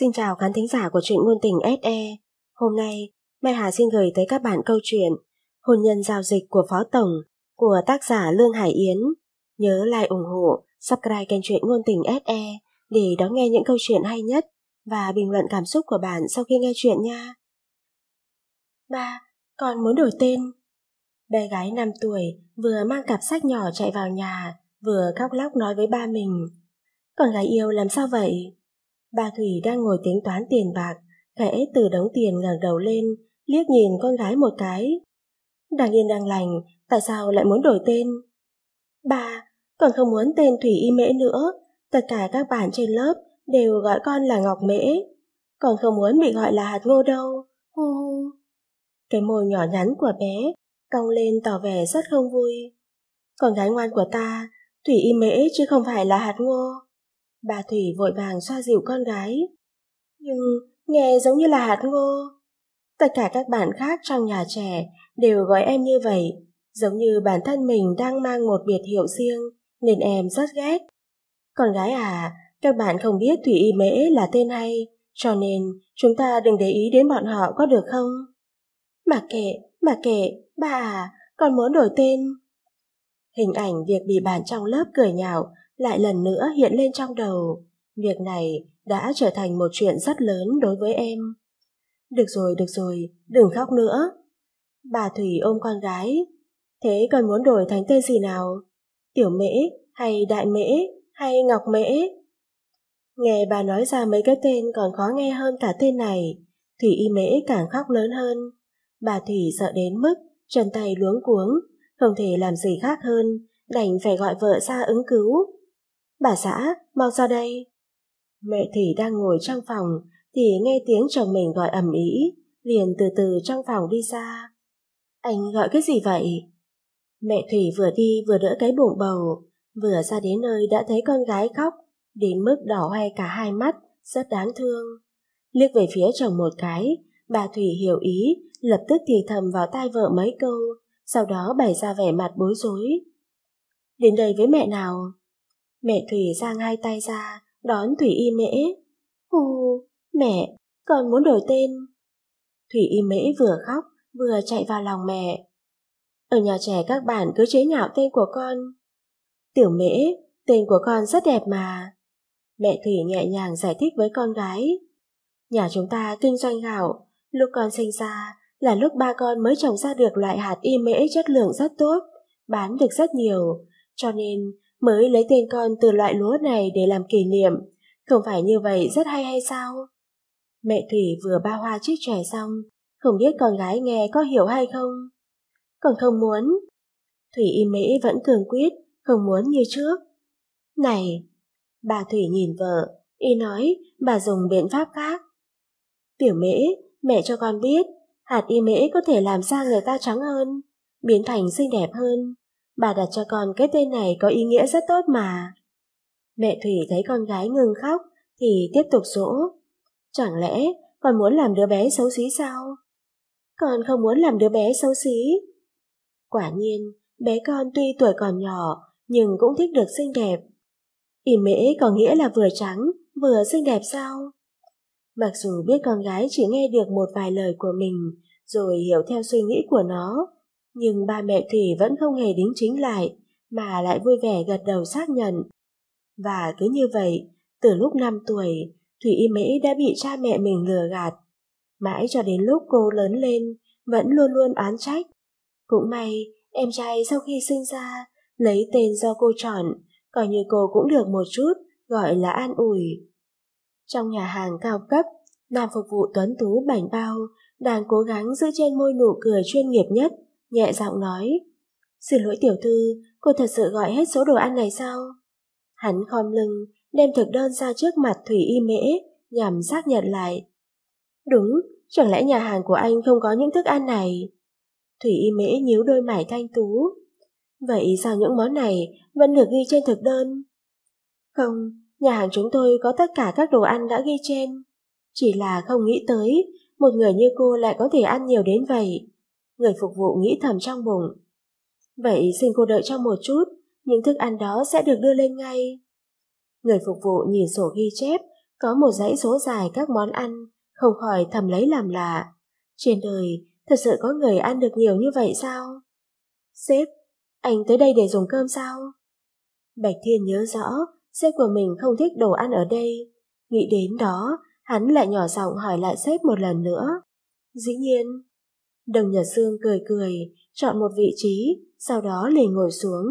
Xin chào khán thính giả của truyện ngôn tình SE. Hôm nay, Mai Hà xin gửi tới các bạn câu chuyện Hôn nhân giao dịch của Phó Tổng của tác giả Lương Hải Yến. Nhớ like ủng hộ, subscribe kênh truyện ngôn tình SE để đón nghe những câu chuyện hay nhất và bình luận cảm xúc của bạn sau khi nghe chuyện nha. ba Con muốn đổi tên. Bé gái 5 tuổi vừa mang cặp sách nhỏ chạy vào nhà, vừa khóc lóc nói với ba mình. Con gái yêu làm sao vậy? Bà Thủy đang ngồi tính toán tiền bạc, khẽ từ đống tiền ngẩng đầu lên, liếc nhìn con gái một cái. Đang yên đang lành, tại sao lại muốn đổi tên? Bà, còn không muốn tên Thủy Y Mễ nữa, tất cả các bạn trên lớp đều gọi con là Ngọc Mễ, còn không muốn bị gọi là hạt ngô đâu. Hu hu. Cái môi nhỏ nhắn của bé cong lên tỏ vẻ rất không vui. Con gái ngoan của ta, Thủy Y Mễ chứ không phải là hạt ngô. Bà Thủy vội vàng xoa dịu con gái. Nhưng nghe giống như là hạt ngô. Tất cả các bạn khác trong nhà trẻ đều gọi em như vậy, giống như bản thân mình đang mang một biệt hiệu riêng, nên em rất ghét. Con gái à, các bạn không biết Thủy Y Mễ là tên hay, cho nên chúng ta đừng để ý đến bọn họ có được không? Mà kệ, mà kệ, bà à, con muốn đổi tên. Hình ảnh việc bị bạn trong lớp cười nhạo lại lần nữa hiện lên trong đầu. Việc này đã trở thành một chuyện rất lớn đối với em. Được rồi, được rồi, đừng khóc nữa. Bà Thủy ôm con gái. Thế còn muốn đổi thành tên gì nào? Tiểu mễ, hay đại mễ, hay ngọc mễ? Nghe bà nói ra mấy cái tên còn khó nghe hơn cả tên này. Thủy y mễ càng khóc lớn hơn. Bà Thủy sợ đến mức chân tay luống cuống, không thể làm gì khác hơn, đành phải gọi vợ ra ứng cứu. Bà xã, mau ra đây. Mẹ Thủy đang ngồi trong phòng, thì nghe tiếng chồng mình gọi ầm ĩ, liền từ từ trong phòng đi ra. Anh gọi cái gì vậy? Mẹ Thủy vừa đi vừa đỡ cái bụng bầu, vừa ra đến nơi đã thấy con gái khóc, đến mức đỏ hoe cả hai mắt, rất đáng thương. Liếc về phía chồng một cái, bà Thủy hiểu ý, lập tức thì thầm vào tai vợ mấy câu, sau đó bày ra vẻ mặt bối rối. Đến đây với mẹ nào? Mẹ Thủy giang hai tay ra, đón Thủy Y Mễ. Hù, mẹ, con muốn đổi tên. Thủy Y Mễ vừa khóc, vừa chạy vào lòng mẹ. Ở nhà trẻ các bạn cứ chế nhạo tên của con. Tiểu Mễ, tên của con rất đẹp mà. Mẹ Thủy nhẹ nhàng giải thích với con gái. Nhà chúng ta kinh doanh gạo, lúc con sinh ra là lúc ba con mới trồng ra được loại hạt y mễ chất lượng rất tốt, bán được rất nhiều, cho nên mới lấy tên con từ loại lúa này để làm kỷ niệm. Không phải như vậy rất hay hay sao? Mẹ Thủy vừa ba hoa chiếc trẻ xong, không biết con gái nghe có hiểu hay không? Còn không muốn. Thủy y mỹ vẫn cường quyết, không muốn như trước. Này, bà Thủy nhìn vợ, y nói bà dùng biện pháp khác. Tiểu mễ, mẹ cho con biết, hạt y mễ có thể làm da người ta trắng hơn, biến thành xinh đẹp hơn. Bà đặt cho con cái tên này có ý nghĩa rất tốt mà. Mẹ Thủy thấy con gái ngừng khóc thì tiếp tục dỗ. Chẳng lẽ con muốn làm đứa bé xấu xí sao? Con không muốn làm đứa bé xấu xí. Quả nhiên, bé con tuy tuổi còn nhỏ nhưng cũng thích được xinh đẹp. ỉ mễ có nghĩa là vừa trắng, vừa xinh đẹp sao? Mặc dù biết con gái chỉ nghe được một vài lời của mình rồi hiểu theo suy nghĩ của nó, nhưng ba mẹ Thủy vẫn không hề đính chính lại, mà lại vui vẻ gật đầu xác nhận. Và cứ như vậy, từ lúc 5 tuổi, Thủy Y Mỹ đã bị cha mẹ mình lừa gạt. Mãi cho đến lúc cô lớn lên, vẫn luôn luôn oán trách. Cũng may, em trai sau khi sinh ra, lấy tên do cô chọn, coi như cô cũng được một chút, gọi là an ủi. Trong nhà hàng cao cấp, nam phục vụ tuấn tú bảnh bao, đang cố gắng giữ trên môi nụ cười chuyên nghiệp nhất nhẹ giọng nói. Xin lỗi tiểu thư, cô thật sự gọi hết số đồ ăn này sao? Hắn khom lưng, đem thực đơn ra trước mặt Thủy Y Mễ, nhằm xác nhận lại. Đúng, chẳng lẽ nhà hàng của anh không có những thức ăn này? Thủy Y Mễ nhíu đôi mải thanh tú. Vậy sao những món này vẫn được ghi trên thực đơn? Không, nhà hàng chúng tôi có tất cả các đồ ăn đã ghi trên. Chỉ là không nghĩ tới, một người như cô lại có thể ăn nhiều đến vậy. Người phục vụ nghĩ thầm trong bụng. Vậy xin cô đợi trong một chút, những thức ăn đó sẽ được đưa lên ngay. Người phục vụ nhìn sổ ghi chép, có một dãy số dài các món ăn, không khỏi thầm lấy làm lạ. Trên đời, thật sự có người ăn được nhiều như vậy sao? Sếp, anh tới đây để dùng cơm sao? Bạch Thiên nhớ rõ, sếp của mình không thích đồ ăn ở đây. Nghĩ đến đó, hắn lại nhỏ giọng hỏi lại sếp một lần nữa. Dĩ nhiên, Đồng Nhật Sương cười cười, chọn một vị trí, sau đó liền ngồi xuống.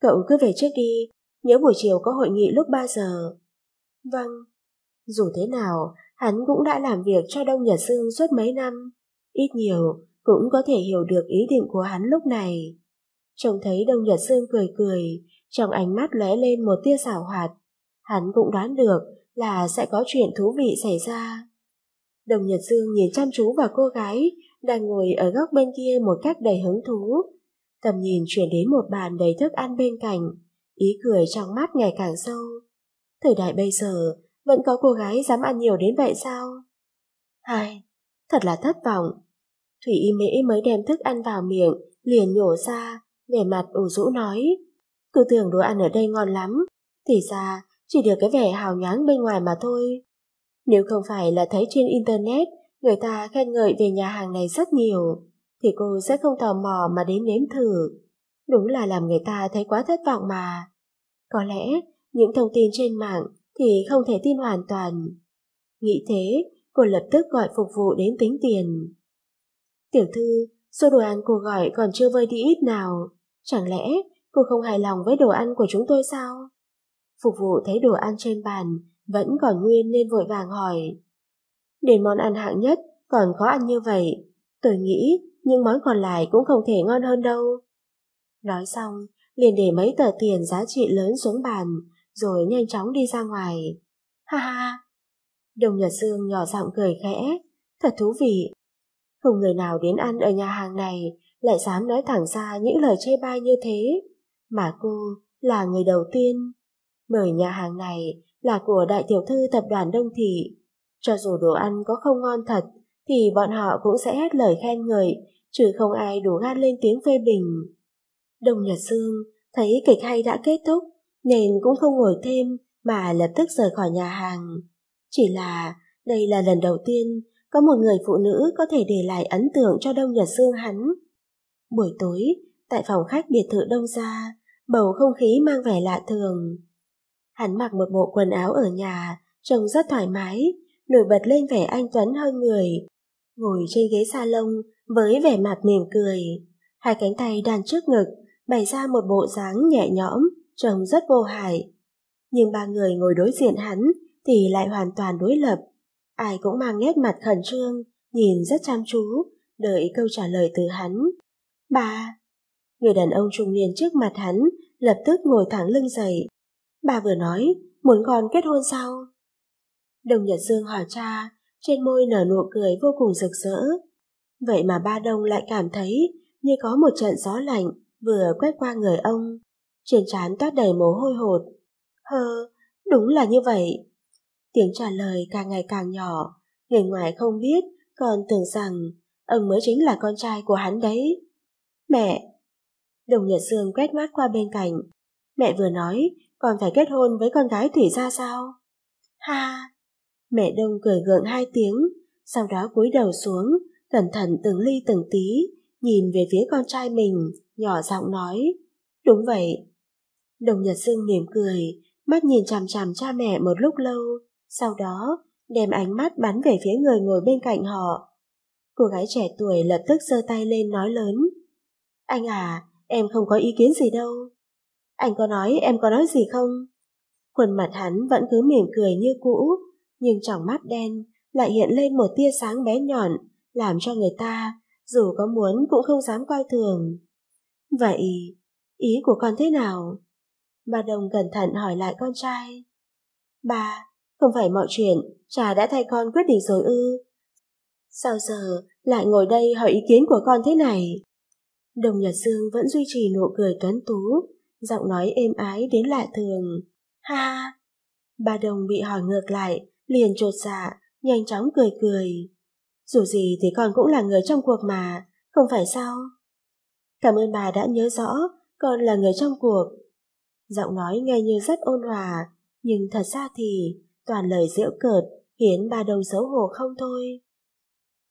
Cậu cứ về trước đi, nhớ buổi chiều có hội nghị lúc 3 giờ. Vâng. Dù thế nào, hắn cũng đã làm việc cho Đông Nhật Sương suốt mấy năm. Ít nhiều, cũng có thể hiểu được ý định của hắn lúc này. Trông thấy Đông Nhật Sương cười cười, trong ánh mắt lóe lên một tia xảo hoạt. Hắn cũng đoán được là sẽ có chuyện thú vị xảy ra. Đồng Nhật Dương nhìn chăm chú vào cô gái, đang ngồi ở góc bên kia một cách đầy hứng thú. Tầm nhìn chuyển đến một bàn đầy thức ăn bên cạnh, ý cười trong mắt ngày càng sâu. Thời đại bây giờ, vẫn có cô gái dám ăn nhiều đến vậy sao? Hai, thật là thất vọng. Thủy Y Mễ mới đem thức ăn vào miệng, liền nhổ ra, vẻ mặt ủ rũ nói. Cứ tưởng đồ ăn ở đây ngon lắm, thì ra chỉ được cái vẻ hào nhoáng bên ngoài mà thôi. Nếu không phải là thấy trên Internet Người ta khen ngợi về nhà hàng này rất nhiều, thì cô sẽ không tò mò mà đến nếm thử. Đúng là làm người ta thấy quá thất vọng mà. Có lẽ những thông tin trên mạng thì không thể tin hoàn toàn. Nghĩ thế, cô lập tức gọi phục vụ đến tính tiền. Tiểu thư, số đồ ăn cô gọi còn chưa vơi đi ít nào. Chẳng lẽ cô không hài lòng với đồ ăn của chúng tôi sao? Phục vụ thấy đồ ăn trên bàn vẫn còn nguyên nên vội vàng hỏi đền món ăn hạng nhất còn khó ăn như vậy, tôi nghĩ những món còn lại cũng không thể ngon hơn đâu. Nói xong, liền để mấy tờ tiền giá trị lớn xuống bàn, rồi nhanh chóng đi ra ngoài. Ha ha! Đồng Nhật Dương nhỏ giọng cười khẽ, thật thú vị. Không người nào đến ăn ở nhà hàng này lại dám nói thẳng ra những lời chê bai như thế. Mà cô là người đầu tiên. Bởi nhà hàng này là của đại tiểu thư tập đoàn Đông Thị, cho dù đồ ăn có không ngon thật, thì bọn họ cũng sẽ hết lời khen ngợi, chứ không ai đủ gan lên tiếng phê bình. Đông Nhật Sương thấy kịch hay đã kết thúc, nên cũng không ngồi thêm mà lập tức rời khỏi nhà hàng. Chỉ là đây là lần đầu tiên có một người phụ nữ có thể để lại ấn tượng cho Đông Nhật Sương hắn. Buổi tối, tại phòng khách biệt thự Đông Gia, bầu không khí mang vẻ lạ thường. Hắn mặc một bộ quần áo ở nhà, trông rất thoải mái, nổi bật lên vẻ anh Tuấn hơn người. Ngồi trên ghế salon với vẻ mặt mỉm cười, hai cánh tay đàn trước ngực, bày ra một bộ dáng nhẹ nhõm, trông rất vô hại. Nhưng ba người ngồi đối diện hắn thì lại hoàn toàn đối lập. Ai cũng mang nét mặt khẩn trương, nhìn rất chăm chú, đợi câu trả lời từ hắn. Ba, người đàn ông trung niên trước mặt hắn lập tức ngồi thẳng lưng dậy. Bà vừa nói, muốn con kết hôn sao? Đồng Nhật Dương hỏi cha, trên môi nở nụ cười vô cùng rực rỡ. Vậy mà ba đông lại cảm thấy như có một trận gió lạnh vừa quét qua người ông. Trên trán toát đầy mồ hôi hột. Hơ, đúng là như vậy. Tiếng trả lời càng ngày càng nhỏ, người ngoài không biết, còn tưởng rằng ông mới chính là con trai của hắn đấy. Mẹ! Đồng Nhật Dương quét mắt qua bên cạnh. Mẹ vừa nói, còn phải kết hôn với con gái Thủy ra sao? Ha! Mẹ Đông cười gượng hai tiếng, sau đó cúi đầu xuống, cẩn thận từng ly từng tí, nhìn về phía con trai mình, nhỏ giọng nói. Đúng vậy. Đồng Nhật Dương mỉm cười, mắt nhìn chằm chằm cha mẹ một lúc lâu, sau đó đem ánh mắt bắn về phía người ngồi bên cạnh họ. Cô gái trẻ tuổi lập tức giơ tay lên nói lớn. Anh à, em không có ý kiến gì đâu. Anh có nói em có nói gì không? Khuôn mặt hắn vẫn cứ mỉm cười như cũ, nhưng trong mắt đen lại hiện lên một tia sáng bé nhọn, làm cho người ta dù có muốn cũng không dám coi thường. Vậy, ý của con thế nào? Bà Đồng cẩn thận hỏi lại con trai. Bà, không phải mọi chuyện, cha đã thay con quyết định rồi ư. Sao giờ lại ngồi đây hỏi ý kiến của con thế này? Đồng Nhật Dương vẫn duy trì nụ cười tuấn tú, giọng nói êm ái đến lạ thường. Ha! Bà Đồng bị hỏi ngược lại, liền trột dạ, nhanh chóng cười cười. Dù gì thì con cũng là người trong cuộc mà, không phải sao? Cảm ơn bà đã nhớ rõ, con là người trong cuộc. Giọng nói nghe như rất ôn hòa, nhưng thật ra thì toàn lời diễu cợt khiến ba đồng xấu hổ không thôi.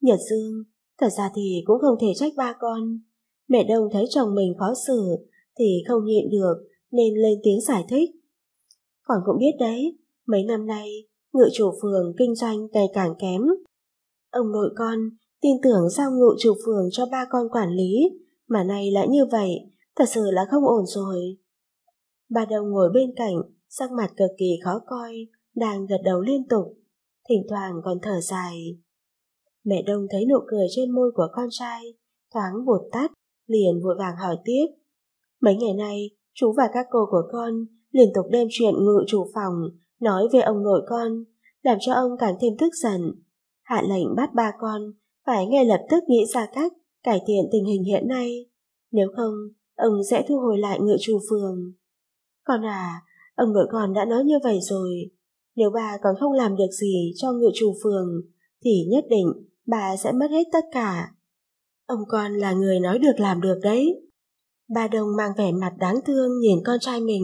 Nhật Dương, thật ra thì cũng không thể trách ba con. Mẹ Đông thấy chồng mình khó xử thì không nhịn được nên lên tiếng giải thích. Con cũng biết đấy, mấy năm nay ngự chủ phường kinh doanh ngày càng kém. Ông nội con tin tưởng giao ngự chủ phường cho ba con quản lý, mà nay lại như vậy, thật sự là không ổn rồi. Bà đồng ngồi bên cạnh, sắc mặt cực kỳ khó coi, đang gật đầu liên tục, thỉnh thoảng còn thở dài. Mẹ Đông thấy nụ cười trên môi của con trai, thoáng bột tắt, liền vội vàng hỏi tiếp. Mấy ngày nay, chú và các cô của con liên tục đem chuyện ngự chủ phòng nói về ông nội con, làm cho ông càng thêm tức giận. Hạ lệnh bắt ba con, phải ngay lập tức nghĩ ra cách cải thiện tình hình hiện nay. Nếu không, ông sẽ thu hồi lại ngựa trù phường. Con à, ông nội con đã nói như vậy rồi. Nếu bà còn không làm được gì cho ngựa trù phường, thì nhất định bà sẽ mất hết tất cả. Ông con là người nói được làm được đấy. Bà Đồng mang vẻ mặt đáng thương nhìn con trai mình.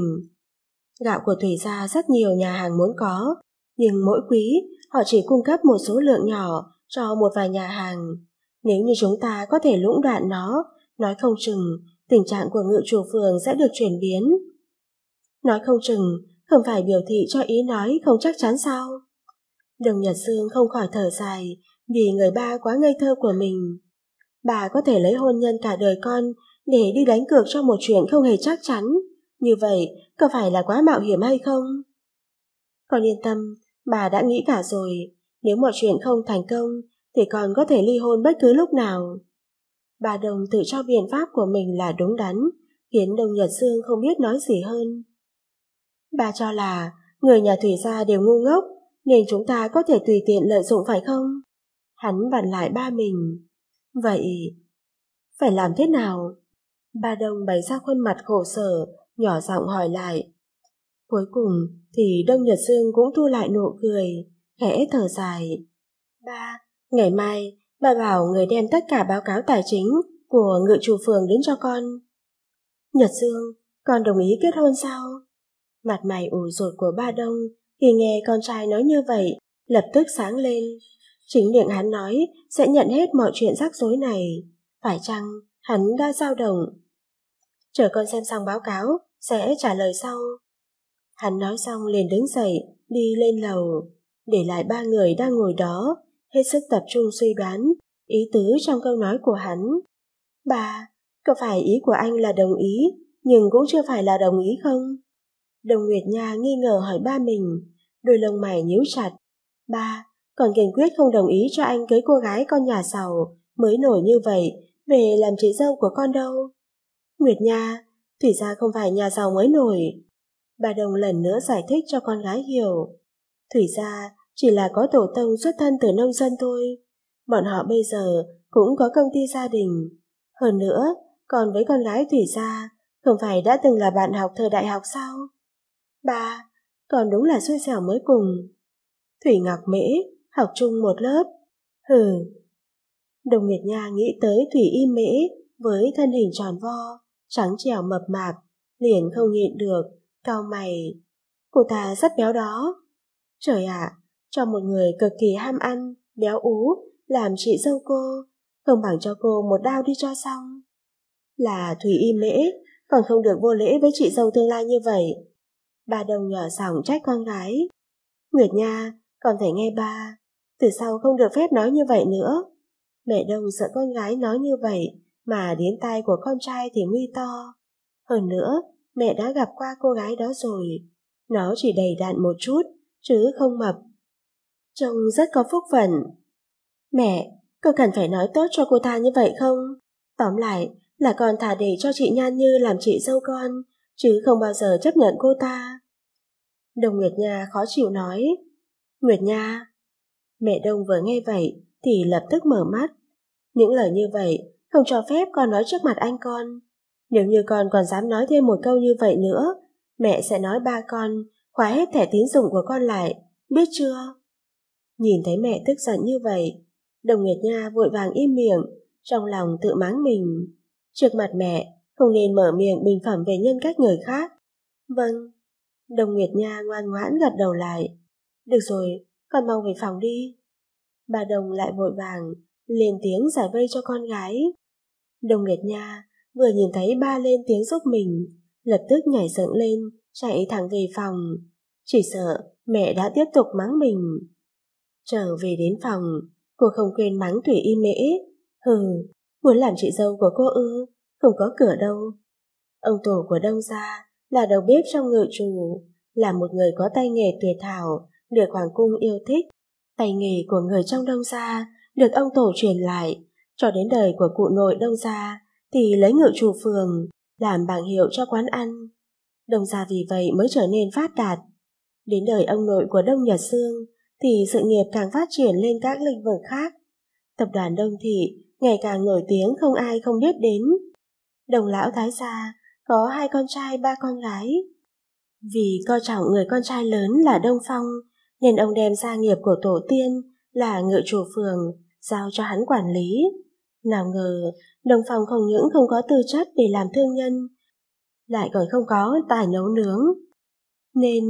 Gạo của Thủy Gia rất nhiều nhà hàng muốn có, nhưng mỗi quý họ chỉ cung cấp một số lượng nhỏ cho một vài nhà hàng. Nếu như chúng ta có thể lũng đoạn nó, nói không chừng tình trạng của ngự chủ phường sẽ được chuyển biến. Nói không chừng không phải biểu thị cho ý nói không chắc chắn sao. Đồng Nhật Dương không khỏi thở dài vì người ba quá ngây thơ của mình. Bà có thể lấy hôn nhân cả đời con để đi đánh cược cho một chuyện không hề chắc chắn. Như vậy, có phải là quá mạo hiểm hay không? Con yên tâm, bà đã nghĩ cả rồi. Nếu mọi chuyện không thành công, thì con có thể ly hôn bất cứ lúc nào. Bà Đồng tự cho biện pháp của mình là đúng đắn, khiến Đông Nhật Dương không biết nói gì hơn. Bà cho là người nhà Thủy gia đều ngu ngốc, nên chúng ta có thể tùy tiện lợi dụng phải không? Hắn bàn lại ba mình. Vậy, phải làm thế nào? Bà Đồng bày ra khuôn mặt khổ sở, nhỏ giọng hỏi lại. Cuối cùng thì Đông Nhật Dương cũng thu lại nụ cười, khẽ thở dài. Ba, ngày mai bà bảo người đem tất cả báo cáo tài chính của ngự chủ phường đến cho con. Nhật Dương, con đồng ý kết hôn sao? Mặt mày ủ rột của ba Đông khi nghe con trai nói như vậy, lập tức sáng lên. Chính miệng hắn nói sẽ nhận hết mọi chuyện rắc rối này. Phải chăng hắn đã dao động chờ con xem xong báo cáo, sẽ trả lời sau. Hắn nói xong liền đứng dậy, đi lên lầu, để lại ba người đang ngồi đó, hết sức tập trung suy đoán, ý tứ trong câu nói của hắn. Bà, có phải ý của anh là đồng ý, nhưng cũng chưa phải là đồng ý không? Đồng Nguyệt Nha nghi ngờ hỏi ba mình, đôi lông mày nhíu chặt. Ba, còn kiên quyết không đồng ý cho anh cưới cô gái con nhà giàu mới nổi như vậy về làm chị dâu của con đâu. Nguyệt Nha, Thủy gia không phải nhà giàu mới nổi. Bà Đồng lần nữa giải thích cho con gái hiểu. Thủy gia chỉ là có tổ tông xuất thân từ nông dân thôi. Bọn họ bây giờ cũng có công ty gia đình. Hơn nữa, còn với con gái Thủy gia, không phải đã từng là bạn học thời đại học sao? Ba, còn đúng là xui xẻo mới cùng. Thủy Ngọc Mễ, học chung một lớp. Hừ. Đồng Nguyệt Nha nghĩ tới Thủy Y Mễ với thân hình tròn vo, trắng trẻo mập mạp, liền không nhịn được, cau mày. Cô ta rất béo đó. Trời ạ, à, cho một người cực kỳ ham ăn, béo ú, làm chị dâu cô, không bằng cho cô một đao đi cho xong. Là Thủy Y Mễ, còn không được vô lễ với chị dâu tương lai như vậy. Bà đồng nhỏ sòng trách con gái. Nguyệt Nha, còn phải nghe ba, từ sau không được phép nói như vậy nữa. Mẹ đồng sợ con gái nói như vậy, mà đến tay của con trai thì nguy to. Hơn nữa, mẹ đã gặp qua cô gái đó rồi, nó chỉ đầy đạn một chút, chứ không mập. Trông rất có phúc phận. Mẹ, con cần phải nói tốt cho cô ta như vậy không? Tóm lại, là con thả để cho chị Nhan Như làm chị dâu con, chứ không bao giờ chấp nhận cô ta. Đồng Nguyệt Nha khó chịu nói. Nguyệt Nha! Mẹ Đông vừa nghe vậy thì lập tức mở mắt. Những lời như vậy không cho phép con nói trước mặt anh con. Nếu như con còn dám nói thêm một câu như vậy nữa, mẹ sẽ nói ba con, khóa hết thẻ tín dụng của con lại, biết chưa? Nhìn thấy mẹ tức giận như vậy, đồng Nguyệt Nha vội vàng im miệng, trong lòng tự mắng mình. Trước mặt mẹ, không nên mở miệng bình phẩm về nhân cách người khác. Vâng. Đồng Nguyệt Nha ngoan ngoãn gật đầu lại. Được rồi, con mau về phòng đi. Bà Đồng lại vội vàng, liền tiếng giải vây cho con gái. Đông Nguyệt Nha vừa nhìn thấy ba lên tiếng giúp mình, lập tức nhảy dựng lên, chạy thẳng về phòng. Chỉ sợ mẹ đã tiếp tục mắng mình. Trở về đến phòng, cô không quên mắng Thủy Y Mễ. Hừ, muốn làm chị dâu của cô ư, không có cửa đâu. Ông tổ của Đông Gia là đầu bếp trong ngự chủ, là một người có tay nghề tuyệt hảo được Hoàng Cung yêu thích. Tay nghề của người trong Đông Gia được ông tổ truyền lại, cho đến đời của cụ nội đông gia thì lấy ngự chủ phường, làm bảng hiệu cho quán ăn. Đông gia vì vậy mới trở nên phát đạt. Đến đời ông nội của Đông Nhật Sương thì sự nghiệp càng phát triển lên các lĩnh vực khác. Tập đoàn Đông Thị ngày càng nổi tiếng không ai không biết đến. Đồng lão Thái Gia có hai con trai ba con gái. Vì coi trọng người con trai lớn là Đông Phong, nên ông đem gia nghiệp của tổ tiên là ngự chủ phường, giao cho hắn quản lý. Nào ngờ, đồng Phong không những không có tư chất để làm thương nhân, lại còn không có tài nấu nướng. Nên,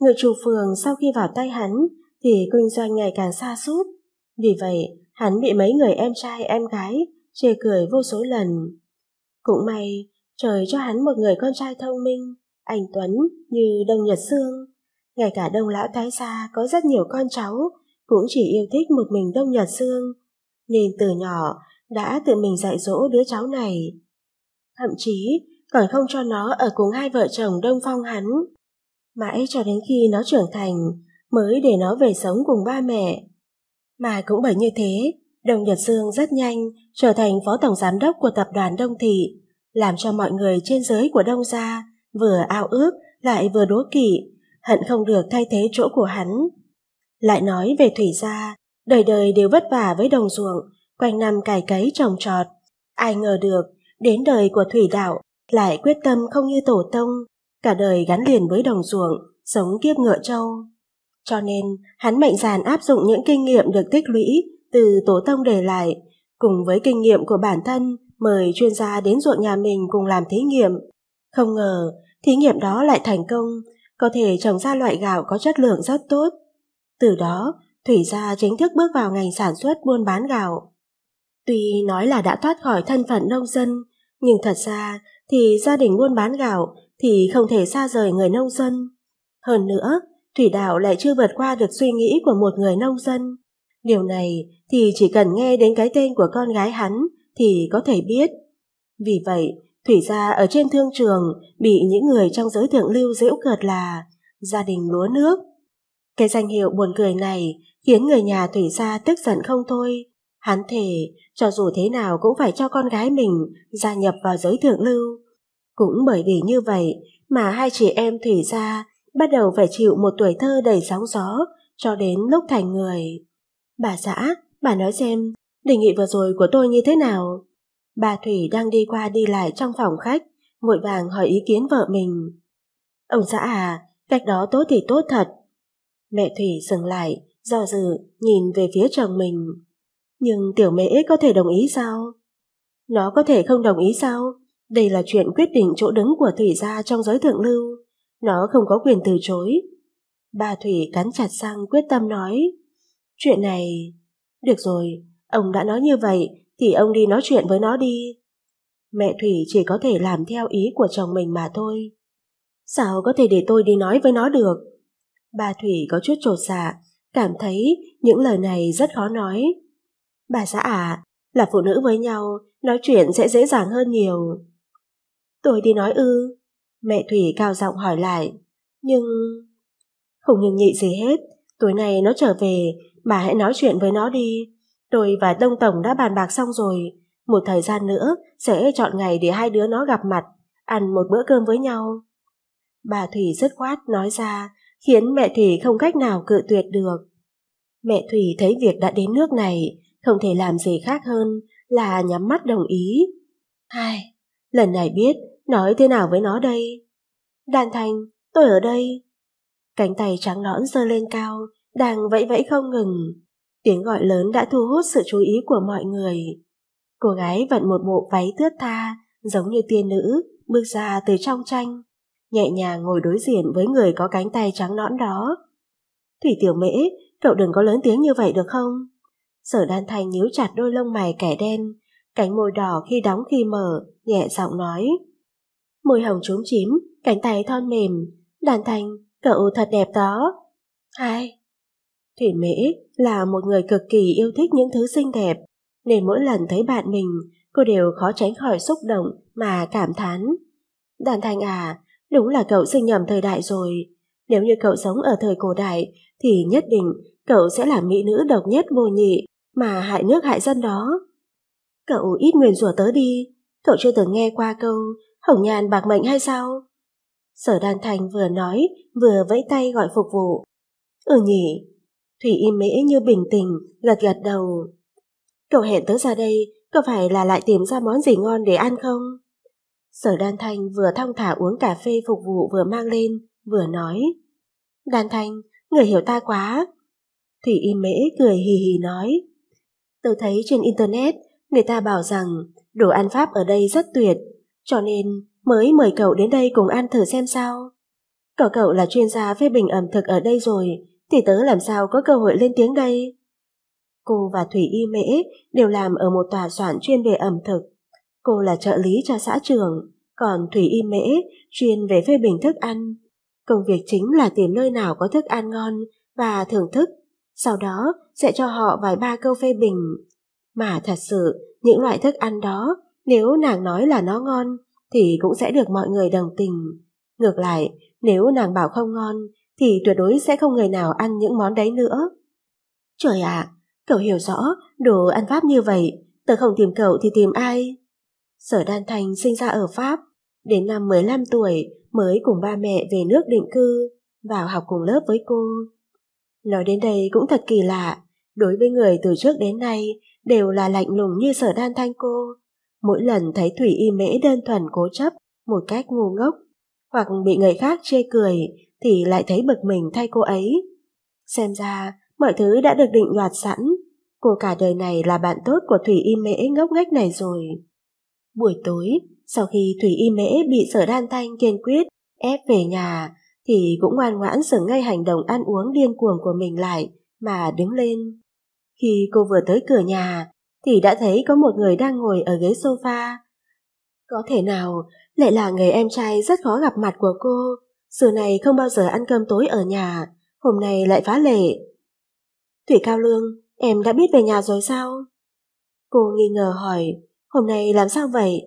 người chủ phường sau khi vào tay hắn thì kinh doanh ngày càng xa sút Vì vậy, hắn bị mấy người em trai em gái chê cười vô số lần. Cũng may, trời cho hắn một người con trai thông minh, anh Tuấn như Đông Nhật Sương. Ngay cả Đông Lão Thái Gia có rất nhiều con cháu, cũng chỉ yêu thích một mình Đông Nhật Sương. Nên từ nhỏ, đã tự mình dạy dỗ đứa cháu này. Thậm chí còn không cho nó ở cùng hai vợ chồng đông phong hắn. Mãi cho đến khi nó trưởng thành mới để nó về sống cùng ba mẹ. Mà cũng bởi như thế, Đồng Nhật Dương rất nhanh trở thành phó tổng giám đốc của tập đoàn Đông Thị, làm cho mọi người trên giới của Đông Gia vừa ao ước lại vừa đố kỵ, hận không được thay thế chỗ của hắn. Lại nói về Thủy Gia, đời đời đều vất vả với đồng ruộng quanh năm cày cấy trồng trọt. Ai ngờ được, đến đời của thủy đạo lại quyết tâm không như tổ tông, cả đời gắn liền với đồng ruộng, sống kiếp ngựa trâu. Cho nên, hắn mạnh dạn áp dụng những kinh nghiệm được tích lũy từ tổ tông để lại, cùng với kinh nghiệm của bản thân mời chuyên gia đến ruộng nhà mình cùng làm thí nghiệm. Không ngờ, thí nghiệm đó lại thành công, có thể trồng ra loại gạo có chất lượng rất tốt. Từ đó, Thủy Gia chính thức bước vào ngành sản xuất buôn bán gạo. Tuy nói là đã thoát khỏi thân phận nông dân, nhưng thật ra thì gia đình buôn bán gạo thì không thể xa rời người nông dân. Hơn nữa, Thủy Đạo lại chưa vượt qua được suy nghĩ của một người nông dân. Điều này thì chỉ cần nghe đến cái tên của con gái hắn thì có thể biết. Vì vậy, Thủy gia ở trên thương trường bị những người trong giới thượng lưu giễu cợt là gia đình lúa nước. Cái danh hiệu buồn cười này khiến người nhà Thủy gia tức giận không thôi, Hắn thề, cho dù thế nào cũng phải cho con gái mình gia nhập vào giới thượng lưu. Cũng bởi vì như vậy mà hai chị em Thủy Gia bắt đầu phải chịu một tuổi thơ đầy sóng gió cho đến lúc thành người. Bà xã, bà nói xem, đề nghị vừa rồi của tôi như thế nào? Bà Thủy đang đi qua đi lại trong phòng khách, vội vàng hỏi ý kiến vợ mình. Ông xã à, cách đó tốt thì tốt thật. Mẹ Thủy dừng lại, do dự, nhìn về phía chồng mình. Nhưng tiểu mễ có thể đồng ý sao? Nó có thể không đồng ý sao? Đây là chuyện quyết định chỗ đứng của Thủy gia trong giới thượng lưu. Nó không có quyền từ chối. Bà Thủy cắn chặt răng quyết tâm nói. Chuyện này... Được rồi, ông đã nói như vậy thì ông đi nói chuyện với nó đi. Mẹ Thủy chỉ có thể làm theo ý của chồng mình mà thôi. Sao có thể để tôi đi nói với nó được? Bà Thủy có chút trột dạ, cảm thấy những lời này rất khó nói. Bà xã à, là phụ nữ với nhau, nói chuyện sẽ dễ dàng hơn nhiều. Tôi đi nói ư, mẹ Thủy cao giọng hỏi lại. Nhưng... Không nhường nhị gì hết, tối nay nó trở về, bà hãy nói chuyện với nó đi. Tôi và Đông Tổng đã bàn bạc xong rồi, một thời gian nữa sẽ chọn ngày để hai đứa nó gặp mặt, ăn một bữa cơm với nhau. Bà Thủy dứt khoát nói ra, khiến mẹ Thủy không cách nào cự tuyệt được. Mẹ Thủy thấy việc đã đến nước này, không thể làm gì khác hơn là nhắm mắt đồng ý. Hai, lần này biết nói thế nào với nó đây? Đàn Thành, tôi ở đây. Cánh tay trắng nõn giơ lên cao, đang vẫy vẫy không ngừng. Tiếng gọi lớn đã thu hút sự chú ý của mọi người. Cô gái vận một bộ váy thướt tha, giống như tiên nữ, bước ra từ trong tranh, nhẹ nhàng ngồi đối diện với người có cánh tay trắng nõn đó. Thủy Tiểu Mễ, cậu đừng có lớn tiếng như vậy được không? Sở đan thanh nhíu chặt đôi lông mày kẻ đen, cánh môi đỏ khi đóng khi mở, nhẹ giọng nói. Môi hồng trúng chím, cánh tay thon mềm, đàn thanh, cậu thật đẹp đó. Hai. Thủy Mễ là một người cực kỳ yêu thích những thứ xinh đẹp, nên mỗi lần thấy bạn mình, cô đều khó tránh khỏi xúc động mà cảm thán. Đàn thanh à, đúng là cậu sinh nhầm thời đại rồi. Nếu như cậu sống ở thời cổ đại, thì nhất định cậu sẽ là mỹ nữ độc nhất vô nhị mà hại nước hại dân đó. Cậu ít nguyền rủa tớ đi, cậu chưa từng nghe qua câu hồng nhàn bạc mệnh hay sao? Sở Đan Thành vừa nói vừa vẫy tay gọi phục vụ. Ừ nhỉ, Thủy y mễ như bình tĩnh gật gật đầu. Cậu hẹn tớ ra đây, có phải là lại tìm ra món gì ngon để ăn không? Sở Đan Thanh vừa thong thả uống cà phê phục vụ vừa mang lên, vừa nói. Đan Thanh, người hiểu ta quá. Thủy y mễ cười hì hì nói tôi thấy trên Internet người ta bảo rằng đồ ăn Pháp ở đây rất tuyệt, cho nên mới mời cậu đến đây cùng ăn thử xem sao. Cậu cậu là chuyên gia phê bình ẩm thực ở đây rồi, thì tớ làm sao có cơ hội lên tiếng đây. Cô và Thủy Y Mễ đều làm ở một tòa soạn chuyên về ẩm thực. Cô là trợ lý cho xã trường, còn Thủy Y Mễ chuyên về phê bình thức ăn. Công việc chính là tìm nơi nào có thức ăn ngon và thưởng thức sau đó sẽ cho họ vài ba câu phê bình. Mà thật sự, những loại thức ăn đó, nếu nàng nói là nó ngon, thì cũng sẽ được mọi người đồng tình. Ngược lại, nếu nàng bảo không ngon, thì tuyệt đối sẽ không người nào ăn những món đấy nữa. Trời ạ, à, cậu hiểu rõ, đồ ăn Pháp như vậy, tớ không tìm cậu thì tìm ai? Sở Đan Thành sinh ra ở Pháp, đến năm 15 tuổi mới cùng ba mẹ về nước định cư, vào học cùng lớp với cô. Nói đến đây cũng thật kỳ lạ, đối với người từ trước đến nay đều là lạnh lùng như sở đan thanh cô. Mỗi lần thấy Thủy Y Mễ đơn thuần cố chấp, một cách ngu ngốc, hoặc bị người khác chê cười thì lại thấy bực mình thay cô ấy. Xem ra, mọi thứ đã được định đoạt sẵn. Cô cả đời này là bạn tốt của Thủy Y Mễ ngốc nghếch này rồi. Buổi tối, sau khi Thủy Y Mễ bị sở đan thanh kiên quyết ép về nhà thì cũng ngoan ngoãn dừng ngay hành động ăn uống điên cuồng của mình lại mà đứng lên. Khi cô vừa tới cửa nhà thì đã thấy có một người đang ngồi ở ghế sofa. Có thể nào lại là người em trai rất khó gặp mặt của cô, xưa này không bao giờ ăn cơm tối ở nhà, hôm nay lại phá lệ. Thủy Cao Lương, em đã biết về nhà rồi sao? Cô nghi ngờ hỏi, hôm nay làm sao vậy?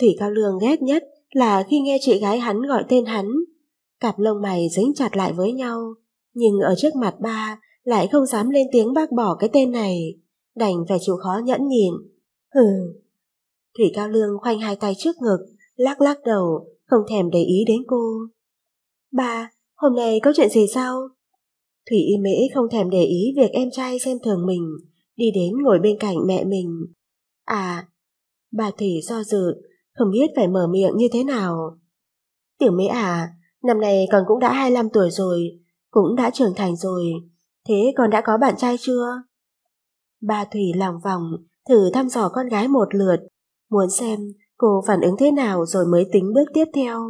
Thủy Cao Lương ghét nhất là khi nghe chị gái hắn gọi tên hắn, Cặp lông mày dính chặt lại với nhau, nhưng ở trước mặt ba lại không dám lên tiếng bác bỏ cái tên này, đành phải chịu khó nhẫn nhịn. Hừ. Thủy Cao Lương khoanh hai tay trước ngực, lắc lắc đầu, không thèm để ý đến cô. Ba, hôm nay có chuyện gì sao? Thủy Y Mễ không thèm để ý việc em trai xem thường mình, đi đến ngồi bên cạnh mẹ mình. À, bà Thủy do dự, không biết phải mở miệng như thế nào. Tiểu Mễ à, Năm nay con cũng đã 25 tuổi rồi, cũng đã trưởng thành rồi. Thế con đã có bạn trai chưa? Ba Thủy lòng vòng, thử thăm dò con gái một lượt, muốn xem cô phản ứng thế nào rồi mới tính bước tiếp theo.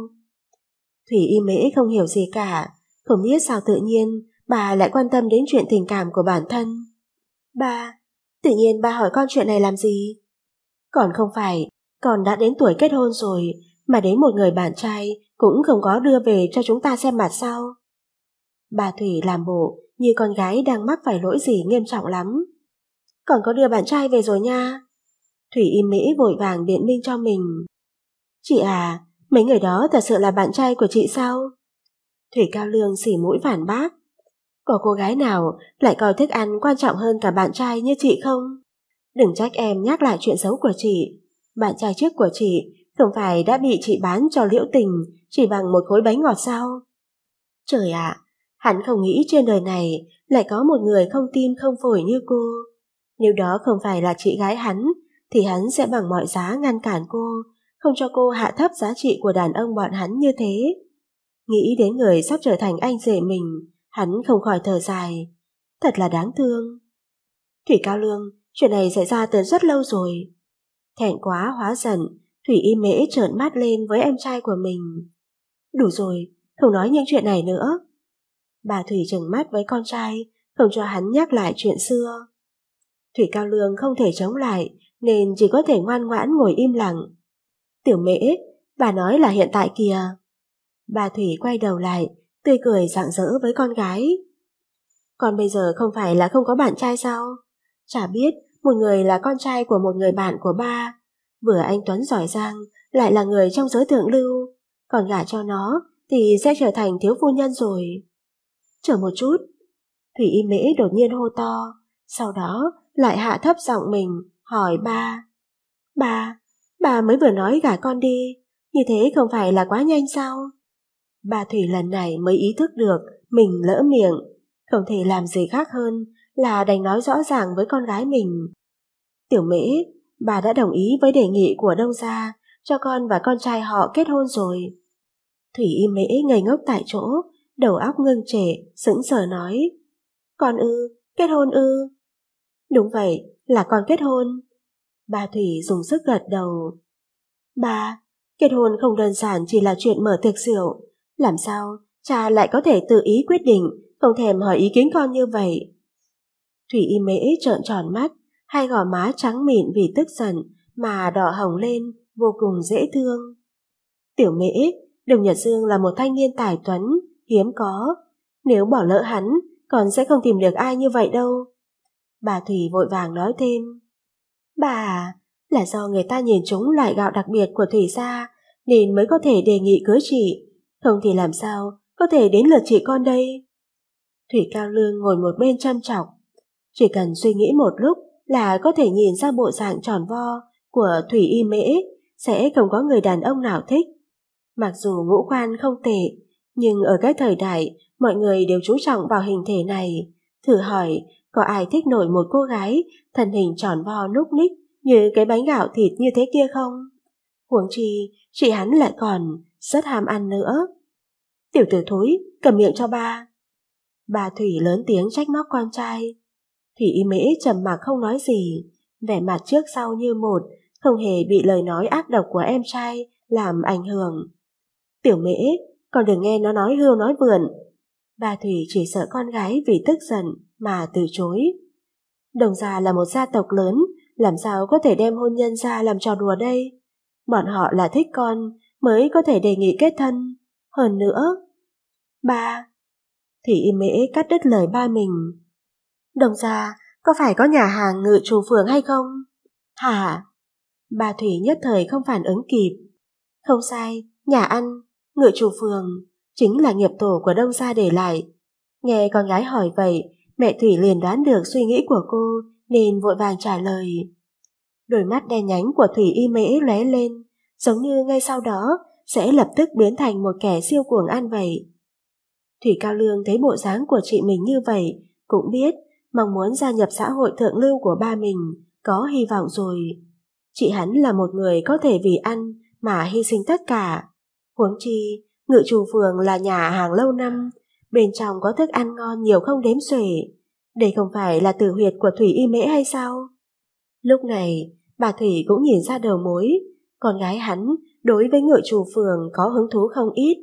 Thủy y mễ không hiểu gì cả, không biết sao tự nhiên bà lại quan tâm đến chuyện tình cảm của bản thân. Ba, tự nhiên ba hỏi con chuyện này làm gì? Còn không phải, con đã đến tuổi kết hôn rồi, mà đến một người bạn trai cũng không có đưa về cho chúng ta xem mặt sao. Bà Thủy làm bộ như con gái đang mắc phải lỗi gì nghiêm trọng lắm. Còn có đưa bạn trai về rồi nha. Thủy im mỹ vội vàng biện minh cho mình. Chị à, mấy người đó thật sự là bạn trai của chị sao? Thủy Cao Lương xỉ mũi phản bác. Có cô gái nào lại coi thức ăn quan trọng hơn cả bạn trai như chị không? Đừng trách em nhắc lại chuyện xấu của chị. Bạn trai trước của chị không phải đã bị chị bán cho liễu tình chỉ bằng một khối bánh ngọt sao? Trời ạ, à, hắn không nghĩ trên đời này lại có một người không tin không phổi như cô. Nếu đó không phải là chị gái hắn, thì hắn sẽ bằng mọi giá ngăn cản cô, không cho cô hạ thấp giá trị của đàn ông bọn hắn như thế. Nghĩ đến người sắp trở thành anh rể mình, hắn không khỏi thở dài. Thật là đáng thương. Thủy Cao Lương, chuyện này xảy ra từ rất lâu rồi. Thẹn quá hóa giận, Thủy y mễ trợn mắt lên với em trai của mình. Đủ rồi, không nói những chuyện này nữa. Bà Thủy trừng mắt với con trai, không cho hắn nhắc lại chuyện xưa. Thủy Cao Lương không thể chống lại, nên chỉ có thể ngoan ngoãn ngồi im lặng. Tiểu mễ, bà nói là hiện tại kìa. Bà Thủy quay đầu lại, tươi cười rạng rỡ với con gái. Còn bây giờ không phải là không có bạn trai sao? Chả biết, một người là con trai của một người bạn của ba, Vừa anh Tuấn giỏi giang, lại là người trong giới thượng lưu, còn gả cho nó thì sẽ trở thành thiếu phu nhân rồi. Chờ một chút, Thủy Y Mễ đột nhiên hô to, sau đó lại hạ thấp giọng mình, hỏi ba. Ba, bà mới vừa nói gả con đi, như thế không phải là quá nhanh sao? Bà Thủy lần này mới ý thức được mình lỡ miệng, không thể làm gì khác hơn là đành nói rõ ràng với con gái mình. Tiểu mễ Bà đã đồng ý với đề nghị của Đông Gia cho con và con trai họ kết hôn rồi. Thủy im mễ ngây ngốc tại chỗ, đầu óc ngưng trệ, sững sờ nói. Con ư, kết hôn ư? Đúng vậy, là con kết hôn. Bà Thủy dùng sức gật đầu. Bà, kết hôn không đơn giản chỉ là chuyện mở tiệc rượu. Làm sao cha lại có thể tự ý quyết định, không thèm hỏi ý kiến con như vậy? Thủy y mễ trợn tròn mắt, hai gò má trắng mịn vì tức giận mà đỏ hồng lên vô cùng dễ thương. Tiểu mễ, đồng Nhật Dương là một thanh niên tài tuấn, hiếm có. Nếu bỏ lỡ hắn, còn sẽ không tìm được ai như vậy đâu. Bà Thủy vội vàng nói thêm. Bà, là do người ta nhìn chúng loại gạo đặc biệt của Thủy gia nên mới có thể đề nghị cưới chị. Không thì làm sao có thể đến lượt chị con đây. Thủy Cao Lương ngồi một bên chăm chọc. Chỉ cần suy nghĩ một lúc là có thể nhìn ra bộ dạng tròn vo của Thủy Y Mễ sẽ không có người đàn ông nào thích. Mặc dù ngũ quan không tệ, nhưng ở cái thời đại mọi người đều chú trọng vào hình thể này. Thử hỏi, có ai thích nổi một cô gái thân hình tròn vo núc ních như cái bánh gạo thịt như thế kia không? Huống chi, chị hắn lại còn rất ham ăn nữa. Tiểu tử thối, cầm miệng cho ba. Bà Thủy lớn tiếng trách móc con trai. Thủy y mễ trầm mặc không nói gì, vẻ mặt trước sau như một, không hề bị lời nói ác độc của em trai làm ảnh hưởng. Tiểu mễ, còn đừng nghe nó nói hưu nói vườn. Bà Thủy chỉ sợ con gái vì tức giận mà từ chối. Đồng gia là một gia tộc lớn, làm sao có thể đem hôn nhân ra làm trò đùa đây? Bọn họ là thích con mới có thể đề nghị kết thân. Hơn nữa, ba, Thủy y mễ cắt đứt lời ba mình, Đồng ra, có phải có nhà hàng ngự trù phường hay không? Hả? Bà Thủy nhất thời không phản ứng kịp. Không sai, nhà ăn, ngự trù phường, chính là nghiệp tổ của Đông Gia để lại. Nghe con gái hỏi vậy, mẹ Thủy liền đoán được suy nghĩ của cô nên vội vàng trả lời. Đôi mắt đen nhánh của Thủy y mễ lóe lên, giống như ngay sau đó sẽ lập tức biến thành một kẻ siêu cuồng ăn vậy. Thủy Cao Lương thấy bộ dáng của chị mình như vậy, cũng biết mong muốn gia nhập xã hội thượng lưu của ba mình, có hy vọng rồi. Chị hắn là một người có thể vì ăn mà hy sinh tất cả. Huống chi, ngự chủ phường là nhà hàng lâu năm, bên trong có thức ăn ngon nhiều không đếm xuể. Đây không phải là tử huyệt của Thủy Y Mễ hay sao? Lúc này, bà Thủy cũng nhìn ra đầu mối, con gái hắn đối với ngựa chủ phường có hứng thú không ít,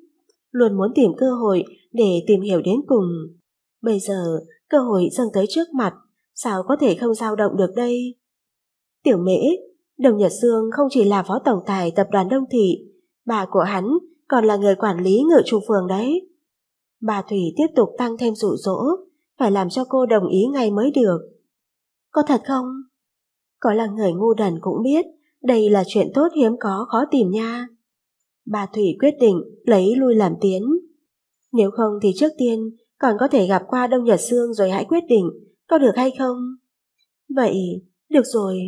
luôn muốn tìm cơ hội để tìm hiểu đến cùng. Bây giờ, cơ hội dâng tới trước mặt, sao có thể không dao động được đây? Tiểu mễ, Đồng Nhật Dương không chỉ là phó tổng tài tập đoàn Đông Thị, bà của hắn còn là người quản lý ngự trù phường đấy. Bà Thủy tiếp tục tăng thêm rụ rỗ, phải làm cho cô đồng ý ngay mới được. Có thật không? Có là người ngu đần cũng biết, đây là chuyện tốt hiếm có khó tìm nha. Bà Thủy quyết định lấy lui làm tiến. Nếu không thì trước tiên còn có thể gặp qua Đông Nhật Sương rồi hãy quyết định có được hay không? Vậy, được rồi.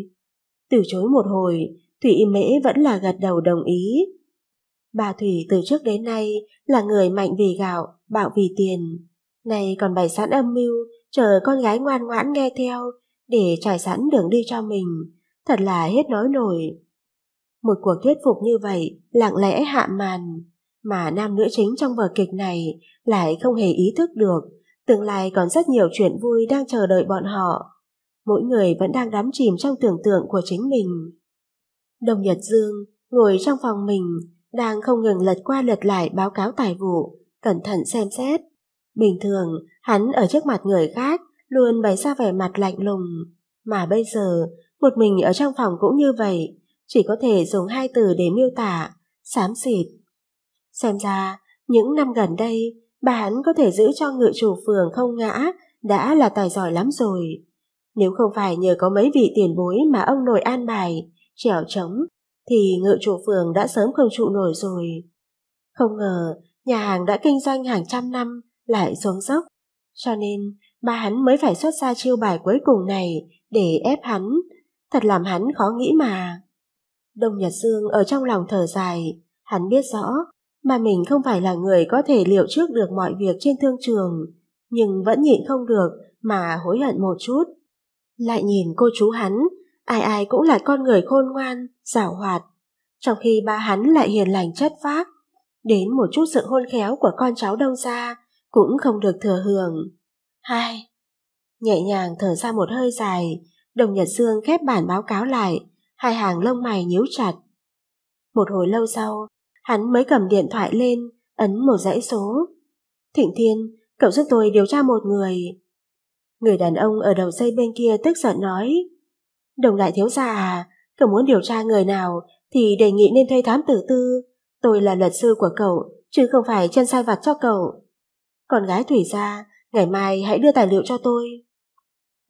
Từ chối một hồi, Thủy Mễ vẫn là gật đầu đồng ý. Bà Thủy từ trước đến nay là người mạnh vì gạo, bạo vì tiền. Này còn bày sẵn âm mưu, chờ con gái ngoan ngoãn nghe theo, để trải sẵn đường đi cho mình. Thật là hết nói nổi. Một cuộc thuyết phục như vậy, lặng lẽ hạ màn mà nam nữ chính trong vở kịch này lại không hề ý thức được tương lai còn rất nhiều chuyện vui đang chờ đợi bọn họ mỗi người vẫn đang đắm chìm trong tưởng tượng của chính mình đồng nhật dương ngồi trong phòng mình đang không ngừng lật qua lật lại báo cáo tài vụ cẩn thận xem xét bình thường hắn ở trước mặt người khác luôn bày ra vẻ mặt lạnh lùng mà bây giờ một mình ở trong phòng cũng như vậy chỉ có thể dùng hai từ để miêu tả xám xịt Xem ra, những năm gần đây, bà hắn có thể giữ cho ngự chủ phường không ngã đã là tài giỏi lắm rồi. Nếu không phải nhờ có mấy vị tiền bối mà ông nội an bài, trèo trống, thì ngự chủ phường đã sớm không trụ nổi rồi. Không ngờ, nhà hàng đã kinh doanh hàng trăm năm, lại xuống dốc. Cho nên, bà hắn mới phải xuất ra chiêu bài cuối cùng này để ép hắn. Thật làm hắn khó nghĩ mà. Đông Nhật Dương ở trong lòng thở dài, hắn biết rõ mà mình không phải là người có thể liệu trước được mọi việc trên thương trường, nhưng vẫn nhịn không được mà hối hận một chút. Lại nhìn cô chú hắn, ai ai cũng là con người khôn ngoan, giảo hoạt, trong khi ba hắn lại hiền lành chất phác. Đến một chút sự hôn khéo của con cháu đông gia cũng không được thừa hưởng. Hai, nhẹ nhàng thở ra một hơi dài, đồng nhật dương khép bản báo cáo lại, hai hàng lông mày nhíu chặt. Một hồi lâu sau, Hắn mới cầm điện thoại lên, ấn một dãy số. Thịnh Thiên, cậu giúp tôi điều tra một người. Người đàn ông ở đầu dây bên kia tức giận nói. Đồng đại thiếu gia à, cậu muốn điều tra người nào thì đề nghị nên thuê thám tử tư. Tôi là luật sư của cậu, chứ không phải chân sai vặt cho cậu. Còn gái Thủy gia, ngày mai hãy đưa tài liệu cho tôi.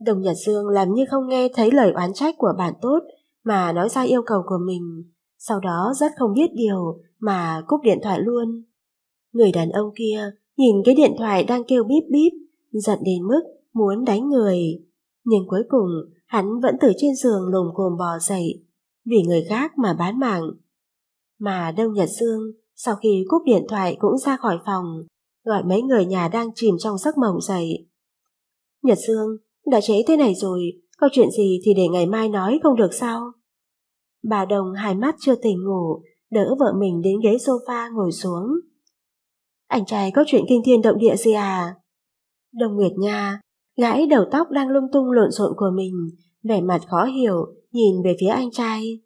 Đồng Nhật Dương làm như không nghe thấy lời oán trách của bạn tốt mà nói ra yêu cầu của mình. Sau đó rất không biết điều, mà cúp điện thoại luôn. Người đàn ông kia nhìn cái điện thoại đang kêu bíp bíp, giận đến mức muốn đánh người. Nhưng cuối cùng, hắn vẫn từ trên giường lồm cồm bò dậy, vì người khác mà bán mạng. Mà Đông Nhật Dương sau khi cúp điện thoại cũng ra khỏi phòng, gọi mấy người nhà đang chìm trong giấc mộng dậy. Nhật Dương, đã chế thế này rồi, có chuyện gì thì để ngày mai nói không được sao? Bà Đồng hai mắt chưa tỉnh ngủ, đỡ vợ mình đến ghế sofa ngồi xuống. Anh trai có chuyện kinh thiên động địa gì à? Đồng Nguyệt Nha, gãi đầu tóc đang lung tung lộn xộn của mình, vẻ mặt khó hiểu, nhìn về phía anh trai.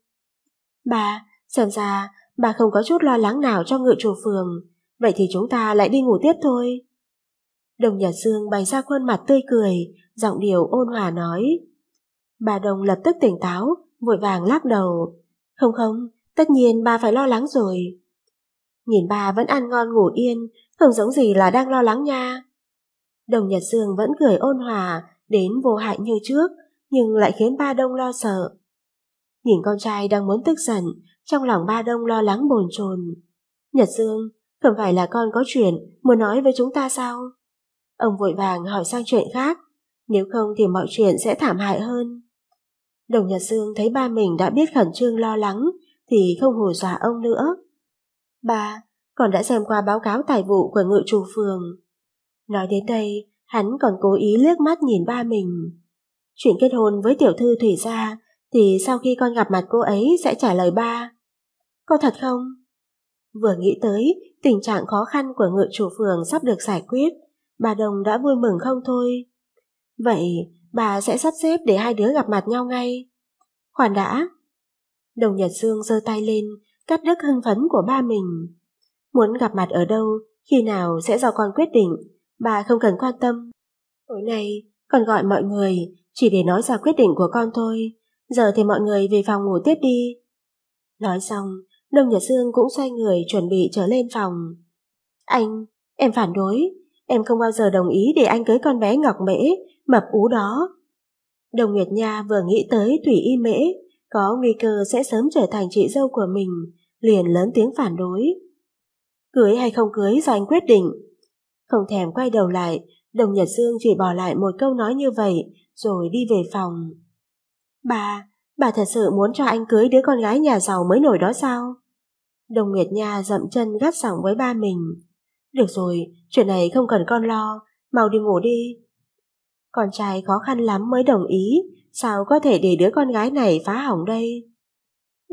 Bà, xem ra bà không có chút lo lắng nào cho ngựa chủ phường, vậy thì chúng ta lại đi ngủ tiếp thôi. Đồng Nhật Dương bày ra khuôn mặt tươi cười, giọng điệu ôn hòa nói. Bà Đồng lập tức tỉnh táo, vội vàng lắc đầu. Không không, Tất nhiên bà phải lo lắng rồi. Nhìn bà vẫn ăn ngon ngủ yên, không giống gì là đang lo lắng nha. Đồng Nhật Dương vẫn cười ôn hòa, đến vô hại như trước, nhưng lại khiến ba đông lo sợ. Nhìn con trai đang muốn tức giận, trong lòng ba đông lo lắng bồn chồn. Nhật Dương, không phải là con có chuyện muốn nói với chúng ta sao? Ông vội vàng hỏi sang chuyện khác, nếu không thì mọi chuyện sẽ thảm hại hơn. Đồng Nhật Dương thấy ba mình đã biết khẩn trương lo lắng, thì không hù dọa ông nữa. Ba, còn đã xem qua báo cáo tài vụ của ngự chủ phường. Nói đến đây, hắn còn cố ý liếc mắt nhìn ba mình. Chuyện kết hôn với tiểu thư Thủy Gia thì sau khi con gặp mặt cô ấy sẽ trả lời ba. Có thật không? Vừa nghĩ tới tình trạng khó khăn của ngự chủ phường sắp được giải quyết, bà Đồng đã vui mừng không thôi. Vậy bà sẽ sắp xếp để hai đứa gặp mặt nhau ngay. Khoan đã, Đồng Nhật Dương giơ tay lên, cắt đứt hưng phấn của ba mình. Muốn gặp mặt ở đâu, khi nào sẽ do con quyết định, bà không cần quan tâm. Tối nay, con gọi mọi người, chỉ để nói ra quyết định của con thôi. Giờ thì mọi người về phòng ngủ tiếp đi. Nói xong, Đồng Nhật Dương cũng xoay người chuẩn bị trở lên phòng. Anh, em phản đối, em không bao giờ đồng ý để anh cưới con bé Ngọc Mễ, mập ú đó. Đồng Nguyệt Nha vừa nghĩ tới Thủy Y Mễ, có nguy cơ sẽ sớm trở thành chị dâu của mình, liền lớn tiếng phản đối. Cưới hay không cưới do anh quyết định. Không thèm quay đầu lại, đồng Nhật Dương chỉ bỏ lại một câu nói như vậy, rồi đi về phòng. Bà, bà thật sự muốn cho anh cưới đứa con gái nhà giàu mới nổi đó sao? Đồng Nguyệt Nha dậm chân gắt giọng với ba mình. Được rồi, chuyện này không cần con lo, mau đi ngủ đi. Con trai khó khăn lắm mới đồng ý, Sao có thể để đứa con gái này phá hỏng đây?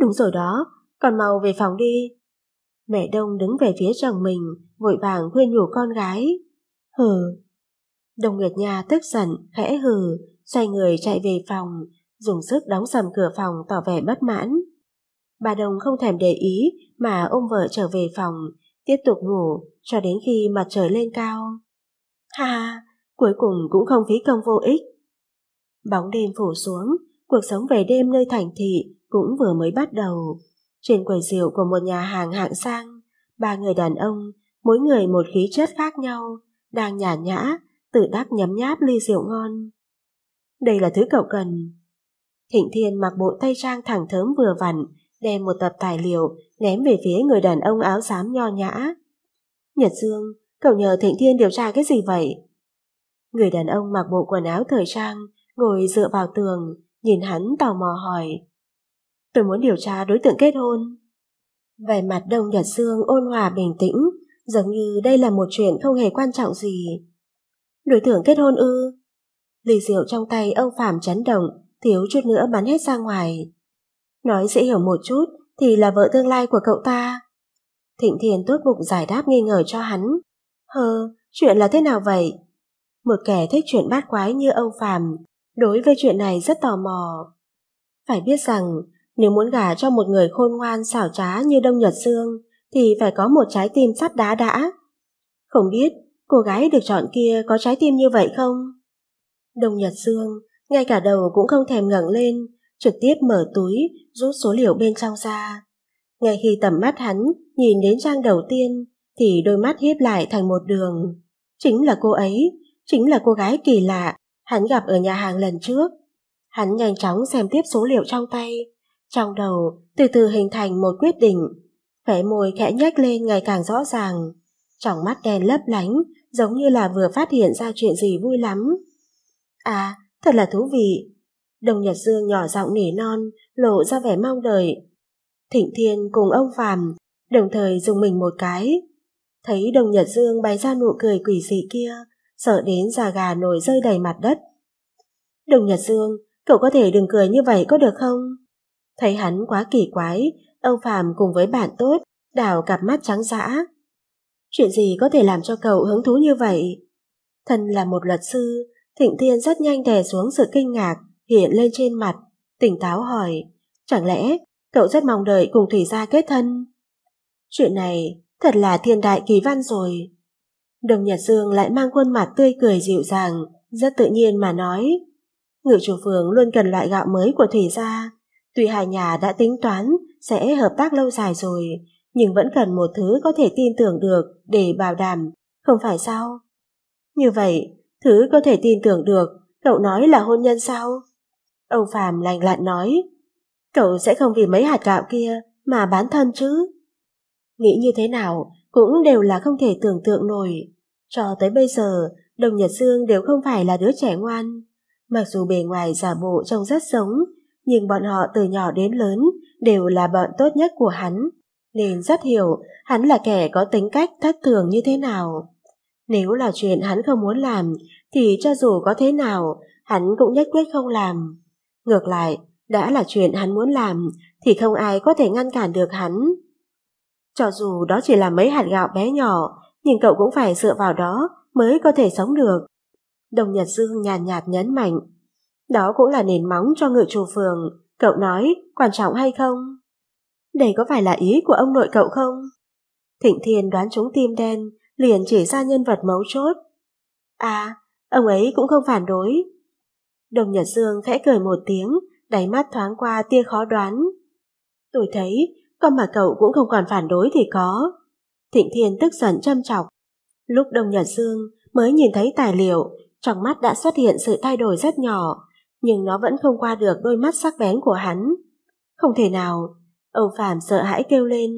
Đúng rồi đó, còn mau về phòng đi. Mẹ Đông đứng về phía chồng mình, vội vàng khuyên nhủ con gái. Hừ. Đông Nguyệt Nha tức giận, khẽ hừ, xoay người chạy về phòng, dùng sức đóng sầm cửa phòng tỏ vẻ bất mãn. Bà Đông không thèm để ý mà ôm vợ trở về phòng, tiếp tục ngủ cho đến khi mặt trời lên cao. Ha ha, cuối cùng cũng không phí công vô ích. Bóng đêm phủ xuống, cuộc sống về đêm nơi thành thị cũng vừa mới bắt đầu. Trên quầy rượu của một nhà hàng hạng sang, ba người đàn ông, mỗi người một khí chất khác nhau, đang nhả nhã, tự đắc nhấm nháp ly rượu ngon. Đây là thứ cậu cần. Thịnh Thiên mặc bộ tay trang thẳng thớm vừa vặn, đem một tập tài liệu ném về phía người đàn ông áo xám nho nhã. Nhật Dương, cậu nhờ Thịnh Thiên điều tra cái gì vậy? Người đàn ông mặc bộ quần áo thời trang, ngồi dựa vào tường, nhìn hắn tò mò hỏi. Tôi muốn điều tra đối tượng kết hôn. Vẻ mặt Đông Nhật Dương ôn hòa bình tĩnh, giống như đây là một chuyện không hề quan trọng gì. Đối tượng kết hôn ư? Lì rượu trong tay ông Phạm chấn động, thiếu chút nữa bắn hết ra ngoài. Nói dễ hiểu một chút thì là vợ tương lai của cậu ta. Thịnh Thiền tốt bụng giải đáp nghi ngờ cho hắn. Hờ, chuyện là thế nào vậy? Một kẻ thích chuyện bát quái như ông Phạm đối với chuyện này rất tò mò. Phải biết rằng, nếu muốn gả cho một người khôn ngoan xảo trá như Đông Nhật Dương, thì phải có một trái tim sắt đá đã. Không biết, cô gái được chọn kia có trái tim như vậy không? Đông Nhật Dương, ngay cả đầu cũng không thèm ngẩng lên, trực tiếp mở túi, rút số liệu bên trong ra. Ngay khi tầm mắt hắn nhìn đến trang đầu tiên, thì đôi mắt hiếp lại thành một đường. Chính là cô ấy, chính là cô gái kỳ lạ hắn gặp ở nhà hàng lần trước. Hắn nhanh chóng xem tiếp số liệu trong tay, trong đầu từ từ hình thành một quyết định. Khóe môi khẽ nhếch lên ngày càng rõ ràng, trong mắt đen lấp lánh, giống như là vừa phát hiện ra chuyện gì vui lắm. À, thật là thú vị. Đồng Nhật Dương nhỏ giọng nỉ non, lộ ra vẻ mong đợi. Thịnh Thiên cùng ông Phàm đồng thời dùng mình một cái. Thấy Đồng Nhật Dương bày ra nụ cười quỷ dị kia, sợ đến già gà nổi rơi đầy mặt đất. Đồng Nhật Dương, cậu có thể đừng cười như vậy có được không? Thấy hắn quá kỳ quái, Âu Phạm cùng với bạn tốt, đảo cặp mắt trắng dã. Chuyện gì có thể làm cho cậu hứng thú như vậy? Thân là một luật sư, Thịnh Thiên rất nhanh đè xuống sự kinh ngạc hiện lên trên mặt, tỉnh táo hỏi, chẳng lẽ cậu rất mong đợi cùng Thủy Gia kết thân? Chuyện này thật là thiên đại kỳ văn rồi. Đồng Nhật Dương lại mang khuôn mặt tươi cười dịu dàng, rất tự nhiên mà nói. Ngự chủ phường luôn cần loại gạo mới của Thủy gia. Tuy hai nhà đã tính toán sẽ hợp tác lâu dài rồi, nhưng vẫn cần một thứ có thể tin tưởng được để bảo đảm, không phải sao? Như vậy, thứ có thể tin tưởng được, cậu nói là hôn nhân sao? ông Phàm lành lặn nói, cậu sẽ không vì mấy hạt gạo kia mà bán thân chứ? Nghĩ như thế nào cũng đều là không thể tưởng tượng nổi. Cho tới bây giờ, Đồng Nhật Dương đều không phải là đứa trẻ ngoan. Mặc dù bề ngoài giả bộ trông rất giống, nhưng bọn họ từ nhỏ đến lớn đều là bọn tốt nhất của hắn, nên rất hiểu hắn là kẻ có tính cách thất thường như thế nào. Nếu là chuyện hắn không muốn làm, thì cho dù có thế nào, hắn cũng nhất quyết không làm. Ngược lại, đã là chuyện hắn muốn làm, thì không ai có thể ngăn cản được hắn. Cho dù đó chỉ là mấy hạt gạo bé nhỏ, nhưng cậu cũng phải dựa vào đó mới có thể sống được. Đồng Nhật Dương nhàn nhạt, nhạt nhấn mạnh. Đó cũng là nền móng cho ngự chủ phường. Cậu nói, quan trọng hay không? Đây có phải là ý của ông nội cậu không? Thịnh Thiên đoán trúng tim đen, liền chỉ ra nhân vật mấu chốt. À, ông ấy cũng không phản đối. Đồng Nhật Dương khẽ cười một tiếng, đáy mắt thoáng qua tia khó đoán. Tôi thấy con mà cậu cũng không còn phản đối thì có. Thịnh Thiên tức giận châm chọc. Lúc Đông Nhật Dương mới nhìn thấy tài liệu, trong mắt đã xuất hiện sự thay đổi rất nhỏ, nhưng nó vẫn không qua được đôi mắt sắc bén của hắn. Không thể nào, Âu Phạm sợ hãi kêu lên.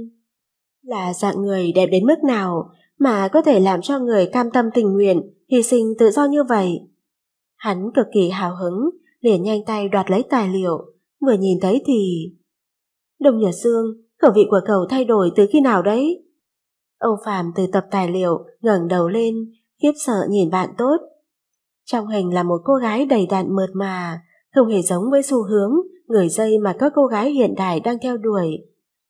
Là dạng người đẹp đến mức nào mà có thể làm cho người cam tâm tình nguyện, hy sinh tự do như vậy? Hắn cực kỳ hào hứng, liền nhanh tay đoạt lấy tài liệu, vừa nhìn thấy thì... Đồng Nhật Dương khẩu vị của cậu thay đổi từ khi nào đấy? Âu Phạm từ tập tài liệu ngẩng đầu lên, khiếp sợ nhìn bạn tốt. Trong hình là một cô gái đầy đặn mượt mà, không hề giống với xu hướng, người dây mà các cô gái hiện đại đang theo đuổi.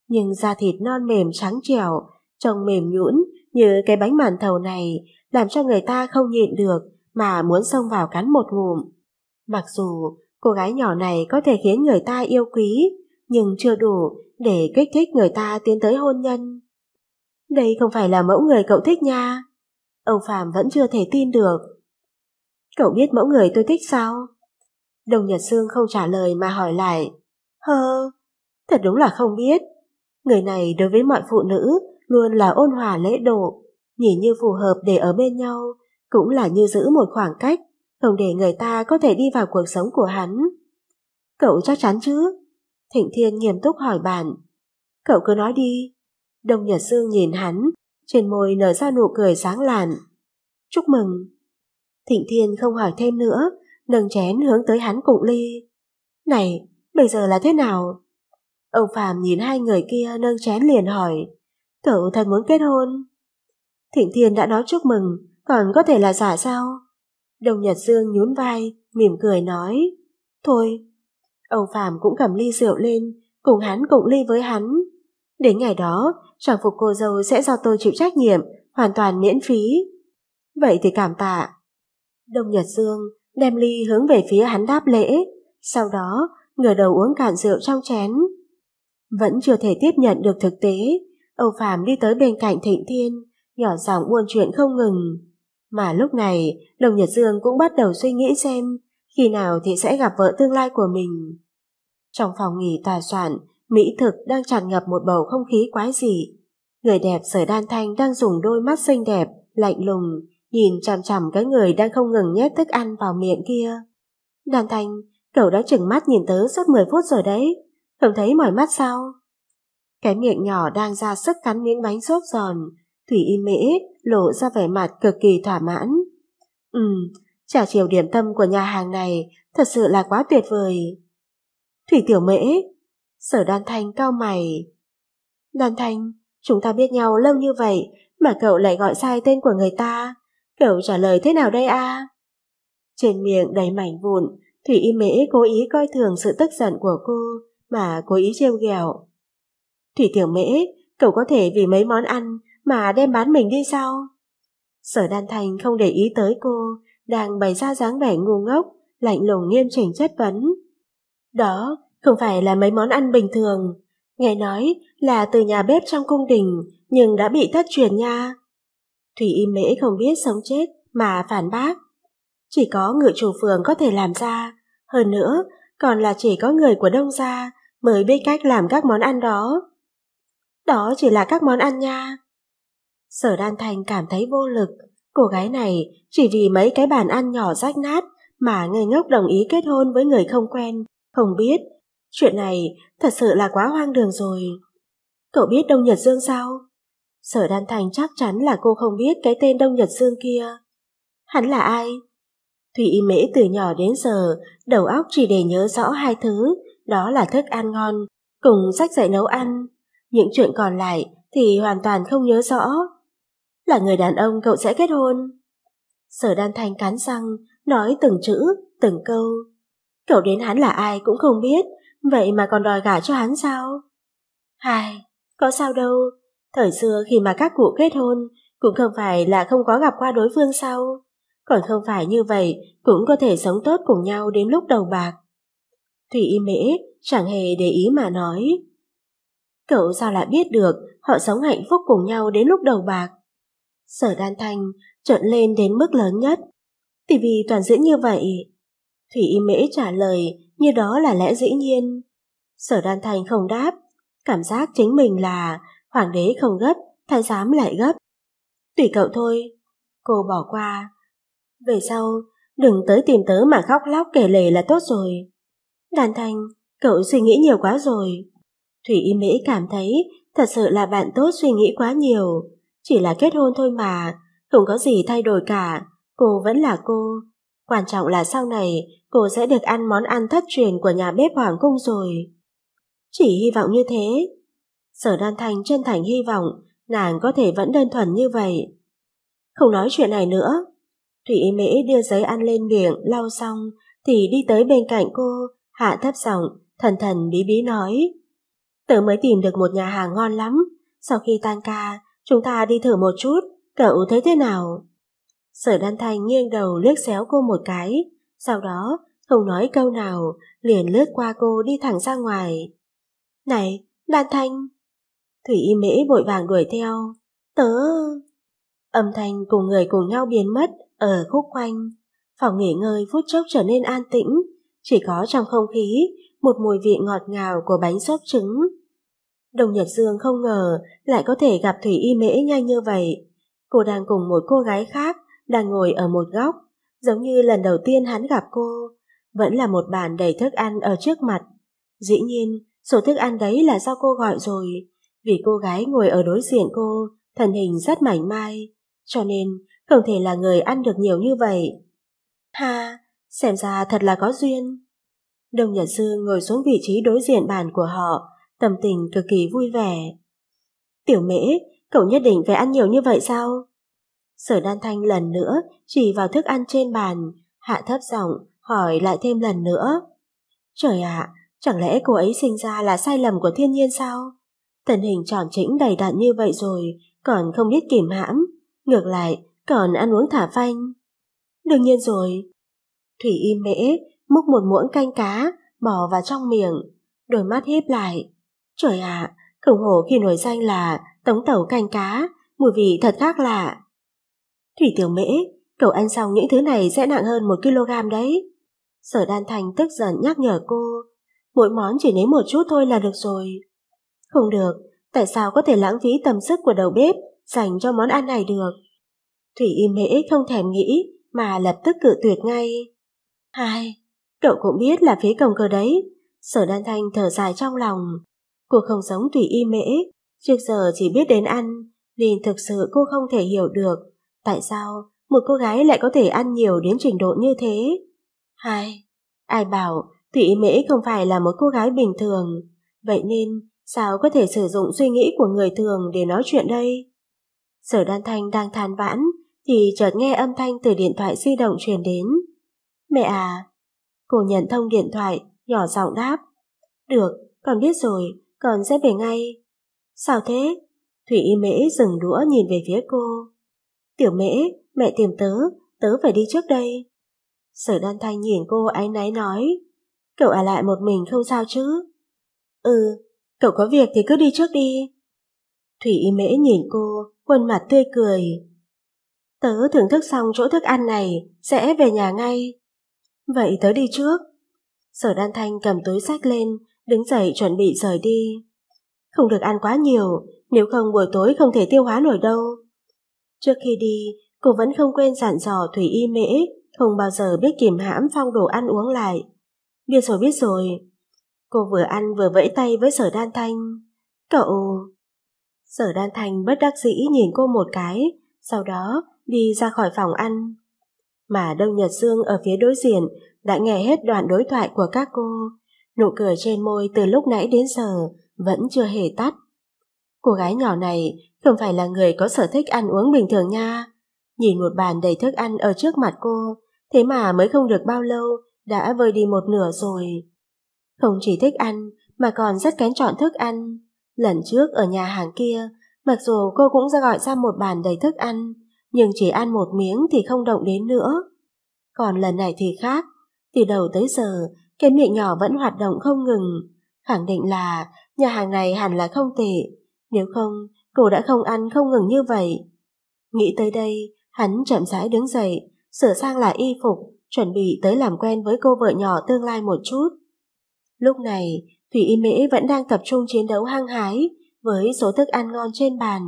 Nhưng da thịt non mềm trắng trẻo, trông mềm nhũn như cái bánh màn thầu này, làm cho người ta không nhịn được mà muốn xông vào cắn một ngụm. Mặc dù cô gái nhỏ này có thể khiến người ta yêu quý, nhưng chưa đủ để kích thích người ta tiến tới hôn nhân. Đây không phải là mẫu người cậu thích nha. Ông Phạm vẫn chưa thể tin được. Cậu biết mẫu người tôi thích sao? Đồng Nhật Sương không trả lời mà hỏi lại. Hơ, thật đúng là không biết. Người này đối với mọi phụ nữ luôn là ôn hòa lễ độ, nhìn như phù hợp để ở bên nhau, cũng là như giữ một khoảng cách, không để người ta có thể đi vào cuộc sống của hắn. Cậu chắc chắn chứ? Thịnh Thiên nghiêm túc hỏi bạn. Cậu cứ nói đi. Đông Nhật Dương nhìn hắn, trên môi nở ra nụ cười sáng lạn. Chúc mừng. Thịnh Thiên không hỏi thêm nữa, nâng chén hướng tới hắn cụng ly. Này, bây giờ là thế nào? Ông Phạm nhìn hai người kia nâng chén liền hỏi. Cậu thật muốn kết hôn. Thịnh Thiên đã nói chúc mừng, còn có thể là giả sao? Đông Nhật Dương nhún vai, mỉm cười nói. Thôi, Âu Phạm cũng cầm ly rượu lên, cùng hắn cùng ly với hắn. Đến ngày đó, trang phục cô dâu sẽ do tôi chịu trách nhiệm, hoàn toàn miễn phí. Vậy thì cảm tạ. Đông Nhật Dương đem ly hướng về phía hắn đáp lễ, sau đó ngửa đầu uống cạn rượu trong chén. Vẫn chưa thể tiếp nhận được thực tế, Âu Phạm đi tới bên cạnh Thịnh Thiên, nhỏ giọng buôn chuyện không ngừng. Mà lúc này, Đồng Nhật Dương cũng bắt đầu suy nghĩ xem khi nào thì sẽ gặp vợ tương lai của mình. Trong phòng nghỉ tòa soạn, mỹ thực đang tràn ngập một bầu không khí quái dị. Người đẹp sở đan thanh đang dùng đôi mắt xinh đẹp, lạnh lùng, nhìn chằm chằm cái người đang không ngừng nhét thức ăn vào miệng kia. Đan thanh, cậu đã chừng mắt nhìn tớ suốt 10 phút rồi đấy, không thấy mỏi mắt sao? Cái miệng nhỏ đang ra sức cắn miếng bánh xốp giòn, Thủy Y Mễ lộ ra vẻ mặt cực kỳ thỏa mãn. ừm Chảo chiều điểm tâm của nhà hàng này thật sự là quá tuyệt vời. Thủy Tiểu Mễ, Sở Đan Thanh cao mày. Đan Thanh, chúng ta biết nhau lâu như vậy mà cậu lại gọi sai tên của người ta. Cậu trả lời thế nào đây a? À? Trên miệng đầy mảnh vụn, Thủy Y Mễ cố ý coi thường sự tức giận của cô mà cố ý trêu ghẹo. Thủy Tiểu Mễ, cậu có thể vì mấy món ăn mà đem bán mình đi sao? Sở Đan Thành không để ý tới cô, đang bày ra dáng vẻ ngu ngốc, lạnh lùng nghiêm chỉnh chất vấn. Đó không phải là mấy món ăn bình thường, nghe nói là từ nhà bếp trong cung đình nhưng đã bị thất truyền nha. Thủy im mễ không biết sống chết mà phản bác. Chỉ có ngự chủ phường có thể làm ra, hơn nữa còn là chỉ có người của đông gia mới biết cách làm các món ăn đó. Đó chỉ là các món ăn nha. Sở Đan Thành cảm thấy vô lực, Cô gái này chỉ vì mấy cái bàn ăn nhỏ rách nát mà ngây ngốc đồng ý kết hôn với người không quen, không biết. Chuyện này thật sự là quá hoang đường rồi. Cậu biết Đông Nhật Dương sao? Sở Đan Thành chắc chắn là cô không biết cái tên Đông Nhật Dương kia. Hắn là ai? Thủy Y Mễ từ nhỏ đến giờ, đầu óc chỉ để nhớ rõ hai thứ, đó là thức ăn ngon, cùng sách dạy nấu ăn. Những chuyện còn lại thì hoàn toàn không nhớ rõ là người đàn ông cậu sẽ kết hôn. Sở đan thanh cắn răng, nói từng chữ, từng câu. Cậu đến hắn là ai cũng không biết, vậy mà còn đòi gả cho hắn sao? Hai, có sao đâu, thời xưa khi mà các cụ kết hôn, cũng không phải là không có gặp qua đối phương sao? Còn không phải như vậy, cũng có thể sống tốt cùng nhau đến lúc đầu bạc. Thủy y mễ, chẳng hề để ý mà nói. Cậu sao lại biết được họ sống hạnh phúc cùng nhau đến lúc đầu bạc? Sở đan thanh trợn lên đến mức lớn nhất. Tỷ vì toàn diễn như vậy. Thủy y mễ trả lời như đó là lẽ dĩ nhiên. Sở đan thanh không đáp, cảm giác chính mình là hoàng đế không gấp, thái giám lại gấp. Tùy cậu thôi, cô bỏ qua. Về sau, đừng tới tìm tớ mà khóc lóc kể lể là tốt rồi. Đan thanh, cậu suy nghĩ nhiều quá rồi. Thủy y mễ cảm thấy thật sự là bạn tốt suy nghĩ quá nhiều chỉ là kết hôn thôi mà, không có gì thay đổi cả, cô vẫn là cô. Quan trọng là sau này cô sẽ được ăn món ăn thất truyền của nhà bếp Hoàng Cung rồi. Chỉ hy vọng như thế. Sở Đan Thanh chân thành hy vọng nàng có thể vẫn đơn thuần như vậy. Không nói chuyện này nữa. Thủy mỹ đưa giấy ăn lên miệng, lau xong, thì đi tới bên cạnh cô, hạ thấp giọng, thần thần bí bí nói. Tớ mới tìm được một nhà hàng ngon lắm, sau khi tan ca, Chúng ta đi thử một chút, cậu thấy thế nào? Sở Đan Thanh nghiêng đầu liếc xéo cô một cái, sau đó không nói câu nào, liền lướt qua cô đi thẳng ra ngoài. Này, Đan Thanh! Thủy Y Mễ vội vàng đuổi theo. Tớ! Âm thanh cùng người cùng nhau biến mất ở khúc quanh. Phòng nghỉ ngơi phút chốc trở nên an tĩnh, chỉ có trong không khí một mùi vị ngọt ngào của bánh xốp trứng Đồng Nhật Dương không ngờ lại có thể gặp Thủy Y Mễ nhanh như vậy. Cô đang cùng một cô gái khác đang ngồi ở một góc, giống như lần đầu tiên hắn gặp cô. Vẫn là một bàn đầy thức ăn ở trước mặt. Dĩ nhiên, số thức ăn đấy là do cô gọi rồi, vì cô gái ngồi ở đối diện cô, thần hình rất mảnh mai, cho nên không thể là người ăn được nhiều như vậy. Ha, xem ra thật là có duyên. Đồng Nhật Dương ngồi xuống vị trí đối diện bàn của họ, tâm tình cực kỳ vui vẻ. Tiểu mễ, cậu nhất định phải ăn nhiều như vậy sao? Sở đan thanh lần nữa chỉ vào thức ăn trên bàn, hạ thấp giọng, hỏi lại thêm lần nữa. Trời ạ, chẳng lẽ cô ấy sinh ra là sai lầm của thiên nhiên sao? Tình hình tròn chỉnh đầy đặn như vậy rồi, còn không biết kìm hãm, ngược lại, còn ăn uống thả phanh. Đương nhiên rồi. Thủy im mễ, múc một muỗng canh cá, bỏ vào trong miệng, đôi mắt híp lại, Trời ạ, à, khổng hổ khi nổi danh là tống tẩu canh cá, mùi vị thật khác lạ. Thủy tiểu mễ, cậu ăn xong những thứ này sẽ nặng hơn một kg đấy. Sở đan thành tức giận nhắc nhở cô, mỗi món chỉ nếm một chút thôi là được rồi. Không được, tại sao có thể lãng phí tầm sức của đầu bếp dành cho món ăn này được? Thủy y mễ không thèm nghĩ mà lập tức cự tuyệt ngay. Hai, cậu cũng biết là phía cổng cờ đấy. Sở đan thanh thở dài trong lòng, Cô không sống tùy y mễ, trước giờ chỉ biết đến ăn, nên thực sự cô không thể hiểu được tại sao một cô gái lại có thể ăn nhiều đến trình độ như thế. Hai, ai bảo tùy y mễ không phải là một cô gái bình thường, vậy nên sao có thể sử dụng suy nghĩ của người thường để nói chuyện đây? Sở đan thanh đang than vãn, thì chợt nghe âm thanh từ điện thoại di động truyền đến. Mẹ à! Cô nhận thông điện thoại, nhỏ giọng đáp. Được, con biết rồi, còn sẽ về ngay. Sao thế? Thủy y mễ dừng đũa nhìn về phía cô. Tiểu mễ, mẹ tìm tớ, tớ phải đi trước đây. Sở đan thanh nhìn cô áy náy nói. Cậu ở lại một mình không sao chứ? Ừ, cậu có việc thì cứ đi trước đi. Thủy y mễ nhìn cô, khuôn mặt tươi cười. Tớ thưởng thức xong chỗ thức ăn này, sẽ về nhà ngay. Vậy tớ đi trước. Sở đan thanh cầm túi sách lên, đứng dậy chuẩn bị rời đi. Không được ăn quá nhiều, nếu không buổi tối không thể tiêu hóa nổi đâu. Trước khi đi, cô vẫn không quên dặn dò Thủy Y Mễ không bao giờ biết kiềm hãm phong đồ ăn uống lại. Biết rồi biết rồi. Cô vừa ăn vừa vẫy tay với sở đan thanh. Cậu... Sở đan thanh bất đắc dĩ nhìn cô một cái, sau đó đi ra khỏi phòng ăn. Mà Đông Nhật Dương ở phía đối diện đã nghe hết đoạn đối thoại của các cô, Nụ cười trên môi từ lúc nãy đến giờ vẫn chưa hề tắt. Cô gái nhỏ này không phải là người có sở thích ăn uống bình thường nha. Nhìn một bàn đầy thức ăn ở trước mặt cô, thế mà mới không được bao lâu đã vơi đi một nửa rồi. Không chỉ thích ăn mà còn rất kén chọn thức ăn. Lần trước ở nhà hàng kia, mặc dù cô cũng ra gọi ra một bàn đầy thức ăn, nhưng chỉ ăn một miếng thì không động đến nữa. Còn lần này thì khác, từ đầu tới giờ cái miệng nhỏ vẫn hoạt động không ngừng, khẳng định là nhà hàng này hẳn là không tệ, nếu không cô đã không ăn không ngừng như vậy. Nghĩ tới đây, hắn chậm rãi đứng dậy, sửa sang lại y phục, chuẩn bị tới làm quen với cô vợ nhỏ tương lai một chút. Lúc này, Thủy Y Mễ vẫn đang tập trung chiến đấu hăng hái với số thức ăn ngon trên bàn.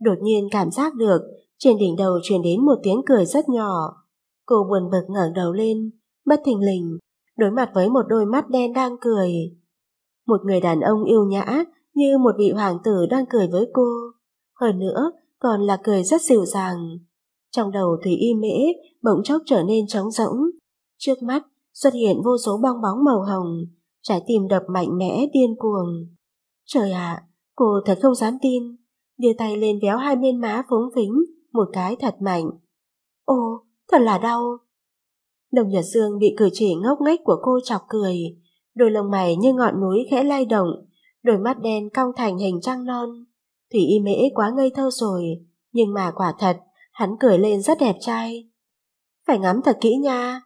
Đột nhiên cảm giác được trên đỉnh đầu truyền đến một tiếng cười rất nhỏ. Cô buồn bực ngẩng đầu lên, bất thình lình đối mặt với một đôi mắt đen đang cười. Một người đàn ông yêu nhã như một vị hoàng tử đang cười với cô. Hơn nữa, còn là cười rất dịu dàng. Trong đầu Thủy Y Mễ bỗng chốc trở nên trống rỗng. Trước mắt xuất hiện vô số bong bóng màu hồng, trái tim đập mạnh mẽ điên cuồng. Trời ạ, cô thật không dám tin. Đưa tay lên véo hai bên má phúng phính, một cái thật mạnh. Ô, thật là đau. Đồng Nhật Dương bị cử chỉ ngốc nghếch của cô chọc cười, đôi lông mày như ngọn núi khẽ lay động, đôi mắt đen cong thành hình trăng non. Thủy Y Mễ quá ngây thơ rồi, nhưng mà quả thật, hắn cười lên rất đẹp trai. Phải ngắm thật kỹ nha.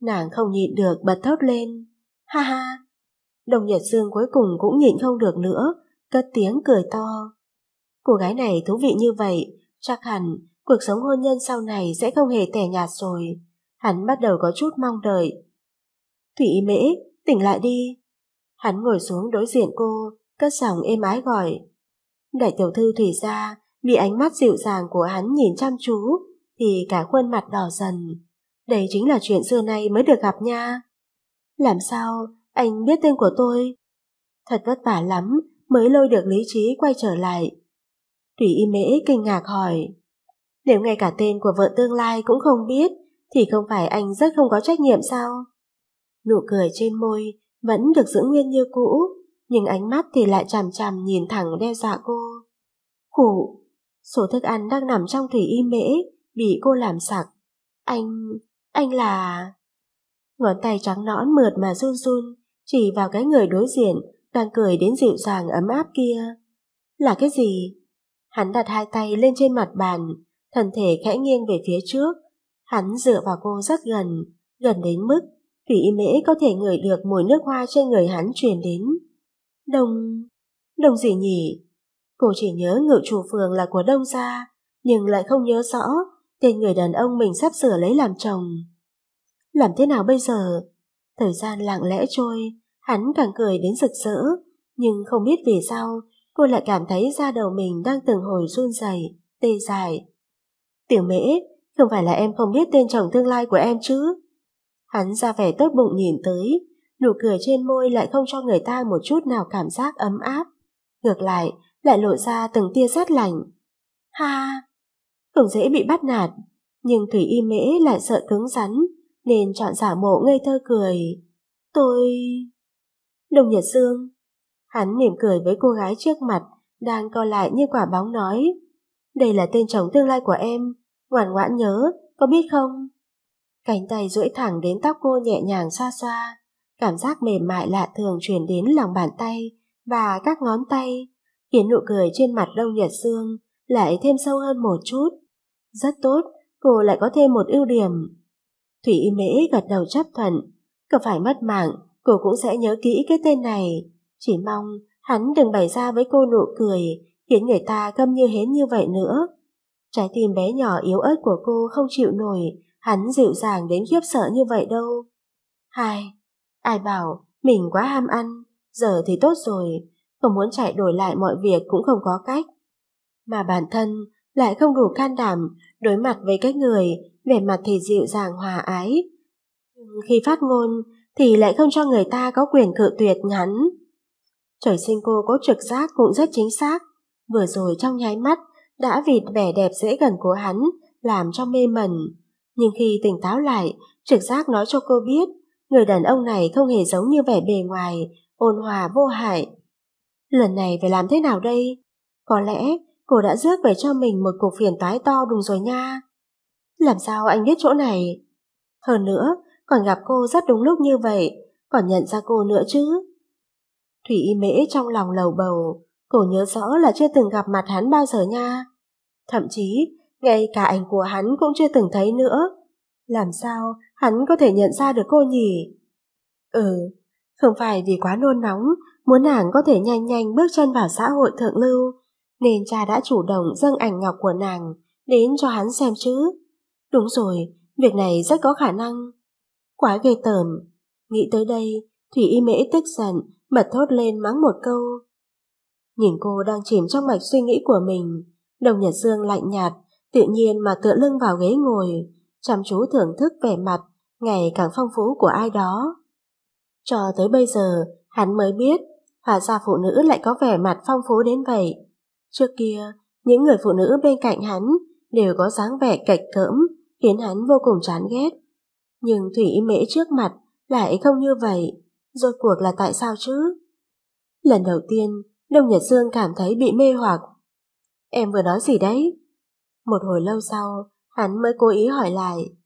Nàng không nhịn được bật thốt lên. Ha ha. Đồng Nhật Dương cuối cùng cũng nhịn không được nữa, cất tiếng cười to. Cô gái này thú vị như vậy, chắc hẳn cuộc sống hôn nhân sau này sẽ không hề tẻ nhạt rồi. Hắn bắt đầu có chút mong đợi. Thủy Mễ, tỉnh lại đi. Hắn ngồi xuống đối diện cô, cất giọng êm ái gọi. Đại tiểu thư Thủy ra, bị ánh mắt dịu dàng của hắn nhìn chăm chú, thì cả khuôn mặt đỏ dần. đây chính là chuyện xưa nay mới được gặp nha. Làm sao anh biết tên của tôi? Thật vất vả lắm mới lôi được lý trí quay trở lại. Thủy y mễ kinh ngạc hỏi. Nếu ngay cả tên của vợ tương lai cũng không biết thì không phải anh rất không có trách nhiệm sao? Nụ cười trên môi vẫn được giữ nguyên như cũ, nhưng ánh mắt thì lại chằm chằm nhìn thẳng đe dọa cô. Khủ, số thức ăn đang nằm trong thủy y mễ, bị cô làm sặc. Anh, anh là... Ngón tay trắng nõn mượt mà run run, chỉ vào cái người đối diện, đang cười đến dịu dàng ấm áp kia. Là cái gì? Hắn đặt hai tay lên trên mặt bàn, thân thể khẽ nghiêng về phía trước, Hắn dựa vào cô rất gần, gần đến mức Thủy Y Mễ có thể ngửi được mùi nước hoa trên người hắn truyền đến. Đông... Đông gì nhỉ? Cô chỉ nhớ ngự chủ phường là của Đông gia, nhưng lại không nhớ rõ tên người đàn ông mình sắp sửa lấy làm chồng. Làm thế nào bây giờ? Thời gian lặng lẽ trôi, hắn càng cười đến rực rỡ, nhưng không biết vì sao cô lại cảm thấy da đầu mình đang từng hồi run rẩy, tê dại. Tiểu mễ, không phải là em không biết tên chồng tương lai của em chứ? Hắn ra vẻ tốt bụng nhìn tới, nụ cười trên môi lại không cho người ta một chút nào cảm giác ấm áp. Ngược lại, lại lộ ra từng tia sát lạnh. Ha! Không dễ bị bắt nạt, nhưng Thủy Y Mễ lại sợ cứng rắn, nên chọn giả mộ ngây thơ cười. Tôi... Đồng Nhật Dương. Hắn mỉm cười với cô gái trước mặt, đang co lại như quả bóng nói. Đây là tên chồng tương lai của em, ngoan ngoãn nhớ, có biết không? Cánh tay duỗi thẳng đến tóc cô nhẹ nhàng xoa xoa, cảm giác mềm mại lạ thường truyền đến lòng bàn tay và các ngón tay, khiến nụ cười trên mặt Đông Nhật Sương lại thêm sâu hơn một chút. Rất tốt, cô lại có thêm một ưu điểm. Thủy Y Mễ gật đầu chấp thuận, có phải mất mạng, cô cũng sẽ nhớ kỹ cái tên này. Chỉ mong hắn đừng bày ra với cô nụ cười, khiến người ta câm như hến như vậy nữa. Trái tim bé nhỏ yếu ớt của cô không chịu nổi, hắn dịu dàng đến khiếp sợ như vậy đâu. Hai, ai bảo mình quá ham ăn, giờ thì tốt rồi, không muốn chạy đổi lại mọi việc cũng không có cách. Mà bản thân lại không đủ can đảm đối mặt với cái người vẻ mặt thì dịu dàng hòa ái. khi phát ngôn thì lại không cho người ta có quyền cự tuyệt ngắn. Trời sinh cô có trực giác cũng rất chính xác, vừa rồi trong nháy mắt đã vịt vẻ đẹp dễ gần của hắn làm cho mê mẩn. Nhưng khi tỉnh táo lại, trực giác nói cho cô biết người đàn ông này không hề giống như vẻ bề ngoài, ôn hòa vô hại. Lần này phải làm thế nào đây? Có lẽ cô đã rước về cho mình một cuộc phiền toái to đùng rồi nha. Làm sao anh biết chỗ này? Hơn nữa, còn gặp cô rất đúng lúc như vậy, còn nhận ra cô nữa chứ. Thủy y mễ trong lòng lầu bầu, Cô nhớ rõ là chưa từng gặp mặt hắn bao giờ nha. Thậm chí, ngay cả ảnh của hắn cũng chưa từng thấy nữa. Làm sao hắn có thể nhận ra được cô nhỉ? Ừ, không phải vì quá nôn nóng, muốn nàng có thể nhanh nhanh bước chân vào xã hội thượng lưu, nên cha đã chủ động dâng ảnh ngọc của nàng đến cho hắn xem chứ. Đúng rồi, việc này rất có khả năng. Quá ghê tởm. Nghĩ tới đây, Thủy Y Mễ tức giận, bật thốt lên mắng một câu. Nhìn cô đang chìm trong mạch suy nghĩ của mình, đồng nhật dương lạnh nhạt, tự nhiên mà tựa lưng vào ghế ngồi, chăm chú thưởng thức vẻ mặt ngày càng phong phú của ai đó. Cho tới bây giờ, hắn mới biết, hóa ra phụ nữ lại có vẻ mặt phong phú đến vậy. Trước kia, những người phụ nữ bên cạnh hắn đều có dáng vẻ cạch cỡm, khiến hắn vô cùng chán ghét. Nhưng Thủy Mễ trước mặt lại không như vậy, rốt cuộc là tại sao chứ? Lần đầu tiên, Đông Nhật Dương cảm thấy bị mê hoặc. Em vừa nói gì đấy? Một hồi lâu sau, hắn mới cố ý hỏi lại.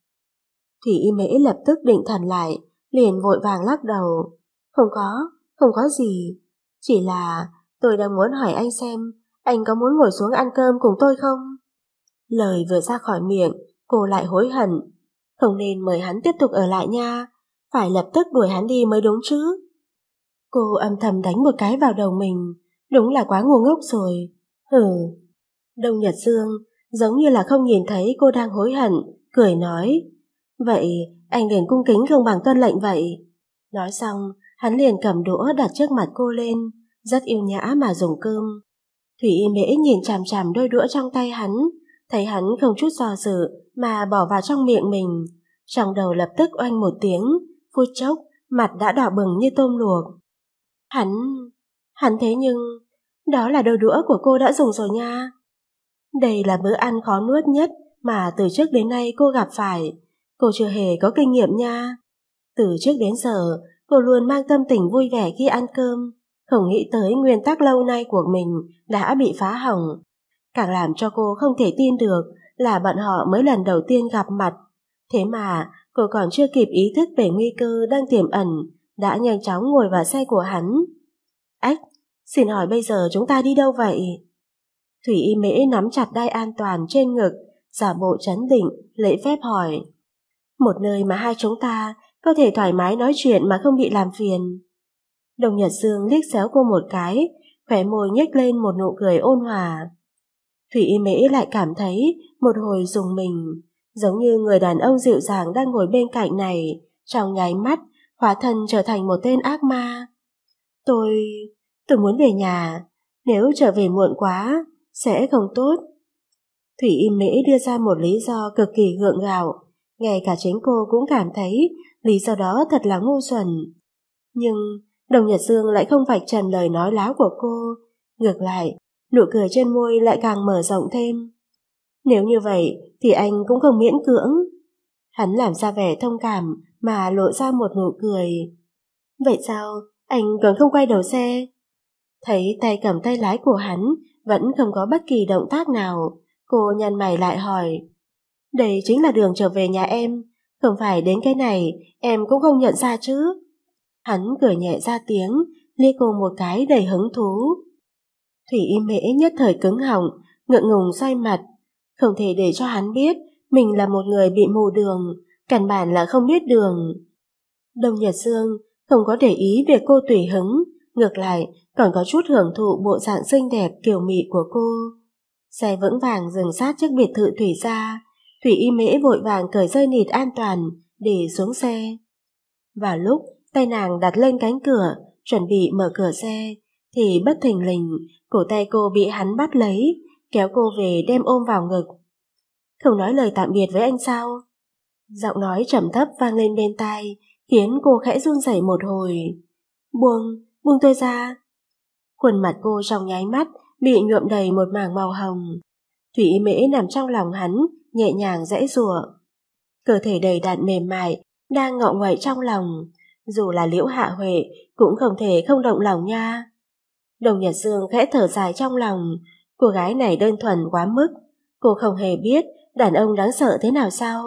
Thủy y mễ lập tức định thần lại, liền vội vàng lắc đầu. Không có, không có gì. Chỉ là tôi đang muốn hỏi anh xem anh có muốn ngồi xuống ăn cơm cùng tôi không? Lời vừa ra khỏi miệng, cô lại hối hận. Không nên mời hắn tiếp tục ở lại nha, phải lập tức đuổi hắn đi mới đúng chứ. Cô âm thầm đánh một cái vào đầu mình, Đúng là quá ngu ngốc rồi. Hừ. Đông Nhật Dương giống như là không nhìn thấy cô đang hối hận, cười nói. Vậy anh liền cung kính không bằng tuân lệnh vậy. Nói xong, hắn liền cầm đũa đặt trước mặt cô lên, rất yêu nhã mà dùng cơm. Thủy Y Mễ nhìn chằm chằm đôi đũa trong tay hắn, thấy hắn không chút do dự mà bỏ vào trong miệng mình. Trong đầu lập tức oanh một tiếng, phút chốc, mặt đã đỏ bừng như tôm luộc. Hắn... hắn thế nhưng đó là đôi đũa của cô đã dùng rồi nha. Đây là bữa ăn khó nuốt nhất mà từ trước đến nay cô gặp phải. Cô chưa hề có kinh nghiệm nha. Từ trước đến giờ, cô luôn mang tâm tình vui vẻ khi ăn cơm. Không nghĩ tới nguyên tắc lâu nay của mình đã bị phá hỏng. Càng làm cho cô không thể tin được là bọn họ mới lần đầu tiên gặp mặt. Thế mà, cô còn chưa kịp ý thức về nguy cơ đang tiềm ẩn, đã nhanh chóng ngồi vào xe của hắn. Ách, Xin hỏi bây giờ chúng ta đi đâu vậy? Thủy y mễ nắm chặt đai an toàn trên ngực, giả bộ chấn định, lễ phép hỏi. Một nơi mà hai chúng ta có thể thoải mái nói chuyện mà không bị làm phiền. Đồng Nhật Dương liếc xéo cô một cái, khỏe môi nhếch lên một nụ cười ôn hòa. Thủy y mễ lại cảm thấy một hồi dùng mình, giống như người đàn ông dịu dàng đang ngồi bên cạnh này, trong nháy mắt, hóa thân trở thành một tên ác ma. Tôi... Tôi muốn về nhà, nếu trở về muộn quá, sẽ không tốt. Thủy im Mễ đưa ra một lý do cực kỳ gượng gạo, ngay cả chính cô cũng cảm thấy lý do đó thật là ngu xuẩn. Nhưng đồng Nhật Dương lại không vạch trần lời nói láo của cô, ngược lại, nụ cười trên môi lại càng mở rộng thêm. Nếu như vậy thì anh cũng không miễn cưỡng. Hắn làm ra vẻ thông cảm mà lộ ra một nụ cười. Vậy sao anh còn không quay đầu xe? Thấy tay cầm tay lái của hắn vẫn không có bất kỳ động tác nào, cô nhăn mày lại hỏi. Đây chính là đường trở về nhà em, không phải đến cái này em cũng không nhận ra chứ. Hắn cười nhẹ ra tiếng, lia cô một cái đầy hứng thú. Thủy y mễ nhất thời cứng họng, ngượng ngùng xoay mặt. Không thể để cho hắn biết mình là một người bị mù đường, căn bản là không biết đường. Đông Nhật Dương không có để ý về cô tùy hứng, ngược lại còn có chút hưởng thụ bộ dạng xinh đẹp kiểu mị của cô. Xe vững vàng dừng sát trước biệt thự Thủy gia Thủy y mễ vội vàng cởi dây nịt an toàn để xuống xe. Vào lúc tay nàng đặt lên cánh cửa, chuẩn bị mở cửa xe, thì bất thình lình, cổ tay cô bị hắn bắt lấy, kéo cô về đem ôm vào ngực. Không nói lời tạm biệt với anh sao? Giọng nói trầm thấp vang lên bên tai, khiến cô khẽ run rẩy một hồi. Buông, buông tôi ra. Khuôn mặt cô trong nháy mắt bị nhuộm đầy một mảng màu hồng. Thủy mễ nằm trong lòng hắn, nhẹ nhàng dãy rủa. Cơ thể đầy đặn mềm mại, đang ngọ ngoại trong lòng. Dù là liễu hạ huệ, cũng không thể không động lòng nha. Đồng Nhật Dương khẽ thở dài trong lòng, cô gái này đơn thuần quá mức. Cô không hề biết đàn ông đáng sợ thế nào sao.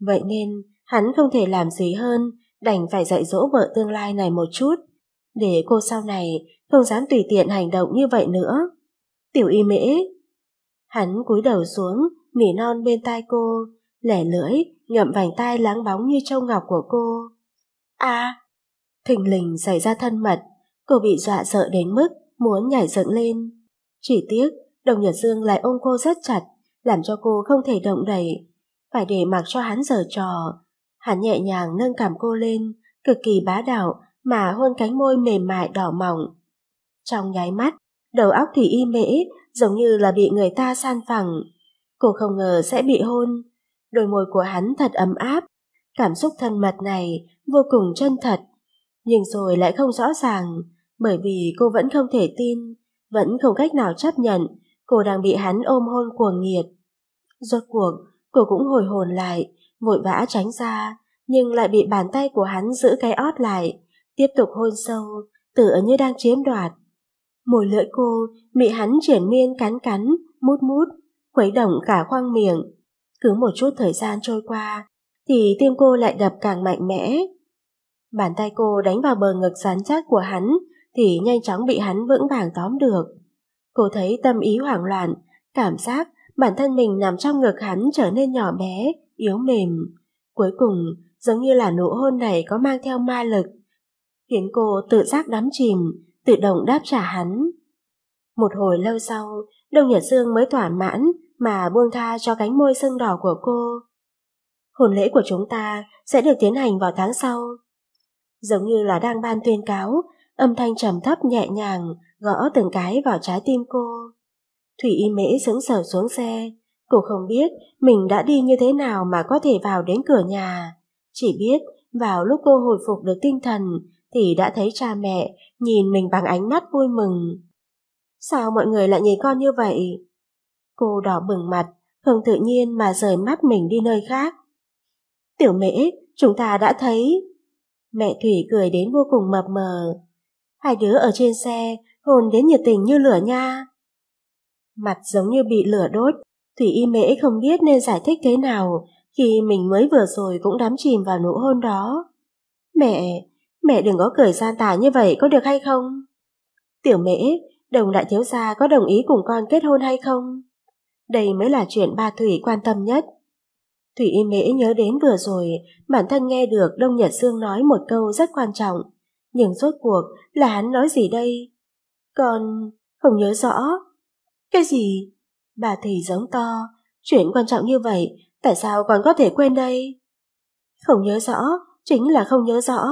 Vậy nên, hắn không thể làm gì hơn, đành phải dạy dỗ vợ tương lai này một chút để cô sau này không dám tùy tiện hành động như vậy nữa. Tiểu y mễ. Hắn cúi đầu xuống, nỉ non bên tai cô, lẻ lưỡi, ngậm vành tai láng bóng như trâu ngọc của cô. a à, thình lình xảy ra thân mật, cô bị dọa sợ đến mức muốn nhảy dựng lên. Chỉ tiếc, đồng nhật dương lại ôm cô rất chặt, làm cho cô không thể động đẩy. Phải để mặc cho hắn giở trò. Hắn nhẹ nhàng nâng cảm cô lên, cực kỳ bá đạo, mà hôn cánh môi mềm mại đỏ mỏng. Trong nháy mắt, đầu óc Thủy Y mễ giống như là bị người ta san phẳng. Cô không ngờ sẽ bị hôn. Đôi môi của hắn thật ấm áp, cảm xúc thân mật này vô cùng chân thật. Nhưng rồi lại không rõ ràng, bởi vì cô vẫn không thể tin, vẫn không cách nào chấp nhận cô đang bị hắn ôm hôn cuồng nhiệt. Rốt cuộc, cô cũng hồi hồn lại, vội vã tránh ra, nhưng lại bị bàn tay của hắn giữ cái ót lại, Tiếp tục hôn sâu, tựa như đang chiếm đoạt. Mùi lưỡi cô, bị hắn triển miên cắn cắn, mút mút, khuấy động cả khoang miệng. Cứ một chút thời gian trôi qua, thì tim cô lại đập càng mạnh mẽ. Bàn tay cô đánh vào bờ ngực rắn chắc của hắn, thì nhanh chóng bị hắn vững vàng tóm được. Cô thấy tâm ý hoảng loạn, cảm giác bản thân mình nằm trong ngực hắn trở nên nhỏ bé, yếu mềm. Cuối cùng, giống như là nụ hôn này có mang theo ma lực, khiến cô tự giác đắm chìm, tự động đáp trả hắn. Một hồi lâu sau, Đông Nhật Dương mới thỏa mãn mà buông tha cho cánh môi sưng đỏ của cô. Hồn lễ của chúng ta sẽ được tiến hành vào tháng sau. Giống như là đang ban tuyên cáo, âm thanh trầm thấp nhẹ nhàng gõ từng cái vào trái tim cô. Thủy Y Mễ sững sờ xuống xe, cô không biết mình đã đi như thế nào mà có thể vào đến cửa nhà, chỉ biết vào lúc cô hồi phục được tinh thần thì đã thấy cha mẹ nhìn mình bằng ánh mắt vui mừng. Sao mọi người lại nhìn con như vậy? Cô đỏ bừng mặt, không tự nhiên mà rời mắt mình đi nơi khác. Tiểu mễ, chúng ta đã thấy. Mẹ Thủy cười đến vô cùng mập mờ. Hai đứa ở trên xe, hồn đến nhiệt tình như lửa nha. Mặt giống như bị lửa đốt, Thủy y mễ không biết nên giải thích thế nào khi mình mới vừa rồi cũng đắm chìm vào nụ hôn đó. Mẹ, Mẹ đừng có cười gian tà như vậy có được hay không? Tiểu mễ, đồng đại thiếu gia có đồng ý cùng con kết hôn hay không? Đây mới là chuyện ba Thủy quan tâm nhất. Thủy y mễ nhớ đến vừa rồi, bản thân nghe được Đông Nhật dương nói một câu rất quan trọng. Nhưng rốt cuộc là hắn nói gì đây? Con không nhớ rõ. Cái gì? Bà Thủy giống to, chuyện quan trọng như vậy, tại sao con có thể quên đây? Không nhớ rõ, chính là không nhớ rõ.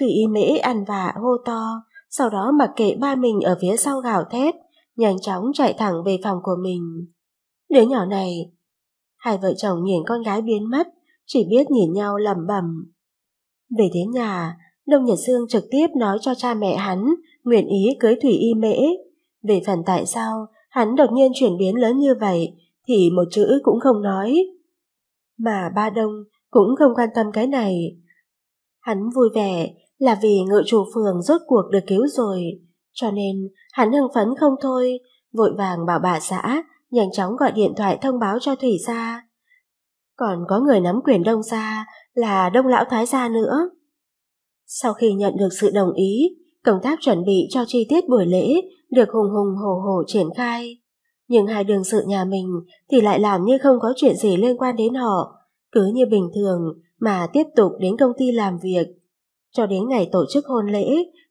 Thủy y mễ ăn vạ hô to, sau đó mặc kệ ba mình ở phía sau gào thét, nhanh chóng chạy thẳng về phòng của mình. Đứa nhỏ này, hai vợ chồng nhìn con gái biến mất, chỉ biết nhìn nhau lẩm bẩm. Về đến nhà, Đông Nhật dương trực tiếp nói cho cha mẹ hắn nguyện ý cưới Thủy Y Mễ. Về phần tại sao hắn đột nhiên chuyển biến lớn như vậy thì một chữ cũng không nói. Mà ba Đông cũng không quan tâm cái này. Hắn vui vẻ là vì ngự chủ phường rốt cuộc được cứu rồi, cho nên hắn hưng phấn không thôi, vội vàng bảo bà xã nhanh chóng gọi điện thoại thông báo cho Thủy gia. Còn có người nắm quyền Đông gia là Đông lão thái gia nữa. Sau khi nhận được sự đồng ý, công tác chuẩn bị cho chi tiết buổi lễ được hùng hùng hổ hổ triển khai. Nhưng hai đường sự nhà mình thì lại làm như không có chuyện gì liên quan đến họ, cứ như bình thường mà tiếp tục đến công ty làm việc cho đến ngày tổ chức hôn lễ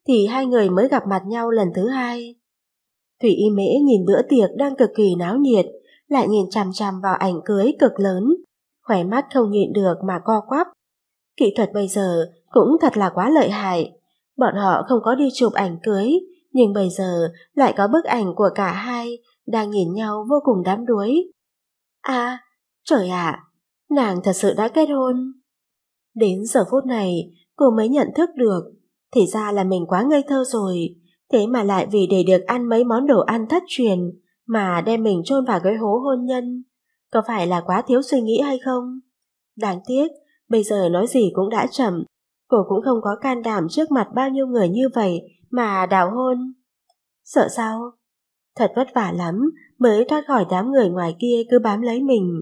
thì hai người mới gặp mặt nhau lần thứ hai. Thủy Y Mễ nhìn bữa tiệc đang cực kỳ náo nhiệt, lại nhìn chằm chằm vào ảnh cưới cực lớn, khỏe mắt không nhịn được mà co quắp. Kỹ thuật bây giờ cũng thật là quá lợi hại. Bọn họ không có đi chụp ảnh cưới, nhưng bây giờ lại có bức ảnh của cả hai đang nhìn nhau vô cùng đám đuối. À, trời ạ, à, nàng thật sự đã kết hôn. Đến giờ phút này, cô mới nhận thức được. Thì ra là mình quá ngây thơ rồi, thế mà lại vì để được ăn mấy món đồ ăn thất truyền mà đem mình chôn vào cái hố hôn nhân. Có phải là quá thiếu suy nghĩ hay không? Đáng tiếc, bây giờ nói gì cũng đã chậm. Cô cũng không có can đảm trước mặt bao nhiêu người như vậy mà đào hôn. Sợ sao? Thật vất vả lắm mới thoát khỏi đám người ngoài kia cứ bám lấy mình.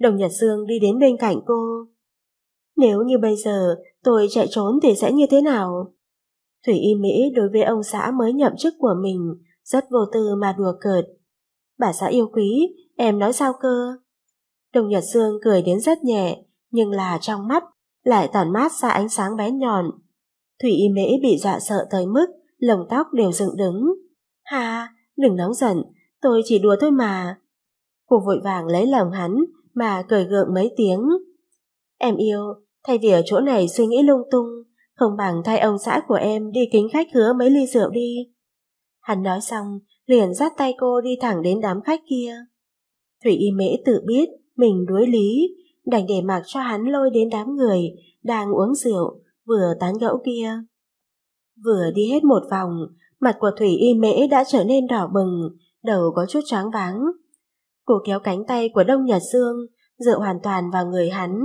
Đồng Nhật Dương đi đến bên cạnh cô. Nếu như bây giờ tôi chạy trốn thì sẽ như thế nào? Thủy Y Mỹ đối với ông xã mới nhậm chức của mình rất vô tư mà đùa cợt. Bà xã yêu quý, em nói sao cơ? Đồng Nhật Dương cười đến rất nhẹ, nhưng là trong mắt lại tản mát ra ánh sáng bé nhọn. Thủy Y mỹ bị dọa sợ tới mức lồng tóc đều dựng đứng. hà đừng nóng giận, tôi chỉ đùa thôi mà." Cô vội vàng lấy lòng hắn mà cười gượng mấy tiếng. "Em yêu, Thay vì ở chỗ này suy nghĩ lung tung, không bằng thay ông xã của em đi kính khách hứa mấy ly rượu đi. Hắn nói xong, liền dắt tay cô đi thẳng đến đám khách kia. Thủy Y Mễ tự biết mình đuối lý, đành để mặc cho hắn lôi đến đám người đang uống rượu, vừa tán gẫu kia. Vừa đi hết một vòng, mặt của Thủy Y Mễ đã trở nên đỏ bừng, đầu có chút choáng váng. Cô kéo cánh tay của Đông Nhật Dương, dựa hoàn toàn vào người hắn.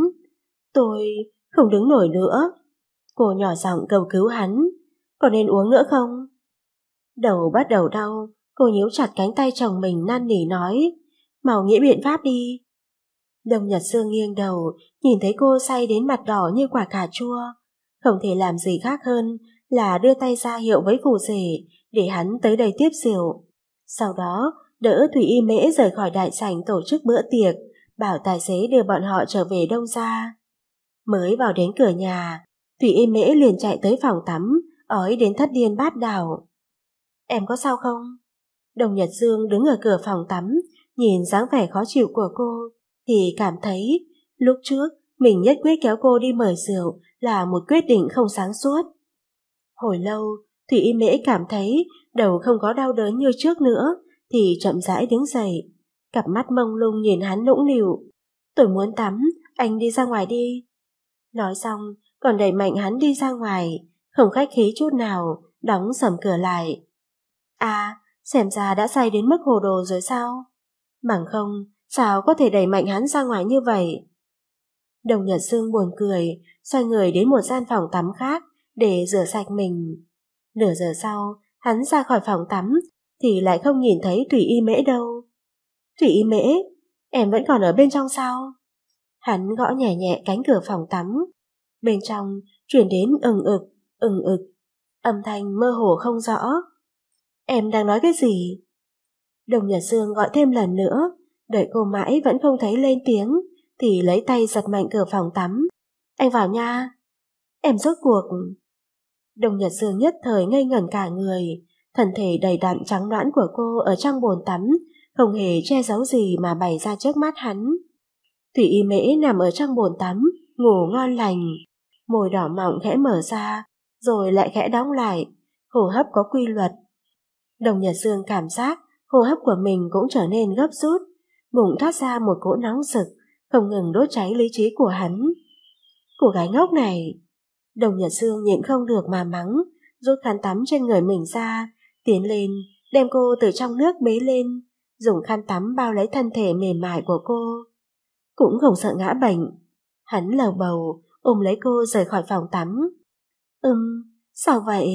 Tôi, không đứng nổi nữa. Cô nhỏ giọng cầu cứu hắn, có nên uống nữa không? Đầu bắt đầu đau, cô nhíu chặt cánh tay chồng mình năn nỉ nói, mau nghĩ biện pháp đi. Đông Nhật Sương nghiêng đầu, nhìn thấy cô say đến mặt đỏ như quả cà chua. Không thể làm gì khác hơn là đưa tay ra hiệu với phù rể để hắn tới đây tiếp rượu. Sau đó, đỡ Thủy Y Mễ rời khỏi đại sảnh tổ chức bữa tiệc, bảo tài xế đưa bọn họ trở về Đông Gia. Mới vào đến cửa nhà, Thủy y mễ liền chạy tới phòng tắm, ói đến thất điên bát đảo. Em có sao không? Đồng Nhật Dương đứng ở cửa phòng tắm, nhìn dáng vẻ khó chịu của cô, thì cảm thấy lúc trước mình nhất quyết kéo cô đi mời rượu là một quyết định không sáng suốt. Hồi lâu, Thủy Y Mễ cảm thấy đầu không có đau đớn như trước nữa, thì chậm rãi đứng dậy, cặp mắt mông lung nhìn hắn nũng nịu. Tôi muốn tắm, anh đi ra ngoài đi, Nói xong, còn đẩy mạnh hắn đi ra ngoài, không khách khí chút nào, đóng sầm cửa lại. À, xem ra đã say đến mức hồ đồ rồi sao? Bằng không, sao có thể đẩy mạnh hắn ra ngoài như vậy? Đồng Nhật sương buồn cười, xoay người đến một gian phòng tắm khác để rửa sạch mình. Nửa giờ sau, hắn ra khỏi phòng tắm thì lại không nhìn thấy Thủy Y Mễ đâu. Thủy Y Mễ, em vẫn còn ở bên trong sao? Hắn gõ nhẹ nhẹ cánh cửa phòng tắm. Bên trong chuyển đến ừng ực, ừng ực, âm thanh mơ hồ không rõ. Em đang nói cái gì? Đồng Nhật Dương gọi thêm lần nữa, đợi cô mãi vẫn không thấy lên tiếng, thì lấy tay giật mạnh cửa phòng tắm. Anh vào nha. Em rốt cuộc. Đồng Nhật Dương nhất thời ngây ngẩn cả người, thân thể đầy đặn trắng loãng của cô ở trong bồn tắm, không hề che giấu gì mà bày ra trước mắt hắn. Thủy y mễ nằm ở trong bồn tắm, ngủ ngon lành. Môi đỏ mọng khẽ mở ra, rồi lại khẽ đóng lại, hô hấp có quy luật. Đồng Nhật Dương cảm giác hô hấp của mình cũng trở nên gấp rút, bụng thoát ra một cỗ nóng sực, không ngừng đốt cháy lý trí của hắn. của gái ngốc này, Đồng Nhật Dương nhịn không được mà mắng, rút khăn tắm trên người mình ra, tiến lên, đem cô từ trong nước bế lên, dùng khăn tắm bao lấy thân thể mềm mại của cô, cũng không sợ ngã bệnh. Hắn lầu bầu, ôm lấy cô rời khỏi phòng tắm. Ừm, sao vậy?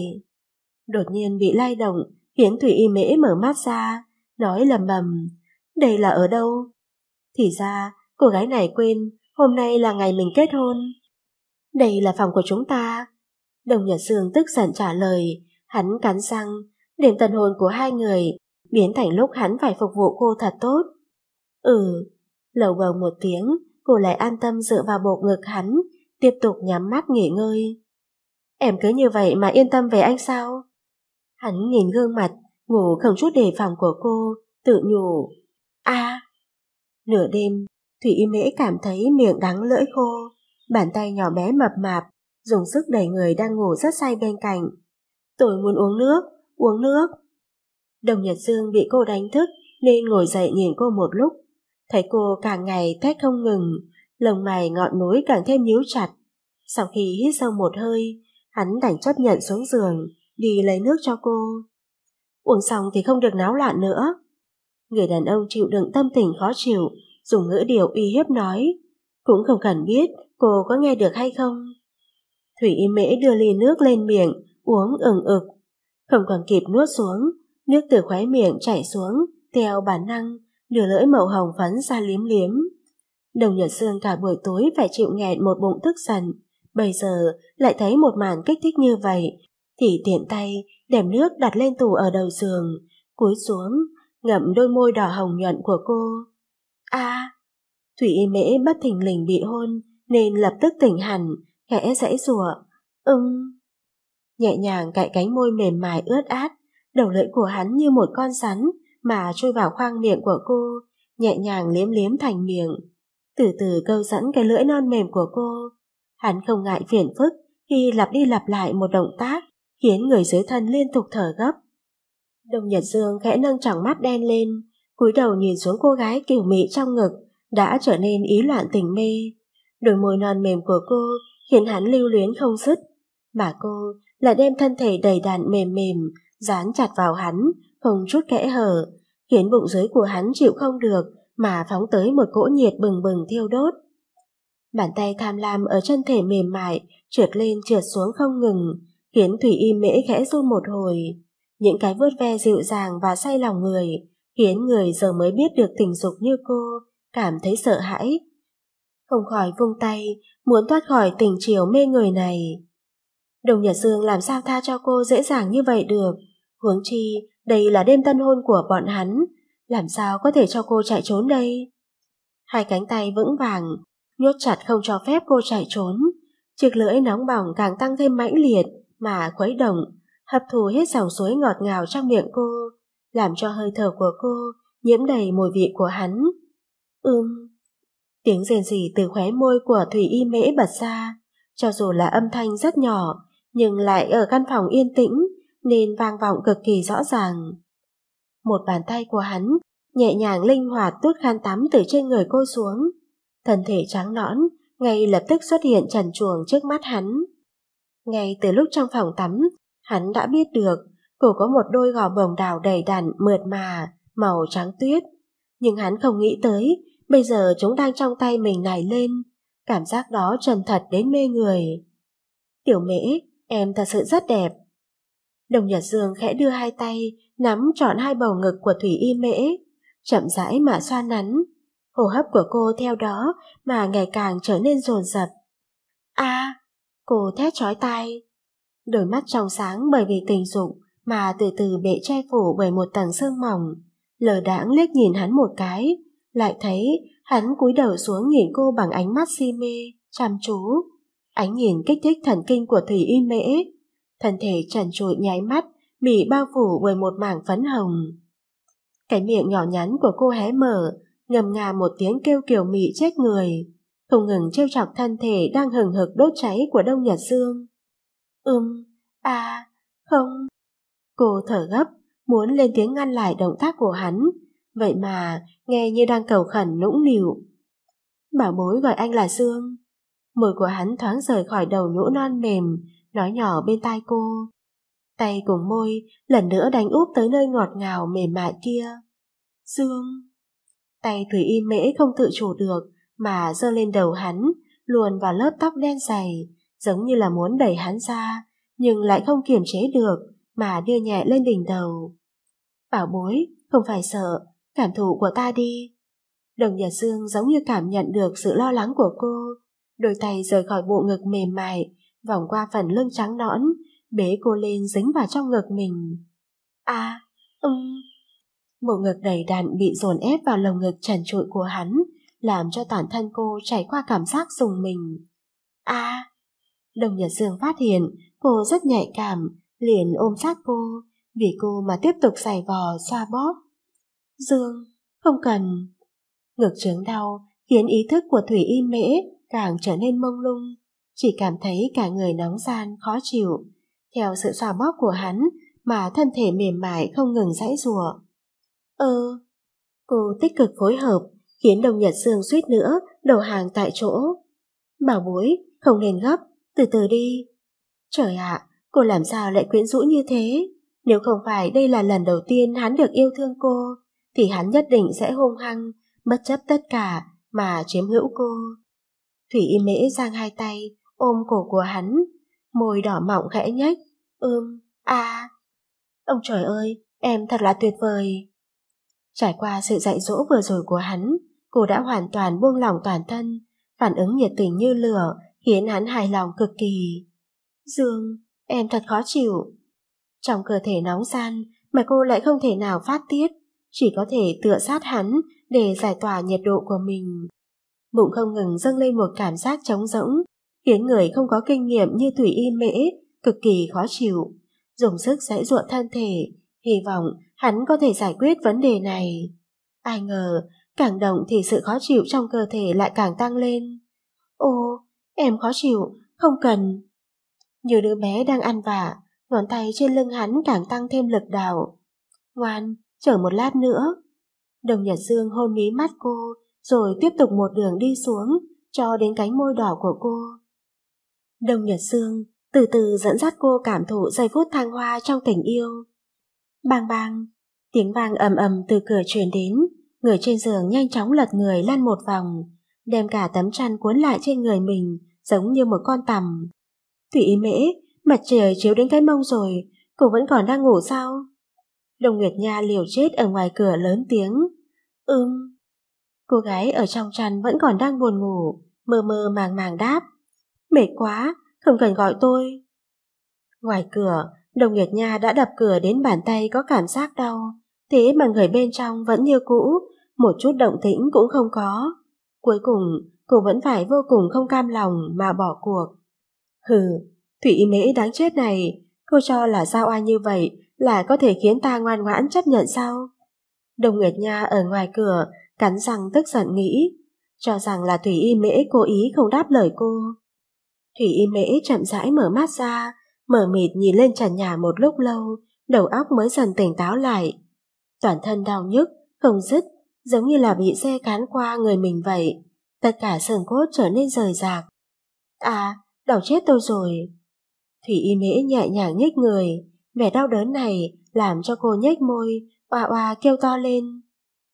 Đột nhiên bị lay động, khiến Thủy Y Mễ mở mắt ra, nói lầm bầm, đây là ở đâu? Thì ra, cô gái này quên, hôm nay là ngày mình kết hôn. Đây là phòng của chúng ta. Đồng Nhật Sương tức giận trả lời, hắn cắn răng, đêm tân hôn của hai người, biến thành lúc hắn phải phục vụ cô thật tốt. Ừ, lầu bầu một tiếng, cô lại an tâm dựa vào bộ ngực hắn, tiếp tục nhắm mắt nghỉ ngơi. Em cứ như vậy mà yên tâm về anh sao? Hắn nhìn gương mặt, ngủ không chút đề phòng của cô, tự nhủ. a Nửa đêm, Thủy Y Mễ cảm thấy miệng đắng lưỡi khô, bàn tay nhỏ bé mập mạp, dùng sức đẩy người đang ngủ rất say bên cạnh. Tôi muốn uống nước, uống nước. Đồng Nhật Dương bị cô đánh thức nên ngồi dậy nhìn cô một lúc Thấy cô càng ngày thét không ngừng, lồng mày ngọn núi càng thêm nhíu chặt. Sau khi hít sâu một hơi, hắn đành chấp nhận xuống giường, đi lấy nước cho cô. Uống xong thì không được náo loạn nữa. Người đàn ông chịu đựng tâm tình khó chịu, dùng ngữ điệu uy hiếp nói. Cũng không cần biết cô có nghe được hay không. Thủy y mễ đưa ly nước lên miệng, uống ừng ực. Không còn kịp nuốt xuống, nước từ khóe miệng chảy xuống, theo bản năng, lửa lưỡi màu hồng phấn ra liếm liếm. Đồng Nhật Sương cả buổi tối phải chịu nghẹn một bụng tức giận, bây giờ lại thấy một màn kích thích như vậy, thì tiện tay đem nước đặt lên tủ ở đầu giường, cúi xuống, ngậm đôi môi đỏ hồng nhuận của cô. a Thủy y mễ bất thình lình bị hôn, nên lập tức tỉnh hẳn, khẽ dãy rủa ưng. Nhẹ nhàng cạy cánh môi mềm mại ướt át, đầu lưỡi của hắn như một con rắn, mà chui vào khoang miệng của cô, nhẹ nhàng liếm liếm thành miệng. Từ từ câu dẫn cái lưỡi non mềm của cô. Hắn không ngại phiền phức khi lặp đi lặp lại một động tác khiến người dưới thân liên tục thở gấp. Đồng Nhật Dương khẽ nâng tròng mắt đen lên, cúi đầu nhìn xuống cô gái kiều mị trong ngực đã trở nên ý loạn tình mê. Đôi môi non mềm của cô khiến hắn lưu luyến không dứt, mà cô lại đem thân thể đầy đàn mềm mềm dán chặt vào hắn, không chút kẽ hở, khiến bụng dưới của hắn chịu không được mà phóng tới một cỗ nhiệt bừng bừng thiêu đốt. Bàn tay tham lam ở chân thể mềm mại, trượt lên trượt xuống không ngừng, khiến Thủy Y Mễ khẽ run một hồi. Những cái vớt ve dịu dàng và say lòng người, khiến người giờ mới biết được tình dục như cô, cảm thấy sợ hãi. Không khỏi vung tay, muốn thoát khỏi tình chiều mê người này. Đồng Nhật Dương làm sao tha cho cô dễ dàng như vậy được, huống chi đây là đêm tân hôn của bọn hắn, làm sao có thể cho cô chạy trốn đây? Hai cánh tay vững vàng, nhốt chặt không cho phép cô chạy trốn. Chiếc lưỡi nóng bỏng càng tăng thêm mãnh liệt mà quấy động, hấp thù hết dòng suối ngọt ngào trong miệng cô, làm cho hơi thở của cô nhiễm đầy mùi vị của hắn. Ưm, tiếng rền rỉ từ khóe môi của Thủy Y Mễ bật ra, cho dù là âm thanh rất nhỏ, nhưng lại ở căn phòng yên tĩnh, nên vang vọng cực kỳ rõ ràng. Một bàn tay của hắn nhẹ nhàng linh hoạt tuốt khăn tắm từ trên người cô xuống. Thân thể trắng nõn ngay lập tức xuất hiện trần chuồng trước mắt hắn. Ngay từ lúc trong phòng tắm, hắn đã biết được cô có một đôi gò bồng đào đầy đặn, mượt mà, màu trắng tuyết. Nhưng hắn không nghĩ tới, bây giờ chúng đang trong tay mình nảy lên, cảm giác đó trần thật đến mê người. Tiểu mễ, em thật sự rất đẹp, Đồng Nhật Dương khẽ đưa hai tay, nắm trọn hai bầu ngực của Thủy Y Mễ, chậm rãi mà xoa nắn. Hô hấp của cô theo đó mà ngày càng trở nên rồn rập. a à, cô thét chói tai. Đôi mắt trong sáng bởi vì tình dục mà từ từ bị che phủ bởi một tầng sương mỏng. Lờ đãng liếc nhìn hắn một cái, lại thấy hắn cúi đầu xuống nhìn cô bằng ánh mắt si mê, chăm chú. Ánh nhìn kích thích thần kinh của Thủy Y Mễ, thân thể trần trụi nháy mắt, mỉ bao phủ bởi một mảng phấn hồng. Cái miệng nhỏ nhắn của cô hé mở, ngầm ngà một tiếng kêu kiểu mị chết người, không ngừng trêu chọc thân thể đang hừng hực đốt cháy của Đông Nhật Dương. Ừm, à, không. Cô thở gấp, muốn lên tiếng ngăn lại động tác của hắn, vậy mà nghe như đang cầu khẩn nũng nịu. Bảo bối gọi anh là Dương. Môi của hắn thoáng rời khỏi đầu nhũ non mềm, nói nhỏ bên tai cô. Tay cùng môi lần nữa đánh úp tới nơi ngọt ngào mềm mại kia. Dương! Tay Thủy Y mễ không tự chủ được mà giơ lên đầu hắn, luồn vào lớp tóc đen dày, giống như là muốn đẩy hắn ra, nhưng lại không kiềm chế được mà đưa nhẹ lên đỉnh đầu. Bảo bối, không phải sợ, cảm thụ của ta đi. Đồng Nhật Dương giống như cảm nhận được sự lo lắng của cô, đôi tay rời khỏi bộ ngực mềm mại, vòng qua phần lưng trắng nõn, bế cô lên dính vào trong ngực mình. À, ừm. Bộ ngực đầy đặn bị dồn ép vào lồng ngực trần trụi của hắn, làm cho toàn thân cô trải qua cảm giác dùng mình. À, đồng nhật dương phát hiện cô rất nhạy cảm, liền ôm sát cô, vì cô mà tiếp tục giày vò xoa bóp. Dương, không cần. Ngực trướng đau khiến ý thức của Thủy Y Mễ càng trở nên mông lung chỉ cảm thấy cả người nóng gian, khó chịu. Theo sự xoa bóp của hắn mà thân thể mềm mại không ngừng giãy rùa. Ừ, cô tích cực phối hợp, khiến đông nhật dương suýt nữa, đầu hàng tại chỗ. Bảo bối, không nên gấp, từ từ đi. Trời ạ, à, cô làm sao lại quyến rũ như thế? Nếu không phải đây là lần đầu tiên hắn được yêu thương cô, thì hắn nhất định sẽ hung hăng, bất chấp tất cả mà chiếm hữu cô. Thủy y mễ giang hai tay, ôm cổ của hắn, môi đỏ mọng khẽ nhếch, ưm, a. Ông trời ơi, em thật là tuyệt vời. Trải qua sự dạy dỗ vừa rồi của hắn, cô đã hoàn toàn buông lỏng toàn thân, phản ứng nhiệt tình như lửa, khiến hắn hài lòng cực kỳ. Dương, em thật khó chịu. Trong cơ thể nóng gian mà cô lại không thể nào phát tiết, chỉ có thể tựa sát hắn để giải tỏa nhiệt độ của mình. Bụng không ngừng dâng lên một cảm giác trống rỗng, khiến người không có kinh nghiệm như Thủy Y Mễ cực kỳ khó chịu. Dùng sức sẽ ruộng thân thể, hy vọng hắn có thể giải quyết vấn đề này. Ai ngờ, càng động thì sự khó chịu trong cơ thể lại càng tăng lên. Ô, em khó chịu, không cần. Nhiều đứa bé đang ăn vạ, ngón tay trên lưng hắn càng tăng thêm lực đạo. Ngoan, chờ một lát nữa. Đồng Nhật Dương hôn mí mắt cô, rồi tiếp tục một đường đi xuống, cho đến cánh môi đỏ của cô. Đông Nhật Sương từ từ dẫn dắt cô cảm thụ giây phút thăng hoa trong tình yêu. Bang bang, tiếng vang ầm ầm từ cửa truyền đến, người trên giường nhanh chóng lật người lăn một vòng, đem cả tấm chăn cuốn lại trên người mình giống như một con tằm. Thủy ý mễ, mặt trời chiếu đến cái mông rồi, cô vẫn còn đang ngủ sao? Đồng Nguyệt Nha liều chết ở ngoài cửa lớn tiếng. Ừm, Cô gái ở trong chăn vẫn còn đang buồn ngủ, mơ mơ màng màng đáp mệt quá, không cần gọi tôi. Ngoài cửa, đồng nghiệp Nha đã đập cửa đến bàn tay có cảm giác đau, thế mà người bên trong vẫn như cũ, một chút động tĩnh cũng không có. Cuối cùng, cô vẫn phải vô cùng không cam lòng mà bỏ cuộc. Hừ, Thủy Mễ đáng chết này, cô cho là sao ai như vậy là có thể khiến ta ngoan ngoãn chấp nhận sao? Đồng nghiệp Nha ở ngoài cửa, cắn răng tức giận nghĩ, cho rằng là Thủy Y Mễ cố ý không đáp lời cô. Thủy y mễ chậm rãi mở mắt ra, mở mịt nhìn lên trần nhà một lúc lâu, đầu óc mới dần tỉnh táo lại. Toàn thân đau nhức, không dứt, giống như là bị xe cán qua người mình vậy. Tất cả sườn cốt trở nên rời rạc. À, đau chết tôi rồi. Thủy y mễ nhẹ nhàng nhếch người, vẻ đau đớn này làm cho cô nhếch môi, oa oa kêu to lên.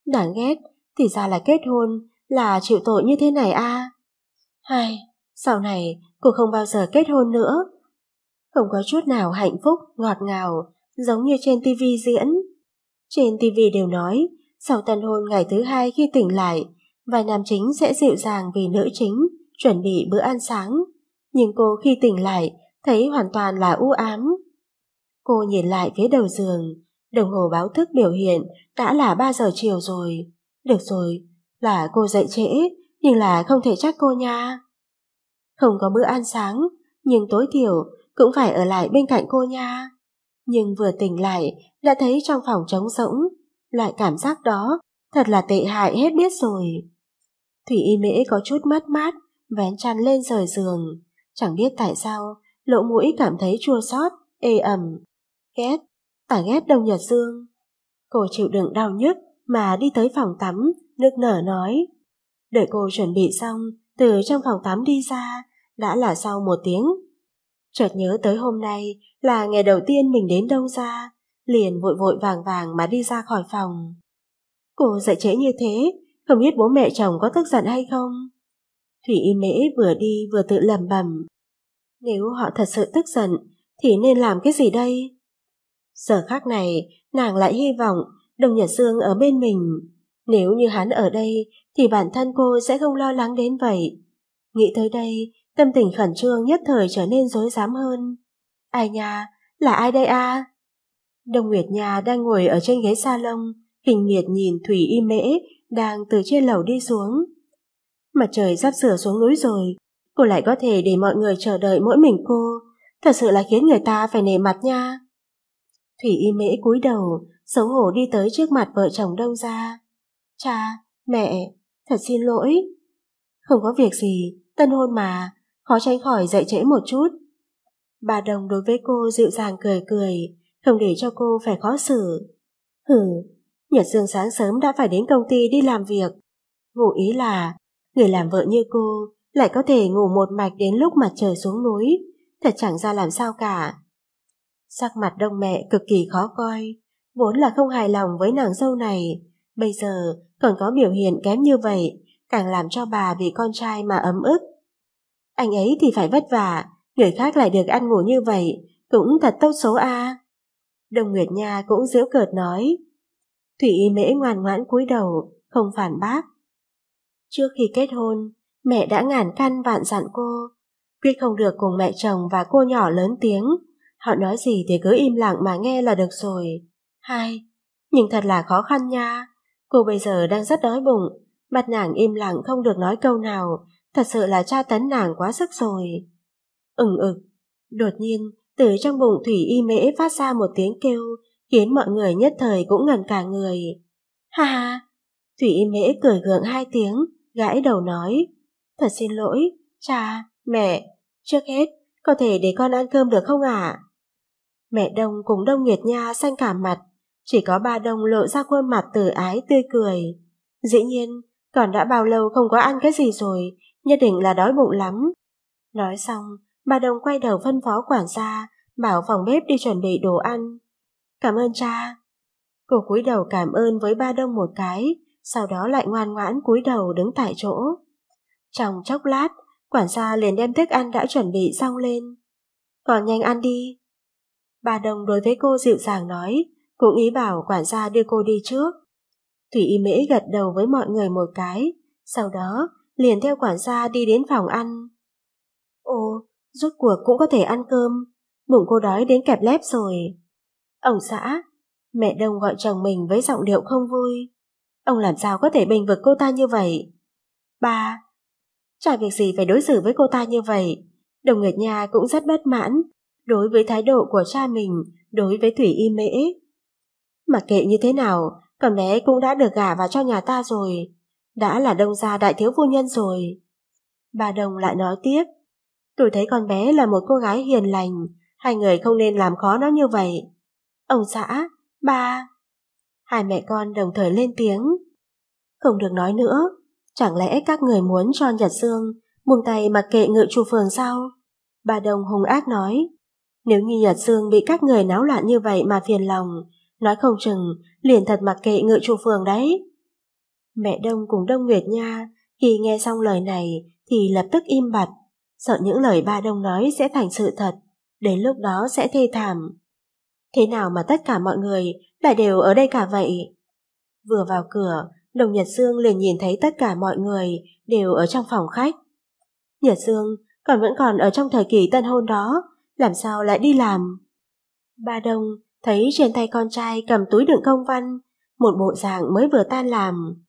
Đáng ghét, thì ra là kết hôn, là chịu tội như thế này a. À. Hay, sau này cô không bao giờ kết hôn nữa. Không có chút nào hạnh phúc, ngọt ngào, giống như trên TV diễn. Trên TV đều nói, sau tân hôn ngày thứ hai khi tỉnh lại, vài nam chính sẽ dịu dàng vì nữ chính, chuẩn bị bữa ăn sáng. Nhưng cô khi tỉnh lại, thấy hoàn toàn là u ám. Cô nhìn lại phía đầu giường, đồng hồ báo thức biểu hiện đã là 3 giờ chiều rồi. Được rồi, là cô dậy trễ, nhưng là không thể trách cô nha không có bữa ăn sáng, nhưng tối thiểu cũng phải ở lại bên cạnh cô nha. Nhưng vừa tỉnh lại, đã thấy trong phòng trống rỗng, loại cảm giác đó thật là tệ hại hết biết rồi. Thủy y mễ có chút mất mát, vén chăn lên rời giường. Chẳng biết tại sao, lỗ mũi cảm thấy chua xót, ê ẩm. Ghét, tả ghét đông nhật dương. Cô chịu đựng đau nhức mà đi tới phòng tắm, nước nở nói. Đợi cô chuẩn bị xong, từ trong phòng tắm đi ra đã là sau một tiếng. Chợt nhớ tới hôm nay là ngày đầu tiên mình đến đâu ra, liền vội vội vàng vàng mà đi ra khỏi phòng. Cô dậy trễ như thế, không biết bố mẹ chồng có tức giận hay không? Thủy y mễ vừa đi vừa tự lầm bầm. Nếu họ thật sự tức giận, thì nên làm cái gì đây? Giờ khác này, nàng lại hy vọng đồng nhật dương ở bên mình. Nếu như hắn ở đây thì bản thân cô sẽ không lo lắng đến vậy. Nghĩ tới đây, tâm tình khẩn trương nhất thời trở nên dối dám hơn. Ai nha, là ai đây a? À? Đông Nguyệt Nha đang ngồi ở trên ghế salon, hình miệt nhìn Thủy Y Mễ đang từ trên lầu đi xuống. Mặt trời sắp sửa xuống núi rồi, cô lại có thể để mọi người chờ đợi mỗi mình cô, thật sự là khiến người ta phải nề mặt nha. Thủy Y Mễ cúi đầu, xấu hổ đi tới trước mặt vợ chồng Đông ra. Cha, mẹ, Thật xin lỗi. Không có việc gì, tân hôn mà, khó tránh khỏi dậy trễ một chút. Bà Đồng đối với cô dịu dàng cười cười, không để cho cô phải khó xử. hừ, Nhật Dương sáng sớm đã phải đến công ty đi làm việc. Ngụ ý là, người làm vợ như cô lại có thể ngủ một mạch đến lúc mặt trời xuống núi, thật chẳng ra làm sao cả. Sắc mặt đông mẹ cực kỳ khó coi, vốn là không hài lòng với nàng dâu này, bây giờ còn có biểu hiện kém như vậy, càng làm cho bà vì con trai mà ấm ức. Anh ấy thì phải vất vả, người khác lại được ăn ngủ như vậy, cũng thật tốt số a. Đồng Nguyệt Nha cũng giễu cợt nói. Thủy Y Mễ ngoan ngoãn cúi đầu, không phản bác. Trước khi kết hôn, mẹ đã ngàn căn vạn dặn cô, quyết không được cùng mẹ chồng và cô nhỏ lớn tiếng, họ nói gì thì cứ im lặng mà nghe là được rồi. Hai, nhưng thật là khó khăn nha. Cô bây giờ đang rất đói bụng, mặt nàng im lặng không được nói câu nào, thật sự là tra tấn nàng quá sức rồi. Ừng ực, đột nhiên, từ trong bụng Thủy Y Mễ phát ra một tiếng kêu, khiến mọi người nhất thời cũng ngẩn cả người. Ha ha, Thủy Y Mễ cười gượng hai tiếng, gãi đầu nói, thật xin lỗi, cha, mẹ, trước hết, có thể để con ăn cơm được không ạ? Mẹ Đông cùng Đông Nguyệt Nha xanh cả mặt, chỉ có ba đồng lộ ra khuôn mặt từ ái tươi cười. Dĩ nhiên, còn đã bao lâu không có ăn cái gì rồi, nhất định là đói bụng lắm. Nói xong, bà đồng quay đầu phân phó quản gia, bảo phòng bếp đi chuẩn bị đồ ăn. Cảm ơn cha. Cô cúi đầu cảm ơn với ba đông một cái, sau đó lại ngoan ngoãn cúi đầu đứng tại chỗ. Trong chốc lát, quản gia liền đem thức ăn đã chuẩn bị xong lên. Còn nhanh ăn đi. Bà đồng đối với cô dịu dàng nói, cũng ý bảo quản gia đưa cô đi trước. Thủy y mễ gật đầu với mọi người một cái, sau đó liền theo quản gia đi đến phòng ăn. Ô, rốt cuộc cũng có thể ăn cơm, bụng cô đói đến kẹp lép rồi. Ông xã, mẹ Đông gọi chồng mình với giọng điệu không vui. Ông làm sao có thể bình vực cô ta như vậy? Ba, chả việc gì phải đối xử với cô ta như vậy. Đồng Nguyệt nhà cũng rất bất mãn đối với thái độ của cha mình đối với Thủy Y Mễ mà kệ như thế nào, con bé cũng đã được gả vào cho nhà ta rồi. Đã là đông gia đại thiếu phu nhân rồi. Bà Đồng lại nói tiếp. Tôi thấy con bé là một cô gái hiền lành, hai người không nên làm khó nó như vậy. Ông xã, ba... Hai mẹ con đồng thời lên tiếng. Không được nói nữa, chẳng lẽ các người muốn cho Nhật Dương buông tay mặc kệ ngự chu phường sao? Bà Đồng hùng ác nói, nếu như Nhật Dương bị các người náo loạn như vậy mà phiền lòng, nói không chừng liền thật mặc kệ ngự chủ phường đấy. Mẹ Đông cùng Đông Nguyệt Nha khi nghe xong lời này thì lập tức im bặt, sợ những lời ba Đông nói sẽ thành sự thật, đến lúc đó sẽ thê thảm. Thế nào mà tất cả mọi người lại đều ở đây cả vậy? Vừa vào cửa, Đồng Nhật Dương liền nhìn thấy tất cả mọi người đều ở trong phòng khách. Nhật Dương còn vẫn còn ở trong thời kỳ tân hôn đó, làm sao lại đi làm? Ba Đông thấy trên tay con trai cầm túi đựng công văn, một bộ dạng mới vừa tan làm.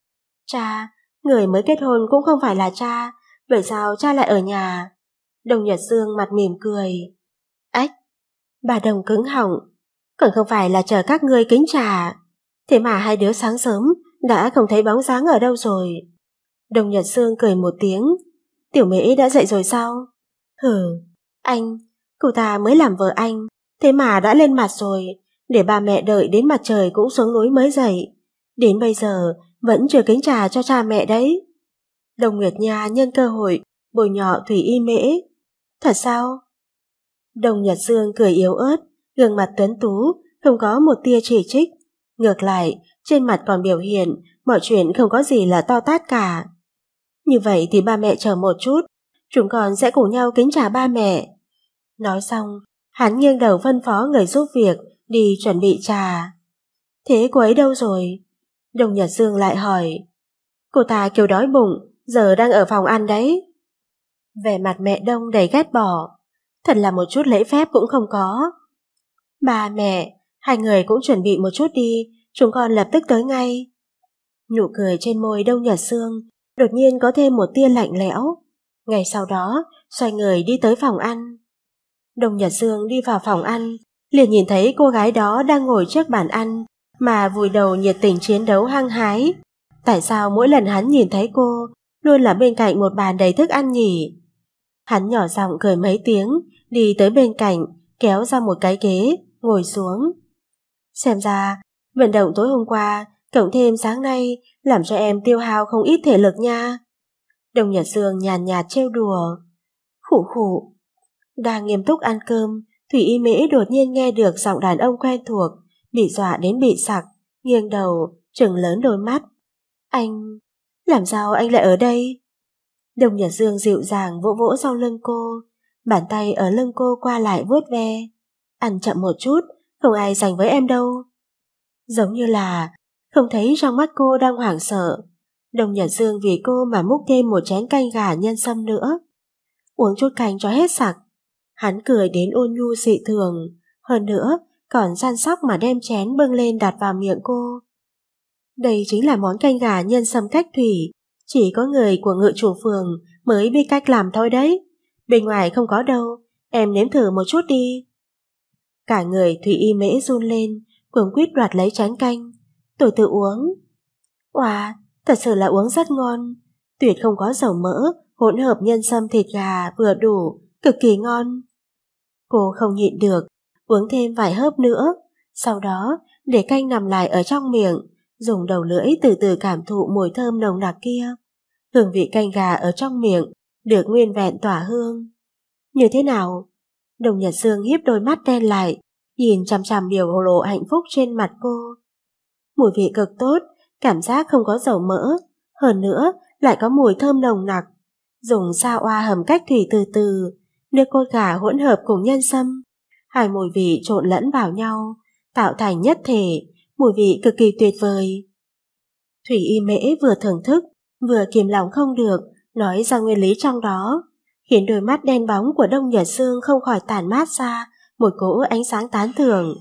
Cha, người mới kết hôn cũng không phải là cha, vậy sao cha lại ở nhà? Đồng Nhật Dương mặt mỉm cười. Ách, bà đồng cứng họng, còn không phải là chờ các ngươi kính trà. Thế mà hai đứa sáng sớm đã không thấy bóng dáng ở đâu rồi. Đồng Nhật Dương cười một tiếng, tiểu mỹ đã dậy rồi sao? Hừ, anh, cô ta mới làm vợ anh, thế mà đã lên mặt rồi, để ba mẹ đợi đến mặt trời cũng xuống núi mới dậy. Đến bây giờ, vẫn chưa kính trà cho cha mẹ đấy. Đồng Nguyệt Nha nhân cơ hội, bồi nhỏ Thủy Y Mễ. Thật sao? Đồng Nhật Dương cười yếu ớt, gương mặt tuấn tú, không có một tia chỉ trích. Ngược lại, trên mặt còn biểu hiện, mọi chuyện không có gì là to tát cả. Như vậy thì ba mẹ chờ một chút, chúng con sẽ cùng nhau kính trà ba mẹ. Nói xong, hắn nghiêng đầu phân phó người giúp việc, đi chuẩn bị trà. Thế cô ấy đâu rồi? Đồng Nhật Dương lại hỏi. Cô ta kêu đói bụng, giờ đang ở phòng ăn đấy. Vẻ mặt mẹ Đông đầy ghét bỏ, thật là một chút lễ phép cũng không có. Bà mẹ, hai người cũng chuẩn bị một chút đi, chúng con lập tức tới ngay. Nụ cười trên môi Đông Nhật Sương đột nhiên có thêm một tia lạnh lẽo. Ngày sau đó, xoay người đi tới phòng ăn. Đông Nhật Dương đi vào phòng ăn, liền nhìn thấy cô gái đó đang ngồi trước bàn ăn, mà vùi đầu nhiệt tình chiến đấu hăng hái. Tại sao mỗi lần hắn nhìn thấy cô, luôn là bên cạnh một bàn đầy thức ăn nhỉ? Hắn nhỏ giọng cười mấy tiếng, đi tới bên cạnh, kéo ra một cái ghế, ngồi xuống. Xem ra, vận động tối hôm qua, cộng thêm sáng nay, làm cho em tiêu hao không ít thể lực nha. Đồng Nhật Dương nhàn nhạt trêu đùa. Khủ khủ. Đang nghiêm túc ăn cơm, Thủy Y Mễ đột nhiên nghe được giọng đàn ông quen thuộc, bị dọa đến bị sặc, nghiêng đầu, trừng lớn đôi mắt. Anh... làm sao anh lại ở đây? Đồng Nhật Dương dịu dàng vỗ vỗ sau lưng cô, bàn tay ở lưng cô qua lại vuốt ve. Ăn chậm một chút, không ai dành với em đâu. Giống như là, không thấy trong mắt cô đang hoảng sợ. Đồng Nhật Dương vì cô mà múc thêm một chén canh gà nhân sâm nữa. Uống chút canh cho hết sặc, Hắn cười đến ôn nhu dị thường, hơn nữa còn săn sóc mà đem chén bưng lên đặt vào miệng cô. Đây chính là món canh gà nhân sâm cách thủy, chỉ có người của ngự chủ phường mới biết cách làm thôi đấy. Bên ngoài không có đâu, em nếm thử một chút đi. Cả người Thủy Y mễ run lên, cuồng quyết đoạt lấy chén canh. Tôi tự uống. Wow, thật sự là uống rất ngon. Tuyệt không có dầu mỡ, hỗn hợp nhân sâm thịt gà vừa đủ, cực kỳ ngon. Cô không nhịn được, uống thêm vài hớp nữa. Sau đó, để canh nằm lại ở trong miệng, dùng đầu lưỡi từ từ cảm thụ mùi thơm nồng nặc kia. Hương vị canh gà ở trong miệng, được nguyên vẹn tỏa hương. Như thế nào? Đồng Nhật Sương hiếp đôi mắt đen lại, nhìn chằm chằm biểu hồ lộ hạnh phúc trên mặt cô. Mùi vị cực tốt, cảm giác không có dầu mỡ, hơn nữa lại có mùi thơm nồng nặc. Dùng sao oa hầm cách thủy từ từ, nước cốt gà hỗn hợp cùng nhân sâm. Hai mùi vị trộn lẫn vào nhau, tạo thành nhất thể, mùi vị cực kỳ tuyệt vời. Thủy y mễ vừa thưởng thức, vừa kiềm lòng không được, nói ra nguyên lý trong đó, khiến đôi mắt đen bóng của Đông Nhật Sương không khỏi tàn mát ra một cỗ ánh sáng tán thưởng.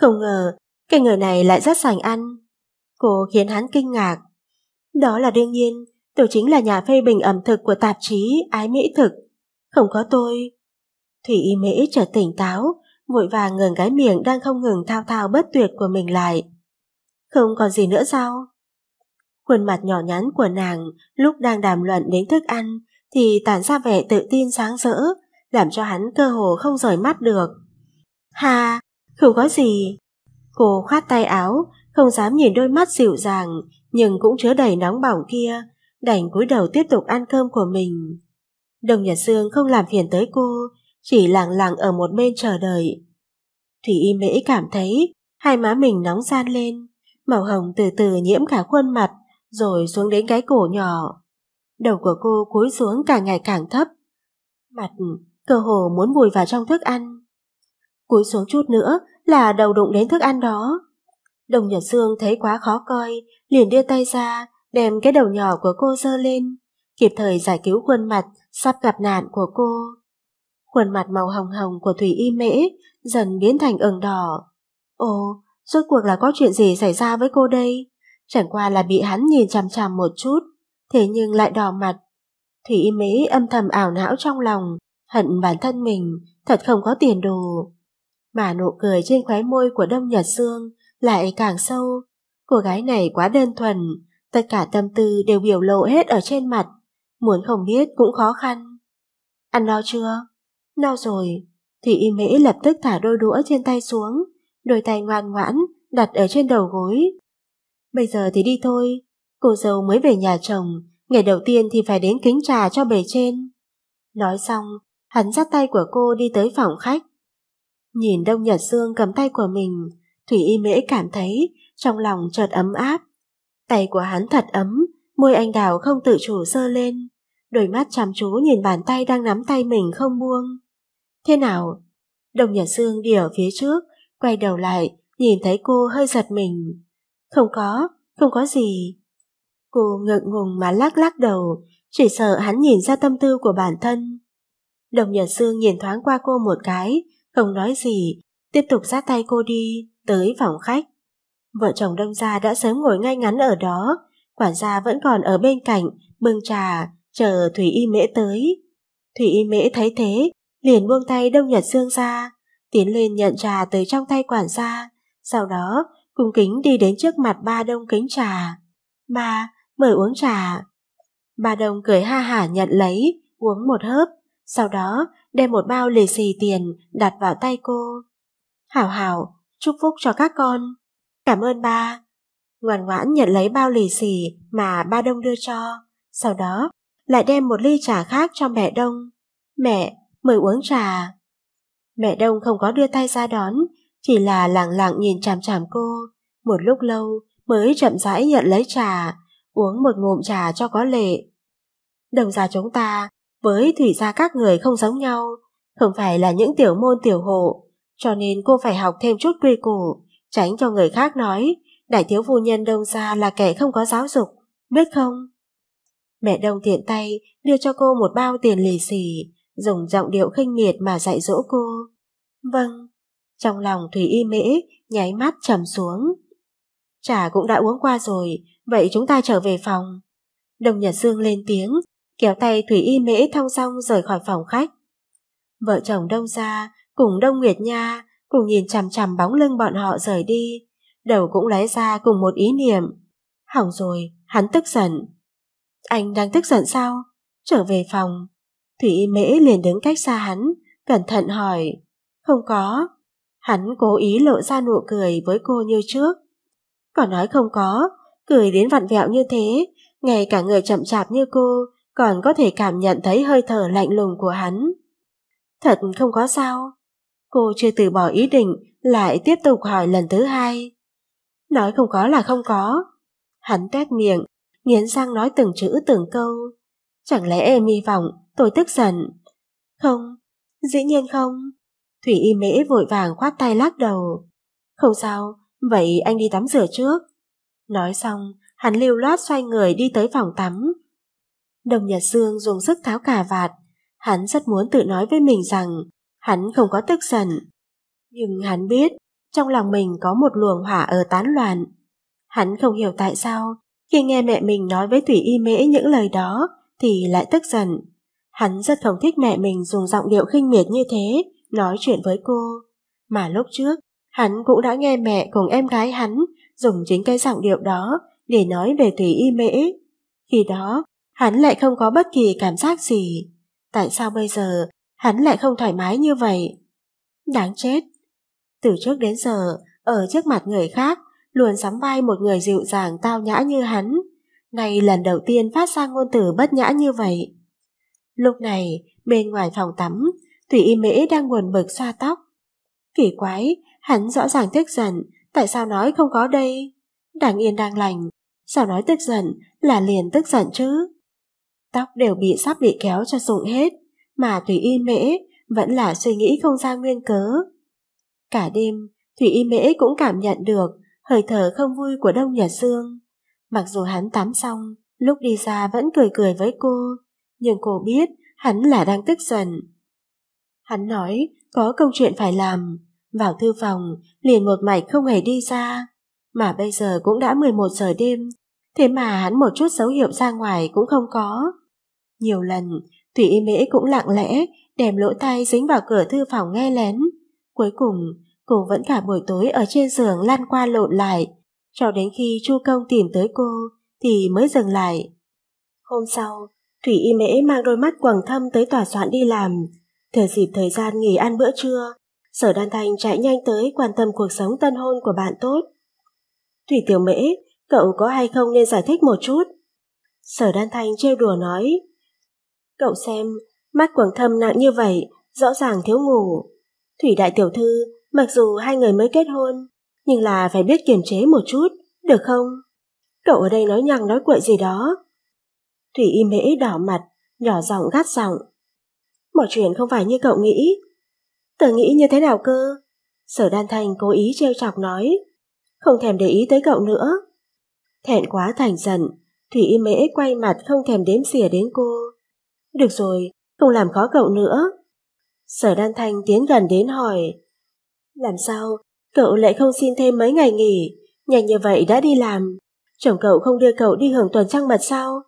Không ngờ, cái người này lại rất sành ăn. Cô khiến hắn kinh ngạc. Đó là đương nhiên, tôi chính là nhà phê bình ẩm thực của tạp chí Ái Mỹ Thực không có tôi. Thủy y mễ trở tỉnh táo, vội vàng ngừng cái miệng đang không ngừng thao thao bất tuyệt của mình lại. Không còn gì nữa sao? Khuôn mặt nhỏ nhắn của nàng lúc đang đàm luận đến thức ăn thì tản ra vẻ tự tin sáng rỡ, làm cho hắn cơ hồ không rời mắt được. Hà, không có gì. Cô khoát tay áo, không dám nhìn đôi mắt dịu dàng, nhưng cũng chứa đầy nóng bỏng kia, đành cúi đầu tiếp tục ăn cơm của mình. Đồng Nhật Dương không làm phiền tới cô, chỉ lặng lặng ở một bên chờ đợi. Thủy Y Mễ cảm thấy hai má mình nóng gian lên, màu hồng từ từ nhiễm cả khuôn mặt rồi xuống đến cái cổ nhỏ. Đầu của cô cúi xuống càng ngày càng thấp, mặt cơ hồ muốn vùi vào trong thức ăn. Cúi xuống chút nữa là đầu đụng đến thức ăn đó. Đồng Nhật Dương thấy quá khó coi, liền đưa tay ra, đem cái đầu nhỏ của cô giơ lên, kịp thời giải cứu khuôn mặt sắp gặp nạn của cô. Khuôn mặt màu hồng hồng của Thủy Y Mễ dần biến thành ửng đỏ. Ồ, rốt cuộc là có chuyện gì xảy ra với cô đây? Chẳng qua là bị hắn nhìn chằm chằm một chút, thế nhưng lại đỏ mặt. Thủy Y Mễ âm thầm ảo não trong lòng, hận bản thân mình, thật không có tiền đồ. Mà nụ cười trên khóe môi của Đông Nhật Sương lại càng sâu. Cô gái này quá đơn thuần, tất cả tâm tư đều biểu lộ hết ở trên mặt muốn không biết cũng khó khăn. Ăn no chưa? No rồi. Thì y mễ lập tức thả đôi đũa trên tay xuống, đôi tay ngoan ngoãn, đặt ở trên đầu gối. Bây giờ thì đi thôi, cô dâu mới về nhà chồng, ngày đầu tiên thì phải đến kính trà cho bề trên. Nói xong, hắn dắt tay của cô đi tới phòng khách. Nhìn Đông Nhật Dương cầm tay của mình, Thủy Y Mễ cảm thấy trong lòng chợt ấm áp. Tay của hắn thật ấm, môi anh đào không tự chủ sơ lên đôi mắt chăm chú nhìn bàn tay đang nắm tay mình không buông. Thế nào? Đồng Nhật Dương đi ở phía trước, quay đầu lại, nhìn thấy cô hơi giật mình. Không có, không có gì. Cô ngượng ngùng mà lắc lắc đầu, chỉ sợ hắn nhìn ra tâm tư của bản thân. Đồng Nhật Dương nhìn thoáng qua cô một cái, không nói gì, tiếp tục ra tay cô đi, tới phòng khách. Vợ chồng đông gia đã sớm ngồi ngay ngắn ở đó, quản gia vẫn còn ở bên cạnh, bưng trà, chờ Thủy Y Mễ tới. Thủy Y Mễ thấy thế, liền buông tay Đông Nhật Dương ra, tiến lên nhận trà từ trong tay quản gia, sau đó cung kính đi đến trước mặt ba đông kính trà. Ba, mời uống trà. Ba đông cười ha hả nhận lấy, uống một hớp, sau đó đem một bao lì xì tiền đặt vào tay cô. Hảo hảo, chúc phúc cho các con. Cảm ơn ba. Ngoan ngoãn nhận lấy bao lì xì mà ba đông đưa cho, sau đó lại đem một ly trà khác cho mẹ Đông. Mẹ, mời uống trà. Mẹ Đông không có đưa tay ra đón, chỉ là lẳng lặng nhìn chằm chằm cô. Một lúc lâu mới chậm rãi nhận lấy trà, uống một ngụm trà cho có lệ. Đồng già chúng ta với thủy gia các người không giống nhau, không phải là những tiểu môn tiểu hộ, cho nên cô phải học thêm chút quy củ, tránh cho người khác nói đại thiếu phu nhân đông gia là kẻ không có giáo dục, biết không? Mẹ Đông thiện tay đưa cho cô một bao tiền lì xì, dùng giọng điệu khinh miệt mà dạy dỗ cô. Vâng, trong lòng Thủy Y Mễ nháy mắt trầm xuống. Trà cũng đã uống qua rồi, vậy chúng ta trở về phòng. Đông Nhật Dương lên tiếng, kéo tay Thủy Y Mễ thong song rời khỏi phòng khách. Vợ chồng Đông ra cùng Đông Nguyệt Nha cùng nhìn chằm chằm bóng lưng bọn họ rời đi, đầu cũng lóe ra cùng một ý niệm. Hỏng rồi, hắn tức giận, anh đang tức giận sao? Trở về phòng. Thủy Y Mễ liền đứng cách xa hắn, cẩn thận hỏi. Không có. Hắn cố ý lộ ra nụ cười với cô như trước. Còn nói không có, cười đến vặn vẹo như thế, ngay cả người chậm chạp như cô còn có thể cảm nhận thấy hơi thở lạnh lùng của hắn. Thật không có sao. Cô chưa từ bỏ ý định, lại tiếp tục hỏi lần thứ hai. Nói không có là không có. Hắn tét miệng, nghiến răng nói từng chữ từng câu. Chẳng lẽ em hy vọng tôi tức giận? Không, dĩ nhiên không. Thủy y mễ vội vàng khoát tay lắc đầu. Không sao, vậy anh đi tắm rửa trước. Nói xong, hắn lưu loát xoay người đi tới phòng tắm. Đồng Nhật Dương dùng sức tháo cà vạt. Hắn rất muốn tự nói với mình rằng hắn không có tức giận. Nhưng hắn biết, trong lòng mình có một luồng hỏa ở tán loạn. Hắn không hiểu tại sao khi nghe mẹ mình nói với Thủy Y Mễ những lời đó, thì lại tức giận. Hắn rất không thích mẹ mình dùng giọng điệu khinh miệt như thế, nói chuyện với cô. Mà lúc trước, hắn cũng đã nghe mẹ cùng em gái hắn dùng chính cái giọng điệu đó để nói về Thủy Y Mễ. Khi đó, hắn lại không có bất kỳ cảm giác gì. Tại sao bây giờ hắn lại không thoải mái như vậy? Đáng chết! Từ trước đến giờ, ở trước mặt người khác, luôn sắm vai một người dịu dàng tao nhã như hắn, nay lần đầu tiên phát ra ngôn từ bất nhã như vậy. Lúc này, bên ngoài phòng tắm, Thủy Y Mễ đang buồn bực xoa tóc. Kỳ quái, hắn rõ ràng tức giận, tại sao nói không có đây? Đang yên đang lành, sao nói tức giận là liền tức giận chứ? Tóc đều bị sắp bị kéo cho rụng hết, mà Thủy Y Mễ vẫn là suy nghĩ không ra nguyên cớ. Cả đêm, Thủy Y Mễ cũng cảm nhận được hơi thở không vui của Đông Nhật Dương. Mặc dù hắn tắm xong, lúc đi ra vẫn cười cười với cô, nhưng cô biết hắn là đang tức giận. Hắn nói có công chuyện phải làm, vào thư phòng liền một mạch không hề đi ra, mà bây giờ cũng đã 11 giờ đêm, thế mà hắn một chút dấu hiệu ra ngoài cũng không có. Nhiều lần, Thủy Y Mễ cũng lặng lẽ đem lỗ tai dính vào cửa thư phòng nghe lén. Cuối cùng, Cô vẫn cả buổi tối ở trên giường lăn qua lộn lại, cho đến khi Chu Công tìm tới cô thì mới dừng lại. Hôm sau, Thủy Y Mễ mang đôi mắt quầng thâm tới tòa soạn đi làm. Thừa dịp thời gian nghỉ ăn bữa trưa, Sở Đan Thành chạy nhanh tới quan tâm cuộc sống tân hôn của bạn tốt. Thủy Tiểu Mễ, cậu có hay không nên giải thích một chút? Sở Đan Thanh trêu đùa nói. Cậu xem, mắt quầng thâm nặng như vậy, rõ ràng thiếu ngủ. Thủy Đại Tiểu Thư Mặc dù hai người mới kết hôn, nhưng là phải biết kiềm chế một chút, được không? Cậu ở đây nói nhăng nói quậy gì đó. Thủy y mễ đỏ mặt, nhỏ giọng gắt giọng. Mọi chuyện không phải như cậu nghĩ. Tớ nghĩ như thế nào cơ? Sở Đan Thành cố ý trêu chọc nói. Không thèm để ý tới cậu nữa. Thẹn quá thành giận, Thủy y mễ quay mặt không thèm đếm xỉa đến cô. Được rồi, không làm khó cậu nữa. Sở Đan Thanh tiến gần đến hỏi, làm sao cậu lại không xin thêm mấy ngày nghỉ, nhanh như vậy đã đi làm. Chồng cậu không đưa cậu đi hưởng tuần trăng mật sao?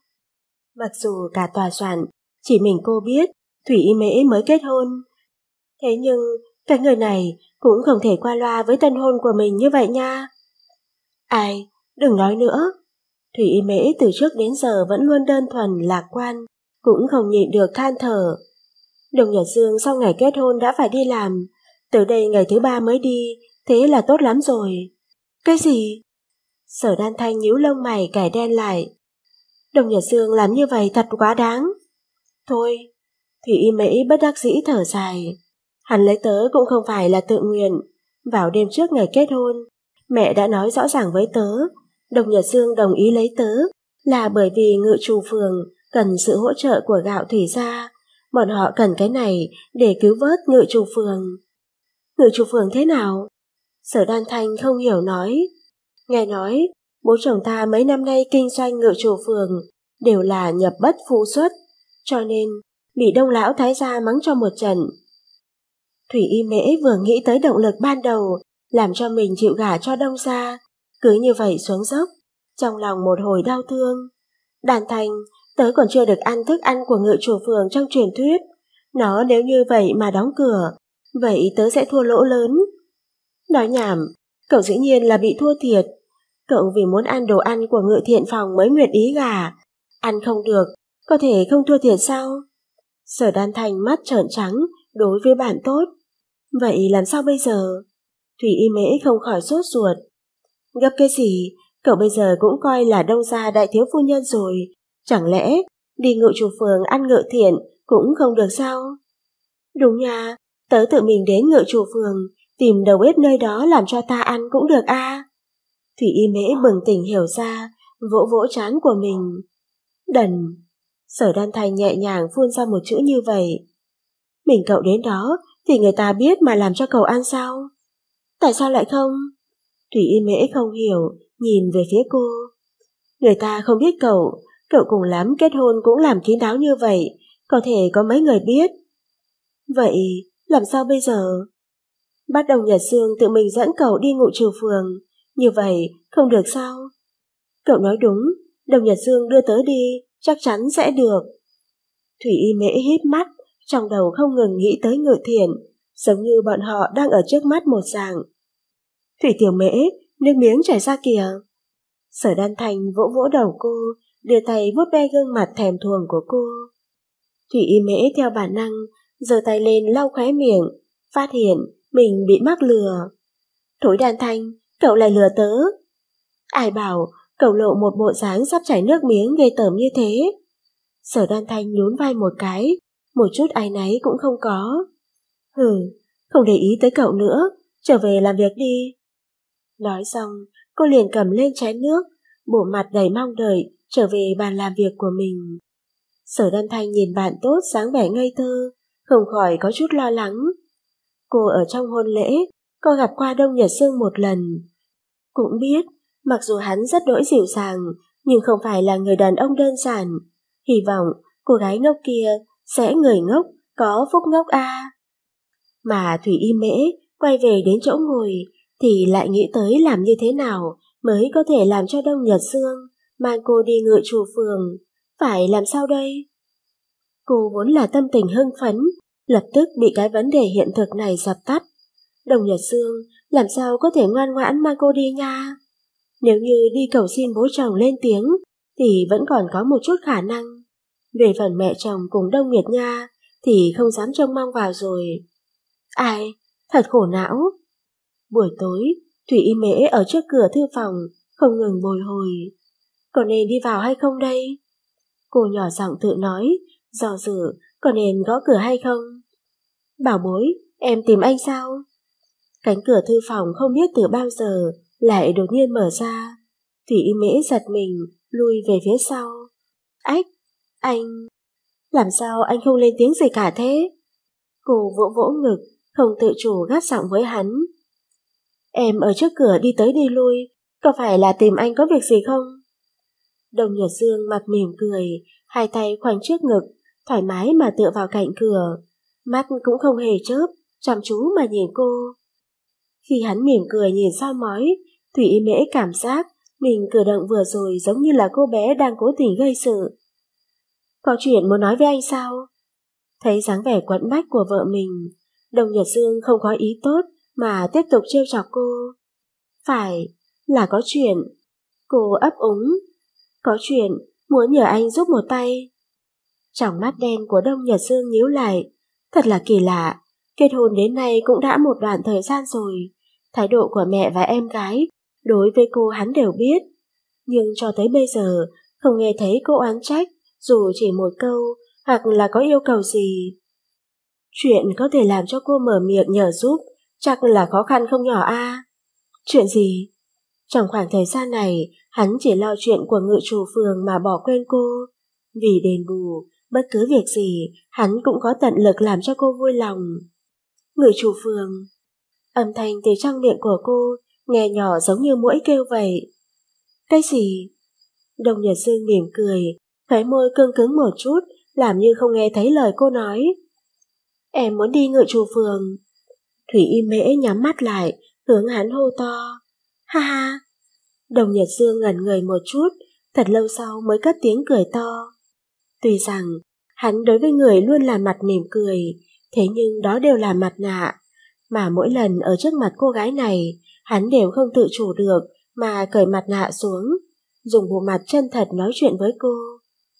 Mặc dù cả tòa soạn, chỉ mình cô biết Thủy Y Mễ mới kết hôn. Thế nhưng cái người này cũng không thể qua loa với tân hôn của mình như vậy nha. Ai, đừng nói nữa. Thủy Y Mễ từ trước đến giờ vẫn luôn đơn thuần, lạc quan, cũng không nhịn được than thở. Đồng Nhật Dương sau ngày kết hôn đã phải đi làm, từ đây ngày thứ ba mới đi, thế là tốt lắm rồi. Cái gì? Sở đan thanh nhíu lông mày cải đen lại. Đồng Nhật Dương làm như vậy thật quá đáng. Thôi, thì y mỹ bất đắc dĩ thở dài. Hắn lấy tớ cũng không phải là tự nguyện. Vào đêm trước ngày kết hôn, mẹ đã nói rõ ràng với tớ, Đồng Nhật Dương đồng ý lấy tớ là bởi vì ngự trù phường cần sự hỗ trợ của gạo thủy gia. Bọn họ cần cái này để cứu vớt ngự trù phường. Người chủ phường thế nào? Sở Đan Thanh không hiểu nói. Nghe nói, bố chồng ta mấy năm nay kinh doanh ngựa chủ phường đều là nhập bất phu xuất, cho nên bị đông lão thái gia mắng cho một trận. Thủy Y Mễ vừa nghĩ tới động lực ban đầu làm cho mình chịu gả cho đông gia, cứ như vậy xuống dốc, trong lòng một hồi đau thương. Đàn Thành, tớ còn chưa được ăn thức ăn của ngựa chủ phường trong truyền thuyết, nó nếu như vậy mà đóng cửa, vậy tớ sẽ thua lỗ lớn. Nói nhảm, cậu dĩ nhiên là bị thua thiệt. Cậu vì muốn ăn đồ ăn của ngự thiện phòng mới nguyện ý gà. Ăn không được, có thể không thua thiệt sao? Sở đan thành mắt trợn trắng đối với bạn tốt. Vậy làm sao bây giờ? Thủy y mễ không khỏi sốt ruột. Gấp cái gì, cậu bây giờ cũng coi là đông gia đại thiếu phu nhân rồi. Chẳng lẽ đi ngự chủ phường ăn ngự thiện cũng không được sao? Đúng nha, Tớ tự mình đến ngựa chủ phường, tìm đầu bếp nơi đó làm cho ta ăn cũng được a. À. Thủy y mễ bừng tỉnh hiểu ra, vỗ vỗ trán của mình. Đần, sở đan thành nhẹ nhàng phun ra một chữ như vậy. Mình cậu đến đó thì người ta biết mà làm cho cậu ăn sao? Tại sao lại không? Thủy y mễ không hiểu, nhìn về phía cô. Người ta không biết cậu, cậu cùng lắm kết hôn cũng làm kín đáo như vậy, có thể có mấy người biết. Vậy, làm sao bây giờ? Bắt đầu nhà xương tự mình dẫn cậu đi ngụ trừ phường, như vậy không được sao? Cậu nói đúng, đồng nhà dương đưa tớ đi, chắc chắn sẽ được. Thủy y mễ hít mắt, trong đầu không ngừng nghĩ tới ngự thiện, giống như bọn họ đang ở trước mắt một dạng. Thủy tiểu mễ, nước miếng chảy ra kìa. Sở đan thành vỗ vỗ đầu cô, đưa tay vuốt ve gương mặt thèm thuồng của cô. Thủy y mễ theo bản năng giơ tay lên lau khóe miệng, phát hiện mình bị mắc lừa. Thối đàn thanh, cậu lại lừa tớ. Ai bảo cậu lộ một bộ dáng sắp chảy nước miếng ghê tởm như thế. Sở đàn thanh nhún vai một cái, một chút ai nấy cũng không có. Hừ, không để ý tới cậu nữa, trở về làm việc đi. Nói xong, cô liền cầm lên chén nước, bộ mặt đầy mong đợi, trở về bàn làm việc của mình. Sở đan thanh nhìn bạn tốt sáng vẻ ngây thơ, không khỏi có chút lo lắng. Cô ở trong hôn lễ, có gặp qua Đông Nhật Sương một lần. Cũng biết, mặc dù hắn rất đỗi dịu dàng, nhưng không phải là người đàn ông đơn giản. Hy vọng cô gái ngốc kia sẽ người ngốc, có phúc ngốc a. Mà Thủy Y Mễ quay về đến chỗ ngồi thì lại nghĩ tới làm như thế nào mới có thể làm cho Đông Nhật Sương mang cô đi ngựa chùa phường. Phải làm sao đây? Cô vốn là tâm tình hưng phấn, lập tức bị cái vấn đề hiện thực này dập tắt. Đồng Nhật Dương làm sao có thể ngoan ngoãn mang cô đi nha? Nếu như đi cầu xin bố chồng lên tiếng thì vẫn còn có một chút khả năng. Về phần mẹ chồng cùng Đông Nguyệt Nha thì không dám trông mong vào rồi. Ai, thật khổ não. Buổi tối, Thủy Y Mễ ở trước cửa thư phòng không ngừng bồi hồi. Có nên đi vào hay không đây? Cô nhỏ giọng tự nói, do dự có nên gõ cửa hay không? Bảo bối, em tìm anh sao? Cánh cửa thư phòng không biết từ bao giờ lại đột nhiên mở ra. Thủy y mễ giật mình, lui về phía sau. Ách, anh... Làm sao anh không lên tiếng gì cả thế? Cô vỗ vỗ ngực, không tự chủ gắt giọng với hắn. Em ở trước cửa đi tới đi lui, có phải là tìm anh có việc gì không? Đồng Nhật Dương mặt mỉm cười, hai tay khoanh trước ngực, thoải mái mà tựa vào cạnh cửa, mắt cũng không hề chớp, chăm chú mà nhìn cô. Khi hắn mỉm cười nhìn soi mói, Thủy Y Mễ cảm giác mình cử động vừa rồi giống như là cô bé đang cố tình gây sự. Có chuyện muốn nói với anh sao? Thấy dáng vẻ quẫn bách của vợ mình, Đồng Nhật Dương không có ý tốt mà tiếp tục trêu chọc cô. Phải, là có chuyện. Cô ấp úng. Có chuyện, muốn nhờ anh giúp một tay. Trong mắt đen của Đông Nhật Dương nhíu lại, thật là kỳ lạ, kết hôn đến nay cũng đã một đoạn thời gian rồi. Thái độ của mẹ và em gái, đối với cô hắn đều biết. Nhưng cho tới bây giờ, không nghe thấy cô oán trách, dù chỉ một câu, hoặc là có yêu cầu gì. Chuyện có thể làm cho cô mở miệng nhờ giúp, chắc là khó khăn không nhỏ a. Chuyện gì? Trong khoảng thời gian này, hắn chỉ lo chuyện của ngự chủ phường mà bỏ quên cô. Vì đền bù, bất cứ việc gì hắn cũng có tận lực làm cho cô vui lòng. Người chủ phường Âm thanh từ trong miệng của cô nghe nhỏ giống như mũi kêu vậy. Cái gì? Đồng Nhật Dương mỉm cười, khóe môi cương cứng một chút, làm như không nghe thấy lời cô nói. Em muốn đi ngự chủ phường. Thủy y mễ nhắm mắt lại, hướng hắn hô to. Ha ha! Đồng Nhật Dương ngẩn người một chút, thật lâu sau mới cất tiếng cười to. Tuy rằng, hắn đối với người luôn là mặt mỉm cười, thế nhưng đó đều là mặt nạ. Mà mỗi lần ở trước mặt cô gái này, hắn đều không tự chủ được mà cởi mặt nạ xuống, dùng bộ mặt chân thật nói chuyện với cô.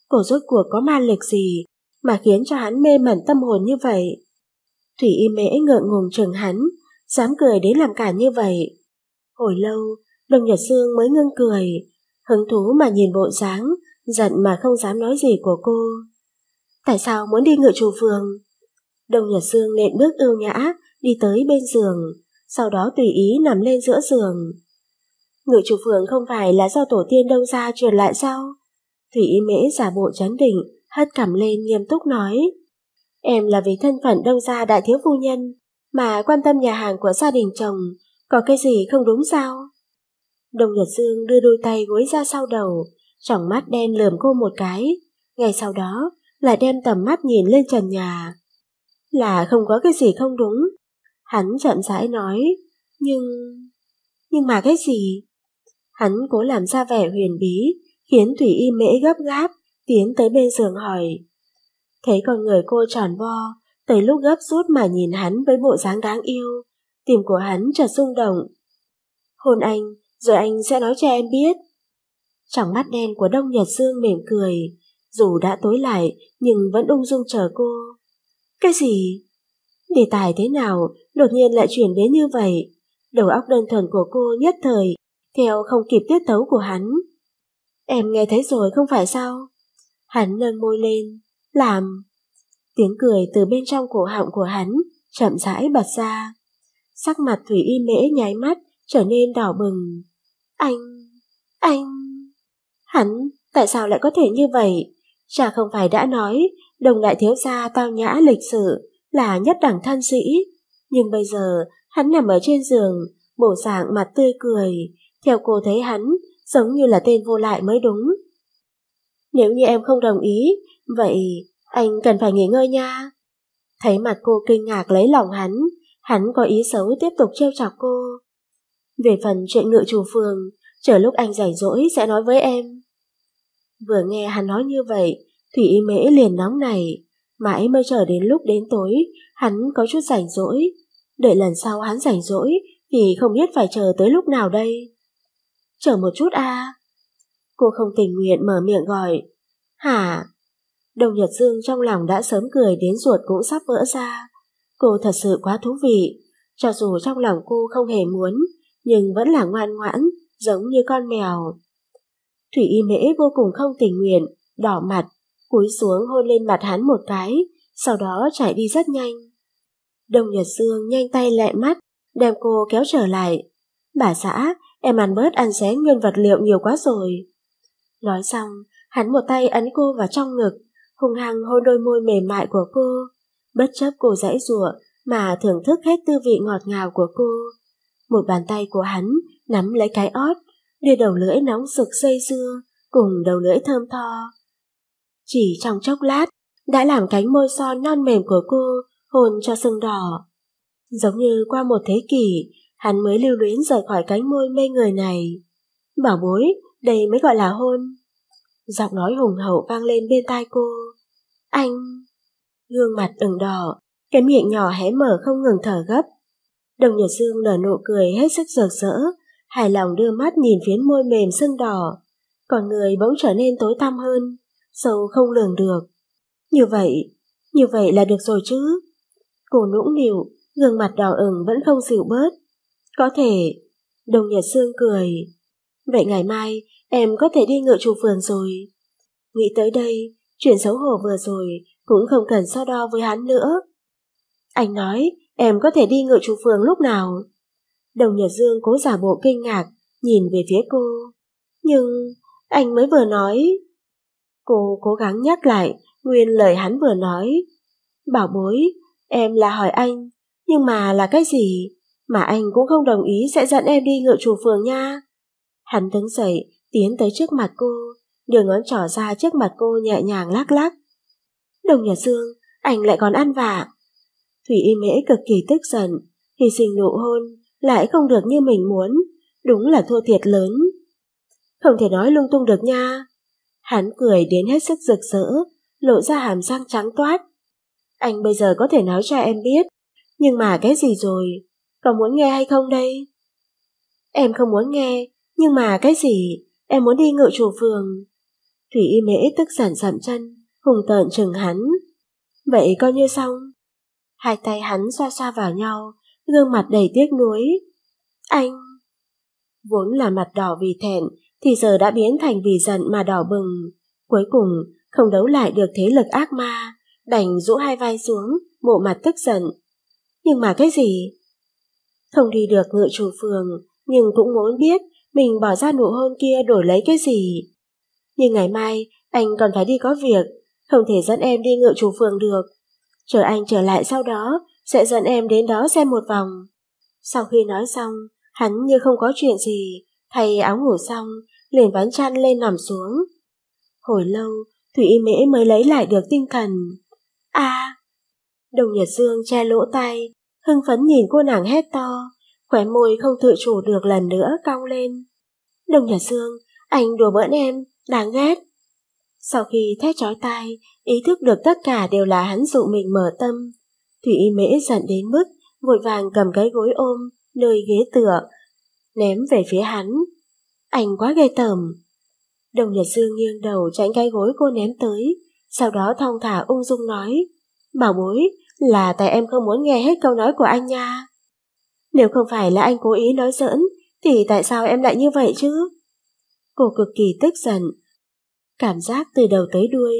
cổ rốt cuộc có ma lực gì mà khiến cho hắn mê mẩn tâm hồn như vậy? Thủy y mễ ngượng ngùng chừng hắn, dám cười đến làm cả như vậy. Hồi lâu, đồng nhật xương mới ngưng cười, hứng thú mà nhìn bộ dáng giận mà không dám nói gì của cô. Tại sao muốn đi ngựa chủ phường? Đồng Nhật Dương nện bước ưu nhã, đi tới bên giường, sau đó tùy ý nằm lên giữa giường. Ngựa chủ phường không phải là do tổ tiên đông gia truyền lại sao? Thủy Y Mễ giả bộ chấn định, hất cằm lên nghiêm túc nói. Em là vì thân phận đông gia đại thiếu phu nhân, mà quan tâm nhà hàng của gia đình chồng, có cái gì không đúng sao? Đồng Nhật Dương đưa đôi tay gối ra sau đầu, trong mắt đen lườm cô một cái, ngay sau đó là đem tầm mắt nhìn lên trần nhà. Là không có cái gì không đúng. Hắn chậm rãi nói, nhưng... Nhưng mà cái gì? Hắn cố làm ra vẻ huyền bí, khiến Thủy Y mễ gấp gáp, tiến tới bên giường hỏi. Thấy con người cô tròn vo, tới lúc gấp rút mà nhìn hắn với bộ dáng đáng yêu, tim của hắn chợt rung động. Hôn anh, rồi anh sẽ nói cho em biết. Trong mắt đen của Đông Nhật Dương mỉm cười, dù đã tối lại nhưng vẫn ung dung chờ cô. Cái gì? Đề tài thế nào đột nhiên lại chuyển đến như vậy? Đầu óc đơn thuần của cô nhất thời, theo không kịp tiết tấu của hắn. Em nghe thấy rồi không phải sao? Hắn nâng môi lên, làm. Tiếng cười từ bên trong cổ họng của hắn chậm rãi bật ra. Sắc mặt Thủy Y Mễ nháy mắt trở nên đỏ bừng. Anh, anh. Hắn, tại sao lại có thể như vậy? Chả không phải đã nói, đồng đại thiếu gia tao nhã lịch sự, là nhất đẳng thân sĩ. Nhưng bây giờ, hắn nằm ở trên giường, bổ dạng mặt tươi cười. Theo cô thấy hắn, giống như là tên vô lại mới đúng. Nếu như em không đồng ý, vậy anh cần phải nghỉ ngơi nha. Thấy mặt cô kinh ngạc lấy lòng hắn, hắn có ý xấu tiếp tục trêu chọc cô. Về phần chuyện ngự chủ phường, chờ lúc anh rảnh rỗi sẽ nói với em. Vừa nghe hắn nói như vậy, Thủy Y Mễ liền nóng nảy. Mãi mới chờ đến lúc đến tối, hắn có chút rảnh rỗi. Đợi lần sau hắn rảnh rỗi thì không biết phải chờ tới lúc nào đây. Chờ một chút a. À? Cô không tình nguyện mở miệng gọi. Hả? Đồng Nhật Dương trong lòng đã sớm cười đến ruột cũng sắp vỡ ra. Cô thật sự quá thú vị. Cho dù trong lòng cô không hề muốn, nhưng vẫn là ngoan ngoãn, giống như con mèo. Thủy y mễ vô cùng không tình nguyện, đỏ mặt, cúi xuống hôn lên mặt hắn một cái, sau đó chạy đi rất nhanh. Đông Nhật Dương nhanh tay lẹ mắt, đem cô kéo trở lại. Bà xã, em ăn bớt ăn xén nguyên vật liệu nhiều quá rồi. Nói xong, hắn một tay ấn cô vào trong ngực, hùng hăng hôn đôi môi mềm mại của cô. Bất chấp cô dãy rủa mà thưởng thức hết tư vị ngọt ngào của cô. Một bàn tay của hắn nắm lấy cái ót, đưa đầu lưỡi nóng sực dây dưa cùng đầu lưỡi thơm tho. Chỉ trong chốc lát, đã làm cánh môi son non mềm của cô hôn cho sưng đỏ. Giống như qua một thế kỷ, hắn mới lưu luyến rời khỏi cánh môi mê người này. Bảo bối, đây mới gọi là hôn. Giọng nói hùng hậu vang lên bên tai cô. Anh! Gương mặt ửng đỏ, cái miệng nhỏ hé mở không ngừng thở gấp. Đồng Nhật Dương nở nụ cười hết sức rực rỡ, hài lòng đưa mắt nhìn phiến môi mềm sưng đỏ, còn người bỗng trở nên tối tăm hơn, sâu không lường được. Như vậy, như vậy là được rồi chứ. Cô nũng nịu, gương mặt đỏ ửng vẫn không dịu bớt. Có thể, đồng nhật xương cười. Vậy ngày mai, em có thể đi ngựa chủ phường rồi. Nghĩ tới đây, chuyện xấu hổ vừa rồi cũng không cần so đo với hắn nữa. Anh nói, em có thể đi ngựa chủ phường lúc nào. Đồng Nhật Dương cố giả bộ kinh ngạc, nhìn về phía cô. Nhưng, anh mới vừa nói. Cô cố gắng nhắc lại nguyên lời hắn vừa nói. Bảo bối, em là hỏi anh, nhưng mà là cái gì? Mà anh cũng không đồng ý sẽ dẫn em đi ngựa chủ phường nha. Hắn đứng dậy, tiến tới trước mặt cô, đưa ngón trỏ ra trước mặt cô nhẹ nhàng lắc lắc. Đồng Nhật Dương, anh lại còn ăn vạ. Thủy Y Mễ cực kỳ tức giận, hy sinh nụ hôn lại không được như mình muốn, đúng là thua thiệt lớn. Không thể nói lung tung được nha. Hắn cười đến hết sức rực rỡ, lộ ra hàm răng trắng toát. Anh bây giờ có thể nói cho em biết, nhưng mà cái gì rồi, còn muốn nghe hay không đây? Em không muốn nghe, nhưng mà cái gì, em muốn đi ngự chủ phường. Thủy y mễ tức giản giảm chân, hùng tợn chừng hắn. Vậy coi như xong. Hai tay hắn xoa xoa vào nhau, gương mặt đầy tiếc nuối. Anh... Vốn là mặt đỏ vì thẹn, thì giờ đã biến thành vì giận mà đỏ bừng. Cuối cùng, không đấu lại được thế lực ác ma, đành rũ hai vai xuống, bộ mặt tức giận. Nhưng mà cái gì? Không đi được ngự chủ phường, nhưng cũng muốn biết mình bỏ ra nụ hôn kia đổi lấy cái gì. Nhưng ngày mai, anh còn phải đi có việc, không thể dẫn em đi ngự chủ phường được. Chờ anh trở lại sau đó, sẽ dẫn em đến đó xem một vòng. Sau khi nói xong, hắn như không có chuyện gì, thay áo ngủ xong, liền ván chăn lên nằm xuống. Hồi lâu, Thủy Y Mễ mới lấy lại được tinh thần. a à, Đồng Nhật Dương che lỗ tay, hưng phấn nhìn cô nàng hét to, khóe môi không tự chủ được lần nữa cong lên. Đồng Nhật Dương, anh đùa bỡn em, đáng ghét. Sau khi thét chói tai, ý thức được tất cả đều là hắn dụ mình mở tâm, Thủy Y Mễ giận đến mức vội vàng cầm cái gối ôm nơi ghế tựa, ném về phía hắn. Anh quá ghê tởm. Đồng Nhật Dương nghiêng đầu tránh cái gối cô ném tới, sau đó thong thả ung dung nói, bảo bối, là tại em không muốn nghe hết câu nói của anh nha. Nếu không phải là anh cố ý nói giỡn, thì tại sao em lại như vậy chứ? Cô cực kỳ tức giận. Cảm giác từ đầu tới đuôi,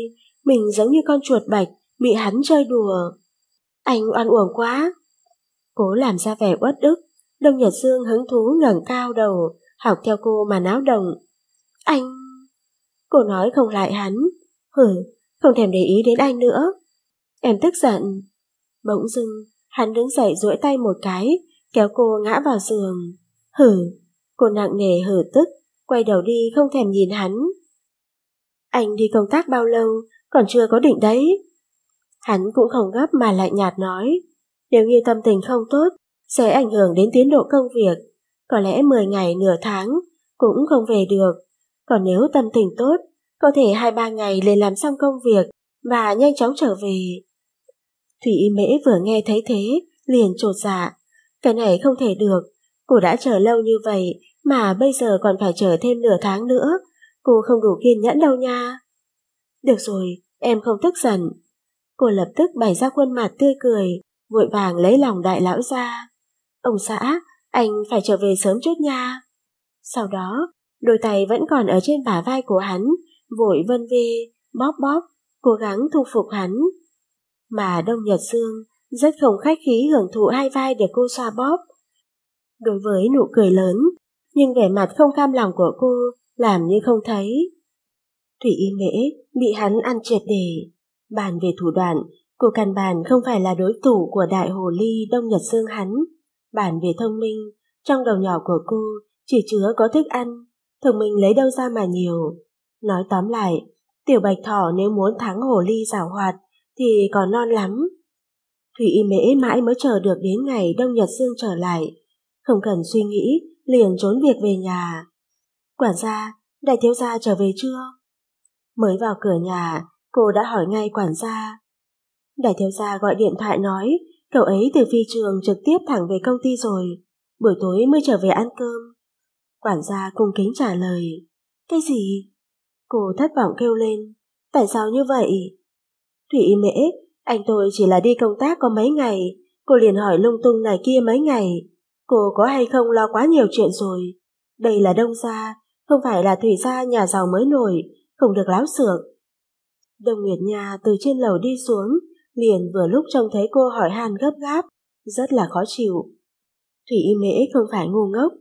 mình giống như con chuột bạch, bị hắn chơi đùa. Anh oan uổng quá. Cố làm ra vẻ uất ức, Đông Nhật Dương hứng thú ngẩng cao đầu, học theo cô mà náo động. Anh... Cô nói không lại hắn. Hử, không thèm để ý đến anh nữa. Em tức giận. Bỗng dưng, hắn đứng dậy duỗi tay một cái, kéo cô ngã vào giường. Hử, cô nặng nề hử tức, quay đầu đi không thèm nhìn hắn. Anh đi công tác bao lâu, còn chưa có định đấy. Hắn cũng không gấp mà lại nhạt nói, nếu như tâm tình không tốt, sẽ ảnh hưởng đến tiến độ công việc. Có lẽ 10 ngày nửa tháng cũng không về được. Còn nếu tâm tình tốt, có thể 2-3 ngày liền làm xong công việc và nhanh chóng trở về. Thủy Y Mễ vừa nghe thấy thế, liền trột dạ. Cái này không thể được, cô đã chờ lâu như vậy mà bây giờ còn phải chờ thêm nửa tháng nữa. Cô không đủ kiên nhẫn đâu nha. Được rồi, em không tức giận, Cô lập tức bày ra khuôn mặt tươi cười, vội vàng lấy lòng đại lão ra. Ông xã, anh phải trở về sớm chút nha. Sau đó, đôi tay vẫn còn ở trên bả vai của hắn, vội vân vê, bóp bóp, cố gắng thu phục hắn. Mà Đông Nhật Dương rất không khách khí hưởng thụ hai vai để cô xoa bóp. Đối với nụ cười lớn, nhưng vẻ mặt không cam lòng của cô làm như không thấy. Thủy Y Mễ bị hắn ăn triệt để, Bàn về thủ đoạn, của càn bàn không phải là đối thủ của đại hồ ly Đông Nhật Sương hắn. Bàn về thông minh, trong đầu nhỏ của cô chỉ chứa có thức ăn, thông minh lấy đâu ra mà nhiều. Nói tóm lại, tiểu bạch thỏ nếu muốn thắng hồ ly giảo hoạt thì còn non lắm. Thủy y mễ mãi mới chờ được đến ngày Đông Nhật Sương trở lại. Không cần suy nghĩ, liền trốn việc về nhà. Quản gia, đại thiếu gia trở về chưa? Mới vào cửa nhà, Cô đã hỏi ngay quản gia. Đại thiếu gia gọi điện thoại nói cậu ấy từ phi trường trực tiếp thẳng về công ty rồi, buổi tối mới trở về ăn cơm. Quản gia cung kính trả lời. Cái gì? Cô thất vọng kêu lên. Tại sao như vậy? Thủy mễ, anh tôi chỉ là đi công tác có mấy ngày, cô liền hỏi lung tung này kia mấy ngày. Cô có hay không lo quá nhiều chuyện rồi? Đây là đông gia, không phải là thủy gia nhà giàu mới nổi, không được láo xược, Đồng Nguyệt Nha từ trên lầu đi xuống, liền vừa lúc trông thấy cô hỏi han gấp gáp, rất là khó chịu. Thủy Y Mễ không phải ngu ngốc,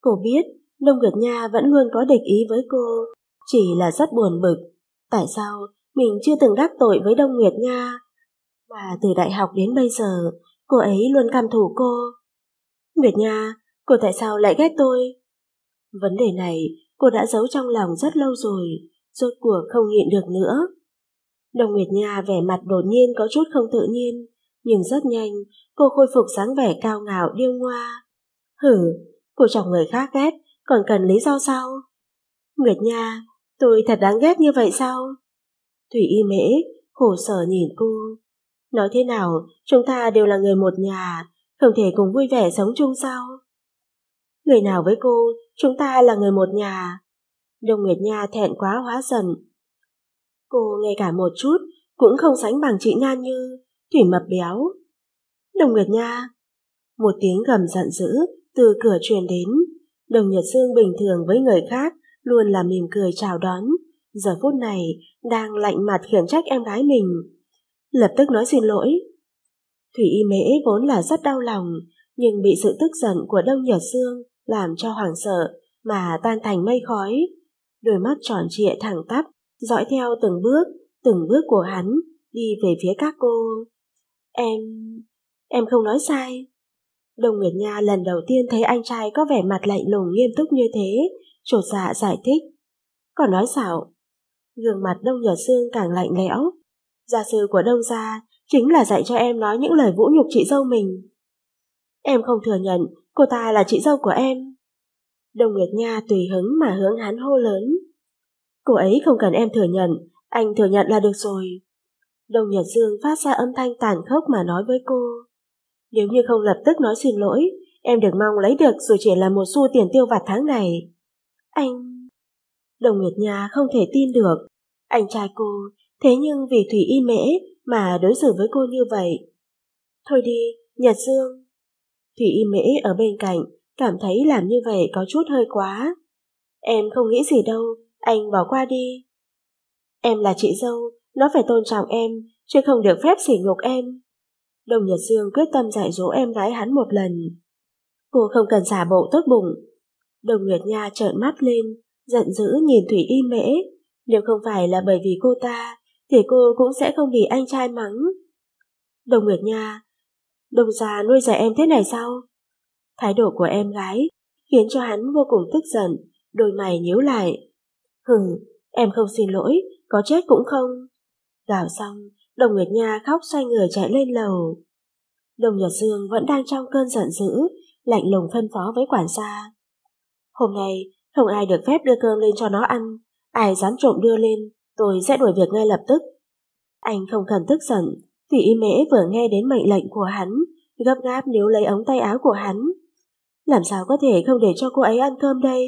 cô biết Đông Nguyệt Nha vẫn luôn có địch ý với cô, chỉ là rất buồn bực. Tại sao mình chưa từng đắc tội với Đông Nguyệt Nha? Mà từ đại học đến bây giờ, cô ấy luôn căm thủ cô. Nguyệt Nha, cô tại sao lại ghét tôi? Vấn đề này cô đã giấu trong lòng rất lâu rồi, rốt cuộc không nhịn được nữa, Đồng Nguyệt Nha vẻ mặt đột nhiên có chút không tự nhiên, nhưng rất nhanh, cô khôi phục dáng vẻ cao ngạo điêu ngoa. Hử, cô chọc người khác ghét, còn cần lý do sao? Nguyệt Nha, tôi thật đáng ghét như vậy sao? Thủy y mễ, khổ sở nhìn cô. Nói thế nào, chúng ta đều là người một nhà, không thể cùng vui vẻ sống chung sao? Người nào với cô, chúng ta là người một nhà. Đồng Nguyệt Nha thẹn quá hóa giận, Cô ngay cả một chút cũng không sánh bằng chị Nhan Như, thủy mập béo. Đồng Nguyệt Nha! Một tiếng gầm giận dữ từ cửa truyền đến. Đồng Nhật Dương bình thường với người khác luôn là mỉm cười chào đón. Giờ phút này đang lạnh mặt khiển trách em gái mình. Lập tức nói xin lỗi. Thủy Y Mễ vốn là rất đau lòng, nhưng bị sự tức giận của Đông Nhật Dương làm cho hoảng sợ mà tan thành mây khói. Đôi mắt tròn trịa thẳng tắp, dõi theo từng bước, từng bước của hắn, đi về phía các cô. Em... em không nói sai. Đồng Nguyệt Nha lần đầu tiên thấy anh trai có vẻ mặt lạnh lùng nghiêm túc như thế, trột dạ giải thích. Còn nói xảo, gương mặt Đông Nhật Sương càng lạnh lẽo. Gia sư của Đông Gia chính là dạy cho em nói những lời vũ nhục chị dâu mình. Em không thừa nhận cô ta là chị dâu của em. Đồng Nguyệt Nha tùy hứng mà hướng hắn hô lớn. Cô ấy không cần em thừa nhận, anh thừa nhận là được rồi. Đồng Nhật Dương phát ra âm thanh tàn khốc mà nói với cô. Nếu như không lập tức nói xin lỗi, em đừng mong lấy được dù chỉ là một xu tiền tiêu vặt tháng này. Anh... Đồng Nguyệt Nha không thể tin được. Anh trai cô, thế nhưng vì Thủy Y Mễ mà đối xử với cô như vậy. Thôi đi, Nhật Dương. Thủy Y Mễ ở bên cạnh, cảm thấy làm như vậy có chút hơi quá. Em không nghĩ gì đâu, anh bỏ qua đi. Em là chị dâu, nó phải tôn trọng em, chứ không được phép sỉ nhục em. Đồng Nhật Dương quyết tâm dạy dỗ em gái hắn một lần. Cô không cần giả bộ tốt bụng. Đồng Nguyệt Nha trợn mắt lên, giận dữ nhìn Thủy Y Mễ. Nếu không phải là bởi vì cô ta, thì cô cũng sẽ không bị anh trai mắng. Đồng Nguyệt Nha, đồng già nuôi dạy em thế này sao? Thái độ của em gái khiến cho hắn vô cùng tức giận, đôi mày nhíu lại. Hừ, em không xin lỗi, có chết cũng không. Gào xong, Đồng Nguyệt Nha khóc xoay người chạy lên lầu. Đồng Nhật Dương vẫn đang trong cơn giận dữ, lạnh lùng phân phó với quản gia. Hôm nay, không ai được phép đưa cơm lên cho nó ăn. Ai dám trộm đưa lên, tôi sẽ đuổi việc ngay lập tức. Anh không cần tức giận, Thủy Y Mễ vừa nghe đến mệnh lệnh của hắn, gấp gáp níu lấy ống tay áo của hắn. Làm sao có thể không để cho cô ấy ăn cơm đây?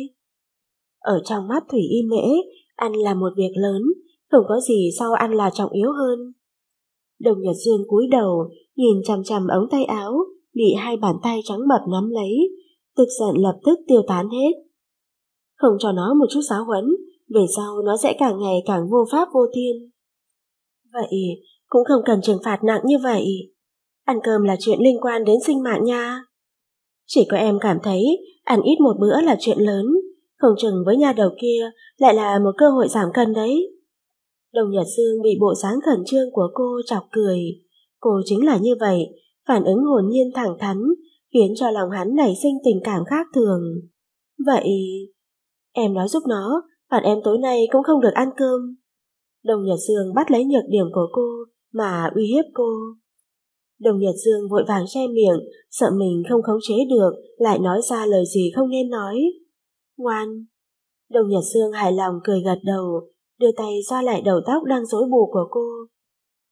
Ở trong mắt Thủy Y Mễ, ăn là một việc lớn, không có gì sau ăn là trọng yếu hơn. Đồng Nhật Dương cúi đầu, nhìn chằm chằm ống tay áo, bị hai bàn tay trắng mập nắm lấy, tức giận lập tức tiêu tán hết. Không cho nó một chút giáo huấn, về sau nó sẽ càng ngày càng vô pháp vô thiên. Vậy, cũng không cần trừng phạt nặng như vậy. Ăn cơm là chuyện liên quan đến sinh mạng nha. Chỉ có em cảm thấy ăn ít một bữa là chuyện lớn, không chừng với nhà đầu kia lại là một cơ hội giảm cân đấy. Đồng Nhật Dương bị bộ dáng khẩn trương của cô chọc cười. Cô chính là như vậy, phản ứng hồn nhiên thẳng thắn, khiến cho lòng hắn nảy sinh tình cảm khác thường. Vậy, em nói giúp nó, bạn em tối nay cũng không được ăn cơm. Đồng Nhật Dương bắt lấy nhược điểm của cô mà uy hiếp cô. Đồng Nhật Dương vội vàng che miệng, sợ mình không khống chế được, lại nói ra lời gì không nên nói. Ngoan. Đồng Nhật Sương hài lòng cười gật đầu, đưa tay xoa lại đầu tóc đang rối bù của cô.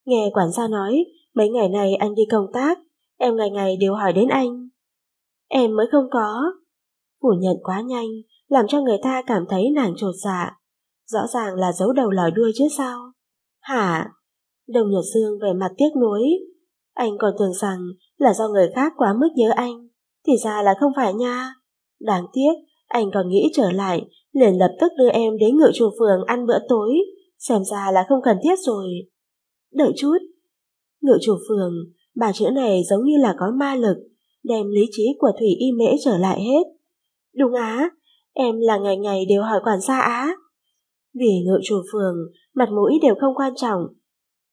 Nghe quản gia nói, mấy ngày này anh đi công tác, em ngày ngày đều hỏi đến anh. Em mới không có. Phủ nhận quá nhanh, làm cho người ta cảm thấy nàng trột dạ. Rõ ràng là giấu đầu lòi đuôi chứ sao. Hả? Đồng Nhật Dương về mặt tiếc nuối. Anh còn tưởng rằng là do người khác quá mức nhớ anh. Thì ra là không phải nha. Đáng tiếc, anh còn nghĩ trở lại, liền lập tức đưa em đến ngựa chủ phường ăn bữa tối, xem ra là không cần thiết rồi. Đợi chút. ngựa chủ phường, bà chữ này giống như là có ma lực, đem lý trí của Thủy Y Mễ trở lại hết. Đúng á, em là ngày ngày đều hỏi quản gia á. Vì ngựa chủ phường, mặt mũi đều không quan trọng.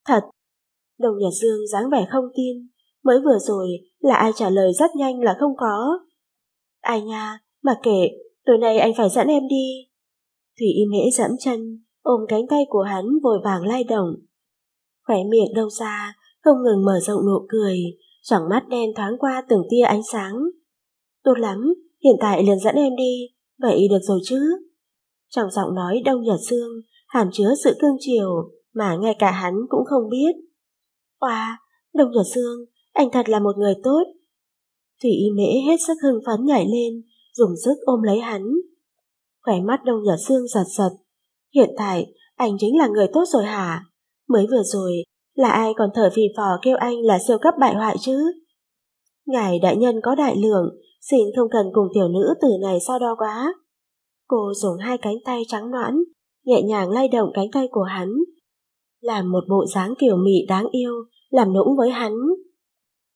Thật, đồng Nhật Dương dáng vẻ không tin, mới vừa rồi là ai trả lời rất nhanh là không có. Ai nha, mà kệ, tối nay anh phải dẫn em đi. Thủy im hễ dẫm chân, ôm cánh tay của hắn vội vàng lai động. Khỏe miệng đâu ra, không ngừng mở rộng nụ cười, chẳng mắt đen thoáng qua từng tia ánh sáng. Tốt lắm, hiện tại liền dẫn em đi, vậy được rồi chứ? Trong giọng nói đông nhật xương, hàm chứa sự cương chiều mà ngay cả hắn cũng không biết. Oa, đông nhật xương, anh thật là một người tốt. Thủy y mễ hết sức hưng phấn nhảy lên, dùng sức ôm lấy hắn. Khỏe mắt Đông Nhật xương giật giật. Hiện tại, anh chính là người tốt rồi hả? Mới vừa rồi, là ai còn thở phì phò kêu anh là siêu cấp bại hoại chứ? Ngài đại nhân có đại lượng, xin không cần cùng tiểu nữ tử này sao đo quá. Cô dùng hai cánh tay trắng noãn, nhẹ nhàng lay động cánh tay của hắn. Làm một bộ dáng kiểu mị đáng yêu, làm nũng với hắn.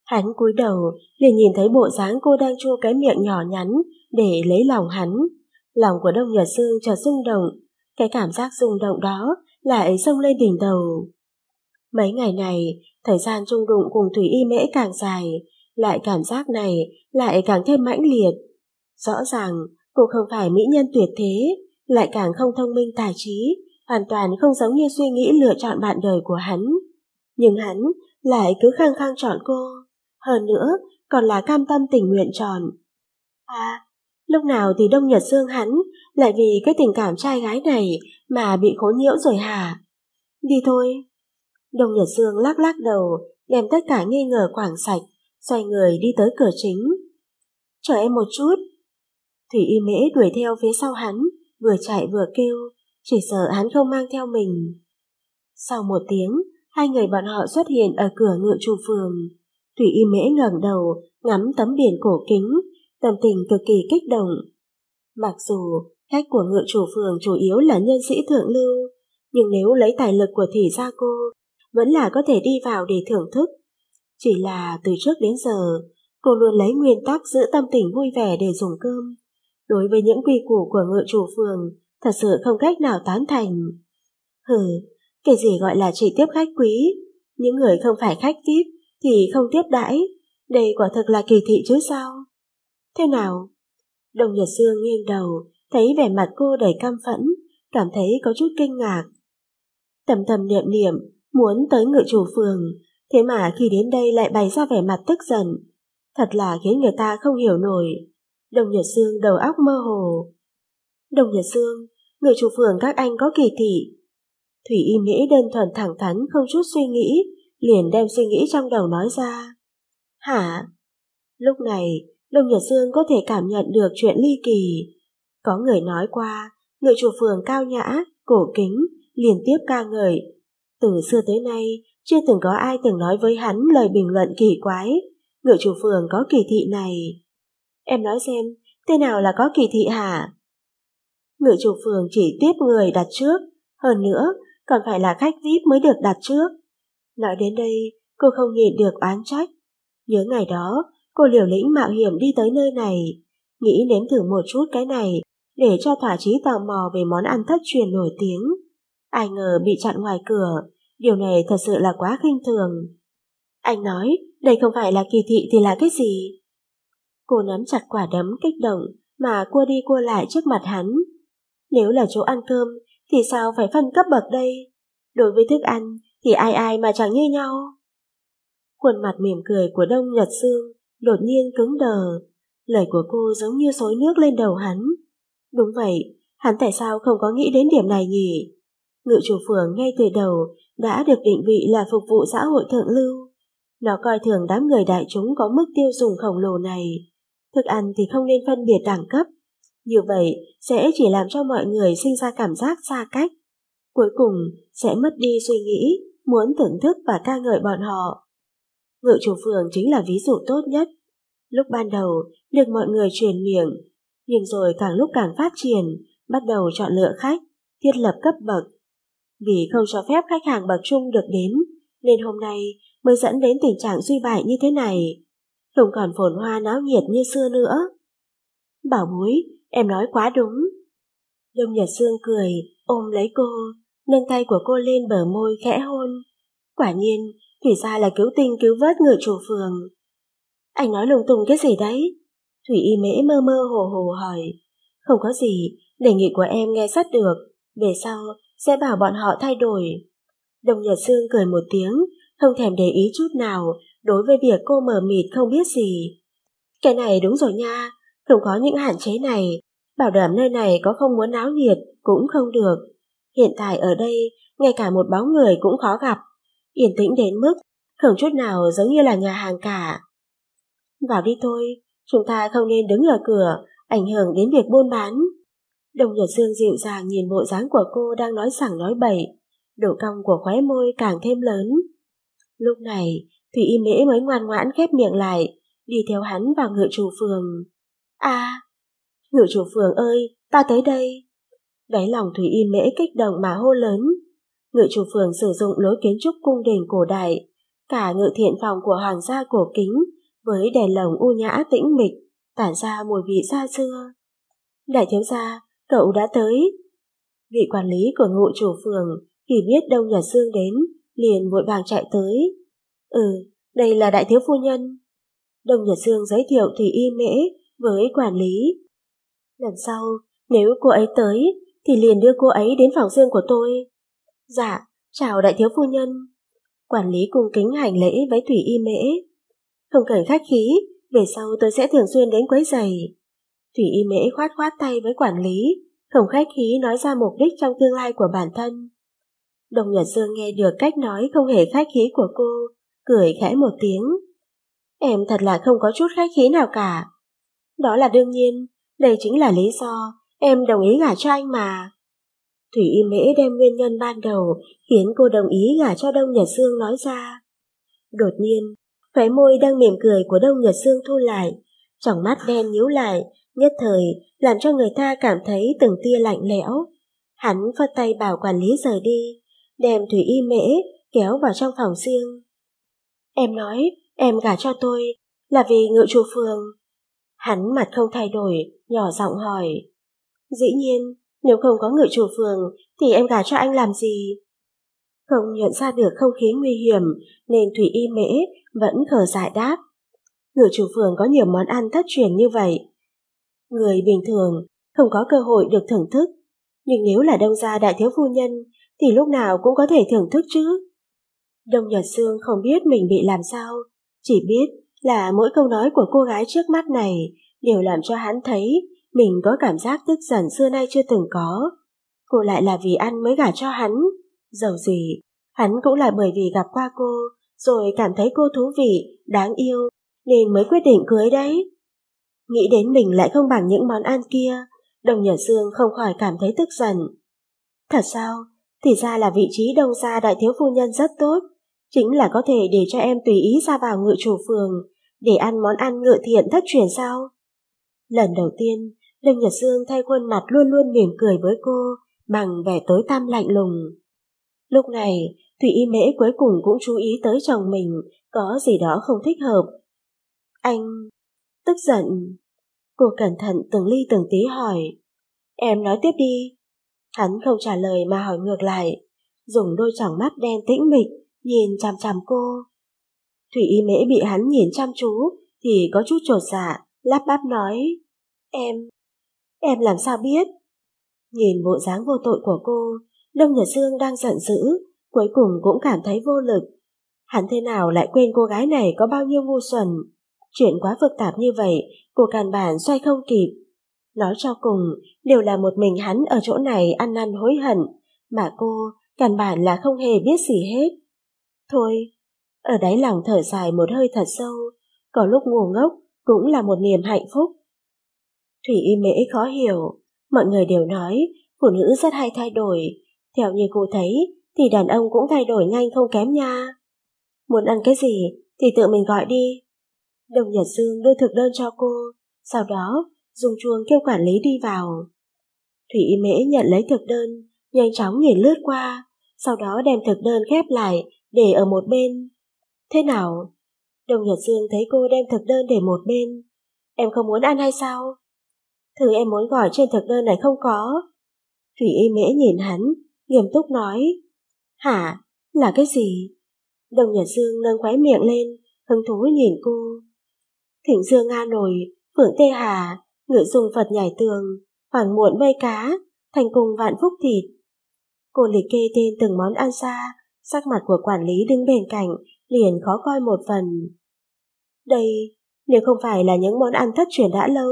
Hắn cúi đầu, liền nhìn thấy bộ dáng cô đang chu cái miệng nhỏ nhắn để lấy lòng hắn. Lòng của Đông Nhật Sương chợt rung động, cái cảm giác rung động đó lại xông lên đỉnh đầu. Mấy ngày này, thời gian chung đụng cùng Thủy Y Mễ càng dài, lại cảm giác này lại càng thêm mãnh liệt. Rõ ràng, cô không phải mỹ nhân tuyệt thế, lại càng không thông minh tài trí, hoàn toàn không giống như suy nghĩ lựa chọn bạn đời của hắn. Nhưng hắn lại cứ khăng khăng chọn cô hơn nữa còn là cam tâm tình nguyện tròn. À, lúc nào thì Đông Nhật Dương hắn lại vì cái tình cảm trai gái này mà bị khốn nhiễu rồi hả? Đi thôi. Đông Nhật Dương lắc lắc đầu, đem tất cả nghi ngờ quảng sạch, xoay người đi tới cửa chính. Chờ em một chút. Thủy Y Mễ đuổi theo phía sau hắn, vừa chạy vừa kêu, chỉ sợ hắn không mang theo mình. Sau một tiếng, hai người bọn họ xuất hiện ở cửa ngựa trù phường. Thủy Y Mễ ngẩng đầu, ngắm tấm biển cổ kính, tâm tình cực kỳ kích động. Mặc dù khách của ngựa chủ phường chủ yếu là nhân sĩ thượng lưu, nhưng nếu lấy tài lực của thủy gia cô, vẫn là có thể đi vào để thưởng thức. Chỉ là từ trước đến giờ, cô luôn lấy nguyên tắc giữ tâm tình vui vẻ để dùng cơm. Đối với những quy củ của ngựa chủ phường, thật sự không cách nào tán thành. Hừ, cái gì gọi là chỉ tiếp khách quý, những người không phải khách VIP thì không tiếp đãi, đây quả thật là kỳ thị chứ sao? Thế nào? Đồng Nhật Dương nghiêng đầu, thấy vẻ mặt cô đầy cam phẫn, cảm thấy có chút kinh ngạc. Tầm tầm niệm niệm, muốn tới ngự chủ phường, thế mà khi đến đây lại bày ra vẻ mặt tức giận. Thật là khiến người ta không hiểu nổi. Đồng Nhật Dương đầu óc mơ hồ. Đồng Nhật Dương, người chủ phường các anh có kỳ thị. Thủy y mỹ đơn thuần thẳng thắn không chút suy nghĩ, liền đem suy nghĩ trong đầu nói ra. Hả? Lúc này, Lục Nhật Dương có thể cảm nhận được chuyện ly kỳ. Có người nói qua, người chủ phường cao nhã, cổ kính, liền tiếp ca ngợi. Từ xưa tới nay, chưa từng có ai từng nói với hắn lời bình luận kỳ quái. Người chủ phường có kỳ thị này. Em nói xem, thế nào là có kỳ thị hả? Người chủ phường chỉ tiếp người đặt trước, hơn nữa còn phải là khách VIP mới được đặt trước. Nói đến đây, cô không nhịn được oán trách. Nhớ ngày đó, cô liều lĩnh mạo hiểm đi tới nơi này, nghĩ nếm thử một chút cái này để cho thỏa chí tò mò về món ăn thất truyền nổi tiếng. Ai ngờ bị chặn ngoài cửa, điều này thật sự là quá khinh thường. Anh nói, đây không phải là kỳ thị thì là cái gì? Cô nắm chặt quả đấm kích động mà cua đi cua lại trước mặt hắn. Nếu là chỗ ăn cơm thì sao phải phân cấp bậc đây? Đối với thức ăn, thì ai ai mà chẳng như nhau. Khuôn mặt mỉm cười của Đông Nhật Sương đột nhiên cứng đờ, lời của cô giống như xối nước lên đầu hắn. Đúng vậy, hắn tại sao không có nghĩ đến điểm này nhỉ? Ngự chủ phường ngay từ đầu đã được định vị là phục vụ xã hội thượng lưu. Nó coi thường đám người đại chúng có mức tiêu dùng khổng lồ này. Thức ăn thì không nên phân biệt đẳng cấp. Như vậy sẽ chỉ làm cho mọi người sinh ra cảm giác xa cách, cuối cùng sẽ mất đi suy nghĩ, muốn thưởng thức và ca ngợi bọn họ. Ngự chủ phường chính là ví dụ tốt nhất. Lúc ban đầu được mọi người truyền miệng, nhưng rồi càng lúc càng phát triển, bắt đầu chọn lựa khách, thiết lập cấp bậc. Vì không cho phép khách hàng bậc trung được đến, nên hôm nay mới dẫn đến tình trạng suy bại như thế này. Không còn phồn hoa náo nhiệt như xưa nữa. Bảo bối, em nói quá đúng. Đông Nhật Sương cười, ôm lấy cô, nâng tay của cô lên bờ môi khẽ hôn. Quả nhiên, Thủy ra là cứu tinh cứu vớt người chủ phường. Anh nói lung tung cái gì đấy? Thủy y mễ mơ mơ hồ hồ hỏi. Không có gì, đề nghị của em nghe sắt được. Về sau, sẽ bảo bọn họ thay đổi. Đồng Nhật Sương cười một tiếng, không thèm để ý chút nào đối với việc cô mờ mịt không biết gì. Cái này đúng rồi nha, không có những hạn chế này. Bảo đảm nơi này có không muốn náo nhiệt cũng không được, Hiện tại ở đây, ngay cả một bóng người cũng khó gặp. Yên tĩnh đến mức, không chút nào giống như là nhà hàng cả. Vào đi thôi, chúng ta không nên đứng ở cửa, ảnh hưởng đến việc buôn bán. Đồng Nhật Dương dịu dàng nhìn bộ dáng của cô đang nói sảng nói bậy, độ cong của khóe môi càng thêm lớn. Lúc này, Thủy Y Mễ mới ngoan ngoãn khép miệng lại, đi theo hắn vào ngự chủ phường. a à! ngự chủ phường ơi, ta tới đây. Đáy lòng thủy Y Mễ kích động mà hô lớn. Ngự chủ phường sử dụng lối kiến trúc cung đình cổ đại, cả ngự thiện phòng của hoàng gia cổ kính với đèn lồng u nhã tĩnh mịch, tản ra mùi vị xa xưa. Đại thiếu gia, cậu đã tới. Vị quản lý của ngự chủ phường khi biết Đông Nhật Dương đến, liền vội vàng chạy tới. Ừ, đây là đại thiếu phu nhân. Đông Nhật Dương giới thiệu Thủy Y Mễ với quản lý. Lần sau, nếu cô ấy tới, thì liền đưa cô ấy đến phòng riêng của tôi. Dạ, chào đại thiếu phu nhân. Quản lý cung kính hành lễ với Thủy Y Mễ. Không cần khách khí, về sau tôi sẽ thường xuyên đến quấy giày. Thủy Y Mễ khoát khoát tay với quản lý, không khách khí nói ra mục đích trong tương lai của bản thân. Đồng Nhật Dương nghe được cách nói không hề khách khí của cô, cười khẽ một tiếng. Em thật là không có chút khách khí nào cả. Đó là đương nhiên, đây chính là lý do Em đồng ý gả cho anh mà. Thủy Y Mễ đem nguyên nhân ban đầu khiến cô đồng ý gả cho Đông Nhật Dương nói ra. Đột nhiên, khóe môi đang mỉm cười của Đông Nhật Dương thu lại, trong mắt đen nhíu lại, nhất thời làm cho người ta cảm thấy từng tia lạnh lẽo. Hắn phất tay bảo quản lý rời đi, đem Thủy Y Mễ kéo vào trong phòng riêng. Em nói, em gả cho tôi là vì ngự chủ phường. Hắn mặt không thay đổi, nhỏ giọng hỏi. Dĩ nhiên, nếu không có người chủ phường thì em gả cho anh làm gì? Không nhận ra được không khí nguy hiểm nên Thủy Y Mễ vẫn khờ dại đáp. Người chủ phường có nhiều món ăn thất truyền như vậy. Người bình thường không có cơ hội được thưởng thức, nhưng nếu là đông gia đại thiếu phu nhân thì lúc nào cũng có thể thưởng thức chứ. Đông Nhật Sương không biết mình bị làm sao, chỉ biết là mỗi câu nói của cô gái trước mắt này đều làm cho hắn thấy mình có cảm giác tức giận xưa nay chưa từng có. Cô lại là vì ăn mới gả cho hắn. Dầu gì, hắn cũng là bởi vì gặp qua cô, rồi cảm thấy cô thú vị, đáng yêu, nên mới quyết định cưới đấy. Nghĩ đến mình lại không bằng những món ăn kia, đồng nhật dương không khỏi cảm thấy tức giận. Thật sao? Thì ra là vị trí đông gia đại thiếu phu nhân rất tốt, chính là có thể để cho em tùy ý ra vào ngự chủ phường, để ăn món ăn ngự thiện thất truyền sao? Lần đầu tiên, Lênh Nhật Dương thay khuôn mặt luôn luôn mỉm cười với cô, bằng vẻ tối tăm lạnh lùng. Lúc này, Thủy Y Mễ cuối cùng cũng chú ý tới chồng mình có gì đó không thích hợp. Anh... tức giận. Cô cẩn thận từng ly từng tí hỏi. Em nói tiếp đi. Hắn không trả lời mà hỏi ngược lại, dùng đôi tròng mắt đen tĩnh mịch nhìn chằm chằm cô. Thủy Y Mễ bị hắn nhìn chăm chú thì có chút trột dạ, lắp bắp nói. Em... Em làm sao biết? Nhìn bộ dáng vô tội của cô, Đông Nhật Dương đang giận dữ, cuối cùng cũng cảm thấy vô lực. Hắn thế nào lại quên cô gái này có bao nhiêu ngu xuẩn? Chuyện quá phức tạp như vậy, cô càn bản xoay không kịp. Nói cho cùng, đều là một mình hắn ở chỗ này ăn năn hối hận, mà cô càn bản là không hề biết gì hết. Thôi, ở đáy lòng thở dài một hơi thật sâu, có lúc ngu ngốc cũng là một niềm hạnh phúc. Thủy y mễ khó hiểu, mọi người đều nói phụ nữ rất hay thay đổi, theo như cô thấy thì đàn ông cũng thay đổi nhanh không kém nha. Muốn ăn cái gì thì tự mình gọi đi. Đồng Nhật Dương đưa thực đơn cho cô, sau đó dùng chuông kêu quản lý đi vào. Thủy y mễ nhận lấy thực đơn, nhanh chóng nhìn lướt qua, sau đó đem thực đơn khép lại để ở một bên. Thế nào? Đồng Nhật Dương thấy cô đem thực đơn để một bên. Em không muốn ăn hay sao? Thứ em muốn gọi trên thực đơn này không có. Thủy y mễ nhìn hắn, nghiêm túc nói. Hả? Là cái gì? Đồng Nhật Dương nâng khóe miệng lên, hứng thú nhìn cô. Thỉnh Dương Nga nổi, Phượng Tê Hà, ngự dùng Phật nhảy tường, hoàng muộn bay cá, thành cùng vạn phúc thịt. Cô liệt kê tên từng món ăn xa, sắc mặt của quản lý đứng bên cạnh, liền khó coi một phần. Đây, nếu không phải là những món ăn thất truyền đã lâu,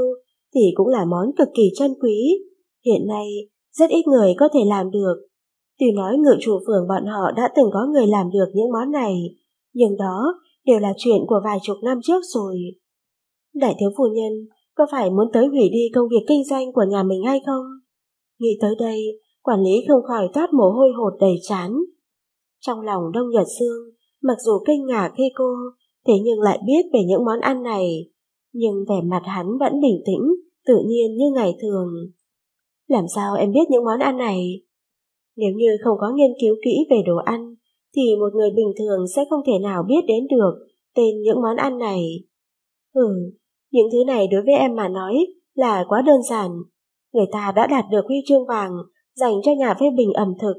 thì cũng là món cực kỳ chân quý. Hiện nay, rất ít người có thể làm được. Tuy nói ngự chủ phường bọn họ đã từng có người làm được những món này, nhưng đó đều là chuyện của vài chục năm trước rồi. Đại thiếu phu nhân, có phải muốn tới hủy đi công việc kinh doanh của nhà mình hay không? Nghĩ tới đây, quản lý không khỏi toát mồ hôi hột đầy chán. Trong lòng Đông Nhật Sương, mặc dù kinh ngạc khi cô, thế nhưng lại biết về những món ăn này. Nhưng vẻ mặt hắn vẫn bình tĩnh, tự nhiên như ngày thường. Làm sao em biết những món ăn này? Nếu như không có nghiên cứu kỹ về đồ ăn, thì một người bình thường sẽ không thể nào biết đến được tên những món ăn này. Ừ, những thứ này đối với em mà nói là quá đơn giản. Người ta đã đạt được huy chương vàng dành cho nhà phê bình ẩm thực.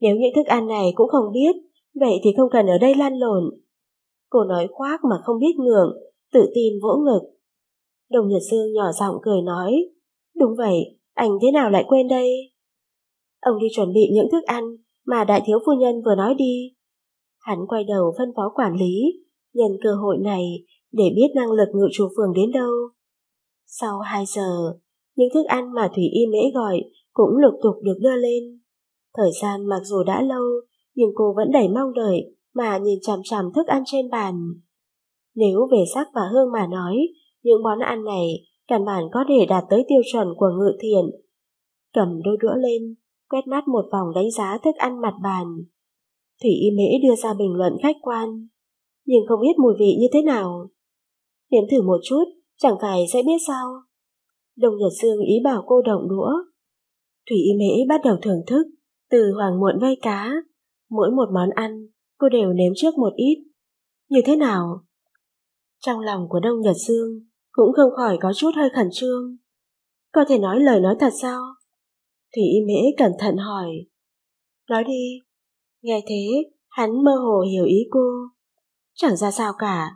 Nếu những thức ăn này cũng không biết, vậy thì không cần ở đây lan lộn. Cô nói khoác mà không biết ngượng, tự tin vỗ ngực. Đồng Nhật Dương nhỏ giọng cười nói, đúng vậy, anh thế nào lại quên đây? Ông đi chuẩn bị những thức ăn mà đại thiếu phu nhân vừa nói đi. Hắn quay đầu phân phó quản lý, nhân cơ hội này để biết năng lực ngự chủ phường đến đâu. Sau 2 giờ, những thức ăn mà Thủy Y Mễ gọi cũng lục tục được đưa lên. Thời gian mặc dù đã lâu, nhưng cô vẫn đầy mong đợi mà nhìn chằm chằm thức ăn trên bàn. Nếu về sắc và hương mà nói, những món ăn này căn bản có thể đạt tới tiêu chuẩn của ngự thiền Cầm đôi đũa lên, quét mắt một vòng đánh giá thức ăn mặt bàn. Thủy Y Mễ đưa ra bình luận khách quan, nhưng không biết mùi vị như thế nào. Nếm thử một chút, chẳng phải sẽ biết sao. Đồng Nhật Dương ý bảo cô động đũa. Thủy Y Mễ bắt đầu thưởng thức, từ hoàng muộn vây cá. Mỗi một món ăn, cô đều nếm trước một ít. Như thế nào? Trong lòng của Đông Nhật Dương cũng không khỏi có chút hơi khẩn trương. Có thể nói lời nói thật sao? Thủy y mễ cẩn thận hỏi. Nói đi. Nghe thế, hắn mơ hồ hiểu ý cô. Chẳng ra sao cả.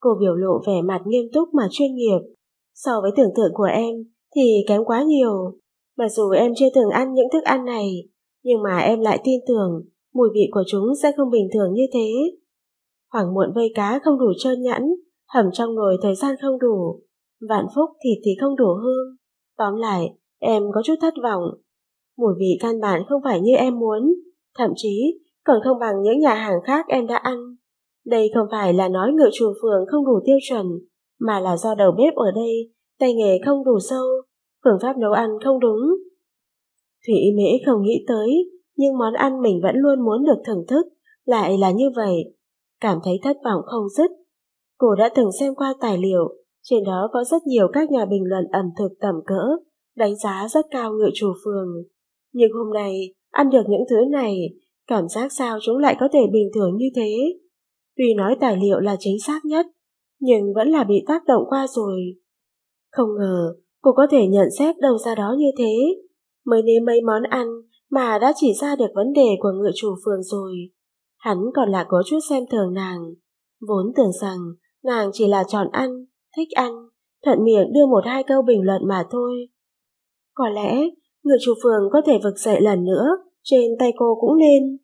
Cô biểu lộ vẻ mặt nghiêm túc mà chuyên nghiệp. So với tưởng tượng của em thì kém quá nhiều. Mặc dù em chưa từng ăn những thức ăn này, nhưng mà em lại tin tưởng mùi vị của chúng sẽ không bình thường như thế. khoảng muộn vây cá không đủ trơn nhẵn, hầm trong nồi thời gian không đủ, vạn phúc thịt thì không đủ hương. Tóm lại, em có chút thất vọng. Mùi vị căn bản không phải như em muốn, thậm chí còn không bằng những nhà hàng khác em đã ăn. Đây không phải là nói người chủ phường không đủ tiêu chuẩn, mà là do đầu bếp ở đây, tay nghề không đủ sâu, phương pháp nấu ăn không đúng. Thủy Mỹ không nghĩ tới, nhưng món ăn mình vẫn luôn muốn được thưởng thức, lại là như vậy. Cảm thấy thất vọng không dứt, Cô đã từng xem qua tài liệu, trên đó có rất nhiều các nhà bình luận ẩm thực tầm cỡ, đánh giá rất cao ngựa chủ phường. Nhưng hôm nay, ăn được những thứ này, cảm giác sao chúng lại có thể bình thường như thế? Tuy nói tài liệu là chính xác nhất, nhưng vẫn là bị tác động qua rồi. Không ngờ, cô có thể nhận xét đâu ra đó như thế. Mới nếm mấy món ăn mà đã chỉ ra được vấn đề của ngựa chủ phường rồi. Hắn còn là có chút xem thường nàng, vốn tưởng rằng Nàng chỉ là tròn ăn, thích ăn, thuận miệng đưa một hai câu bình luận mà thôi. Có lẽ, người chủ phường có thể vực dậy lần nữa, trên tay cô cũng nên.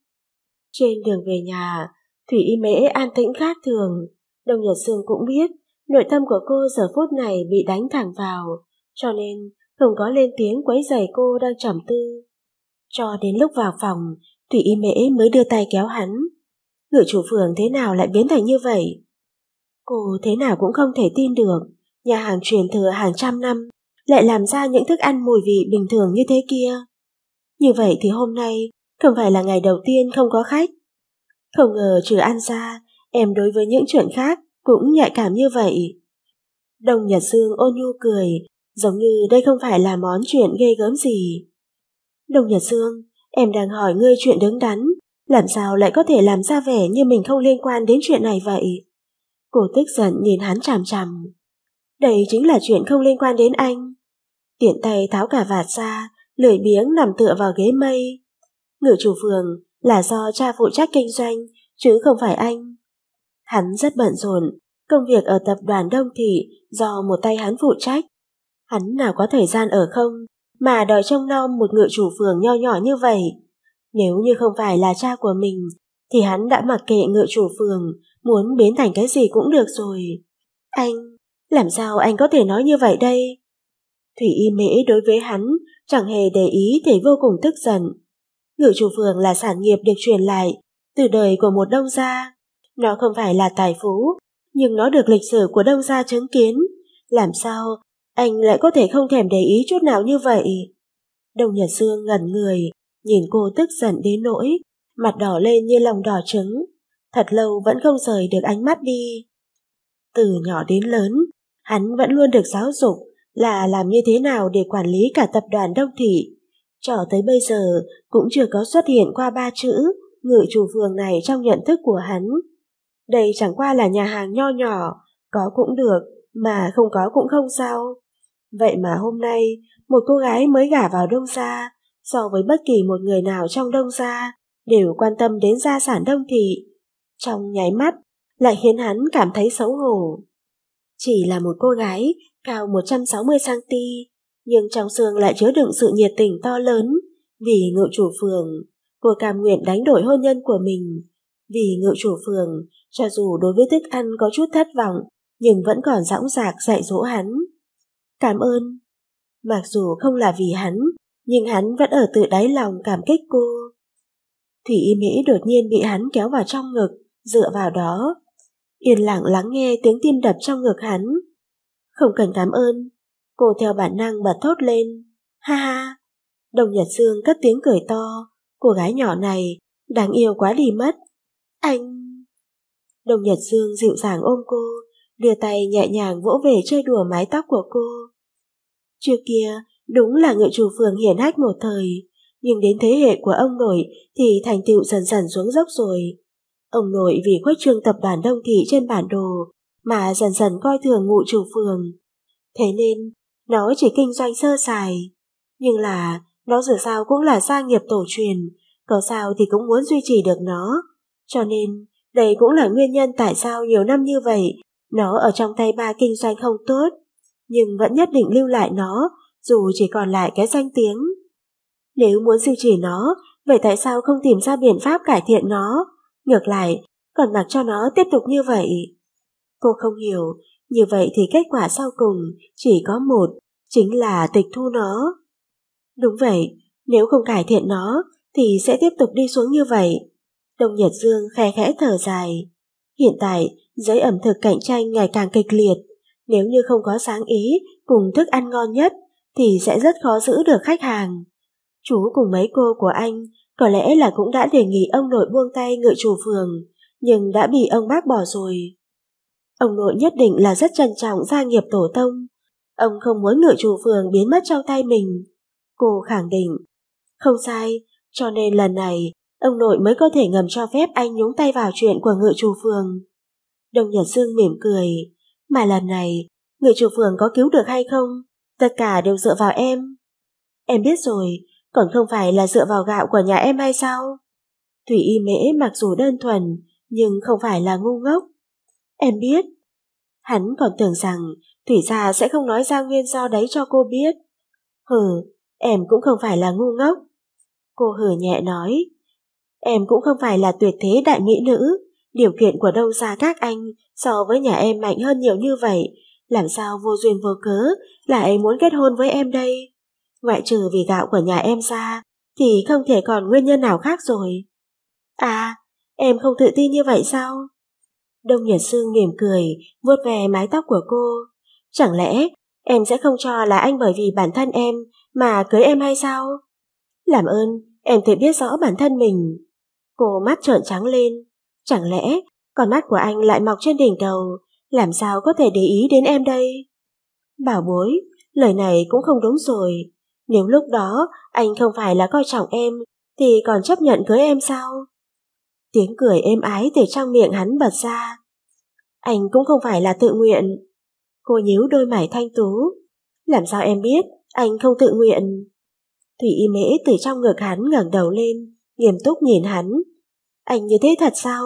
Trên đường về nhà, Thủy Y Mễ an tĩnh khác thường. đông Nhật Sương cũng biết, nội tâm của cô giờ phút này bị đánh thẳng vào, cho nên không có lên tiếng quấy giày cô đang trầm tư. Cho đến lúc vào phòng, Thủy Y Mễ mới đưa tay kéo hắn. Người chủ phường thế nào lại biến thành như vậy? Cô thế nào cũng không thể tin được, nhà hàng truyền thừa hàng trăm năm lại làm ra những thức ăn mùi vị bình thường như thế kia. Như vậy thì hôm nay không phải là ngày đầu tiên không có khách. Không ngờ trừ ăn ra, em đối với những chuyện khác cũng nhạy cảm như vậy. Đồng Nhật Dương ôn nhu cười, giống như đây không phải là món chuyện ghê gớm gì. Đồng Nhật Dương, em đang hỏi ngươi chuyện đứng đắn, làm sao lại có thể làm ra vẻ như mình không liên quan đến chuyện này vậy? Cô tức giận nhìn hắn chằm chằm. Đây chính là chuyện không liên quan đến anh. Tiện tay tháo cả vạt ra, lười biếng nằm tựa vào ghế mây. Ngự chủ phường là do cha phụ trách kinh doanh, chứ không phải anh. Hắn rất bận rộn, công việc ở tập đoàn Đông Thị do một tay hắn phụ trách. Hắn nào có thời gian ở không, mà đòi trông nom một ngự chủ phường nho nhỏ như vậy. Nếu như không phải là cha của mình, thì hắn đã mặc kệ ngự chủ phường, muốn biến thành cái gì cũng được rồi. Anh, làm sao anh có thể nói như vậy đây? Thủy y mễ đối với hắn chẳng hề để ý thì vô cùng tức giận. Ngự chủ phường là sản nghiệp được truyền lại từ đời của một đông gia. Nó không phải là tài phú, nhưng nó được lịch sử của đông gia chứng kiến. Làm sao anh lại có thể không thèm để ý chút nào như vậy? Đông Nhật Dương ngẩn người, nhìn cô tức giận đến nỗi, mặt đỏ lên như lòng đỏ trứng thật lâu vẫn không rời được ánh mắt đi. Từ nhỏ đến lớn, hắn vẫn luôn được giáo dục là làm như thế nào để quản lý cả tập đoàn Đông Thị. Cho tới bây giờ cũng chưa có xuất hiện qua ba chữ ngự chủ phường này trong nhận thức của hắn. Đây chẳng qua là nhà hàng nho nhỏ, có cũng được, mà không có cũng không sao. Vậy mà hôm nay, một cô gái mới gả vào Đông Gia, so với bất kỳ một người nào trong Đông Gia, đều quan tâm đến gia sản Đông Thị, trong nháy mắt lại khiến hắn cảm thấy xấu hổ. Chỉ là một cô gái cao 160cm, nhưng trong xương lại chứa đựng sự nhiệt tình to lớn, vì ngự chủ phường, cô cam nguyện đánh đổi hôn nhân của mình. Vì ngự chủ phường, cho dù đối với thức ăn có chút thất vọng, nhưng vẫn còn dõng dạc dạy dỗ hắn. Cảm ơn. Mặc dù không là vì hắn, nhưng hắn vẫn ở tự đáy lòng cảm kích cô. Thủy Y Mỹ đột nhiên bị hắn kéo vào trong ngực, dựa vào đó. Yên lặng lắng nghe tiếng tim đập trong ngực hắn. Không cần cảm ơn, cô theo bản năng bật thốt lên. Ha ha, đồng nhật dương cất tiếng cười to, cô gái nhỏ này, đáng yêu quá đi mất. Anh... Đồng Nhật Dương dịu dàng ôm cô, đưa tay nhẹ nhàng vỗ về chơi đùa mái tóc của cô. Trước kia, đúng là ngựa chủ phường hiển hách một thời, nhưng đến thế hệ của ông nội thì thành tựu dần dần xuống dốc rồi. Ông nội vì khuất trương tập đoàn đông thị trên bản đồ mà dần dần coi thường ngụ chủ phường. Thế nên, nó chỉ kinh doanh sơ sài. Nhưng là, nó dù sao cũng là gia nghiệp tổ truyền, có sao thì cũng muốn duy trì được nó. Cho nên, đây cũng là nguyên nhân tại sao nhiều năm như vậy, nó ở trong tay ba kinh doanh không tốt, nhưng vẫn nhất định lưu lại nó, dù chỉ còn lại cái danh tiếng. Nếu muốn duy trì nó, vậy tại sao không tìm ra biện pháp cải thiện nó, Ngược lại, còn mặc cho nó tiếp tục như vậy. Cô không hiểu, như vậy thì kết quả sau cùng chỉ có một, chính là tịch thu nó. Đúng vậy, nếu không cải thiện nó thì sẽ tiếp tục đi xuống như vậy. Đông Nhật Dương khe khẽ thở dài. Hiện tại, giới ẩm thực cạnh tranh ngày càng kịch liệt. Nếu như không có sáng ý cùng thức ăn ngon nhất thì sẽ rất khó giữ được khách hàng. Chú cùng mấy cô của anh có lẽ là cũng đã đề nghị ông nội buông tay ngự chủ phường, nhưng đã bị ông bác bỏ rồi. Ông nội nhất định là rất trân trọng gia nghiệp tổ tông. Ông không muốn ngự chủ phường biến mất trong tay mình. Cô khẳng định. Không sai, cho nên lần này, ông nội mới có thể ngầm cho phép anh nhúng tay vào chuyện của ngự chủ phường. Đông Nhật Dương mỉm cười. Mà lần này, ngự chủ phường có cứu được hay không? Tất cả đều dựa vào em. Em biết rồi, còn không phải là dựa vào gạo của nhà em hay sao? Thủy y mễ mặc dù đơn thuần, nhưng không phải là ngu ngốc. Em biết. Hắn còn tưởng rằng Thủy gia sẽ không nói ra nguyên do đấy cho cô biết. Hừ, em cũng không phải là ngu ngốc. Cô hừ nhẹ nói. Em cũng không phải là tuyệt thế đại mỹ nữ. Điều kiện của đâu ra các anh so với nhà em mạnh hơn nhiều như vậy. Làm sao vô duyên vô cớ lại muốn kết hôn với em đây? ngoại trừ vì gạo của nhà em ra, thì không thể còn nguyên nhân nào khác rồi. À, em không tự tin như vậy sao? Đông Nhật Sương mỉm cười, vuốt về mái tóc của cô. Chẳng lẽ em sẽ không cho là anh bởi vì bản thân em mà cưới em hay sao? Làm ơn, em thể biết rõ bản thân mình. Cô mắt trợn trắng lên. Chẳng lẽ con mắt của anh lại mọc trên đỉnh đầu, làm sao có thể để ý đến em đây? Bảo bối, lời này cũng không đúng rồi. Nếu lúc đó anh không phải là coi trọng em, thì còn chấp nhận cưới em sao? Tiếng cười êm ái từ trong miệng hắn bật ra. Anh cũng không phải là tự nguyện. Cô nhíu đôi mày thanh tú. Làm sao em biết anh không tự nguyện? Thủy y mễ từ trong ngực hắn ngẩng đầu lên, nghiêm túc nhìn hắn. Anh như thế thật sao?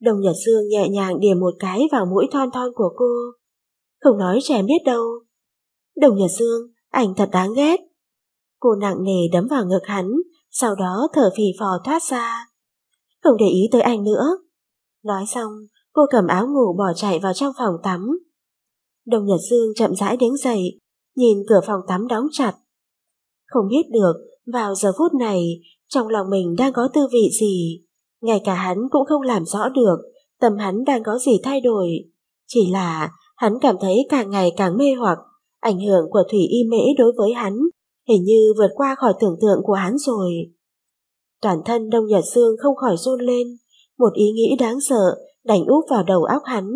Đồng Nhật Dương nhẹ nhàng điểm một cái vào mũi thon thon của cô. Không nói trẻ biết đâu. Đồng Nhật Dương, anh thật đáng ghét. Cô nặng nề đấm vào ngực hắn, sau đó thở phì phò thoát ra. Không để ý tới anh nữa. Nói xong, cô cầm áo ngủ bỏ chạy vào trong phòng tắm. Đồng Nhật Dương chậm rãi đứng dậy, nhìn cửa phòng tắm đóng chặt. Không biết được, vào giờ phút này, trong lòng mình đang có tư vị gì. Ngay cả hắn cũng không làm rõ được, tâm hắn đang có gì thay đổi. Chỉ là hắn cảm thấy càng ngày càng mê hoặc. Ảnh hưởng của Thủy Y Mễ đối với hắn hình như vượt qua khỏi tưởng tượng của hắn rồi. Toàn thân Đông Nhật xương không khỏi run lên, một ý nghĩ đáng sợ đánh úp vào đầu óc hắn.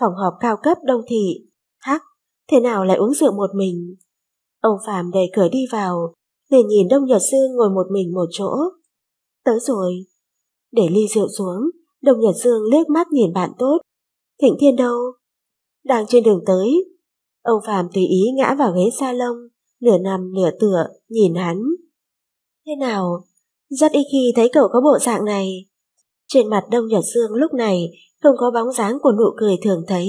Phòng họp cao cấp Đông Thị, hắc, thế nào lại uống rượu một mình? Ông phàm đẩy cửa đi vào, liền nhìn Đông Nhật xương ngồi một mình một chỗ. Tới rồi. Để ly rượu xuống, Đông Nhật xương liếc mắt nhìn bạn tốt. Thịnh Thiên đâu? Đang trên đường tới, Ông Phạm tùy ý ngã vào ghế salon, nửa nằm nửa tựa, nhìn hắn. Thế nào? Rất ít khi thấy cậu có bộ dạng này. Trên mặt Đông Nhật Dương lúc này không có bóng dáng của nụ cười thường thấy,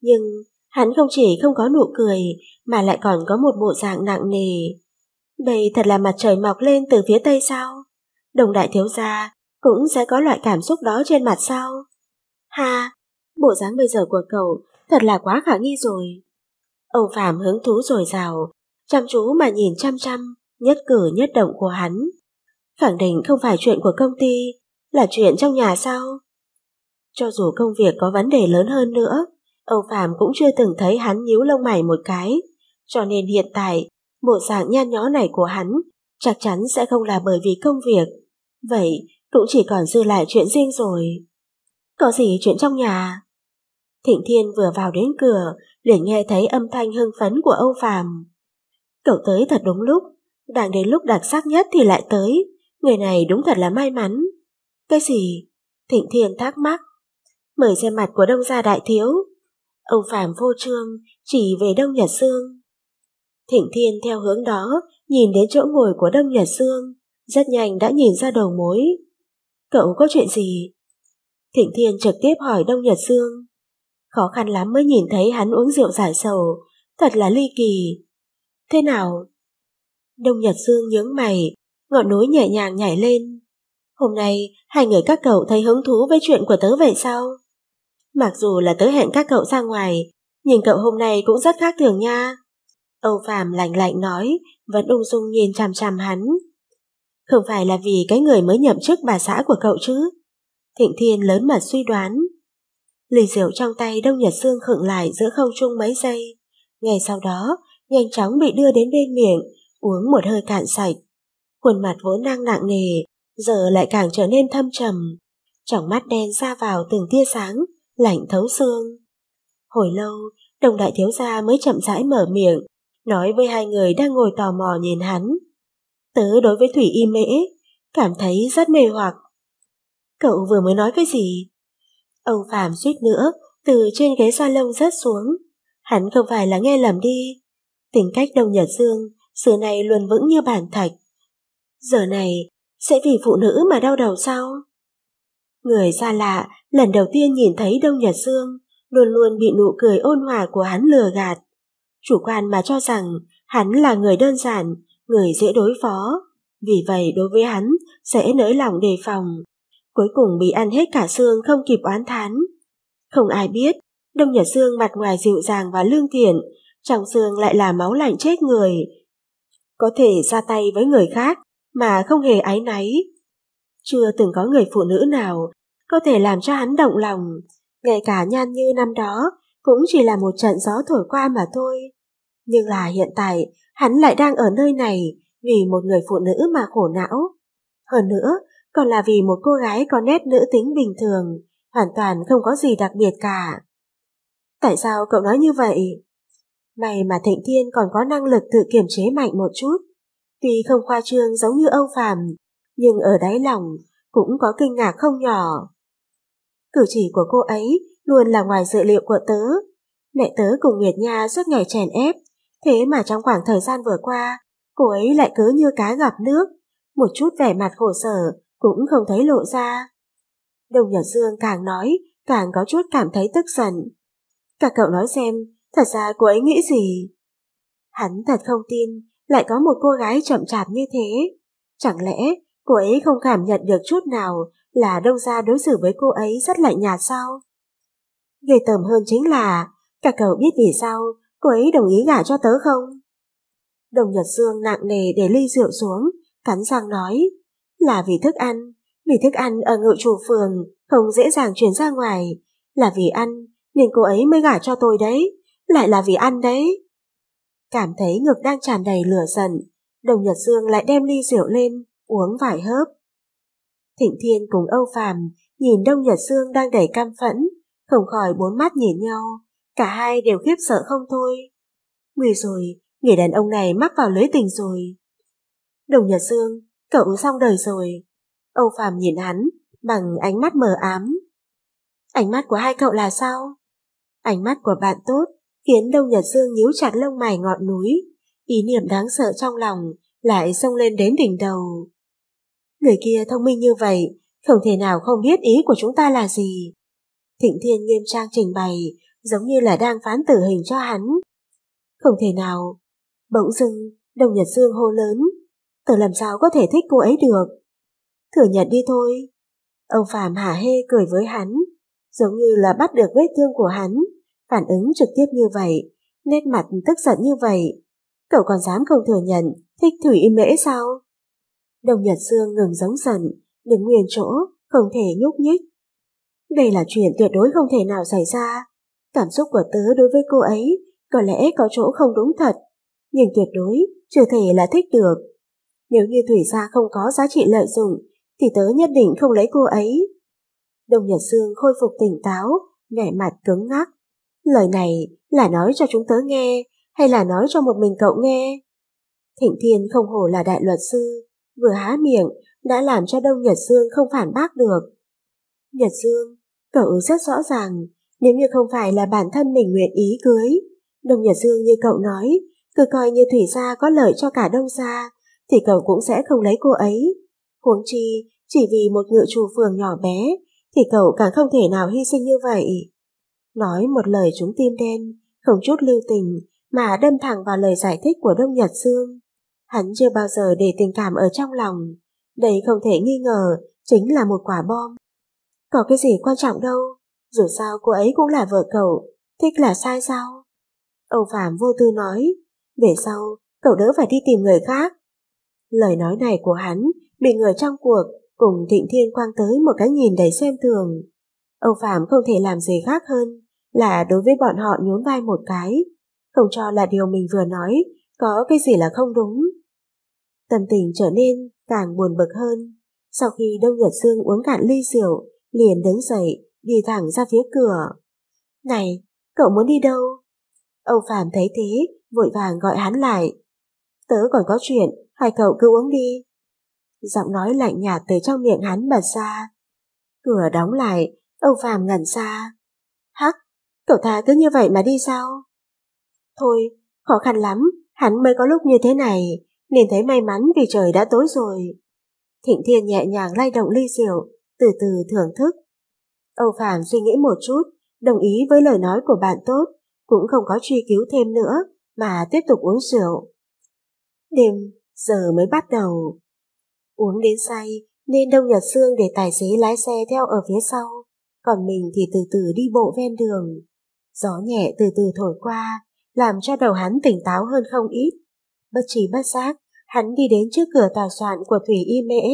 nhưng hắn không chỉ không có nụ cười mà lại còn có một bộ dạng nặng nề. Đây thật là mặt trời mọc lên từ phía tây sao? Đồng đại thiếu gia cũng sẽ có loại cảm xúc đó trên mặt sao? Ha, bộ dáng bây giờ của cậu thật là quá khả nghi rồi. Ông Phạm hứng thú dồi dào, chăm chú mà nhìn chăm chăm, nhất cử nhất động của hắn. Khẳng định không phải chuyện của công ty, là chuyện trong nhà sao? Cho dù công việc có vấn đề lớn hơn nữa, Âu Phạm cũng chưa từng thấy hắn nhíu lông mày một cái, cho nên hiện tại, bộ dạng nhăn nhó này của hắn chắc chắn sẽ không là bởi vì công việc. Vậy, cũng chỉ còn dư lại chuyện riêng rồi. Có gì chuyện trong nhà? Thịnh Thiên vừa vào đến cửa, liền nghe thấy âm thanh hưng phấn của Âu Phàm. Cậu tới thật đúng lúc, đang đến lúc đặc sắc nhất thì lại tới, người này đúng thật là may mắn. Cái gì? Thịnh Thiên thắc mắc. Mời xem mặt của đông gia đại thiếu. Âu Phàm vô trương, chỉ về Đông Nhật Sương. Thịnh Thiên theo hướng đó, nhìn đến chỗ ngồi của Đông Nhật Sương, rất nhanh đã nhìn ra đầu mối. Cậu có chuyện gì? Thịnh Thiên trực tiếp hỏi Đông Nhật Sương khó khăn lắm mới nhìn thấy hắn uống rượu giải sầu, thật là ly kỳ. Thế nào? Đông Nhật Dương nhướng mày, ngọn núi nhẹ nhàng nhảy lên. Hôm nay, hai người các cậu thấy hứng thú với chuyện của tớ vậy sao? Mặc dù là tớ hẹn các cậu ra ngoài, nhưng cậu hôm nay cũng rất khác thường nha. Âu Phàm lạnh lạnh nói, vẫn ung dung nhìn chằm chằm hắn. Không phải là vì cái người mới nhậm chức bà xã của cậu chứ? Thịnh Thiên lớn mặt suy đoán. Ly rượu trong tay Đông Nhật Dương khựng lại giữa không trung mấy giây. Ngày sau đó, nhanh chóng bị đưa đến bên miệng, uống một hơi cạn sạch. Khuôn mặt vốn đang nặng nề, giờ lại càng trở nên thâm trầm. Trong mắt đen ra vào từng tia sáng, lạnh thấu xương. Hồi lâu, đồng đại thiếu gia mới chậm rãi mở miệng, nói với hai người đang ngồi tò mò nhìn hắn. Tớ đối với Thủy Y Mễ, cảm thấy rất mê hoặc. Cậu vừa mới nói cái gì? Ông Phạm suýt nữa, từ trên ghế salon rớt xuống. Hắn không phải là nghe lầm đi. Tính cách Đông Nhật Dương, xưa này luôn vững như bản thạch. Giờ này, sẽ vì phụ nữ mà đau đầu sao? Người xa lạ, lần đầu tiên nhìn thấy Đông Nhật Dương, luôn luôn bị nụ cười ôn hòa của hắn lừa gạt. Chủ quan mà cho rằng hắn là người đơn giản, người dễ đối phó. Vì vậy đối với hắn sẽ nới lỏng đề phòng, cuối cùng bị ăn hết cả xương không kịp oán thán. Không ai biết, Đông Nhật Dương mặt ngoài dịu dàng và lương thiện, trong xương lại là máu lạnh chết người. Có thể ra tay với người khác mà không hề áy náy. Chưa từng có người phụ nữ nào có thể làm cho hắn động lòng, ngay cả nhan như năm đó cũng chỉ là một trận gió thổi qua mà thôi. Nhưng là hiện tại, hắn lại đang ở nơi này vì một người phụ nữ mà khổ não. Hơn nữa, còn là vì một cô gái có nét nữ tính bình thường, hoàn toàn không có gì đặc biệt cả. Tại sao cậu nói như vậy? May mà Thịnh Thiên còn có năng lực tự kiểm chế mạnh một chút. Tuy không khoa trương giống như Âu Phàm, nhưng ở đáy lòng cũng có kinh ngạc không nhỏ. Cử chỉ của cô ấy luôn là ngoài dự liệu của tớ. Mẹ tớ cùng Nguyệt Nha suốt ngày chèn ép, thế mà trong khoảng thời gian vừa qua, cô ấy lại cứ như cá gặp nước, một chút vẻ mặt khổ sở cũng không thấy lộ ra. đồng Nhật Dương càng nói, càng có chút cảm thấy tức giận. Cả cậu nói xem, thật ra cô ấy nghĩ gì? Hắn thật không tin, lại có một cô gái chậm chạp như thế. Chẳng lẽ cô ấy không cảm nhận được chút nào là đông gia đối xử với cô ấy rất lạnh nhạt sao? Ghê tởm hơn chính là, cả cậu biết vì sao cô ấy đồng ý gả cho tớ không? Đồng Nhật Dương nặng nề để ly rượu xuống, cắn răng nói. Là vì thức ăn, vì thức ăn ở ngự chủ phường không dễ dàng chuyển ra ngoài. Là vì ăn nên cô ấy mới gả cho tôi đấy, lại là vì ăn đấy. Cảm thấy ngực đang tràn đầy lửa giận, đồng Nhật Dương lại đem ly rượu lên, uống vài hớp. Thịnh Thiên cùng Âu Phàm nhìn Đông Nhật Dương đang đầy cam phẫn, không khỏi bốn mắt nhìn nhau, cả hai đều khiếp sợ không thôi. Nguy rồi, người đàn ông này mắc vào lưới tình rồi. Đồng Nhật Dương Cậu xong đời rồi. Âu Phạm nhìn hắn bằng ánh mắt mờ ám. Ánh mắt của hai cậu là sao? Ánh mắt của bạn tốt khiến Đông Nhật Dương nhíu chặt lông mày ngọn núi. Ý niệm đáng sợ trong lòng lại xông lên đến đỉnh đầu. Người kia thông minh như vậy, không thể nào không biết ý của chúng ta là gì. Thịnh Thiên nghiêm trang trình bày, giống như là đang phán tử hình cho hắn. Không thể nào. Bỗng dưng, Đồng Nhật Dương hô lớn, tớ làm sao có thể thích cô ấy được. Thừa nhận đi thôi. Ông Phạm hả hê cười với hắn, giống như là bắt được vết thương của hắn, phản ứng trực tiếp như vậy, nét mặt tức giận như vậy. Cậu còn dám không thừa nhận, thích Thủy Mễ sao? Đồng Nhật Sương ngừng giống giận, đứng nguyên chỗ, không thể nhúc nhích. Đây là chuyện tuyệt đối không thể nào xảy ra. Cảm xúc của tớ đối với cô ấy có lẽ có chỗ không đúng thật, nhưng tuyệt đối chưa thể là thích được. Nếu như Thủy gia không có giá trị lợi dụng, thì tớ nhất định không lấy cô ấy. Đồng Nhật Dương khôi phục tỉnh táo, vẻ mặt cứng ngắc. Lời này là nói cho chúng tớ nghe, hay là nói cho một mình cậu nghe? Thịnh Thiên không hổ là đại luật sư, vừa há miệng đã làm cho Đông Nhật Dương không phản bác được. Nhật Dương, cậu rất rõ ràng, nếu như không phải là bản thân mình nguyện ý cưới, Đông Nhật Dương như cậu nói, cứ coi như thủy gia có lợi cho cả Đông gia, thì cậu cũng sẽ không lấy cô ấy. Huống chi, chỉ vì một ngựa trù phường nhỏ bé, thì cậu càng không thể nào hy sinh như vậy. Nói một lời trúng tim đen, không chút lưu tình, mà đâm thẳng vào lời giải thích của Đông Nhật Dương. Hắn chưa bao giờ để tình cảm ở trong lòng. Đây không thể nghi ngờ, chính là một quả bom. Có cái gì quan trọng đâu, dù sao cô ấy cũng là vợ cậu, thích là sai sao? Âu Phạm vô tư nói, về sau, cậu đỡ phải đi tìm người khác, Lời nói này của hắn bị người trong cuộc cùng Thịnh Thiên quang tới một cái nhìn đầy xem thường. Âu Phạm không thể làm gì khác hơn là đối với bọn họ nhún vai một cái, không cho là điều mình vừa nói có cái gì là không đúng. Tâm tình trở nên càng buồn bực hơn. Sau khi Đông Nhật Dương uống cạn ly rượu, liền đứng dậy, đi thẳng ra phía cửa. Này, cậu muốn đi đâu? Âu Phạm thấy thế, vội vàng gọi hắn lại. Tớ còn có chuyện, Hai cậu cứ uống đi. Giọng nói lạnh nhạt từ trong miệng hắn bật ra. Cửa đóng lại, Âu Phạm ngẩn ra. Hắc, cậu ta cứ như vậy mà đi sao? Thôi, khó khăn lắm, hắn mới có lúc như thế này, nên thấy may mắn vì trời đã tối rồi. Thịnh Thiên nhẹ nhàng lay động ly rượu, từ từ thưởng thức. Âu Phạm suy nghĩ một chút, đồng ý với lời nói của bạn tốt, cũng không có truy cứu thêm nữa, mà tiếp tục uống rượu. Đêm giờ mới bắt đầu. Uống đến say nên Đông Nhật Sương để tài xế lái xe theo ở phía sau, còn mình thì từ từ đi bộ ven đường. Gió nhẹ từ từ thổi qua, làm cho đầu hắn tỉnh táo hơn không ít. Bất trí bất giác, hắn đi đến trước cửa tòa soạn của Thủy Y Mễ.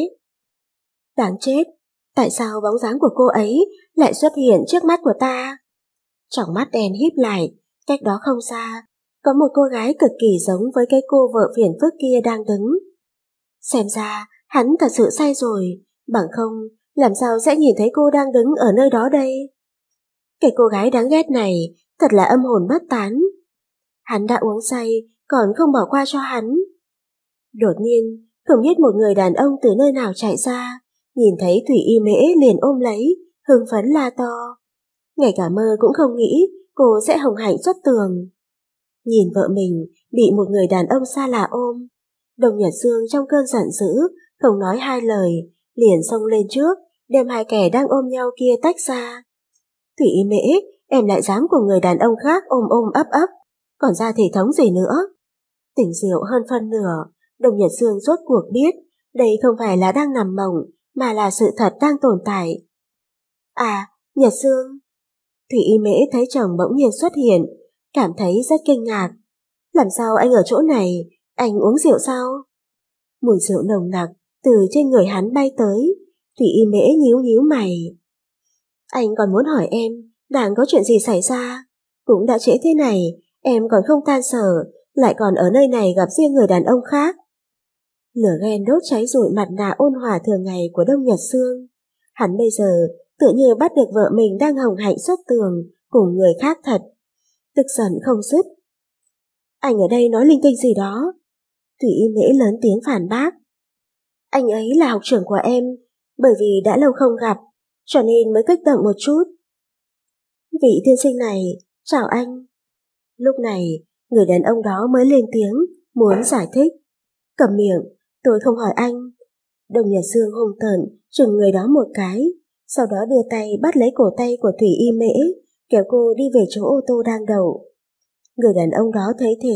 Đáng chết, tại sao bóng dáng của cô ấy lại xuất hiện trước mắt của ta? Trong mắt đèn híp lại, cách đó không xa có một cô gái cực kỳ giống với cái cô vợ phiền phức kia đang đứng. Xem ra, hắn thật sự say rồi, bằng không, làm sao sẽ nhìn thấy cô đang đứng ở nơi đó đây? Cái cô gái đáng ghét này, thật là âm hồn bất tán. Hắn đã uống say, còn không bỏ qua cho hắn. Đột nhiên, không biết một người đàn ông từ nơi nào chạy ra, nhìn thấy Thủy Y Mễ liền ôm lấy, hưng phấn la to. Ngay cả mơ cũng không nghĩ cô sẽ hồng hạnh xuất tường. Nhìn vợ mình bị một người đàn ông xa lạ ôm, Đồng Nhật Dương trong cơn giận dữ, không nói hai lời, liền xông lên trước, đem hai kẻ đang ôm nhau kia tách ra. Thủy y mễ, em lại dám cùng người đàn ông khác ôm ôm ấp ấp, còn ra thể thống gì nữa. Tỉnh rượu hơn phân nửa, Đồng Nhật Dương rốt cuộc biết, đây không phải là đang nằm mộng, mà là sự thật đang tồn tại. À, Nhật Dương! Thủy y mễ thấy chồng bỗng nhiên xuất hiện, cảm thấy rất kinh ngạc. Làm sao anh ở chỗ này, anh uống rượu sao? Mùi rượu nồng nặc từ trên người hắn bay tới, Thủy Y Mễ nhíu nhíu mày. Anh còn muốn hỏi em, đang có chuyện gì xảy ra? Cũng đã trễ thế này, em còn không tan sở, lại còn ở nơi này gặp riêng người đàn ông khác. Lửa ghen đốt cháy rụi mặt nạ ôn hòa thường ngày của Đông Nhật Sương. Hắn bây giờ tự như bắt được vợ mình đang hồng hạnh xuất tường cùng người khác thật tức giận không dứt. Anh ở đây nói linh tinh gì đó. Thủy Y Mễ lớn tiếng phản bác. Anh ấy là học trưởng của em, bởi vì đã lâu không gặp, cho nên mới kích động một chút. Vị tiên sinh này, chào anh. Lúc này, người đàn ông đó mới lên tiếng, muốn giải thích. Cầm miệng, tôi không hỏi anh. Đồng nhà Dương hùng tợn, chừng người đó một cái, sau đó đưa tay bắt lấy cổ tay của Thủy Y Mễ, kéo cô đi về chỗ ô tô đang đậu. Người đàn ông đó thấy thế,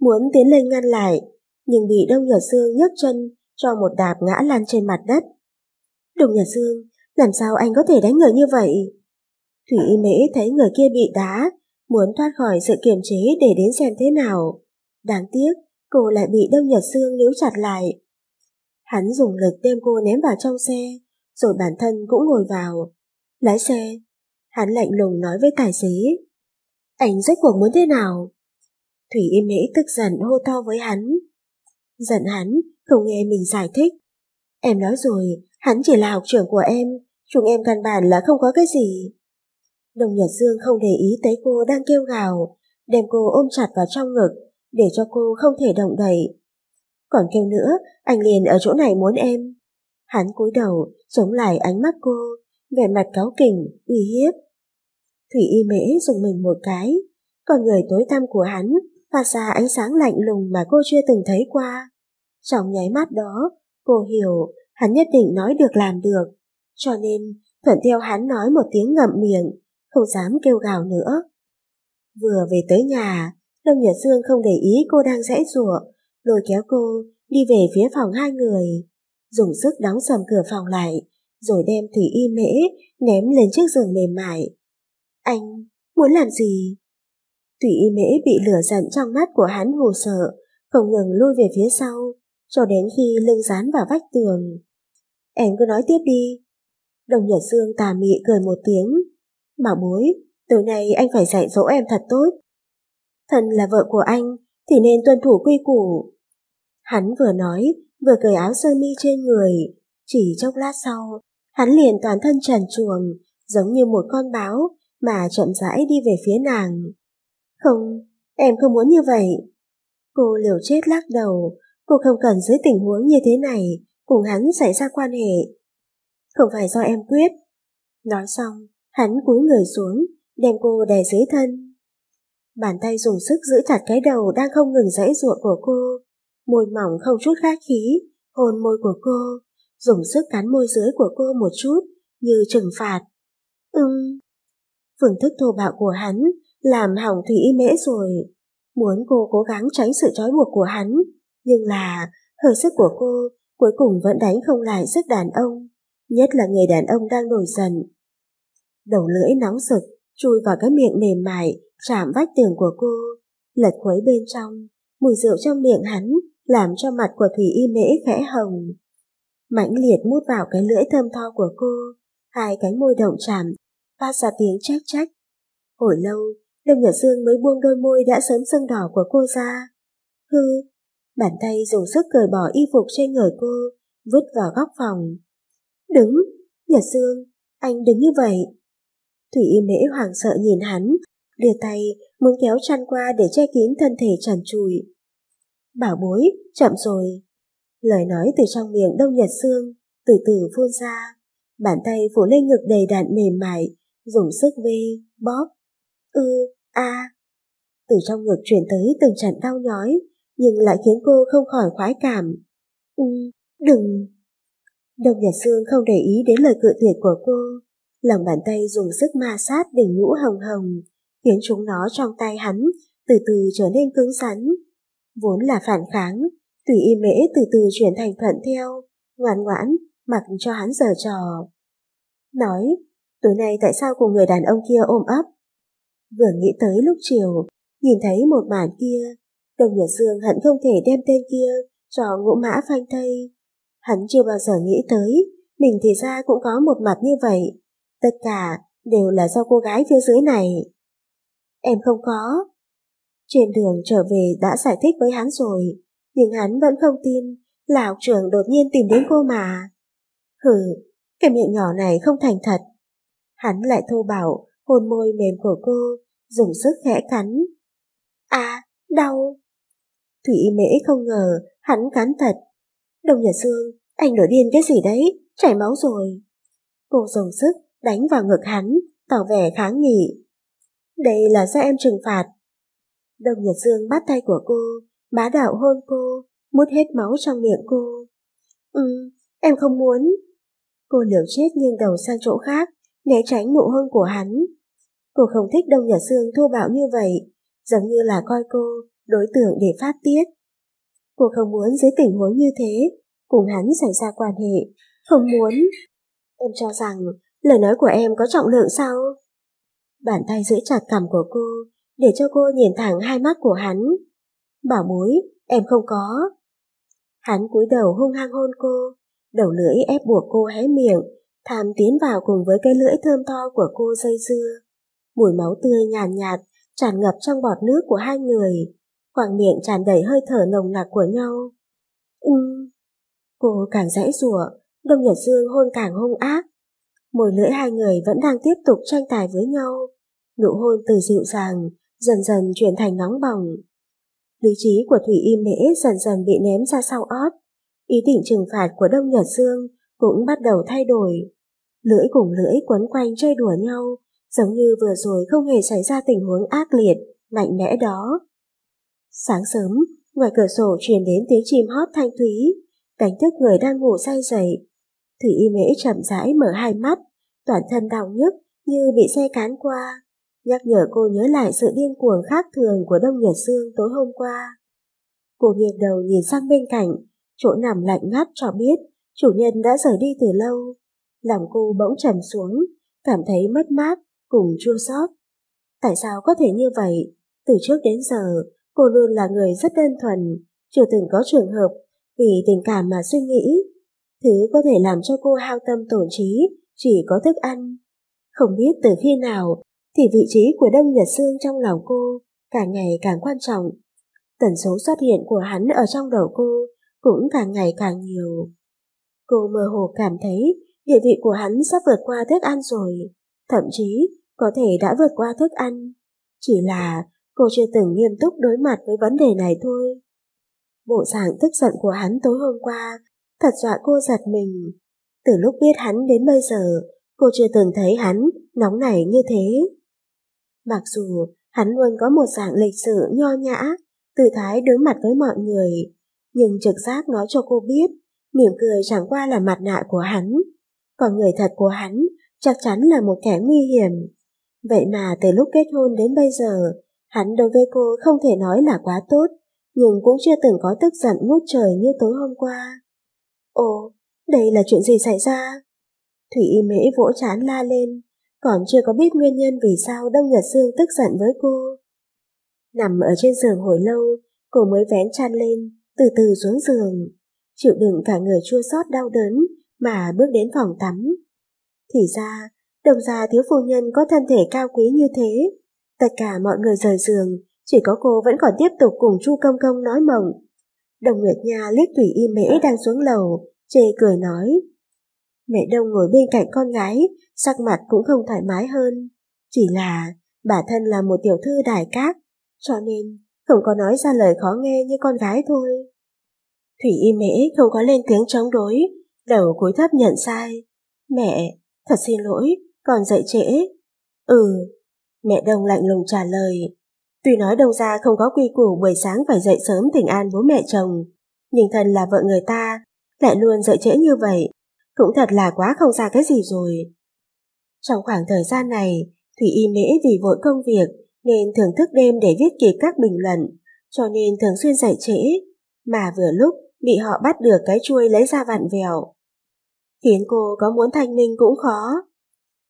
muốn tiến lên ngăn lại, nhưng bị Đông Nhật Dương nhấc chân cho một đạp ngã lan trên mặt đất. Đông Nhật Dương, làm sao anh có thể đánh người như vậy? Thủy Y Mễ thấy người kia bị đá, muốn thoát khỏi sự kiềm chế để đến xem thế nào. Đáng tiếc, cô lại bị Đông Nhật Dương níu chặt lại. Hắn dùng lực đem cô ném vào trong xe, rồi bản thân cũng ngồi vào. Lái xe, Hắn lạnh lùng nói với tài xế. Anh rất cuộc muốn thế nào? Thủy im mễ tức giận hô to với hắn. Giận hắn, không nghe mình giải thích. Em nói rồi, hắn chỉ là học trưởng của em, chúng em căn bản là không có cái gì. Đồng Nhật Dương không để ý tới cô đang kêu gào, đem cô ôm chặt vào trong ngực, để cho cô không thể động đậy. Còn kêu nữa, anh liền ở chỗ này muốn em. Hắn cúi đầu, chống lại ánh mắt cô, vẻ mặt cáo kỉnh, uy hiếp. Thủy y mễ dùng mình một cái, còn người tối tăm của hắn phát ra ánh sáng lạnh lùng mà cô chưa từng thấy qua. Trong nháy mắt đó, cô hiểu hắn nhất định nói được làm được, cho nên thuận theo hắn nói một tiếng ngậm miệng, không dám kêu gào nữa. Vừa về tới nhà, Lâm Nhật Dương không để ý cô đang rẽ rủa, lôi kéo cô đi về phía phòng hai người, dùng sức đóng sầm cửa phòng lại, rồi đem Thủy Y Mễ ném lên chiếc giường mềm mại, anh muốn làm gì? Tùy y mễ bị lửa giận trong mắt của hắn hồ sợ, không ngừng lui về phía sau, cho đến khi lưng dán vào vách tường. Em cứ nói tiếp đi. Đồng Nhật Dương tà mị cười một tiếng. Bảo bối, tối nay anh phải dạy dỗ em thật tốt. Thần là vợ của anh, thì nên tuân thủ quy củ. Hắn vừa nói, vừa cởi áo sơ mi trên người. Chỉ chốc lát sau, hắn liền toàn thân trần truồng, giống như một con báo, mà chậm rãi đi về phía nàng. Không, em không muốn như vậy. Cô liều chết lắc đầu, cô không cần dưới tình huống như thế này, cùng hắn xảy ra quan hệ. Không phải do em quyết. Nói xong, hắn cúi người xuống, đem cô đè dưới thân. Bàn tay dùng sức giữ chặt cái đầu đang không ngừng dãy ruộng của cô, môi mỏng không chút khác khí, hôn môi của cô, dùng sức cắn môi dưới của cô một chút, như trừng phạt. Ừm, Phương thức thô bạo của hắn làm hỏng Thủy Y Mễ rồi. Muốn cô cố gắng tránh sự trói buộc của hắn, nhưng là hơi sức của cô cuối cùng vẫn đánh không lại sức đàn ông, nhất là người đàn ông đang nổi dần Đầu lưỡi nóng rực chui vào cái miệng mềm mại chạm vách tường của cô, lật quấy bên trong, mùi rượu trong miệng hắn làm cho mặt của Thủy Y Mễ khẽ hồng. Mãnh liệt mút vào cái lưỡi thơm tho của cô, hai cánh môi động chạm phát ra tiếng trách trách. Hồi lâu, Lâm Nhật Dương mới buông đôi môi đã sớm sưng đỏ của cô ra. Hư, bàn tay dùng sức cởi bỏ y phục trên người cô, vứt vào góc phòng. Đứng, Nhật Dương, anh đứng như vậy. Thủy y mễ hoảng sợ nhìn hắn, đưa tay, muốn kéo chăn qua để che kín thân thể trần trùi. Bảo bối, chậm rồi. Lời nói từ trong miệng đông Nhật Dương, từ từ phun ra. Bàn tay phủ lên ngực đầy đạn mềm mại, dùng sức vê, bóp, ư, a. Từ trong ngực chuyển tới từng trận đau nhói, nhưng lại khiến cô không khỏi khoái cảm. Ừ, đừng. đồng Nhật Sương không để ý đến lời cự tuyệt của cô, lòng bàn tay dùng sức ma sát đỉnh ngũ hồng hồng, khiến chúng nó trong tay hắn từ từ trở nên cứng rắn. Vốn là phản kháng, tùy y mễ từ từ chuyển thành thuận theo, ngoan ngoãn, mặc cho hắn giờ trò. Nói, tối nay tại sao cùng người đàn ông kia ôm ấp? Vừa nghĩ tới lúc chiều, nhìn thấy một màn kia, đồng nhật dương hận không thể đem tên kia cho ngũ mã phanh thây. Hắn chưa bao giờ nghĩ tới, mình thì ra cũng có một mặt như vậy. Tất cả đều là do cô gái phía dưới này. Em không có. Trên đường trở về đã giải thích với hắn rồi, nhưng hắn vẫn không tin là học trường đột nhiên tìm đến cô mà. hừ cái miệng nhỏ này không thành thật. Hắn lại thô bảo, hôn môi mềm của cô, dùng sức khẽ cắn. À, đau! Thủy mễ không ngờ, hắn cắn thật. Đồng Nhật Sương, anh nổi điên cái gì đấy, chảy máu rồi. Cô dùng sức, đánh vào ngực hắn, tỏ vẻ kháng nghị. Đây là do em trừng phạt. Đồng Nhật Dương bắt tay của cô, bá đạo hôn cô, mút hết máu trong miệng cô. Ừ, em không muốn. Cô liều chết nghiêng đầu sang chỗ khác, né tránh nụ hôn của hắn. Cô không thích Đông Nhật Sương thô bạo như vậy, giống như là coi cô đối tượng để phát tiết. Cô không muốn dưới tình huống như thế, cùng hắn xảy ra quan hệ, không muốn. Em cho rằng lời nói của em có trọng lượng sao? Bàn tay giữ chặt cằm của cô, để cho cô nhìn thẳng hai mắt của hắn. Bảo mối, em không có. Hắn cúi đầu hung hăng hôn cô, đầu lưỡi ép buộc cô hé miệng, Tham tiến vào cùng với cái lưỡi thơm tho của cô dây dưa. Mùi máu tươi nhàn nhạt, tràn ngập trong bọt nước của hai người. Khoảng miệng tràn đầy hơi thở nồng nặc của nhau. Ừm. Cô càng dãy rủa, Đông Nhật Dương hôn càng hung ác. Môi lưỡi hai người vẫn đang tiếp tục tranh tài với nhau. Nụ hôn từ dịu dàng, dần dần chuyển thành nóng bỏng. Lý trí của Thủy Y Mễ dần dần bị ném ra sau ót. Ý định trừng phạt của Đông Nhật Dương cũng bắt đầu thay đổi lưỡi cùng lưỡi quấn quanh chơi đùa nhau, giống như vừa rồi không hề xảy ra tình huống ác liệt, mạnh mẽ đó. Sáng sớm, ngoài cửa sổ truyền đến tiếng chim hót thanh thúy, đánh thức người đang ngủ say dậy. Thủy y mễ chậm rãi mở hai mắt, toàn thân đau nhức như bị xe cán qua, nhắc nhở cô nhớ lại sự điên cuồng khác thường của Đông Nhật Sương tối hôm qua. Cô nghiêng đầu nhìn sang bên cạnh, chỗ nằm lạnh ngắt cho biết chủ nhân đã rời đi từ lâu lòng cô bỗng trầm xuống, cảm thấy mất mát cùng chua xót. Tại sao có thể như vậy? Từ trước đến giờ, cô luôn là người rất đơn thuần, chưa từng có trường hợp vì tình cảm mà suy nghĩ. Thứ có thể làm cho cô hao tâm tổn trí chỉ có thức ăn. Không biết từ khi nào thì vị trí của Đông Nhật Sương trong lòng cô càng ngày càng quan trọng. Tần số xuất hiện của hắn ở trong đầu cô cũng càng ngày càng nhiều. Cô mơ hồ cảm thấy Địa vị của hắn sắp vượt qua thức ăn rồi, thậm chí có thể đã vượt qua thức ăn. Chỉ là cô chưa từng nghiêm túc đối mặt với vấn đề này thôi. Bộ dạng tức giận của hắn tối hôm qua thật dọa cô giật mình. Từ lúc biết hắn đến bây giờ, cô chưa từng thấy hắn nóng nảy như thế. Mặc dù hắn luôn có một dạng lịch sự nho nhã, tự thái đối mặt với mọi người, nhưng trực giác nói cho cô biết, mỉm cười chẳng qua là mặt nạ của hắn, còn người thật của hắn chắc chắn là một kẻ nguy hiểm. Vậy mà từ lúc kết hôn đến bây giờ, hắn đối với cô không thể nói là quá tốt, nhưng cũng chưa từng có tức giận ngút trời như tối hôm qua. Ồ, đây là chuyện gì xảy ra? Thủy y mễ vỗ chán la lên, còn chưa có biết nguyên nhân vì sao Đông Nhật Sương tức giận với cô. Nằm ở trên giường hồi lâu, cô mới vén chăn lên, từ từ xuống giường. Chịu đựng cả người chua xót đau đớn, mà bước đến phòng tắm. Thì ra, đồng gia thiếu phu nhân có thân thể cao quý như thế. Tất cả mọi người rời giường, chỉ có cô vẫn còn tiếp tục cùng Chu Công Công nói mộng. Đồng Nguyệt Nha liếc Thủy Y Mễ đang xuống lầu, chê cười nói. Mẹ Đông ngồi bên cạnh con gái, sắc mặt cũng không thoải mái hơn. Chỉ là, bà thân là một tiểu thư đài cát, cho nên không có nói ra lời khó nghe như con gái thôi. Thủy Y Mễ không có lên tiếng chống đối, đầu cúi thấp nhận sai. Mẹ, thật xin lỗi, còn dậy trễ. Ừ, mẹ Đông lạnh lùng trả lời. Tuy nói Đông ra không có quy củ buổi sáng phải dậy sớm tỉnh an bố mẹ chồng, nhưng thân là vợ người ta, lại luôn dậy trễ như vậy, cũng thật là quá không ra cái gì rồi. Trong khoảng thời gian này, Thủy Y Mễ vì vội công việc nên thường thức đêm để viết kịp các bình luận, cho nên thường xuyên dậy trễ, mà vừa lúc bị họ bắt được cái chuôi lấy ra vặn vẹo khiến cô có muốn thành minh cũng khó.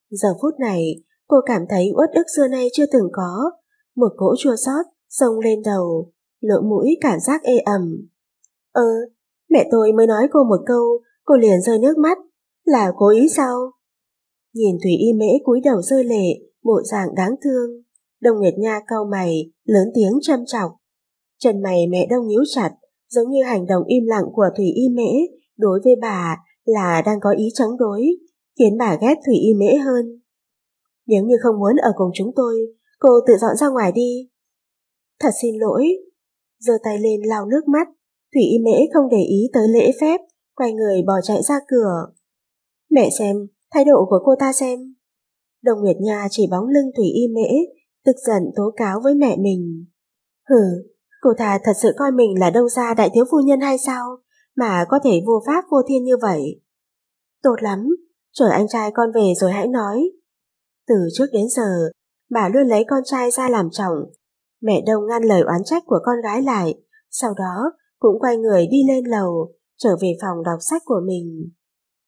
Giờ phút này, cô cảm thấy uất ức xưa nay chưa từng có, một cỗ chua xót sông lên đầu, lỗ mũi cảm giác ê ẩm. Ơ, ờ, mẹ tôi mới nói cô một câu, cô liền rơi nước mắt, là cố ý sao? Nhìn Thủy Y Mễ cúi đầu rơi lệ, bộ dạng đáng thương, Đông Nguyệt Nha cau mày, lớn tiếng châm chọc. Chân mày mẹ đông nhíu chặt, giống như hành động im lặng của Thủy Y Mễ đối với bà là đang có ý chống đối, khiến bà ghét Thủy Y mễ hơn. Nếu như không muốn ở cùng chúng tôi, cô tự dọn ra ngoài đi. Thật xin lỗi. giơ tay lên lau nước mắt, Thủy Y mễ không để ý tới lễ phép, quay người bỏ chạy ra cửa. Mẹ xem, thái độ của cô ta xem. Đồng Nguyệt Nha chỉ bóng lưng Thủy Y mễ, tức giận tố cáo với mẹ mình. Hừ, cô ta thật sự coi mình là đâu ra đại thiếu phu nhân hay sao? mà có thể vô pháp vô thiên như vậy. Tốt lắm, Chờ anh trai con về rồi hãy nói. Từ trước đến giờ, bà luôn lấy con trai ra làm chồng. Mẹ Đông ngăn lời oán trách của con gái lại, sau đó cũng quay người đi lên lầu, trở về phòng đọc sách của mình.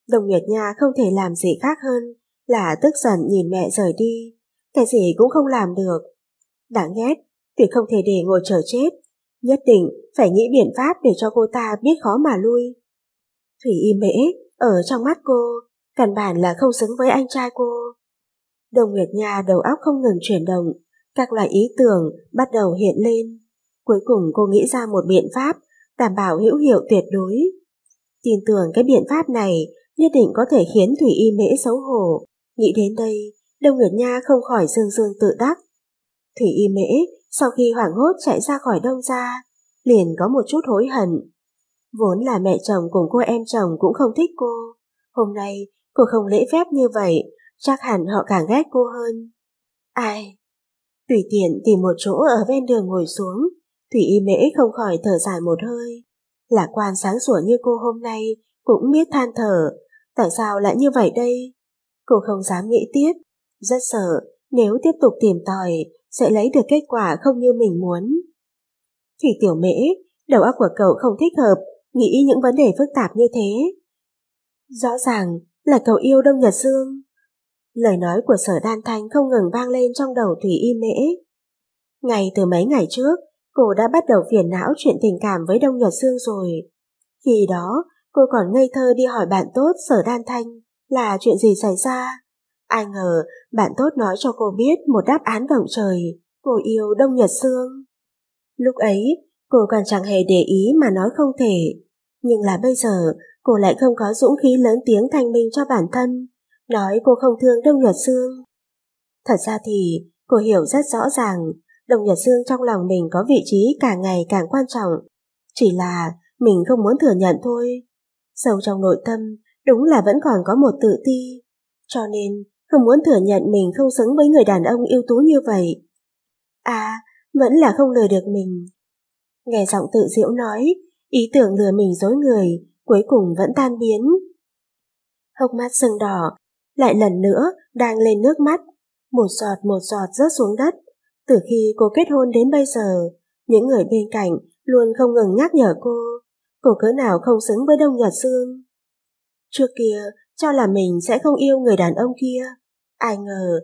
Đồng Nguyệt Nha không thể làm gì khác hơn là tức giận nhìn mẹ rời đi, cái gì cũng không làm được. Đáng ghét, tuyệt không thể để ngồi chờ chết, Nhất định phải nghĩ biện pháp để cho cô ta biết khó mà lui. Thủy y mễ, ở trong mắt cô, căn bản là không xứng với anh trai cô. Đồng Nguyệt Nha đầu óc không ngừng chuyển động, các loại ý tưởng bắt đầu hiện lên. Cuối cùng cô nghĩ ra một biện pháp đảm bảo hữu hiệu tuyệt đối. Tin tưởng cái biện pháp này nhất định có thể khiến Thủy Y Mễ xấu hổ. Nghĩ đến đây, Đông Nguyệt Nha không khỏi dương dương tự đắc. Thủy Y Mễ sau khi hoảng hốt chạy ra khỏi đông gia, liền có một chút hối hận. Vốn là mẹ chồng cùng cô em chồng cũng không thích cô. Hôm nay cô không lễ phép như vậy, chắc hẳn họ càng ghét cô hơn. Ai? Tùy tiện tìm một chỗ ở ven đường ngồi xuống, Thủy Y Mễ không khỏi thở dài một hơi. Lạc quan sáng sủa như cô hôm nay cũng biết than thở, tại sao lại như vậy đây? Cô không dám nghĩ tiếp, rất sợ nếu tiếp tục tìm tòi, sẽ lấy được kết quả không như mình muốn. Thủy tiểu mễ, đầu óc của cậu không thích hợp, nghĩ những vấn đề phức tạp như thế. Rõ ràng là cậu yêu Đông Nhật Dương. Lời nói của sở đan thanh không ngừng vang lên trong đầu Thủy y mễ. Ngày từ mấy ngày trước, cô đã bắt đầu phiền não chuyện tình cảm với Đông Nhật Dương rồi. Khi đó, cô còn ngây thơ đi hỏi bạn tốt sở đan thanh là chuyện gì xảy ra. Ai ngờ, bạn tốt nói cho cô biết một đáp án động trời, cô yêu Đông Nhật Sương. Lúc ấy, cô còn chẳng hề để ý mà nói không thể. Nhưng là bây giờ, cô lại không có dũng khí lớn tiếng thanh minh cho bản thân, nói cô không thương Đông Nhật Sương. Thật ra thì, cô hiểu rất rõ ràng, Đông Nhật Sương trong lòng mình có vị trí càng ngày càng quan trọng. Chỉ là mình không muốn thừa nhận thôi. Sâu trong nội tâm, đúng là vẫn còn có một tự ti. Cho nên, không muốn thừa nhận mình không xứng với người đàn ông ưu tú như vậy. À, vẫn là không lừa được mình. Nghe giọng tự diễu nói, ý tưởng lừa mình dối người, cuối cùng vẫn tan biến. Hốc mắt sưng đỏ, lại lần nữa đang lên nước mắt, một giọt một giọt rớt xuống đất. Từ khi cô kết hôn đến bây giờ, những người bên cạnh luôn không ngừng nhắc nhở cô, cô cỡ nào không xứng với Đông Nhật xương. Trước kia, cho là mình sẽ không yêu người đàn ông kia, Ai ngờ,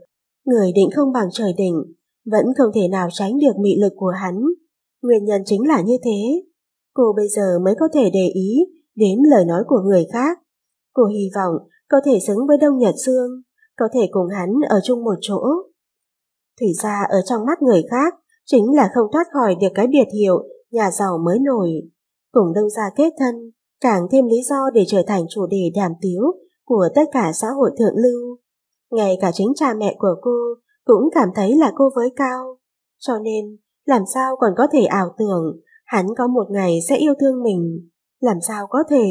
người định không bằng trời định, vẫn không thể nào tránh được mị lực của hắn. Nguyên nhân chính là như thế. Cô bây giờ mới có thể để ý đến lời nói của người khác. Cô hy vọng có thể xứng với Đông Nhật Dương, có thể cùng hắn ở chung một chỗ. Thủy ra ở trong mắt người khác chính là không thoát khỏi được cái biệt hiệu nhà giàu mới nổi. Cùng Đông gia kết thân, càng thêm lý do để trở thành chủ đề đàm tiếu của tất cả xã hội thượng lưu. Ngay cả chính cha mẹ của cô cũng cảm thấy là cô với Cao. Cho nên, làm sao còn có thể ảo tưởng hắn có một ngày sẽ yêu thương mình. Làm sao có thể?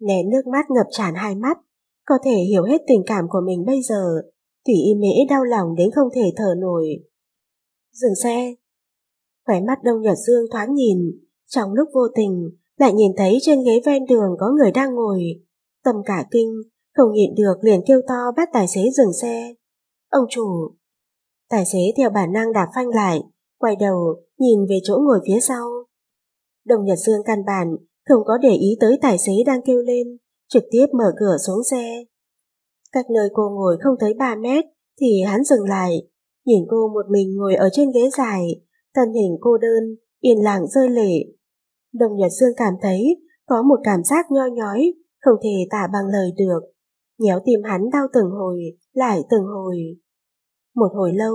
Nén nước mắt ngập tràn hai mắt, có thể hiểu hết tình cảm của mình bây giờ. Thủy y mễ đau lòng đến không thể thở nổi. Dừng xe. Khóe mắt đông nhật dương thoáng nhìn, trong lúc vô tình lại nhìn thấy trên ghế ven đường có người đang ngồi. Tâm cả kinh, không nhịn được liền kêu to bắt tài xế dừng xe. Ông chủ. Tài xế theo bản năng đạp phanh lại, quay đầu, nhìn về chỗ ngồi phía sau. Đồng Nhật Dương căn bản, không có để ý tới tài xế đang kêu lên, trực tiếp mở cửa xuống xe. Cách nơi cô ngồi không tới 3 mét, thì hắn dừng lại, nhìn cô một mình ngồi ở trên ghế dài, thân hình cô đơn, yên lặng rơi lệ. Đồng Nhật Dương cảm thấy có một cảm giác nho nhói, không thể tả bằng lời được. Nhéo tim hắn đau từng hồi, lại từng hồi. Một hồi lâu,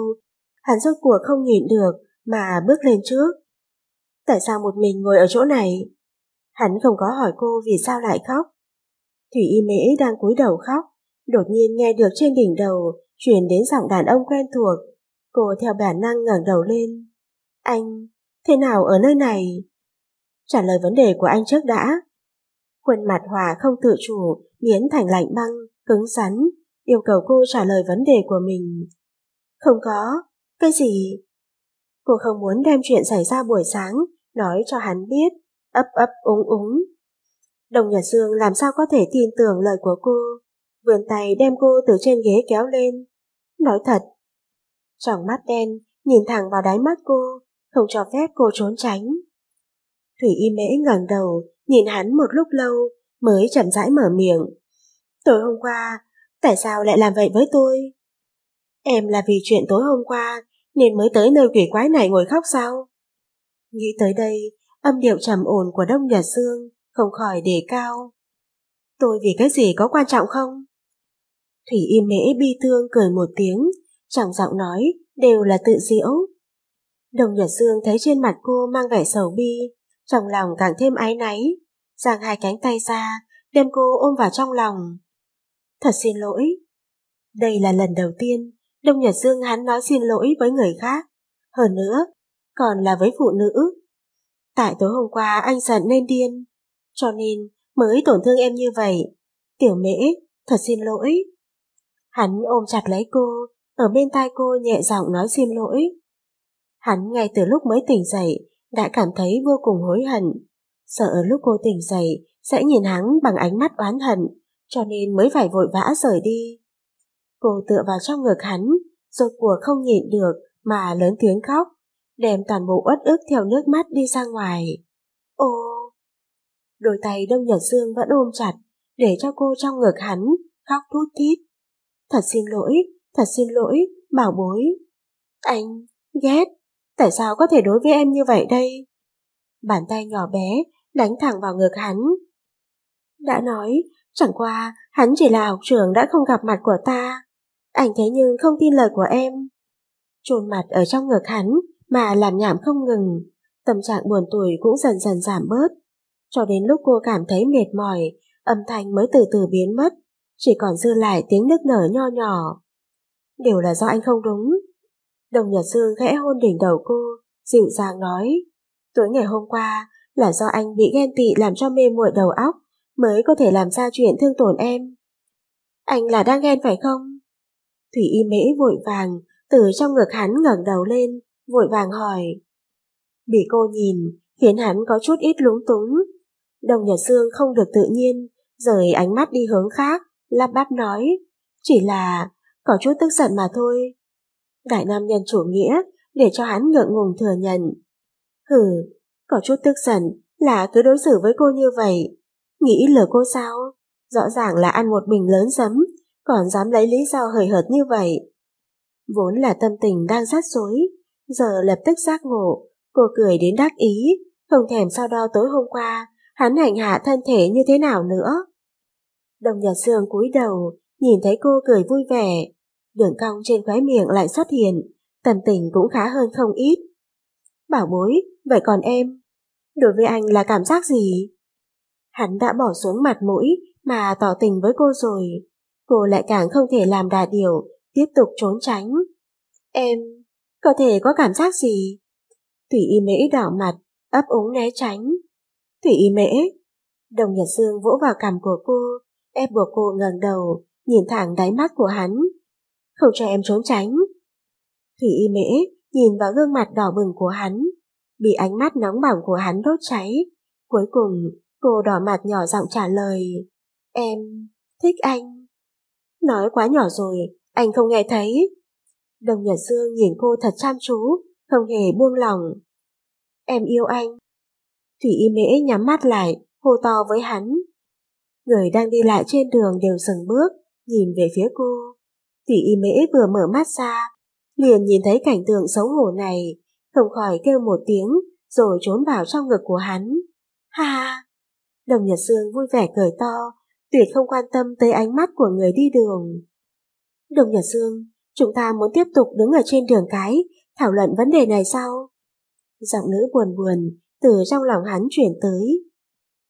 hắn rốt cuộc không nhịn được mà bước lên trước. Tại sao một mình ngồi ở chỗ này? Hắn không có hỏi cô vì sao lại khóc. Thủy y mễ đang cúi đầu khóc, đột nhiên nghe được trên đỉnh đầu truyền đến giọng đàn ông quen thuộc. Cô theo bản năng ngẩng đầu lên. Anh, thế nào ở nơi này? Trả lời vấn đề của anh trước đã. Khuôn mặt Hòa không tự chủ, biến thành lạnh băng, cứng rắn, yêu cầu cô trả lời vấn đề của mình. Không có, cái gì? Cô không muốn đem chuyện xảy ra buổi sáng, nói cho hắn biết, ấp ấp úng úng. Đồng Nhật Dương làm sao có thể tin tưởng lời của cô, vươn tay đem cô từ trên ghế kéo lên. Nói thật, Tròng mắt đen, nhìn thẳng vào đáy mắt cô, không cho phép cô trốn tránh. Thủy y mễ ngẩng đầu, nhìn hắn một lúc lâu mới chậm rãi mở miệng. Tối hôm qua, tại sao lại làm vậy với tôi? Em là vì chuyện tối hôm qua nên mới tới nơi quỷ quái này ngồi khóc sao? Nghĩ tới đây, âm điệu trầm ổn của Đông Nhật Dương không khỏi đề cao. Tôi vì cái gì có quan trọng không? Thủy im mễ bi thương cười một tiếng, chẳng giọng nói đều là tự diễu. Đồng Nhật Dương thấy trên mặt cô mang vẻ sầu bi, trong lòng càng thêm áy náy, giang hai cánh tay ra, đem cô ôm vào trong lòng. Thật xin lỗi. Đây là lần đầu tiên Đông Nhật Dương hắn nói xin lỗi với người khác. Hơn nữa, còn là với phụ nữ. Tại tối hôm qua anh giận nên điên, cho nên mới tổn thương em như vậy. Tiểu mễ, thật xin lỗi. Hắn ôm chặt lấy cô, ở bên tai cô nhẹ giọng nói xin lỗi. Hắn ngay từ lúc mới tỉnh dậy đã cảm thấy vô cùng hối hận. Sợ lúc cô tỉnh dậy sẽ nhìn hắn bằng ánh mắt oán hận, cho nên mới phải vội vã rời đi. Cô tựa vào trong ngực hắn, rốt cuộc không nhịn được mà lớn tiếng khóc, đem toàn bộ uất ức theo nước mắt đi ra ngoài. Ô! Đôi tay Đông Nhật Dương vẫn ôm chặt, để cho cô trong ngực hắn, khóc thút thít. Thật xin lỗi, thật xin lỗi, bảo bối. Anh, ghét, Tại sao có thể đối với em như vậy đây? Bàn tay nhỏ bé đánh thẳng vào ngực hắn. Đã nói, chẳng qua hắn chỉ là học trưởng đã không gặp mặt của ta. Anh thế nhưng không tin lời của em. Trồn mặt ở trong ngực hắn mà làm nhảm không ngừng. Tâm trạng buồn tủi cũng dần dần giảm bớt. Cho đến lúc cô cảm thấy mệt mỏi, âm thanh mới từ từ biến mất. Chỉ còn dư lại tiếng nức nở nho nhỏ. Đều là do anh không đúng. Đồng Nhật Dương khẽ hôn đỉnh đầu cô, dịu dàng nói. Tối ngày hôm qua là do anh bị ghen tị làm cho mê muội đầu óc mới có thể làm ra chuyện thương tổn em. Anh là đang ghen phải không? Thủy y mễ vội vàng, từ trong ngực hắn ngẩng đầu lên, vội vàng hỏi. Bị cô nhìn, khiến hắn có chút ít lúng túng. Đồng Nhật Dương không được tự nhiên, rời ánh mắt đi hướng khác, lắp bắp nói. Chỉ là, có chút tức giận mà thôi, đại nam nhân chủ nghĩa để cho hắn ngượng ngùng thừa nhận. Hừ, có chút tức giận là cứ đối xử với cô như vậy. Nghĩ lừa cô sao? Rõ ràng là ăn một bình lớn sấm, còn dám lấy lý do hời hợt như vậy. Vốn là tâm tình đang rát rối, giờ lập tức giác ngộ, cô cười đến đắc ý, không thèm so đo tối hôm qua, hắn hành hạ thân thể như thế nào nữa. Đồng Nhật Sương cúi đầu, nhìn thấy cô cười vui vẻ, đường cong trên khóe miệng lại xuất hiện, tâm tình cũng khá hơn không ít. Bảo bối, vậy còn em? Đối với anh là cảm giác gì? Hắn đã bỏ xuống mặt mũi mà tỏ tình với cô rồi. Cô lại càng không thể làm đà điều, tiếp tục trốn tránh. Em, có thể có cảm giác gì? Thủy y mễ đỏ mặt, ấp úng né tránh. Thủy y mễ, đồng nhật dương vỗ vào cằm của cô, ép buộc cô ngẩng đầu, nhìn thẳng đáy mắt của hắn, không cho em trốn tránh. Thủy y mễ nhìn vào gương mặt đỏ bừng của hắn, bị ánh mắt nóng bỏng của hắn đốt cháy. Cuối cùng, cô đỏ mặt nhỏ giọng trả lời, em thích anh. Nói quá nhỏ rồi, anh không nghe thấy. Đồng Nhật Dương nhìn cô thật chăm chú, không hề buông lòng. Em yêu anh. Thủy y mễ nhắm mắt lại, hô to với hắn. Người đang đi lại trên đường đều dừng bước, nhìn về phía cô. Tỷ y mễ vừa mở mắt ra, liền nhìn thấy cảnh tượng xấu hổ này, không khỏi kêu một tiếng, rồi trốn vào trong ngực của hắn. Ha! Đồng Nhật Sương vui vẻ cười to, tuyệt không quan tâm tới ánh mắt của người đi đường. Đồng Nhật Sương, chúng ta muốn tiếp tục đứng ở trên đường cái, thảo luận vấn đề này sau. Giọng nữ buồn buồn, từ trong lòng hắn chuyển tới.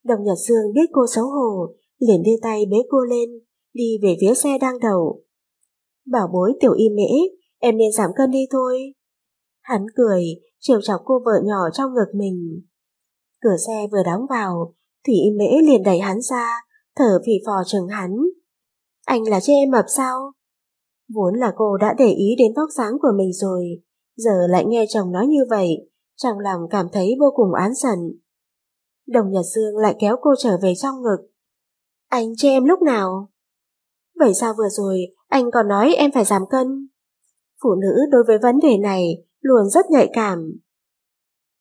Đồng Nhật Sương biết cô xấu hổ, liền đưa tay bế cô lên, đi về phía xe đang đậu. Bảo bối tiểu y mễ, em nên giảm cân đi thôi. Hắn cười, chiều chọc cô vợ nhỏ trong ngực mình. Cửa xe vừa đóng vào, Thủy y mễ liền đẩy hắn ra, thở phì phò chừng hắn. Anh là chê em mập sao? Vốn là cô đã để ý đến vóc dáng của mình rồi, giờ lại nghe chồng nói như vậy, trong lòng cảm thấy vô cùng án giận. Đồng Nhật Dương lại kéo cô trở về trong ngực. Anh chê em lúc nào? Vậy sao vừa rồi anh còn nói em phải giảm cân. Phụ nữ đối với vấn đề này luôn rất nhạy cảm.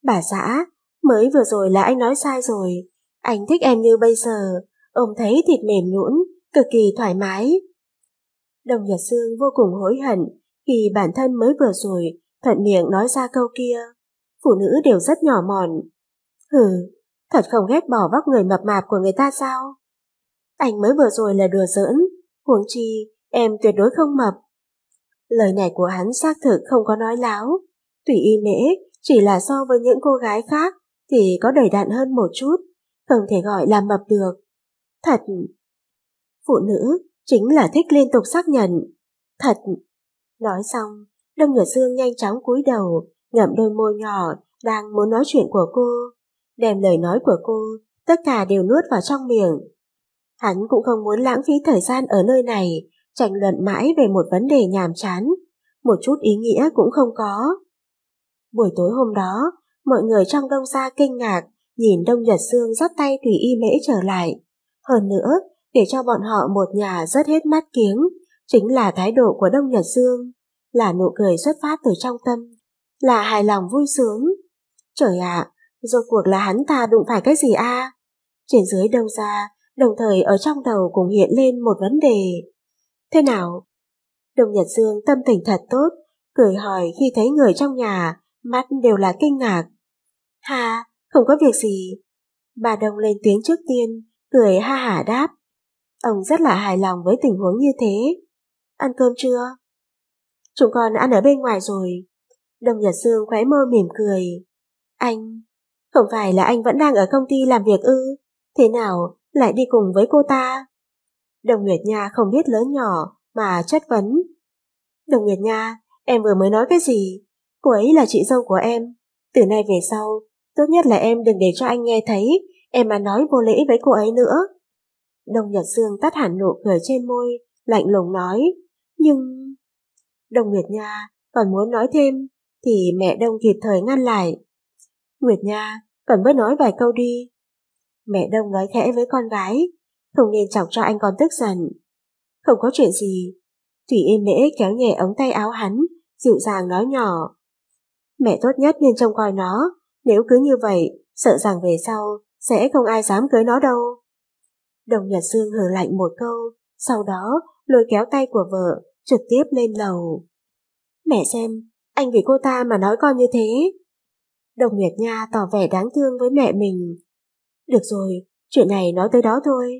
Bà xã, mới vừa rồi là anh nói sai rồi. Anh thích em như bây giờ, ông thấy thịt mềm nhũn, cực kỳ thoải mái. Đồng Nhật Sương vô cùng hối hận khi bản thân mới vừa rồi thuận miệng nói ra câu kia. Phụ nữ đều rất nhỏ mọn. Hừ, thật không ghét bỏ vóc người mập mạp của người ta sao? Anh mới vừa rồi là đùa giỡn, huống chi em tuyệt đối không mập. Lời này của hắn xác thực không có nói láo. Tùy y mễ chỉ là so với những cô gái khác thì có đầy đặn hơn một chút, không thể gọi là mập được. Thật, phụ nữ chính là thích liên tục xác nhận. Thật, nói xong, Đông Nhật Dương nhanh chóng cúi đầu, ngậm đôi môi nhỏ đang muốn nói chuyện của cô, đem lời nói của cô tất cả đều nuốt vào trong miệng. Hắn cũng không muốn lãng phí thời gian ở nơi này, tranh luận mãi về một vấn đề nhàm chán, một chút ý nghĩa cũng không có. Buổi tối hôm đó, mọi người trong đông gia kinh ngạc, nhìn Đông Nhật Sương dắt tay Thủy Y Mễ trở lại. Hơn nữa, để cho bọn họ một nhà rất hết mắt kiếng, chính là thái độ của Đông Nhật Sương là nụ cười xuất phát từ trong tâm, là hài lòng vui sướng. Trời ạ, à, rốt cuộc là hắn ta đụng phải cái gì a? À? Trên dưới đông ra, đồng thời ở trong đầu cũng hiện lên một vấn đề. Thế nào? Đồng Nhật Dương tâm tình thật tốt, cười hỏi khi thấy người trong nhà, mắt đều là kinh ngạc. Ha, không có việc gì. Bà đông lên tiếng trước tiên, cười ha hả đáp. Ông rất là hài lòng với tình huống như thế. Ăn cơm chưa? Chúng con ăn ở bên ngoài rồi. Đồng Nhật Dương khóe mơ mỉm cười. Anh, không phải là anh vẫn đang ở công ty làm việc ư? Thế nào, lại đi cùng với cô ta? Đồng Nguyệt Nha không biết lớn nhỏ mà chất vấn. Đồng Nguyệt Nha, em vừa mới nói cái gì? Cô ấy là chị dâu của em. Từ nay về sau, tốt nhất là em đừng để cho anh nghe thấy em mà nói vô lễ với cô ấy nữa. Đồng Nhật Dương tắt hẳn nụ cười trên môi, lạnh lùng nói. Nhưng... Đồng Nguyệt Nha còn muốn nói thêm, thì mẹ Đông kịp thời ngăn lại. Nguyệt Nha, cần mới nói vài câu đi. Mẹ Đông nói khẽ với con gái, không nên chọc cho anh còn tức giận. Không có chuyện gì. Thủy im lễ kéo nhẹ ống tay áo hắn, dịu dàng nói nhỏ. Mẹ tốt nhất nên trông coi nó, nếu cứ như vậy, sợ rằng về sau sẽ không ai dám cưới nó đâu. Đồng Nhật Dương hờ lạnh một câu, sau đó lôi kéo tay của vợ, trực tiếp lên lầu. Mẹ xem, anh vì cô ta mà nói con như thế. Đồng Nguyệt Nha tỏ vẻ đáng thương với mẹ mình. Được rồi, chuyện này nói tới đó thôi.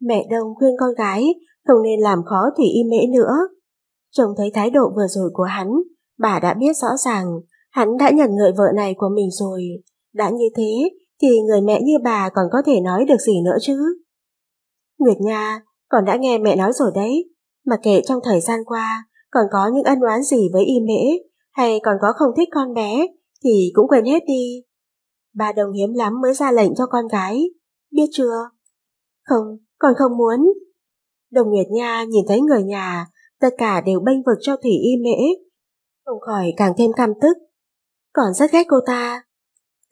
Mẹ Đông khuyên con gái không nên làm khó Thủy Y Mễ nữa. Trông thấy thái độ vừa rồi của hắn, bà đã biết rõ ràng hắn đã nhận người vợ này của mình rồi. Đã như thế thì người mẹ như bà còn có thể nói được gì nữa chứ. Nguyệt Nha, còn đã nghe mẹ nói rồi đấy. Mà kể trong thời gian qua còn có những ân oán gì với Y Mễ hay còn có không thích con bé thì cũng quên hết đi. Bà đồng hiếm lắm mới ra lệnh cho con gái. Biết chưa? Không, còn không muốn. Đồng Nguyệt Nha nhìn thấy người nhà, tất cả đều bênh vực cho Thủy Y Mễ, không khỏi càng thêm căm tức. Còn rất ghét cô ta.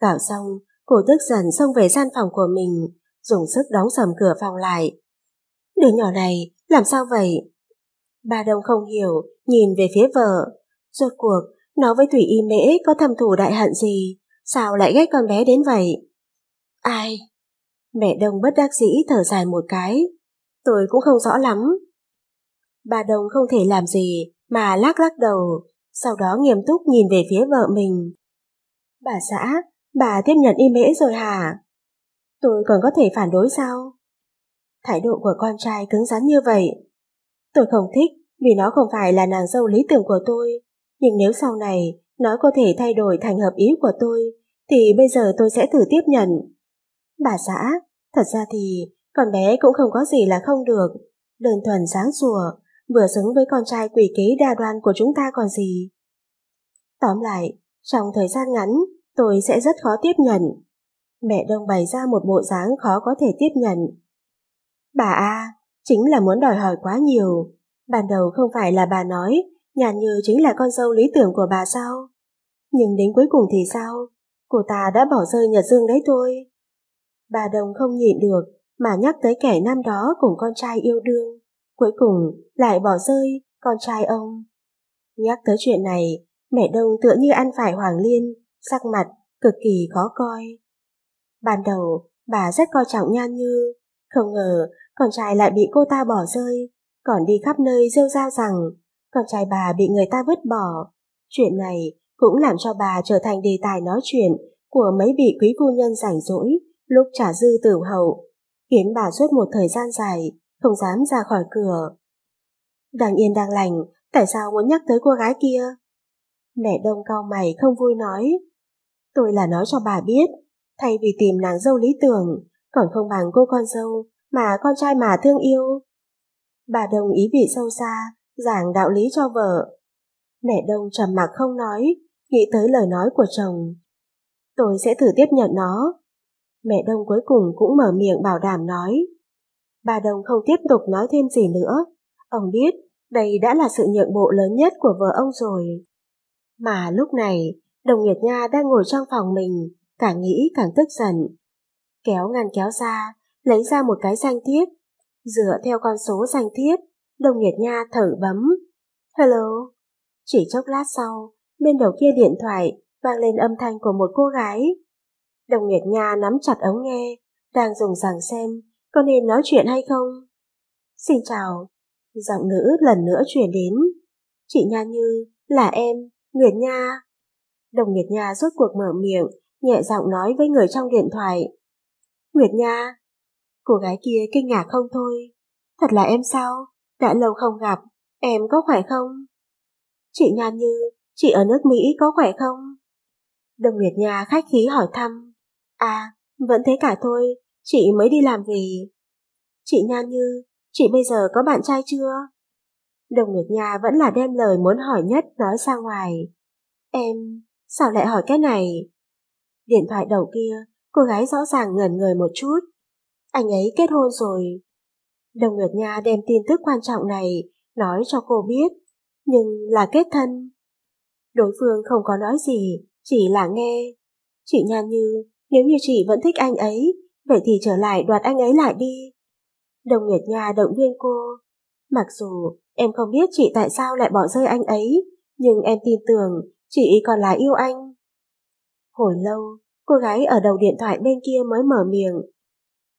Gạo xong, cô tức giận xông về gian phòng của mình, dùng sức đóng sầm cửa phòng lại. Đứa nhỏ này, làm sao vậy? Bà Đông không hiểu, nhìn về phía vợ. Rốt cuộc, nó với Thủy Y Mễ có thầm thủ đại hận gì? Sao lại ghét con bé đến vậy? Ai? Mẹ Đông bất đắc dĩ thở dài một cái. Tôi cũng không rõ lắm. Bà Đông không thể làm gì mà lắc lắc đầu, sau đó nghiêm túc nhìn về phía vợ mình. Bà xã, bà tiếp nhận y mễ rồi hả? Tôi còn có thể phản đối sao? Thái độ của con trai cứng rắn như vậy. Tôi không thích vì nó không phải là nàng dâu lý tưởng của tôi. Nhưng nếu sau này nó có thể thay đổi thành hợp ý của tôi, thì bây giờ tôi sẽ thử tiếp nhận. Bà xã, thật ra thì con bé cũng không có gì là không được, đơn thuần sáng sủa, vừa xứng với con trai quỷ kế đa đoan của chúng ta còn gì. Tóm lại, trong thời gian ngắn, tôi sẽ rất khó tiếp nhận. Mẹ Đông bày ra một bộ dáng khó có thể tiếp nhận. Bà A, chính là muốn đòi hỏi quá nhiều. Ban đầu không phải là bà nói, nhàn như chính là con dâu lý tưởng của bà sao? Nhưng đến cuối cùng thì sao? Cô ta đã bỏ rơi Nhật Dương đấy thôi. Bà Đồng không nhịn được mà nhắc tới kẻ năm đó cùng con trai yêu đương, cuối cùng lại bỏ rơi con trai ông. Nhắc tới chuyện này, mẹ Đông tựa như ăn phải hoàng liên, sắc mặt cực kỳ khó coi. Ban đầu, bà rất coi trọng Nhan Như, không ngờ con trai lại bị cô ta bỏ rơi, còn đi khắp nơi rêu rao rằng con trai bà bị người ta vứt bỏ. Chuyện này cũng làm cho bà trở thành đề tài nói chuyện của mấy vị quý phu nhân rảnh rỗi lúc trả dư tử hậu, khiến bà suốt một thời gian dài, không dám ra khỏi cửa. Đang yên đang lành, tại sao muốn nhắc tới cô gái kia? Mẹ đông cao mày không vui nói. Tôi là nói cho bà biết, thay vì tìm nàng dâu lý tưởng, còn không bằng cô con dâu, mà con trai mà thương yêu. Bà đồng ý vị sâu xa, giảng đạo lý cho vợ. Mẹ đông trầm mặc không nói, nghĩ tới lời nói của chồng. Tôi sẽ thử tiếp nhận nó, Mẹ Đông cuối cùng cũng mở miệng bảo đảm nói. Bà Đông không tiếp tục nói thêm gì nữa. Ông biết đây đã là sự nhượng bộ lớn nhất của vợ ông rồi. Mà lúc này, Đồng Nguyệt Nha đang ngồi trong phòng mình, càng nghĩ càng tức giận. Kéo ngăn kéo ra, lấy ra một cái danh thiếp. Dựa theo con số danh thiếp, Đồng Nguyệt Nha thử bấm. Hello. Chỉ chốc lát sau, bên đầu kia điện thoại vang lên âm thanh của một cô gái. Đồng Nguyệt Nha nắm chặt ống nghe, đang dùng rằng xem có nên nói chuyện hay không. Xin chào, giọng nữ lần nữa truyền đến. Chị Nha Như, là em, Nguyệt Nha. Đồng Nguyệt Nha rốt cuộc mở miệng, nhẹ giọng nói với người trong điện thoại. Nguyệt Nha, cô gái kia kinh ngạc không thôi. Thật là em sao? Đã lâu không gặp, em có khỏe không? Chị Nha Như, chị ở nước Mỹ có khỏe không? Đồng Nguyệt Nha khách khí hỏi thăm. À, vẫn thế cả thôi, chị mới đi làm về. Chị Nha Như, chị bây giờ có bạn trai chưa? Đồng nghiệp Nha vẫn là đem lời muốn hỏi nhất nói ra ngoài. Em, sao lại hỏi cái này? Điện thoại đầu kia, cô gái rõ ràng ngẩn người một chút. Anh ấy kết hôn rồi. Đồng nghiệp Nha đem tin tức quan trọng này nói cho cô biết, nhưng là kết thân. Đối phương không có nói gì, chỉ là nghe. Chị Nhan Như nếu như chị vẫn thích anh ấy, vậy thì trở lại đoạt anh ấy lại đi. Đồng Nguyệt Nha động viên cô. Mặc dù em không biết chị tại sao lại bỏ rơi anh ấy, nhưng em tin tưởng chị còn là yêu anh. Hồi lâu, cô gái ở đầu điện thoại bên kia mới mở miệng.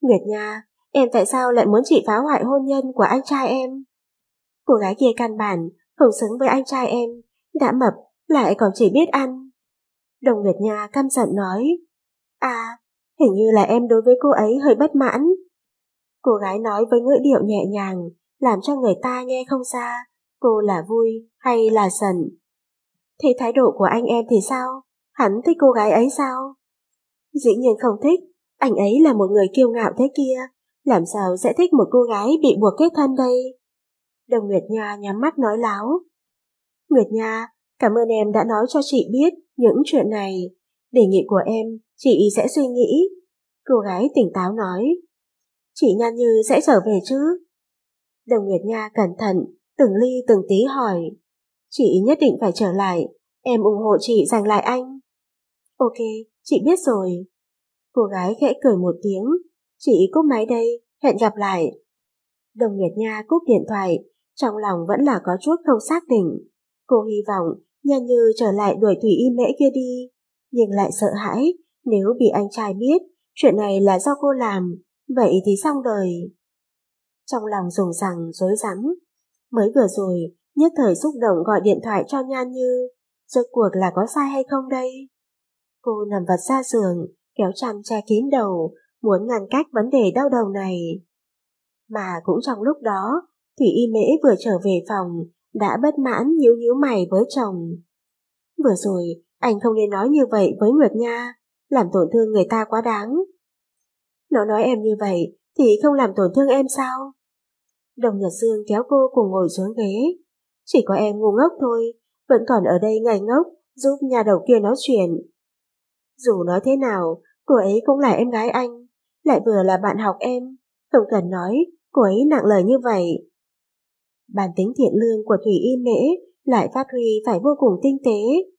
Nguyệt Nha, em tại sao lại muốn chị phá hoại hôn nhân của anh trai em? Cô gái kia căn bản, không xứng với anh trai em, đã mập, lại còn chỉ biết ăn. Đồng Nguyệt Nha căm giận nói, À, hình như là em đối với cô ấy hơi bất mãn. Cô gái nói với ngữ điệu nhẹ nhàng, làm cho người ta nghe không xa, cô là vui hay là giận. Thì thái độ của anh em thì sao? Hắn thích cô gái ấy sao? Dĩ nhiên không thích, anh ấy là một người kiêu ngạo thế kia, làm sao sẽ thích một cô gái bị buộc kết thân đây? Đồng Nguyệt Nha nhắm mắt nói láo. Nguyệt Nha, cảm ơn em đã nói cho chị biết những chuyện này. Đề nghị của em Chị sẽ suy nghĩ. Cô gái tỉnh táo nói. Chị Nhan Như sẽ trở về chứ? Đồng Nguyệt Nha cẩn thận, từng ly từng tí hỏi. Chị nhất định phải trở lại, em ủng hộ chị giành lại anh. Ok, chị biết rồi. Cô gái khẽ cười một tiếng, chị cúp máy đây, hẹn gặp lại. Đồng Nguyệt Nha cúp điện thoại, trong lòng vẫn là có chút không xác định. Cô hy vọng Nhan Như trở lại đuổi Thủy Y Mễ kia đi, nhưng lại sợ hãi nếu bị anh trai biết chuyện này là do cô làm, vậy thì xong đời. Trong lòng rùng rằng dối rắm, mới vừa rồi nhất thời xúc động gọi điện thoại cho Nhan Như, rốt cuộc là có sai hay không đây? Cô nằm vật ra giường, kéo chăn che kín đầu, muốn ngăn cách vấn đề đau đầu này. Mà cũng trong lúc đó, Thủy Y Mễ vừa trở về phòng, đã bất mãn nhíu nhíu mày với chồng. Vừa rồi, anh không nên nói như vậy với Nguyệt Nha, làm tổn thương người ta quá đáng. Nó nói em như vậy thì không làm tổn thương em sao? Đồng Nhật Dương kéo cô cùng ngồi xuống ghế. Chỉ có em ngu ngốc thôi, vẫn còn ở đây ngây ngốc giúp nhà đầu kia nói chuyện. Dù nói thế nào, cô ấy cũng là em gái anh, lại vừa là bạn học em. Không cần nói, cô ấy nặng lời như vậy. Bản tính thiện lương của Thủy Y Mễ lại phát huy phải vô cùng tinh tế.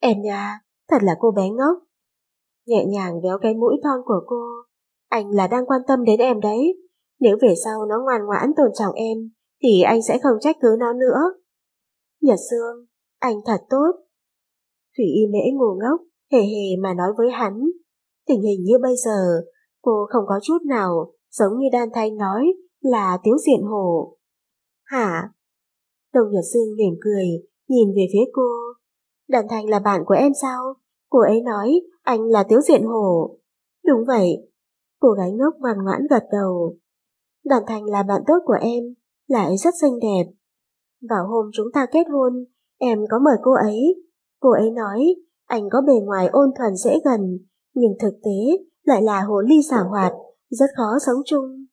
Em nha, thật là cô bé ngốc, nhẹ nhàng véo cái mũi thon của cô. Anh là đang quan tâm đến em đấy. Nếu về sau nó ngoan ngoãn tôn trọng em, thì anh sẽ không trách cứ nó nữa. Nhật Sương, anh thật tốt. Thủy y mễ ngu ngốc, hề hề mà nói với hắn. Tình hình như bây giờ, cô không có chút nào giống như đan thanh nói là tiếu diện hổ. Hả? Đồng Nhật Sương mỉm cười, nhìn về phía cô. Đan Thanh là bạn của em sao? Cô ấy nói anh là Tiếu Diện hồ Đúng vậy. Cô gái ngốc ngoan ngoãn gật đầu. Đoàn Thành là bạn tốt của em, lại rất xinh đẹp. Vào hôm chúng ta kết hôn, em có mời cô ấy. Cô ấy nói anh có bề ngoài ôn thuần dễ gần, nhưng thực tế lại là hồ ly xảo hoạt, rất khó sống chung.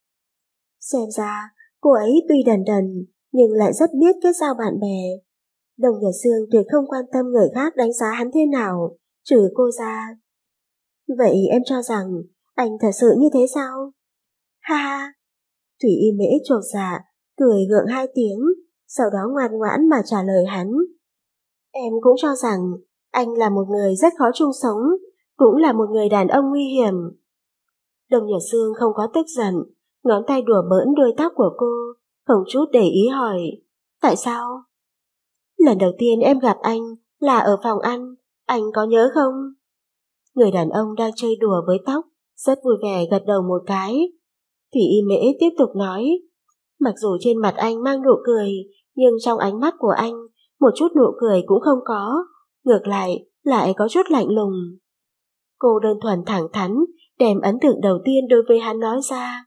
Xem ra, cô ấy tuy đần đần, nhưng lại rất biết kết giao bạn bè. Đồng Nhật Dương tuyệt không quan tâm người khác đánh giá hắn thế nào trừ cô ra. Vậy em cho rằng anh thật sự như thế sao? Ha ha! Thủy y mễ trột dạ, cười gượng hai tiếng, sau đó ngoan ngoãn mà trả lời hắn. Em cũng cho rằng anh là một người rất khó chung sống, cũng là một người đàn ông nguy hiểm. Đồng Nhật Sương không có tức giận, ngón tay đùa bỡn đuôi tóc của cô, không chút để ý hỏi. Tại sao? Lần đầu tiên em gặp anh là ở phòng ăn, anh có nhớ không? Người đàn ông đang chơi đùa với tóc, rất vui vẻ gật đầu một cái. Thủy y mễ tiếp tục nói, mặc dù trên mặt anh mang nụ cười, nhưng trong ánh mắt của anh, một chút nụ cười cũng không có, ngược lại, lại có chút lạnh lùng. Cô đơn thuần thẳng thắn, đem ấn tượng đầu tiên đối với hắn nói ra.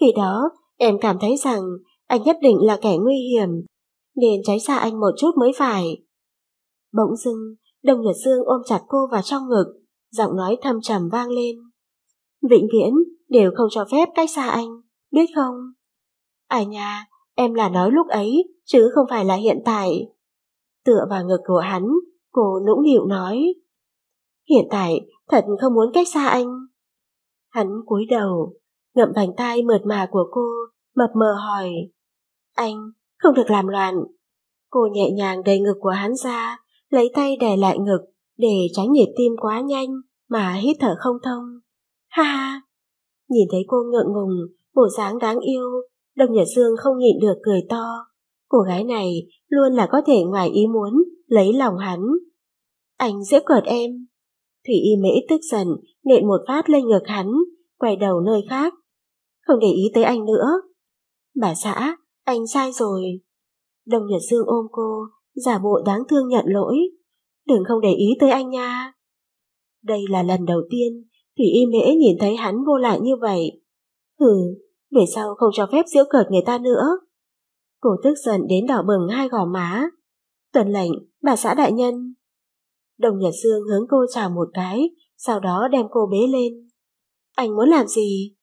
Khi đó, em cảm thấy rằng anh nhất định là kẻ nguy hiểm, nên tránh xa anh một chút mới phải. Bỗng dưng, Đông Nhật Dương ôm chặt cô vào trong ngực, giọng nói thâm trầm vang lên. Vĩnh viễn, đều không cho phép cách xa anh, biết không? À nhà, em là nói lúc ấy, chứ không phải là hiện tại. Tựa vào ngực của hắn, cô nũng nịu nói. Hiện tại, thật không muốn cách xa anh. Hắn cúi đầu, ngậm vành tay mượt mà của cô, mập mờ hỏi. Anh, không được làm loạn. Cô nhẹ nhàng đầy ngực của hắn ra, lấy tay đè lại ngực để tránh nhịp tim quá nhanh mà hít thở không thông. Ha ha! Nhìn thấy cô ngượng ngùng, bộ dáng đáng yêu, Đồng Nhật Dương không nhịn được cười to. Cô gái này luôn là có thể ngoài ý muốn lấy lòng hắn. Anh dễ cợt em. Thủy Y Mễ tức giận, nện một phát lên ngực hắn, quay đầu nơi khác. Không để ý tới anh nữa. Bà xã, anh sai rồi. Đồng Nhật Dương ôm cô, giả bộ đáng thương nhận lỗi. Đừng không để ý tới anh nha. Đây là lần đầu tiên Thủy Y Mễ nhìn thấy hắn vô lại như vậy. Hừ, về sau không cho phép giễu cợt người ta nữa. Cô tức giận đến đỏ bừng hai gò má. Tuần lệnh, bà xã đại nhân. Đồng Nhật Dương hướng cô chào một cái, sau đó đem cô bế lên. Anh muốn làm gì?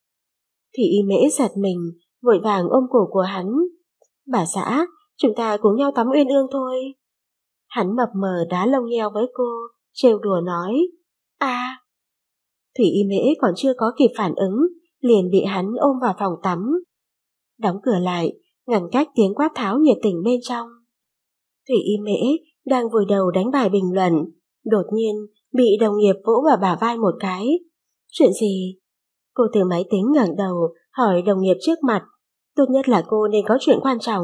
Thủy Y Mễ giật mình, vội vàng ôm cổ của hắn. Bà xã, Chúng ta cùng nhau tắm uyên ương thôi. Hắn mập mờ đá lông heo với cô, trêu đùa nói. À! Thủy y mễ còn chưa có kịp phản ứng, liền bị hắn ôm vào phòng tắm. Đóng cửa lại, ngăn cách tiếng quát tháo nhiệt tình bên trong. Thủy y mễ đang vùi đầu đánh bài bình luận, đột nhiên bị đồng nghiệp vỗ vào bả vai một cái. Chuyện gì? Cô từ máy tính ngẩng đầu hỏi đồng nghiệp trước mặt. Tốt nhất là cô nên có chuyện quan trọng,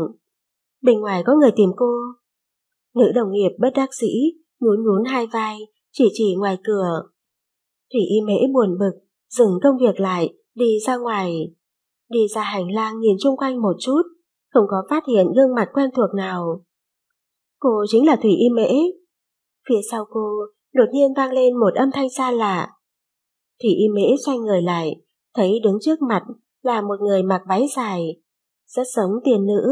bên ngoài có người tìm cô. Nữ đồng nghiệp bất đắc sĩ, nhún nhún hai vai, chỉ chỉ ngoài cửa. Thủy y mễ buồn bực, dừng công việc lại, đi ra ngoài. Đi ra hành lang nhìn chung quanh một chút, không có phát hiện gương mặt quen thuộc nào. Cô chính là Thủy y mễ. Phía sau cô, đột nhiên vang lên một âm thanh xa lạ. Thủy y mễ xoay người lại, thấy đứng trước mặt là một người mặc váy dài, rất giống tiền nữ,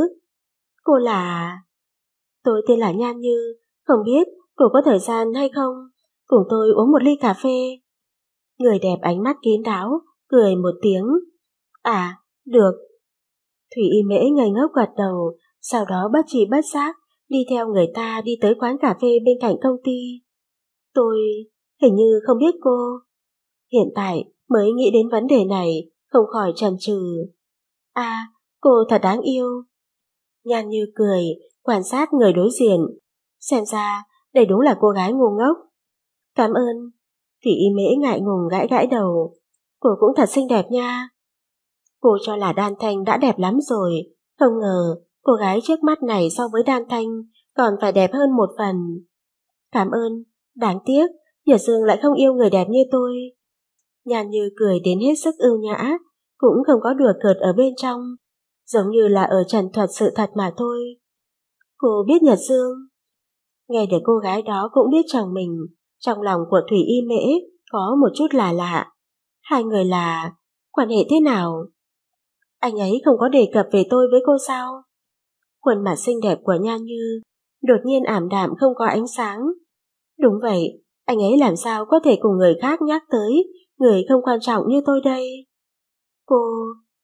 Cô là... Tôi tên là Nhan Như, không biết cô có thời gian hay không? Cùng tôi uống một ly cà phê. Người đẹp ánh mắt kín đáo, cười một tiếng. À, được. Thủy y mễ ngây ngốc gật đầu, sau đó bất trì bất giác, đi theo người ta đi tới quán cà phê bên cạnh công ty. Tôi hình như không biết cô. Hiện tại mới nghĩ đến vấn đề này, không khỏi chần trừ À, cô thật đáng yêu. Nhan như cười, quan sát người đối diện. Xem ra, đây đúng là cô gái ngu ngốc. Cảm ơn. Thủy y mễ ngại ngùng gãi gãi đầu. Cô cũng thật xinh đẹp nha. Cô cho là đan thanh đã đẹp lắm rồi. Không ngờ, cô gái trước mắt này so với đan thanh còn phải đẹp hơn một phần. Cảm ơn. Đáng tiếc, Nhật Dương lại không yêu người đẹp như tôi. Nhàn như cười đến hết sức ưu nhã, cũng không có đùa cợt ở bên trong, giống như là ở trần thuật sự thật mà thôi. Cô biết Nhật Dương. Nghe để cô gái đó cũng biết chồng mình, trong lòng của Thủy Y Mễ có một chút là lạ. Hai người là... quan hệ thế nào? Anh ấy không có đề cập về tôi với cô sao? Khuôn mặt xinh đẹp của Nhan Như đột nhiên ảm đạm không có ánh sáng. Đúng vậy, anh ấy làm sao có thể cùng người khác nhắc tới người không quan trọng như tôi đây? Cô,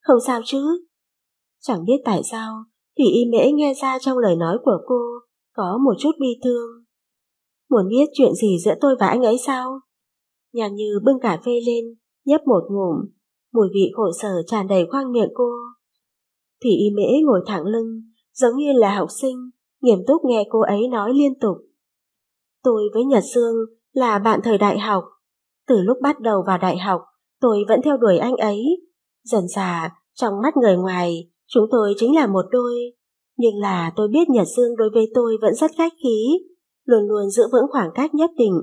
không sao chứ? Chẳng biết tại sao, Thủy Y Mễ nghe ra trong lời nói của cô có một chút bi thương. Muốn biết chuyện gì giữa tôi và anh ấy sao? Nhàn như bưng cà phê lên, nhấp một ngụm, mùi vị khổ sở tràn đầy khoang miệng cô. Thủy Y Mễ ngồi thẳng lưng, giống như là học sinh, nghiêm túc nghe cô ấy nói liên tục. Tôi với Nhật Sương là bạn thời đại học. Từ lúc bắt đầu vào đại học, tôi vẫn theo đuổi anh ấy. Dần dà, trong mắt người ngoài, Chúng tôi chính là một đôi, nhưng là tôi biết Nhật Dương đối với tôi vẫn rất khách khí, luôn luôn giữ vững khoảng cách nhất định,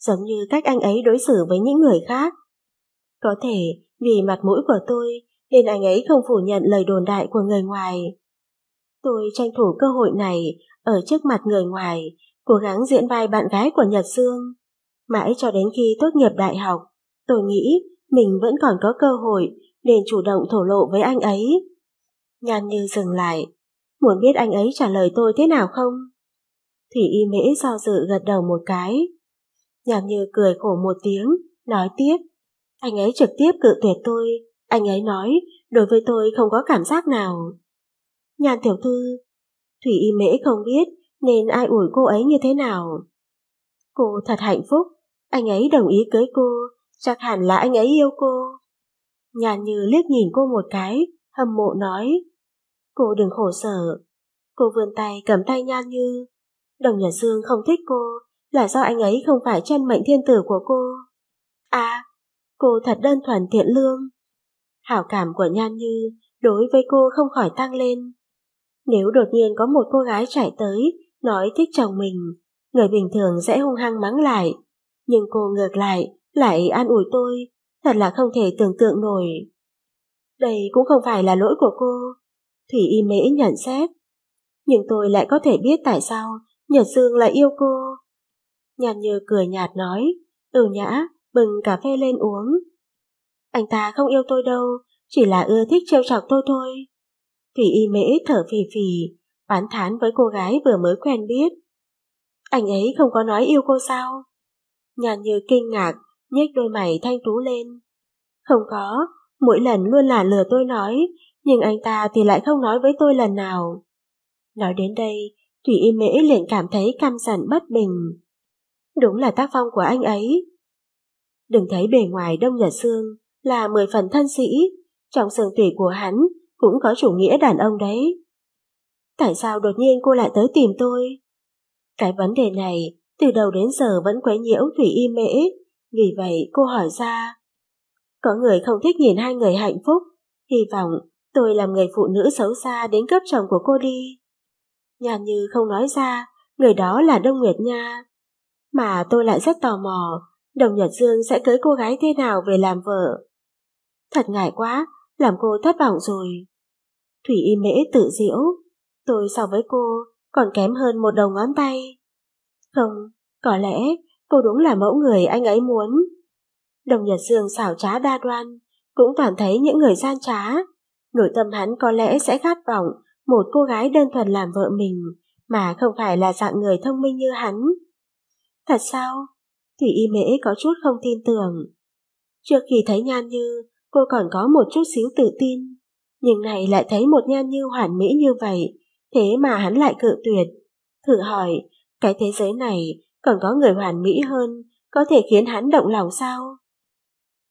giống như cách anh ấy đối xử với những người khác. Có thể vì mặt mũi của tôi nên anh ấy không phủ nhận lời đồn đại của người ngoài. Tôi tranh thủ cơ hội này ở trước mặt người ngoài, cố gắng diễn vai bạn gái của Nhật Dương. Mãi cho đến khi tốt nghiệp đại học, tôi nghĩ mình vẫn còn có cơ hội nên chủ động thổ lộ với anh ấy. Nhan Như dừng lại. Muốn biết anh ấy trả lời tôi thế nào không? Thủy y mễ do dự gật đầu một cái. Nhan Như cười khổ một tiếng, nói tiếp. Anh ấy trực tiếp cự tuyệt tôi. Anh ấy nói, đối với tôi không có cảm giác nào. Nhan tiểu thư, Thủy y mễ không biết nên ai ủi cô ấy như thế nào. Cô thật hạnh phúc, anh ấy đồng ý cưới cô, chắc hẳn là anh ấy yêu cô. Nhàn như liếc nhìn cô một cái, hâm mộ nói. Cô đừng khổ sở. Cô vươn tay cầm tay Nhan Như. Đồng Nhật Dương không thích cô là do anh ấy không phải chân mệnh thiên tử của cô. À, cô thật đơn thuần thiện lương. Hảo cảm của Nhan Như đối với cô không khỏi tăng lên. Nếu đột nhiên có một cô gái chạy tới, nói thích chồng mình, người bình thường sẽ hung hăng mắng lại. Nhưng cô ngược lại, lại an ủi tôi, thật là không thể tưởng tượng nổi. Đây cũng không phải là lỗi của cô, Thủy y mễ nhận xét. Nhưng tôi lại có thể biết tại sao Nhật Dương lại yêu cô. Nhàn nhờ cười nhạt nói, ừ nhã, bừng cà phê lên uống. Anh ta không yêu tôi đâu, chỉ là ưa thích trêu chọc tôi thôi. Thủy y mễ thở phì phì, bán thán với cô gái vừa mới quen biết. Anh ấy không có nói yêu cô sao? Nhàn như kinh ngạc, nhếch đôi mày thanh tú lên. Không có, mỗi lần luôn là lừa tôi nói, nhưng anh ta thì lại không nói với tôi lần nào. Nói đến đây, Thủy Y Mễ liền cảm thấy căm giận bất bình. Đúng là tác phong của anh ấy. Đừng thấy bề ngoài Đông Nhật Sương là mười phần thân sĩ, trong xương tủy của hắn cũng có chủ nghĩa đàn ông đấy. Tại sao đột nhiên cô lại tới tìm tôi? Cái vấn đề này từ đầu đến giờ vẫn quấy nhiễu Thủy Y Mễ, vì vậy cô hỏi ra. Có người không thích nhìn hai người hạnh phúc, hy vọng Tôi làm người phụ nữ xấu xa đến cấp chồng của cô đi. Nhàn như không nói ra, người đó là Đông Nguyệt nha. Mà tôi lại rất tò mò, Đồng Nhật Dương sẽ cưới cô gái thế nào về làm vợ. Thật ngại quá, làm cô thất vọng rồi. Thủy y mễ tự diễu, tôi so với cô còn kém hơn một đầu ngón tay. Không, có lẽ cô đúng là mẫu người anh ấy muốn. Đồng Nhật Dương xảo trá đa đoan, cũng toàn thấy những người gian trá. Nội tâm hắn có lẽ sẽ khát vọng một cô gái đơn thuần làm vợ mình, mà không phải là dạng người thông minh như hắn. Thật sao? Thủy y mễ có chút không tin tưởng. Trước khi thấy Nhan Như, cô còn có một chút xíu tự tin, nhưng này lại thấy một Nhan Như hoàn mỹ như vậy, thế mà hắn lại cự tuyệt. Thử hỏi, cái thế giới này còn có người hoàn mỹ hơn, có thể khiến hắn động lòng sao?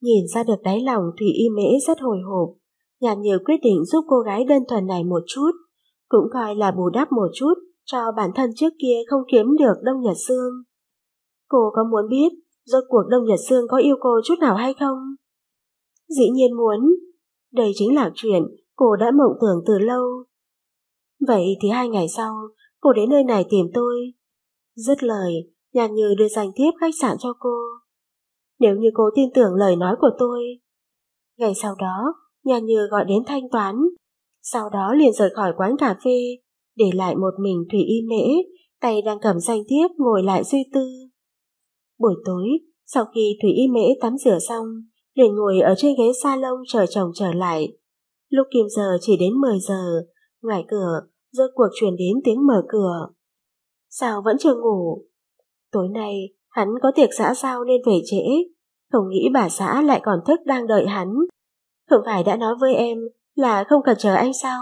Nhìn ra được đáy lòng Thủy y mễ rất hồi hộp, nhàn nhiều quyết định giúp cô gái đơn thuần này một chút, cũng coi là bù đắp một chút cho bản thân trước kia không kiếm được Đông Nhật Sương. Cô có muốn biết rốt cuộc Đông Nhật Sương có yêu cô chút nào hay không? Dĩ nhiên muốn. Đây chính là chuyện cô đã mộng tưởng từ lâu. Vậy thì hai ngày sau, cô đến nơi này tìm tôi. Dứt lời, nhàn như đưa dành thiếp khách sạn cho cô. Nếu như cô tin tưởng lời nói của tôi. Ngày sau đó, nhà nhờ gọi đến thanh toán, sau đó liền rời khỏi quán cà phê, để lại một mình Thủy Y Mễ, tay đang cầm danh thiếp ngồi lại suy tư. Buổi tối, sau khi Thủy Y Mễ tắm rửa xong, liền ngồi ở trên ghế salon chờ chồng trở lại. Lúc kim giờ chỉ đến 10 giờ, ngoài cửa, rốt cuộc truyền đến tiếng mở cửa. Sao vẫn chưa ngủ? Tối nay, hắn có tiệc xã giao nên về trễ. Không nghĩ bà xã lại còn thức đang đợi hắn, không phải đã nói với em là không cần chờ anh sao?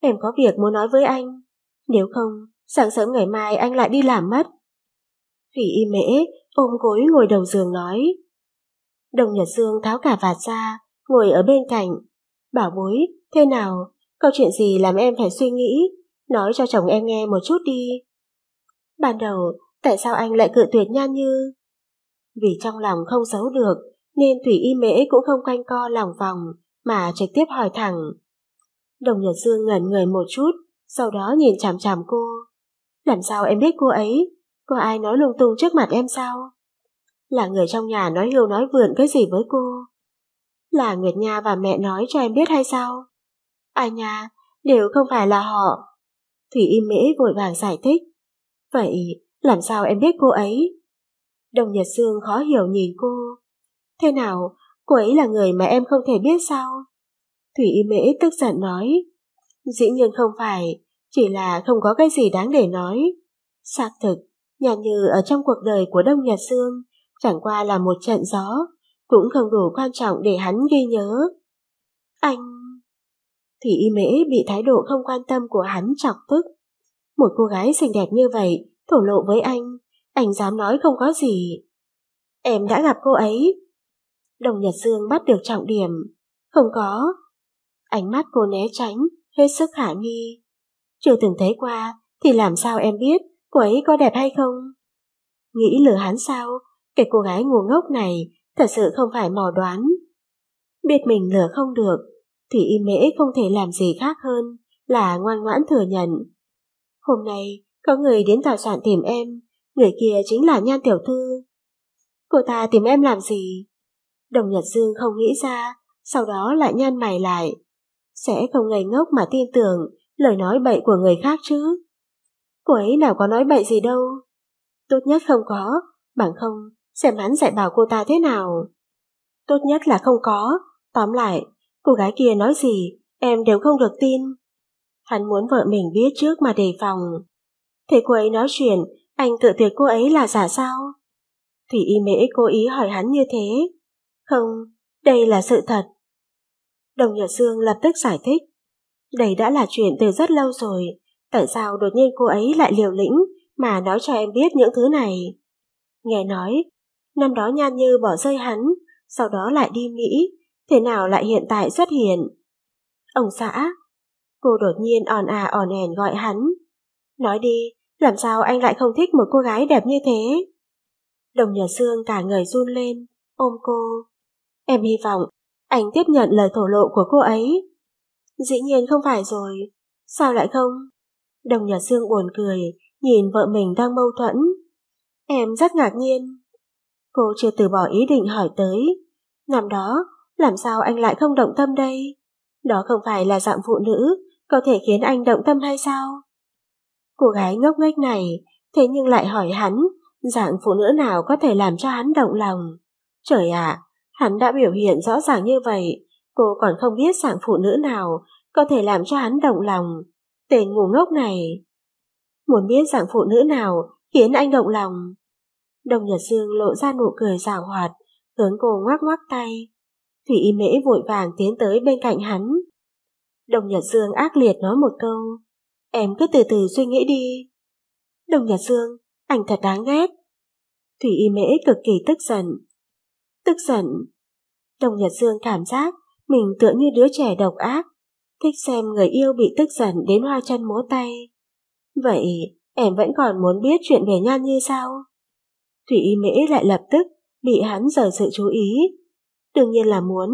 Em có việc muốn nói với anh. Nếu không, sáng sớm ngày mai anh lại đi làm mất. Thủy y mễ, ôm gối ngồi đầu giường nói. Đồng Nhật Dương tháo cả vạt ra, ngồi ở bên cạnh. Bảo bối, thế nào? Câu chuyện gì làm em phải suy nghĩ? Nói cho chồng em nghe một chút đi. Ban đầu, tại sao anh lại cự tuyệt Nhan Như? Vì trong lòng không giấu được, nên Thủy Y Mễ cũng không quanh co lòng vòng, mà trực tiếp hỏi thẳng. Đồng Nhật Dương ngẩn người một chút, sau đó nhìn chằm chằm cô. Làm sao em biết cô ấy? Có ai nói lung tung trước mặt em sao? Là người trong nhà nói hưu nói vượn cái gì với cô? Là Nguyệt Nha và mẹ nói cho em biết hay sao? Ai nha, đều không phải là họ. Thủy Y Mễ vội vàng giải thích. Vậy, làm sao em biết cô ấy? Đồng Nhật Dương khó hiểu nhìn cô, Thế nào, cô ấy là người mà em không thể biết sao? Thủy Y Mễ tức giận nói. Dĩ nhiên không phải, chỉ là không có cái gì đáng để nói. Xác thực, nhà như ở trong cuộc đời của Đông Nhật Sương chẳng qua là một trận gió, cũng không đủ quan trọng để hắn ghi nhớ. Anh... Thủy Y Mễ bị thái độ không quan tâm của hắn chọc tức. Một cô gái xinh đẹp như vậy, thổ lộ với anh, anh dám nói không có gì. Em đã gặp cô ấy, Đồng Nhật Dương bắt được trọng điểm. Không có. Ánh mắt cô né tránh, hết sức khả nghi. Chưa từng thấy qua, thì làm sao em biết cô ấy có đẹp hay không? Nghĩ lừa hắn sao? Cái cô gái ngu ngốc này thật sự không phải mò đoán. Biết mình lừa không được, thì y mễ không thể làm gì khác hơn là ngoan ngoãn thừa nhận. Hôm nay, có người đến tòa soạn tìm em, người kia chính là Nhan Tiểu Thư. Cô ta tìm em làm gì? Đồng Nhật Dương không nghĩ ra, sau đó lại nhăn mày lại. Sẽ không ngây ngốc mà tin tưởng lời nói bậy của người khác chứ. Cô ấy nào có nói bậy gì đâu. Tốt nhất không có, bằng không xem hắn dạy bảo cô ta thế nào. Tốt nhất là không có, tóm lại, cô gái kia nói gì, em đều không được tin. Hắn muốn vợ mình biết trước mà đề phòng. Thế cô ấy nói chuyện, anh tự tuyệt cô ấy là giả sao? Thủy y mễ cố ý hỏi hắn như thế, không, đây là sự thật. Đồng Nhật Dương lập tức giải thích. Đây đã là chuyện từ rất lâu rồi, tại sao đột nhiên cô ấy lại liều lĩnh mà nói cho em biết những thứ này? Nghe nói, năm đó Nhan Như bỏ rơi hắn, sau đó lại đi Mỹ, thế nào lại hiện tại xuất hiện? Ông xã, cô đột nhiên on à on ẻn gọi hắn. Nói đi, làm sao anh lại không thích một cô gái đẹp như thế? Đồng Nhật Sương cả người run lên, ôm cô, Em hy vọng anh tiếp nhận lời thổ lộ của cô ấy. Dĩ nhiên không phải rồi, sao lại không? Đồng Nhật Dương buồn cười, nhìn vợ mình đang mâu thuẫn. Em rất ngạc nhiên. Cô chưa từ bỏ ý định hỏi tới. Năm đó, làm sao anh lại không động tâm đây? Đó không phải là dạng phụ nữ, có thể khiến anh động tâm hay sao? Cô gái ngốc nghếch này, thế nhưng lại hỏi hắn, dạng phụ nữ nào có thể làm cho hắn động lòng? Trời ạ, Hắn đã biểu hiện rõ ràng như vậy, cô còn không biết dạng phụ nữ nào có thể làm cho hắn động lòng. Tên ngu ngốc này. Muốn biết dạng phụ nữ nào khiến anh động lòng. Đồng Nhật Dương lộ ra nụ cười giả hoạt, hướng cô ngoác ngoác tay. Thủy Y Mễ vội vàng tiến tới bên cạnh hắn. Đồng Nhật Dương ác liệt nói một câu. Em cứ từ từ suy nghĩ đi. Đồng Nhật Dương, anh thật đáng ghét. Thủy Y Mễ cực kỳ tức giận, tức giận. Đồng Nhật Dương cảm giác mình tựa như đứa trẻ độc ác, thích xem người yêu bị tức giận đến hoa chân múa tay. Vậy em vẫn còn muốn biết chuyện về Nhan Như sao? Thủy Y Mễ lại lập tức bị hắn rời sự chú ý. Đương nhiên là muốn.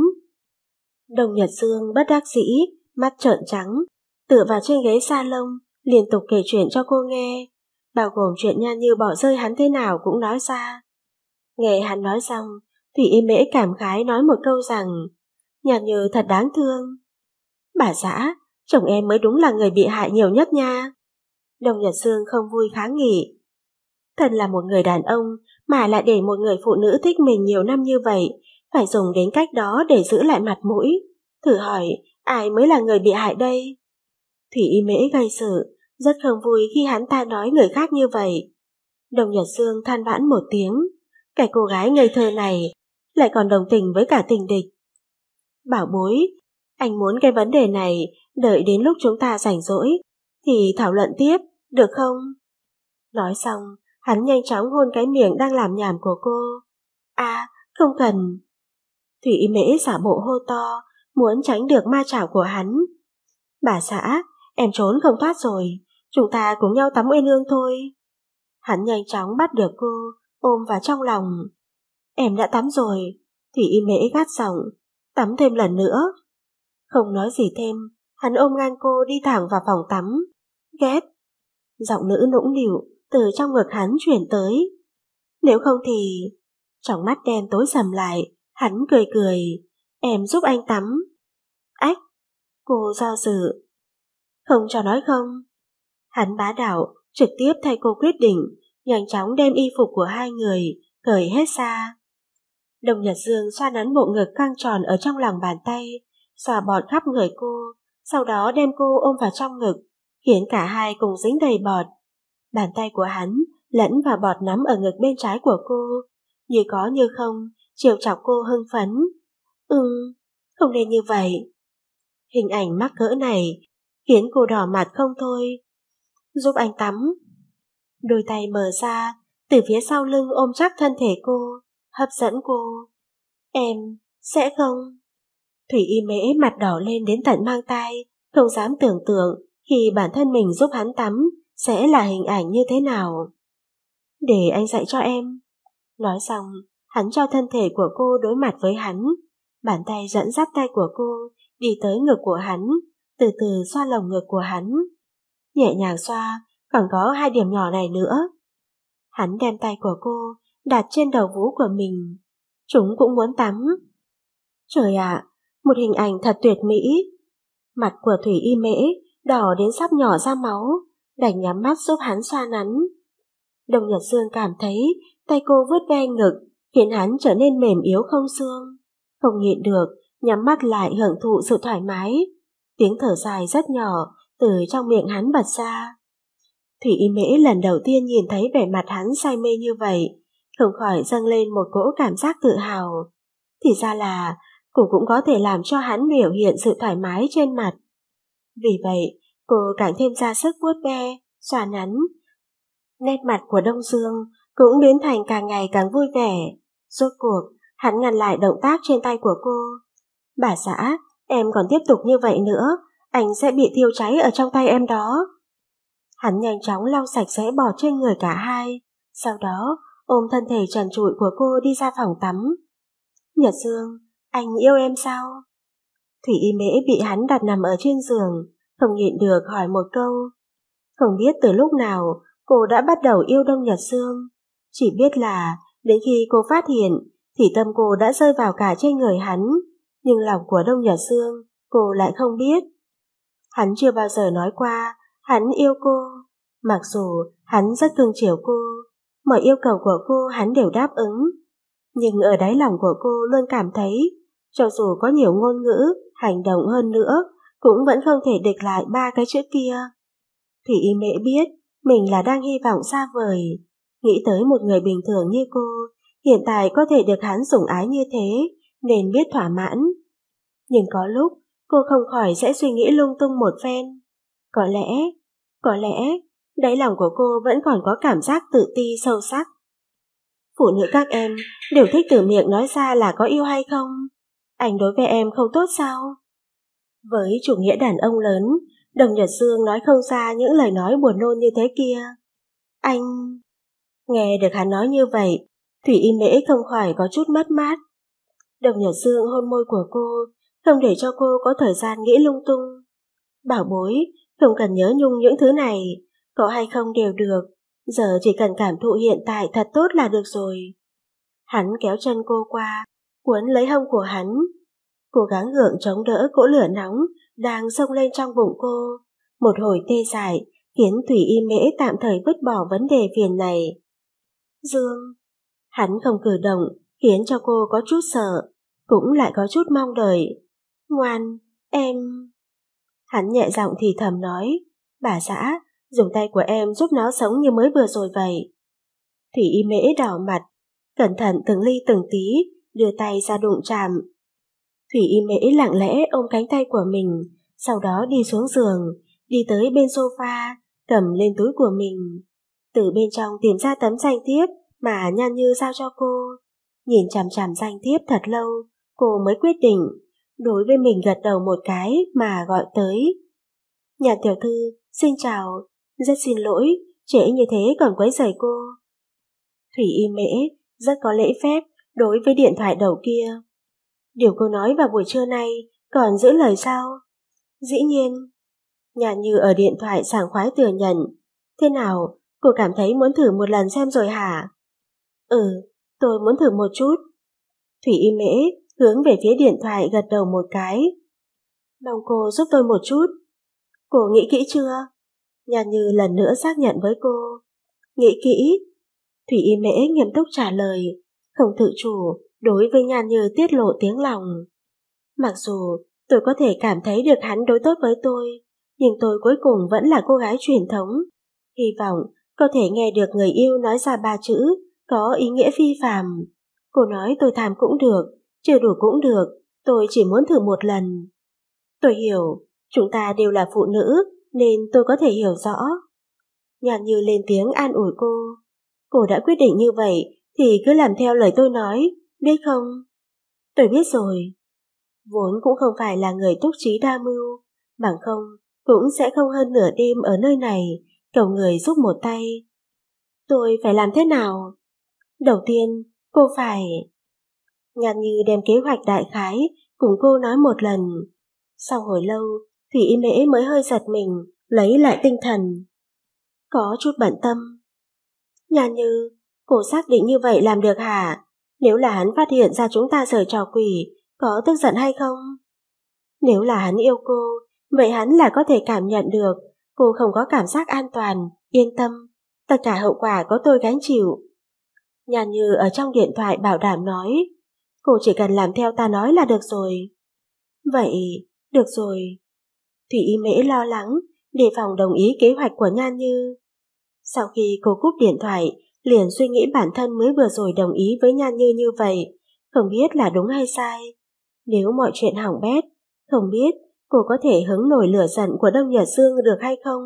Đồng Nhật Dương bất đắc dĩ, mắt trợn trắng, tựa vào trên ghế sa lông, liên tục kể chuyện cho cô nghe, bao gồm chuyện Nhan Như bỏ rơi hắn thế nào cũng nói ra. Nghe hắn nói xong, Thủy y mễ cảm khái nói một câu rằng nhà nhừ thật đáng thương. Bà xã, chồng em mới đúng là người bị hại nhiều nhất nha. Đồng Nhật Sương không vui kháng nghị. Thần là một người đàn ông mà lại để một người phụ nữ thích mình nhiều năm như vậy, phải dùng đến cách đó để giữ lại mặt mũi. Thử hỏi, ai mới là người bị hại đây? Thủy y mễ gây sự, rất không vui khi hắn ta nói người khác như vậy. Đồng Nhật Sương than vãn một tiếng, kẻ cô gái ngây thơ này lại còn đồng tình với cả tình địch. Bảo bối, anh muốn cái vấn đề này đợi đến lúc chúng ta rảnh rỗi thì thảo luận tiếp, được không? Nói xong, hắn nhanh chóng hôn cái miệng đang làm nhảm của cô. À, không cần. Thủy mễ giả bộ hô to, muốn tránh được ma chảo của hắn. Bà xã, em trốn không thoát rồi, chúng ta cùng nhau tắm uyên ương thôi. Hắn nhanh chóng bắt được cô, ôm vào trong lòng. Em đã tắm rồi, Thủy y mễ gắt giọng, tắm thêm lần nữa. Không nói gì thêm, hắn ôm ngang cô đi thẳng vào phòng tắm. Ghét. Giọng nữ nũng nịu từ trong ngực hắn chuyển tới. Nếu không thì... Trong mắt đen tối sầm lại, hắn cười cười. Em giúp anh tắm. Ách! Cô do dự. Không cho nói không. Hắn bá đạo, trực tiếp thay cô quyết định, nhanh chóng đem y phục của hai người, cởi hết ra. Đồng Nhật Dương xoa nắn bộ ngực căng tròn ở trong lòng bàn tay, xòa bọt khắp người cô, sau đó đem cô ôm vào trong ngực, khiến cả hai cùng dính đầy bọt. Bàn tay của hắn lẫn vào bọt nắm ở ngực bên trái của cô, như có như không, chiều chọc cô hưng phấn. Ừm, không nên như vậy. Hình ảnh mắc cỡ này khiến cô đỏ mặt không thôi. Giúp anh tắm. Đôi tay mở ra, từ phía sau lưng ôm chắc thân thể cô, hấp dẫn cô. Em, sẽ không? Thủy y mễ mặt đỏ lên đến tận mang tay, không dám tưởng tượng khi bản thân mình giúp hắn tắm sẽ là hình ảnh như thế nào. Để anh dạy cho em. Nói xong, hắn cho thân thể của cô đối mặt với hắn, bàn tay dẫn dắt tay của cô đi tới ngực của hắn, từ từ xoa lồng ngực của hắn. Nhẹ nhàng xoa, còn có hai điểm nhỏ này nữa. Hắn đem tay của cô đặt trên đầu vú của mình. Chúng cũng muốn tắm. Trời ạ, à, một hình ảnh thật tuyệt mỹ. Mặt của Thủy y mễ đỏ đến sắp nhỏ ra máu, đành nhắm mắt giúp hắn xoa nắn. Đồng Nhật Dương cảm thấy tay cô vướt ve ngực, khiến hắn trở nên mềm yếu không xương. Không nhịn được, nhắm mắt lại hưởng thụ sự thoải mái. Tiếng thở dài rất nhỏ, từ trong miệng hắn bật ra. Thủy y mễ lần đầu tiên nhìn thấy vẻ mặt hắn say mê như vậy, không khỏi dâng lên một cỗ cảm giác tự hào. Thì ra là cô cũng có thể làm cho hắn biểu hiện sự thoải mái trên mặt. Vì vậy, cô càng thêm ra sức vuốt ve, xoa nắn. Nét mặt của Đông Dương cũng biến thành càng ngày càng vui vẻ. Rốt cuộc, hắn ngăn lại động tác trên tay của cô. Bà xã, em còn tiếp tục như vậy nữa, anh sẽ bị thiêu cháy ở trong tay em đó. Hắn nhanh chóng lau sạch sẽ bọt trên người cả hai, sau đó ôm thân thể trần trụi của cô đi ra phòng tắm. Nhật Dương, anh yêu em sao? Thủy y mễ bị hắn đặt nằm ở trên giường, không nhịn được hỏi một câu. Không biết từ lúc nào cô đã bắt đầu yêu Đông Nhật Dương. Chỉ biết là đến khi cô phát hiện thì tâm cô đã rơi vào cả trên người hắn, nhưng lòng của Đông Nhật Dương cô lại không biết. Hắn chưa bao giờ nói qua hắn yêu cô, mặc dù hắn rất thương chiều cô mọi yêu cầu của cô hắn đều đáp ứng. Nhưng ở đáy lòng của cô luôn cảm thấy, cho dù có nhiều ngôn ngữ, hành động hơn nữa, cũng vẫn không thể địch lại ba cái chữ kia. Thì y mễ biết, mình là đang hy vọng xa vời. Nghĩ tới một người bình thường như cô, hiện tại có thể được hắn sủng ái như thế, nên biết thỏa mãn. Nhưng có lúc, cô không khỏi sẽ suy nghĩ lung tung một phen. Có lẽ, có lẽ, đáy lòng của cô vẫn còn có cảm giác tự ti sâu sắc. Phụ nữ các em đều thích từ miệng nói ra là có yêu hay không? Anh đối với em không tốt sao? Với chủ nghĩa đàn ông lớn, đồng Nhật Dương nói không ra những lời nói buồn nôn như thế kia. Anh... Nghe được hắn nói như vậy, Thủy Y Mễ không khỏi có chút mất mát. Đồng Nhật Dương hôn môi của cô, không để cho cô có thời gian nghĩ lung tung. Bảo bối, không cần nhớ nhung những thứ này, có hay không đều được, giờ chỉ cần cảm thụ hiện tại thật tốt là được rồi. Hắn kéo chân cô qua, cuốn lấy hông của hắn, cố gắng gượng chống đỡ cỗ lửa nóng đang xông lên trong bụng cô. Một hồi tê dại khiến Thủy Y Mễ tạm thời vứt bỏ vấn đề phiền này. Dương, hắn không cử động khiến cho cô có chút sợ, cũng lại có chút mong đợi. Ngoan, em... Hắn nhẹ giọng thì thầm nói, bà xã, Dùng tay của em giúp nó sống như mới vừa rồi vậy. Thủy y mễ đỏ mặt, cẩn thận từng ly từng tí, đưa tay ra đụng chạm. Thủy y mễ lặng lẽ ôm cánh tay của mình, sau đó đi xuống giường, đi tới bên sofa, cầm lên túi của mình. Từ bên trong tìm ra tấm danh thiếp mà Nhan Như giao cho cô. Nhìn chằm chằm danh thiếp thật lâu, cô mới quyết định, đối với mình gật đầu một cái mà gọi tới. Nhà tiểu thư, xin chào, rất xin lỗi, trễ như thế còn quấy rầy cô. Thủy y mễ, rất có lễ phép đối với điện thoại đầu kia. Điều cô nói vào buổi trưa nay còn giữ lời sao? Dĩ nhiên, nhà như ở điện thoại sảng khoái thừa nhận. Thế nào, cô cảm thấy muốn thử một lần xem rồi hả? Ừ, tôi muốn thử một chút. Thủy y mễ hướng về phía điện thoại gật đầu một cái. Mong cô giúp tôi một chút. Cô nghĩ kỹ chưa? Nhà Như lần nữa xác nhận với cô. Nghĩ kỹ. Thủy Y Mễ nghiêm túc trả lời, không tự chủ đối với Nhà Như tiết lộ tiếng lòng. Mặc dù tôi có thể cảm thấy được hắn đối tốt với tôi, nhưng tôi cuối cùng vẫn là cô gái truyền thống. Hy vọng có thể nghe được người yêu nói ra ba chữ có ý nghĩa phi phàm. Cô nói tôi tham cũng được, chưa đủ cũng được, tôi chỉ muốn thử một lần. Tôi hiểu, chúng ta đều là phụ nữ, nên tôi có thể hiểu rõ. Nhàn như lên tiếng an ủi cô. Cô đã quyết định như vậy thì cứ làm theo lời tôi nói, biết không? Tôi biết rồi. Vốn cũng không phải là người túc trí đa mưu, bằng không cũng sẽ không hơn nửa đêm ở nơi này, cầu người giúp một tay. Tôi phải làm thế nào? Đầu tiên, cô phải... Nhàn như đem kế hoạch đại khái cùng cô nói một lần. Sau hồi lâu, vì y mễ mới hơi giật mình, lấy lại tinh thần. Có chút bận tâm. Nhà như, cô xác định như vậy làm được hả? Nếu là hắn phát hiện ra chúng ta giở trò quỷ, có tức giận hay không? Nếu là hắn yêu cô, vậy hắn là có thể cảm nhận được cô không có cảm giác an toàn, yên tâm. Tất cả hậu quả có tôi gánh chịu. Nhà như ở trong điện thoại bảo đảm nói, cô chỉ cần làm theo ta nói là được rồi. Vậy, được rồi, Thủy Y Mễ lo lắng, đề phòng đồng ý kế hoạch của Nhan Như. Sau khi cô cúp điện thoại, liền suy nghĩ bản thân mới vừa rồi đồng ý với Nhan Như như vậy, không biết là đúng hay sai. Nếu mọi chuyện hỏng bét, không biết cô có thể hứng nổi lửa giận của Đông Nhật Dương được hay không?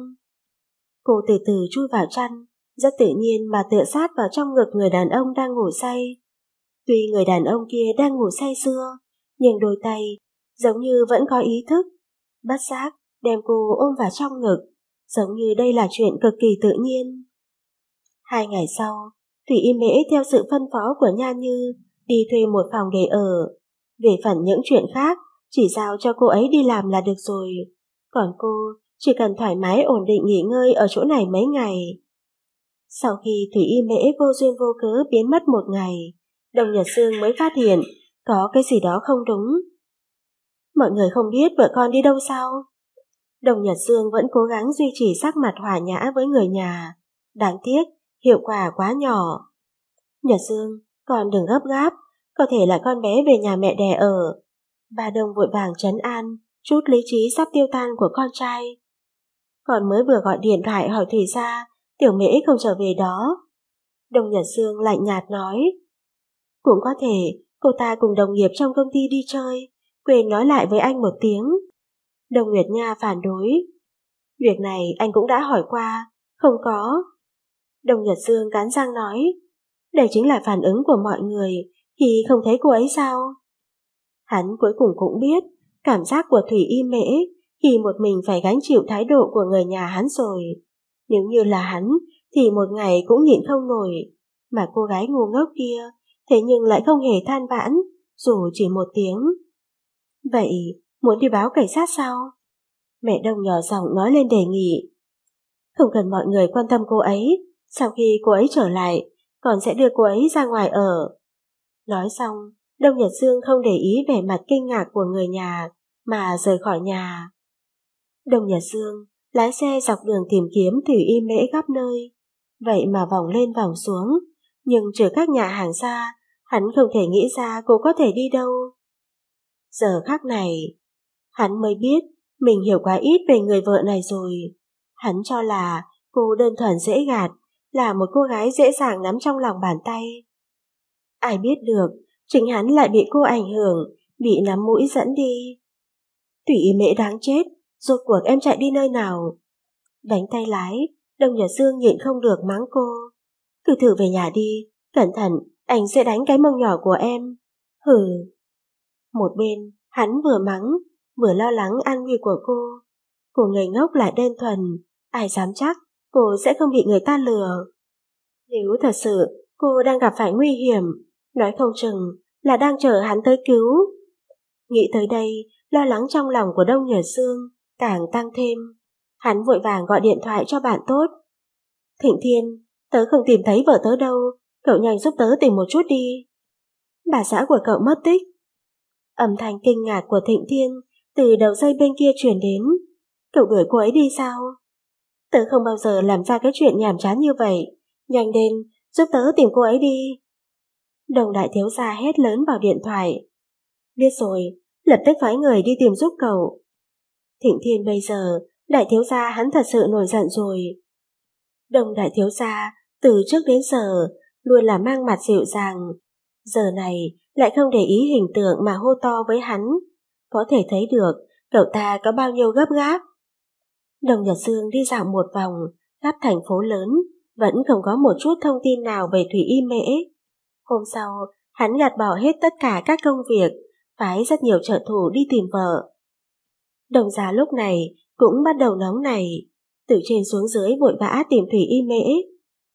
Cô từ từ chui vào chăn, rất tự nhiên mà tựa sát vào trong ngực người đàn ông đang ngủ say. Tuy người đàn ông kia đang ngủ say xưa, nhưng đôi tay giống như vẫn có ý thức bất giác đem cô ôm vào trong ngực, giống như đây là chuyện cực kỳ tự nhiên. Hai ngày sau, Thủy Y Mễ theo sự phân phó của Nha Như đi thuê một phòng để ở. Về phần những chuyện khác, chỉ giao cho cô ấy đi làm là được rồi. Còn cô chỉ cần thoải mái ổn định nghỉ ngơi ở chỗ này mấy ngày. Sau khi Thủy Y Mễ vô duyên vô cớ biến mất một ngày, Đồng Nhật Sương mới phát hiện có cái gì đó không đúng. Mọi người không biết vợ con đi đâu sao? Đồng Nhật Dương vẫn cố gắng duy trì sắc mặt hòa nhã với người nhà. Đáng tiếc, hiệu quả quá nhỏ. Nhật Dương, con đừng gấp gáp, có thể là con bé về nhà mẹ đẻ ở. Bà đồng vội vàng trấn an, chút lý trí sắp tiêu tan của con trai. Còn mới vừa gọi điện thoại hỏi Thủy ra, tiểu mễ không trở về đó. Đồng Nhật Dương lạnh nhạt nói, cũng có thể cô ta cùng đồng nghiệp trong công ty đi chơi, quên nói lại với anh một tiếng. Đồng Nguyệt Nha phản đối. Việc này anh cũng đã hỏi qua, không có. Đồng Nhật Dương cắn răng nói, đây chính là phản ứng của mọi người khi không thấy cô ấy sao. Hắn cuối cùng cũng biết cảm giác của Thủy Y Mễ khi một mình phải gánh chịu thái độ của người nhà hắn rồi. Nếu như là hắn thì một ngày cũng nhịn không nổi, mà cô gái ngu ngốc kia thế nhưng lại không hề than vãn dù chỉ một tiếng. Vậy, muốn đi báo cảnh sát sao? Mẹ Đông nhỏ giọng nói lên đề nghị. Không cần mọi người quan tâm cô ấy, sau khi cô ấy trở lại, còn sẽ đưa cô ấy ra ngoài ở. Nói xong, Đông Nhật Dương không để ý vẻ mặt kinh ngạc của người nhà, mà rời khỏi nhà. Đông Nhật Dương lái xe dọc đường tìm kiếm Thủy Y Mễ khắp nơi, vậy mà vòng lên vòng xuống, nhưng trừ các nhà hàng xa, hắn không thể nghĩ ra cô có thể đi đâu. Giờ khác này, hắn mới biết mình hiểu quá ít về người vợ này rồi. Hắn cho là cô đơn thuần dễ gạt, là một cô gái dễ dàng nắm trong lòng bàn tay. Ai biết được, chính hắn lại bị cô ảnh hưởng, bị nắm mũi dẫn đi. Tủy mẹ đáng chết, rốt cuộc em chạy đi nơi nào? Đánh tay lái, Đông nhà Dương nhịn không được mắng cô. Cứ thử về nhà đi, cẩn thận, anh sẽ đánh cái mông nhỏ của em. Hừ, một bên, hắn vừa mắng, vừa lo lắng an nguy của cô. Của người ngốc lại đơn thuần, ai dám chắc cô sẽ không bị người ta lừa. Nếu thật sự cô đang gặp phải nguy hiểm, nói không chừng là đang chờ hắn tới cứu. Nghĩ tới đây, lo lắng trong lòng của Đông Nhờ Sương càng tăng thêm. Hắn vội vàng gọi điện thoại cho bạn tốt. Thịnh Thiên, tớ không tìm thấy vợ tớ đâu, cậu nhanh giúp tớ tìm một chút đi. Bà xã của cậu mất tích, Âm thanh kinh ngạc của Thịnh Thiên từ đầu dây bên kia truyền đến. Cậu đuổi cô ấy đi sao? Tớ không bao giờ làm ra cái chuyện nhảm chán như vậy. Nhanh lên, giúp tớ tìm cô ấy đi. Đồng đại thiếu gia hét lớn vào điện thoại. Biết rồi, lập tức phái người đi tìm giúp cậu. Thịnh Thiên bây giờ, đại thiếu gia hắn thật sự nổi giận rồi. Đồng đại thiếu gia, từ trước đến giờ, luôn là mang mặt dịu dàng. Giờ này, lại không để ý hình tượng mà hô to với hắn. Có thể thấy được cậu ta có bao nhiêu gấp gáp. Đồng Nhật Dương đi dạo một vòng, khắp thành phố lớn, vẫn không có một chút thông tin nào về Thủy Y Mễ. Hôm sau, hắn gạt bỏ hết tất cả các công việc, phái rất nhiều trợ thủ đi tìm vợ. Đồng giá lúc này cũng bắt đầu nóng này, từ trên xuống dưới vội vã tìm Thủy Y Mễ.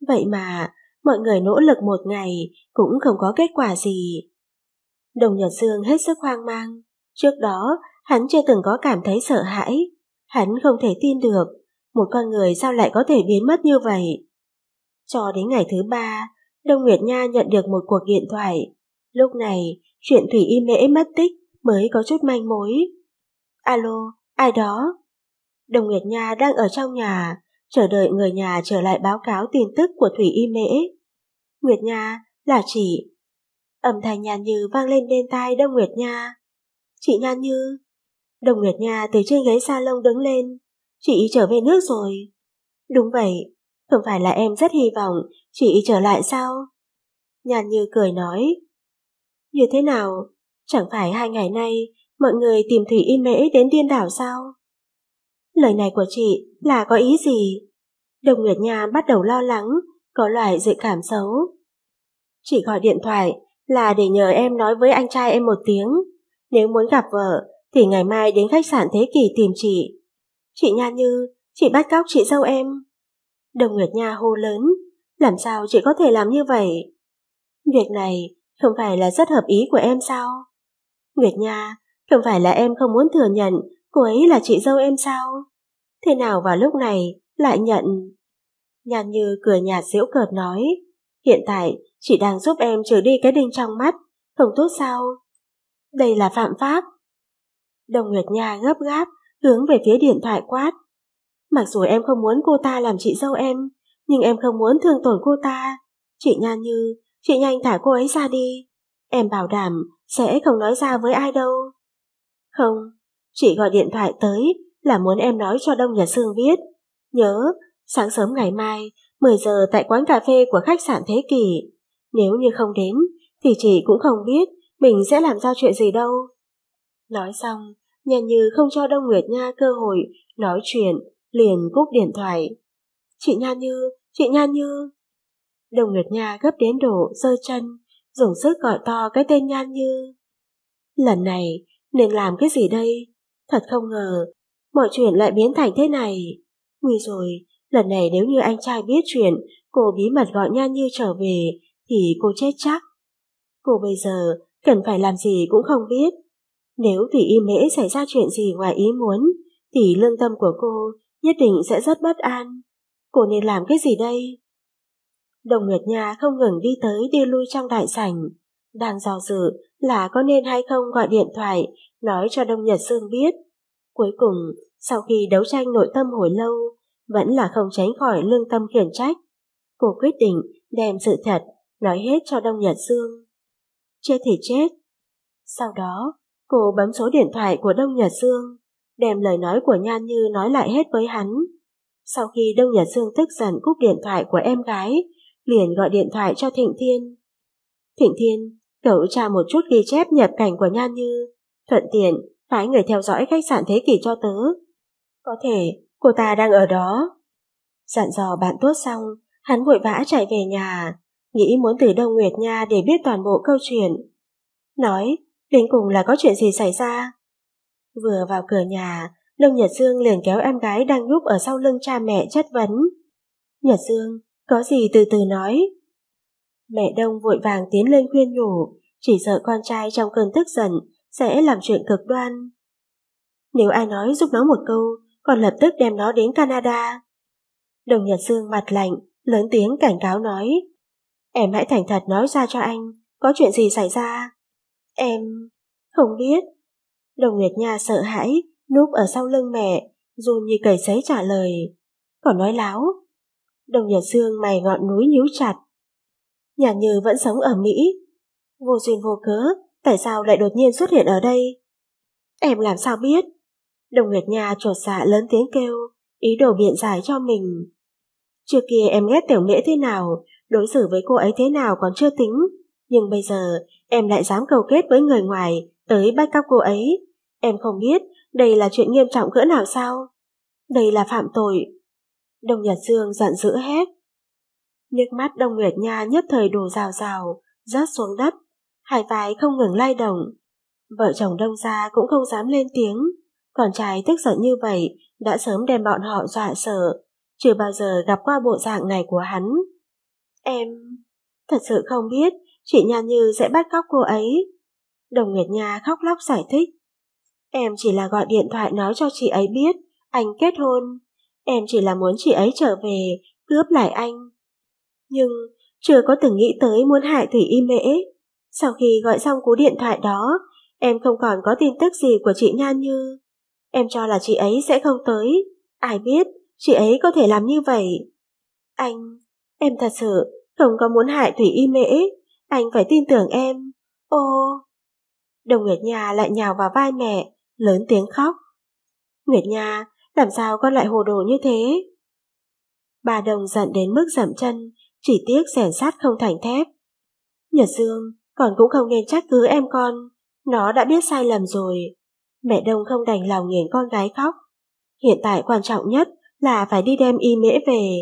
Vậy mà, mọi người nỗ lực một ngày cũng không có kết quả gì. Đồng Nhật Dương hết sức hoang mang. Trước đó, hắn chưa từng có cảm thấy sợ hãi. Hắn không thể tin được, một con người sao lại có thể biến mất như vậy. Cho đến ngày thứ ba, Đông Nguyệt Nha nhận được một cuộc điện thoại. Lúc này, chuyện Thủy Y Mễ mất tích mới có chút manh mối. Alo, ai đó? Đồng Nguyệt Nha đang ở trong nhà, chờ đợi người nhà trở lại báo cáo tin tức của Thủy Y Mễ. Nguyệt Nha là chị, Âm thanh nhàn Như vang lên bên tai Đông Nguyệt Nha. Chị Nhàn Như. Đông Nguyệt Nha từ trên ghế salon đứng lên. Chị trở về nước rồi. Đúng vậy, không phải là em rất hy vọng chị trở lại sao? Nhàn Như cười nói. Như thế nào? Chẳng phải hai ngày nay mọi người tìm Thủy Y Mễ đến điên đảo sao? Lời này của chị là có ý gì? Đông Nguyệt Nha bắt đầu lo lắng, có loại dự cảm xấu. Chị gọi điện thoại là để nhờ em nói với anh trai em một tiếng. Nếu muốn gặp vợ, thì ngày mai đến khách sạn Thế Kỷ tìm chị. Chị Nha Như, chị bắt cóc chị dâu em. Đồng Nguyệt Nha hô lớn, làm sao chị có thể làm như vậy? Việc này không phải là rất hợp ý của em sao? Nguyệt Nha, không phải là em không muốn thừa nhận cô ấy là chị dâu em sao? Thế nào vào lúc này lại nhận? Nhan Như cười nhạt giễu cợt nói, hiện tại chỉ đang giúp em trừ đi cái đinh trong mắt, không tốt sao? Đây là phạm pháp. Đồng Nguyệt Nha gấp gáp, hướng về phía điện thoại quát. Mặc dù em không muốn cô ta làm chị dâu em, nhưng em không muốn thương tổn cô ta. Chị Nha Như, chị nhanh thả cô ấy ra đi. Em bảo đảm sẽ không nói ra với ai đâu. Không, chị gọi điện thoại tới là muốn em nói cho Đông Nhật Sương biết. Nhớ, sáng sớm ngày mai, 10 giờ tại quán cà phê của khách sạn Thế Kỷ, nếu như không đến, thì chị cũng không biết mình sẽ làm ra chuyện gì đâu. Nói xong, Nhân Như không cho Đông Nguyệt Nha cơ hội nói chuyện, liền cúp điện thoại. Chị Nha Như, chị Nha Như. đông Nguyệt Nha gấp đến độ rơi chân, dùng sức gọi to cái tên Nhan Như. Lần này, nên làm cái gì đây? Thật không ngờ, mọi chuyện lại biến thành thế này. Nguy rồi, lần này nếu như anh trai biết chuyện, cô bí mật gọi Nhan Như trở về, thì cô chết chắc. Cô bây giờ cần phải làm gì cũng không biết. Nếu Thủy Y Mễ xảy ra chuyện gì ngoài ý muốn, thì lương tâm của cô nhất định sẽ rất bất an. Cô nên làm cái gì đây? Đồng Nguyệt Nha không ngừng đi tới đi lui trong đại sảnh. Đang do dự là có nên hay không gọi điện thoại, nói cho Đông Nhật Sương biết. Cuối cùng, sau khi đấu tranh nội tâm hồi lâu, vẫn là không tránh khỏi lương tâm khiển trách. Cô quyết định đem sự thật nói hết cho Đông Nhật Dương. Chết thì chết. Sau đó, cô bấm số điện thoại của Đông Nhật Dương, đem lời nói của Nhan Như nói lại hết với hắn. Sau khi Đông Nhật Dương tức giận cúp điện thoại của em gái, liền gọi điện thoại cho Thịnh Thiên. Thịnh Thiên, cậu tra một chút ghi chép nhập cảnh của Nhan Như, thuận tiện phải người theo dõi khách sạn Thế Kỷ cho tớ. Có thể cô ta đang ở đó. Dặn dò bạn tốt xong, hắn vội vã chạy về nhà, nghĩ muốn từ Đông Nguyệt Nha để biết toàn bộ câu chuyện. Nói, đến cùng là có chuyện gì xảy ra? Vừa vào cửa nhà, Đông Nhật Dương liền kéo em gái đang núp ở sau lưng cha mẹ chất vấn. Nhật Dương, có gì từ từ nói. Mẹ Đông vội vàng tiến lên khuyên nhủ, chỉ sợ con trai trong cơn tức giận sẽ làm chuyện cực đoan. Nếu ai nói giúp nó một câu, còn lập tức đem nó đến Canada. Đồng Nhật Dương mặt lạnh, lớn tiếng cảnh cáo nói. Em hãy thành thật nói ra cho anh, có chuyện gì xảy ra? Em... không biết. Đồng Nguyệt Nha sợ hãi, núp ở sau lưng mẹ, dù như cầy sấy trả lời. Còn nói láo. Đồng Nhật Dương mày ngọn núi nhíu chặt. Nhà Như vẫn sống ở Mỹ. Vô duyên vô cớ, tại sao lại đột nhiên xuất hiện ở đây? Em làm sao biết? Đồng Nguyệt Nha trột dạ lớn tiếng kêu, ý đồ biện giải cho mình. Trước kia em ghét tiểu mễ thế nào, đối xử với cô ấy thế nào còn chưa tính, nhưng bây giờ em lại dám cầu kết với người ngoài tới bắt cóc cô ấy. Em không biết đây là chuyện nghiêm trọng cỡ nào sao? Đây là phạm tội. Đông Nhật Dương giận dữ hét. Nước mắt Đông Nguyệt Nha nhất thời đổ rào rào, rớt xuống đất, hai vai không ngừng lay động. Vợ chồng Đông Gia cũng không dám lên tiếng, con trai tức giận như vậy đã sớm đem bọn họ dọa sợ, chưa bao giờ gặp qua bộ dạng này của hắn. Em... Thật sự không biết chị Nha Như sẽ bắt cóc cô ấy. Đồng Nguyệt Nha khóc lóc giải thích. Em chỉ là gọi điện thoại nói cho chị ấy biết anh kết hôn. Em chỉ là muốn chị ấy trở về, cướp lại anh. Nhưng chưa có từng nghĩ tới muốn hại Thủy Y Mễ. Sau khi gọi xong cú điện thoại đó, em không còn có tin tức gì của chị nha Như. Em cho là chị ấy sẽ không tới. Ai biết, chị ấy có thể làm như vậy. Anh, em thật sự không có muốn hại Thủy Y Mễ, anh phải tin tưởng em. Ô... Đồng Nguyệt Nha lại nhào vào vai mẹ, lớn tiếng khóc. Nguyệt Nha, làm sao con lại hồ đồ như thế? Bà Đồng giận đến mức giảm chân, chỉ tiếc rèn sát không thành thép. Nhật Dương, còn cũng không nên trách cứ em con, nó đã biết sai lầm rồi. Mẹ Đông không đành lòng nghiền con gái khóc. Hiện tại quan trọng nhất là phải đi đem y mễ về.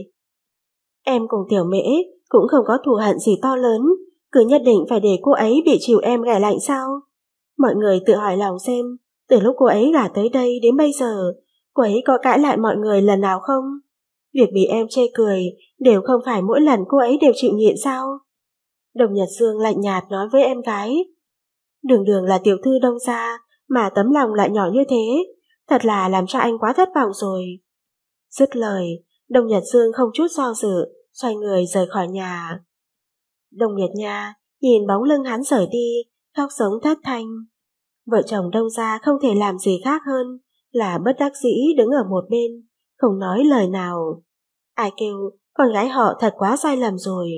Em cùng tiểu mễ cũng không có thù hận gì to lớn, cứ nhất định phải để cô ấy bị chịu em ghẻ lạnh sao? Mọi người tự hỏi lòng xem, từ lúc cô ấy gả tới đây đến bây giờ, cô ấy có cãi lại mọi người lần nào không? Việc bị em chê cười đều không phải mỗi lần cô ấy đều chịu nhịn sao? Đồng Nhật Dương lạnh nhạt nói với em gái. Đường đường là tiểu thư đông gia, mà tấm lòng lại nhỏ như thế, thật là làm cho anh quá thất vọng rồi. Dứt lời, Đồng Nhật Dương không chút do dự, xoay người rời khỏi nhà. Đông Nguyệt Nha nhìn bóng lưng hắn rời đi, khóc sống thất thanh. Vợ chồng đông gia không thể làm gì khác hơn là bất đắc dĩ đứng ở một bên, không nói lời nào. Ai kêu, con gái họ thật quá sai lầm rồi.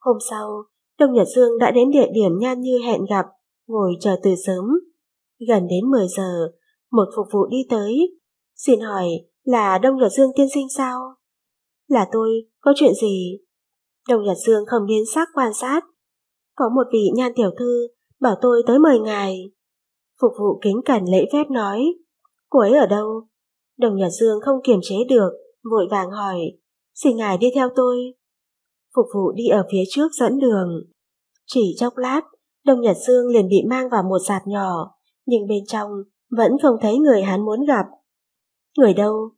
Hôm sau, Đông Nhật Dương đã đến địa điểm nhan như hẹn gặp, ngồi chờ từ sớm. Gần đến 10 giờ, một phục vụ đi tới, xin hỏi là Đông Nhật Dương tiên sinh sao? Là tôi, có chuyện gì? Đồng Nhật Dương không biến sắc quan sát. Có một vị nhan tiểu thư bảo tôi tới mời ngài. Phục vụ kính cẩn lễ phép nói. Cô ấy ở đâu? Đồng Nhật Dương không kiềm chế được, vội vàng hỏi. Xin ngài đi theo tôi. Phục vụ đi ở phía trước dẫn đường. Chỉ chốc lát, Đồng Nhật Dương liền bị mang vào một sạp nhỏ, nhưng bên trong vẫn không thấy người hắn muốn gặp. Người đâu?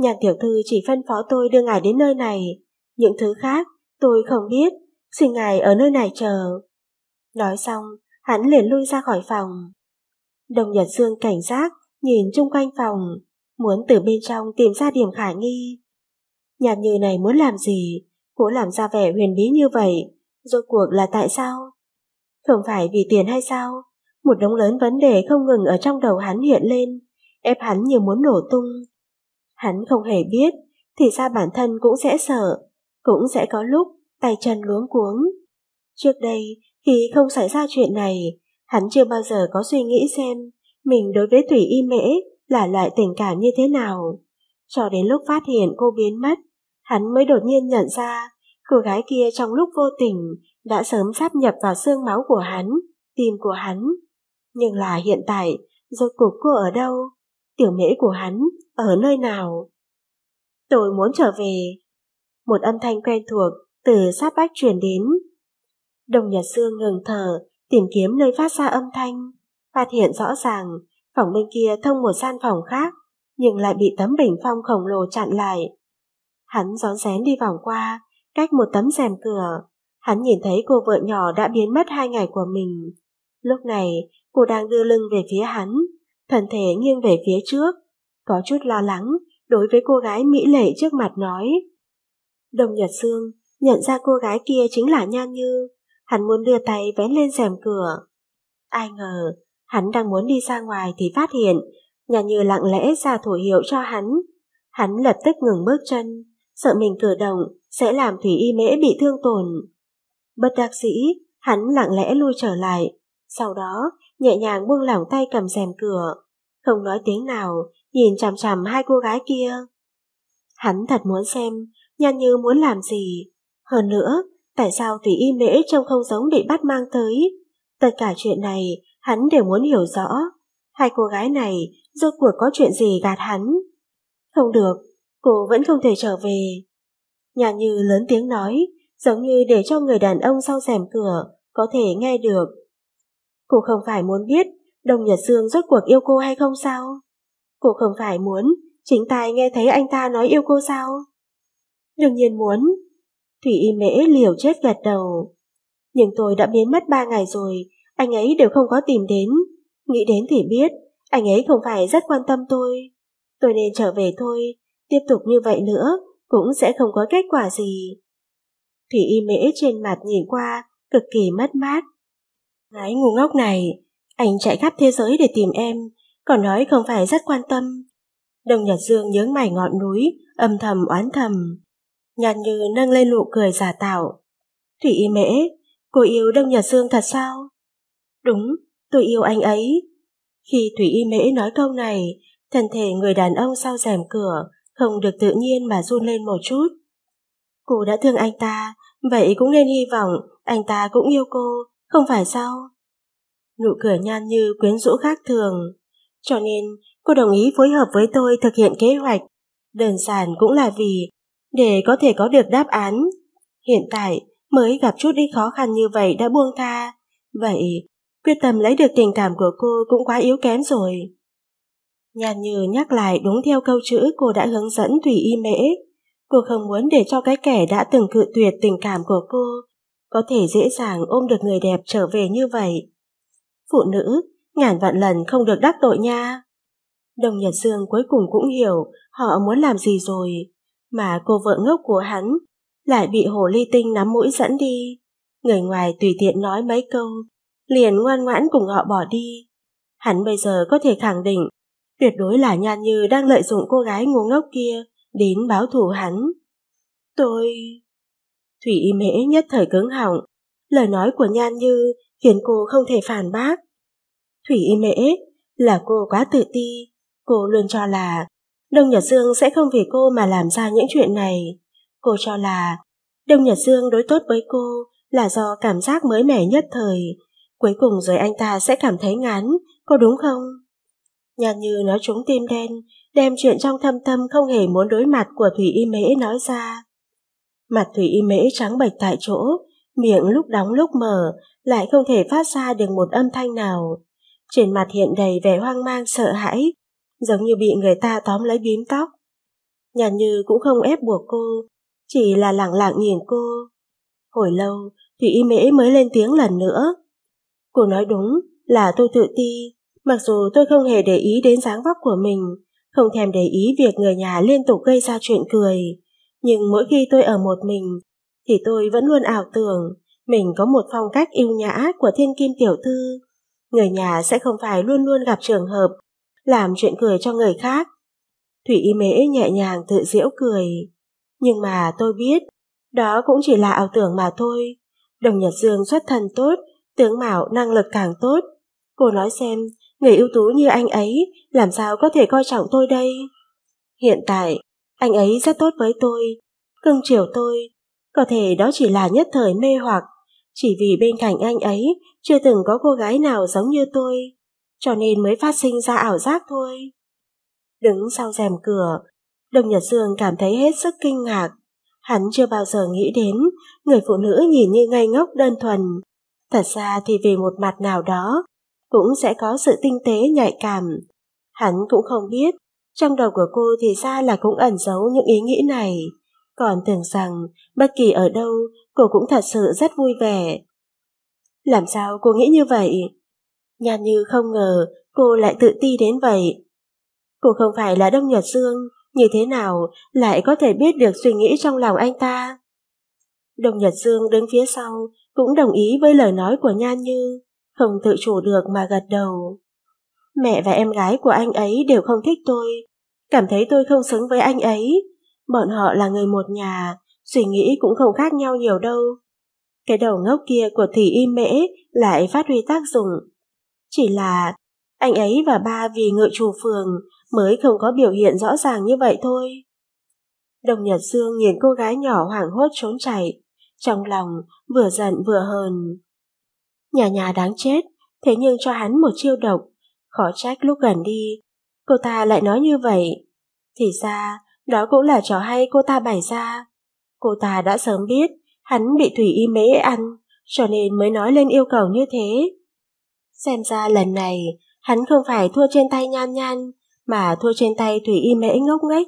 Nhàn tiểu thư chỉ phân phó tôi đưa ngài đến nơi này. Những thứ khác, tôi không biết, xin ngài ở nơi này chờ. Nói xong, hắn liền lui ra khỏi phòng. Đồng Nhật Dương cảnh giác, nhìn chung quanh phòng, muốn từ bên trong tìm ra điểm khả nghi. Nhạc như này muốn làm gì, cố làm ra vẻ huyền bí như vậy, rốt cuộc là tại sao? Không phải vì tiền hay sao? Một đống lớn vấn đề không ngừng ở trong đầu hắn hiện lên, ép hắn như muốn nổ tung. Hắn không hề biết, thì ra bản thân cũng sẽ sợ, cũng sẽ có lúc tay chân luống cuống. Trước đây, khi không xảy ra chuyện này, hắn chưa bao giờ có suy nghĩ xem mình đối với Thủy Y Mễ là loại tình cảm như thế nào. Cho đến lúc phát hiện cô biến mất, hắn mới đột nhiên nhận ra cô gái kia trong lúc vô tình đã sớm sáp nhập vào xương máu của hắn, tim của hắn. Nhưng là hiện tại, rốt cuộc cô ở đâu? tiểu mễ của hắn ở nơi nào. Tôi muốn trở về. Một âm thanh quen thuộc từ sát bách truyền đến. Đồng Nhật xương ngừng thở, tìm kiếm nơi phát ra âm thanh. Phát hiện rõ ràng, phòng bên kia thông một gian phòng khác, nhưng lại bị tấm bình phong khổng lồ chặn lại. Hắn rón rén đi vòng qua, cách một tấm rèm cửa. Hắn nhìn thấy cô vợ nhỏ đã biến mất hai ngày của mình. Lúc này, cô đang đưa lưng về phía hắn, thân thể nghiêng về phía trước, có chút lo lắng đối với cô gái mỹ lệ trước mặt nói. Đồng Nhật Sương nhận ra cô gái kia chính là Nhan Như, hắn muốn đưa tay vén lên rèm cửa. Ai ngờ, hắn đang muốn đi ra ngoài thì phát hiện, Nhan Như lặng lẽ ra thủ hiệu cho hắn. Hắn lập tức ngừng bước chân, sợ mình cử động sẽ làm Thủy Y Mễ bị thương tổn. Bất đắc sĩ, hắn lặng lẽ lui trở lại, sau đó nhẹ nhàng buông lỏng tay cầm rèm cửa, không nói tiếng nào, nhìn chằm chằm hai cô gái kia. Hắn thật muốn xem, nhan như muốn làm gì. Hơn nữa, tại sao Thủy Y Mễ trông không giống bị bắt mang tới? Tất cả chuyện này, hắn đều muốn hiểu rõ. Hai cô gái này, rốt cuộc có chuyện gì gạt hắn? Không được, cô vẫn không thể trở về. Nhan như lớn tiếng nói, giống như để cho người đàn ông sau rèm cửa có thể nghe được Cô không phải muốn biết Đồng Nhật Dương rốt cuộc yêu cô hay không sao? Cô không phải muốn chính tài nghe thấy anh ta nói yêu cô sao? Đương nhiên muốn. Thủy y mễ liều chết gật đầu. Nhưng tôi đã biến mất ba ngày rồi, anh ấy đều không có tìm đến. Nghĩ đến thì biết, anh ấy không phải rất quan tâm tôi. Tôi nên trở về thôi, tiếp tục như vậy nữa cũng sẽ không có kết quả gì. Thủy y mễ trên mặt nhìn qua, cực kỳ mất mát, cái ngu ngốc này, anh chạy khắp thế giới để tìm em, còn nói không phải rất quan tâm. Đồng Nhật Dương nhướng mày ngọn núi, âm thầm oán thầm. Nhàn như nâng lên nụ cười giả tạo. Thủy y mễ, cô yêu Đông Nhật Dương thật sao? Đúng, tôi yêu anh ấy. Khi Thủy y mễ nói câu này, thân thể người đàn ông sau rèm cửa không được tự nhiên mà run lên một chút. Cô đã thương anh ta, vậy cũng nên hy vọng anh ta cũng yêu cô, không phải sao? Nụ cười nhan như quyến rũ khác thường. Cho nên, cô đồng ý phối hợp với tôi thực hiện kế hoạch. Đơn giản cũng là vì, để có thể có được đáp án. Hiện tại, mới gặp chút ít khó khăn như vậy đã buông tha. Vậy, quyết tâm lấy được tình cảm của cô cũng quá yếu kém rồi. Nhan như nhắc lại đúng theo câu chữ cô đã hướng dẫn Thủy Y Mễ. Cô không muốn để cho cái kẻ đã từng cự tuyệt tình cảm của cô có thể dễ dàng ôm được người đẹp trở về như vậy. Phụ nữ, ngàn vạn lần không được đắc tội nha. Đồng Nhật Dương cuối cùng cũng hiểu họ muốn làm gì rồi, mà cô vợ ngốc của hắn lại bị hồ ly tinh nắm mũi dẫn đi. Người ngoài tùy tiện nói mấy câu, liền ngoan ngoãn cùng họ bỏ đi. Hắn bây giờ có thể khẳng định, tuyệt đối là Nhan Như đang lợi dụng cô gái ngu ngốc kia đến báo thù hắn. Tôi... Thủy y mễ nhất thời cứng họng, lời nói của Nhan Như khiến cô không thể phản bác. Thủy y mễ là cô quá tự ti, cô luôn cho là Đông Nhật Dương sẽ không vì cô mà làm ra những chuyện này. Cô cho là Đông Nhật Dương đối tốt với cô là do cảm giác mới mẻ nhất thời, cuối cùng rồi anh ta sẽ cảm thấy ngán, cô đúng không? Nhan như nói trúng tim đen, đem chuyện trong thâm tâm không hề muốn đối mặt của Thủy Y Mễ nói ra. Mặt Thủy Y Mễ trắng bệch tại chỗ, miệng lúc đóng lúc mở, lại không thể phát ra được một âm thanh nào. Trên mặt hiện đầy vẻ hoang mang sợ hãi, giống như bị người ta tóm lấy bím tóc. nhà Như cũng không ép buộc cô, chỉ là lặng lặng nhìn cô. Hồi lâu, Thủy Y Mễ mới lên tiếng lần nữa. Cô nói đúng, là tôi tự ti, mặc dù tôi không hề để ý đến dáng vóc của mình, không thèm để ý việc người nhà liên tục gây ra chuyện cười nhưng mỗi khi tôi ở một mình thì tôi vẫn luôn ảo tưởng mình có một phong cách yêu nhã của thiên kim tiểu thư. Người nhà sẽ không phải luôn luôn gặp trường hợp làm chuyện cười cho người khác. Thủy y mễ nhẹ nhàng tự giễu cười. Nhưng mà tôi biết, đó cũng chỉ là ảo tưởng mà thôi. Đồng Nhật Dương xuất thân tốt, tướng mạo năng lực càng tốt. Cô nói xem, người ưu tú như anh ấy làm sao có thể coi trọng tôi đây? Hiện tại, anh ấy rất tốt với tôi, cưng chiều tôi. Có thể đó chỉ là nhất thời mê hoặc, chỉ vì bên cạnh anh ấy chưa từng có cô gái nào giống như tôi, cho nên mới phát sinh ra ảo giác thôi. Đứng sau rèm cửa, Đồng Nhật Dương cảm thấy hết sức kinh ngạc. Hắn chưa bao giờ nghĩ đến người phụ nữ nhìn như ngây ngốc đơn thuần. Thật ra thì vì một mặt nào đó, cũng sẽ có sự tinh tế nhạy cảm. Hắn cũng không biết trong đầu của cô thì ra là cũng ẩn giấu những ý nghĩ này, còn tưởng rằng bất kỳ ở đâu cô cũng thật sự rất vui vẻ. Làm sao cô nghĩ như vậy? Nhàn như không ngờ cô lại tự ti đến vậy. Cô không phải là Đông Nhật Dương, như thế nào lại có thể biết được suy nghĩ trong lòng anh ta? Đông Nhật Dương đứng phía sau cũng đồng ý với lời nói của Nhan Như, không tự chủ được mà gật đầu. Mẹ và em gái của anh ấy đều không thích tôi, cảm thấy tôi không xứng với anh ấy. Bọn họ là người một nhà, suy nghĩ cũng không khác nhau nhiều đâu. Cái đầu ngốc kia của Thủy Y Mễ lại phát huy tác dụng. Chỉ là anh ấy và ba vì ngự trù phường mới không có biểu hiện rõ ràng như vậy thôi. Đồng Nhật Dương nhìn cô gái nhỏ hoảng hốt trốn chạy, trong lòng vừa giận vừa hờn. Nhà nhà đáng chết, thế nhưng cho hắn một chiêu độc, khó trách lúc gần đi, cô ta lại nói như vậy. Thì ra, đó cũng là trò hay cô ta bày ra. Cô ta đã sớm biết hắn bị Thủy Y mễ ăn, cho nên mới nói lên yêu cầu như thế. Xem ra lần này, hắn không phải thua trên tay nhan nhan, mà thua trên tay Thủy Y Mễ ngốc nghếch.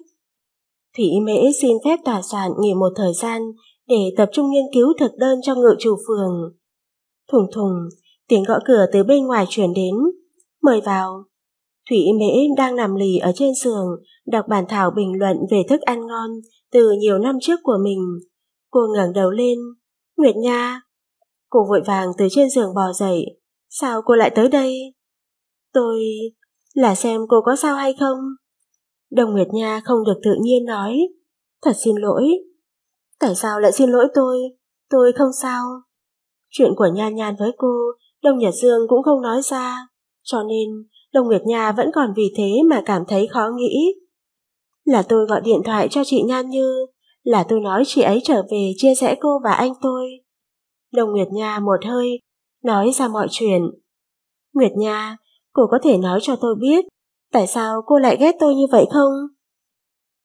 Thủy Y Mễ xin phép tòa soạn nghỉ một thời gian để tập trung nghiên cứu thực đơn cho ngự chủ phường. Thùng thùng, tiếng gõ cửa từ bên ngoài chuyển đến, mời vào. Thủy Mễ đang nằm lì ở trên giường, đọc bản thảo bình luận về thức ăn ngon từ nhiều năm trước của mình. Cô ngẩng đầu lên, Nguyệt Nha. Cô vội vàng từ trên giường bò dậy. Sao cô lại tới đây? Tôi... là xem cô có sao hay không? Đồng Nguyệt Nha không được tự nhiên nói. Thật xin lỗi. Tại sao lại xin lỗi tôi? Tôi không sao. Chuyện của Nha Nhan với cô, Đông Nhật Dương cũng không nói ra. Cho nên, Đông Nguyệt Nha vẫn còn vì thế mà cảm thấy khó nghĩ. Là tôi gọi điện thoại cho chị Nhan Như, là tôi nói chị ấy trở về chia sẻ cô và anh tôi. Đông Nguyệt Nha một hơi, nói ra mọi chuyện. Nguyệt Nha, cô có thể nói cho tôi biết, tại sao cô lại ghét tôi như vậy không?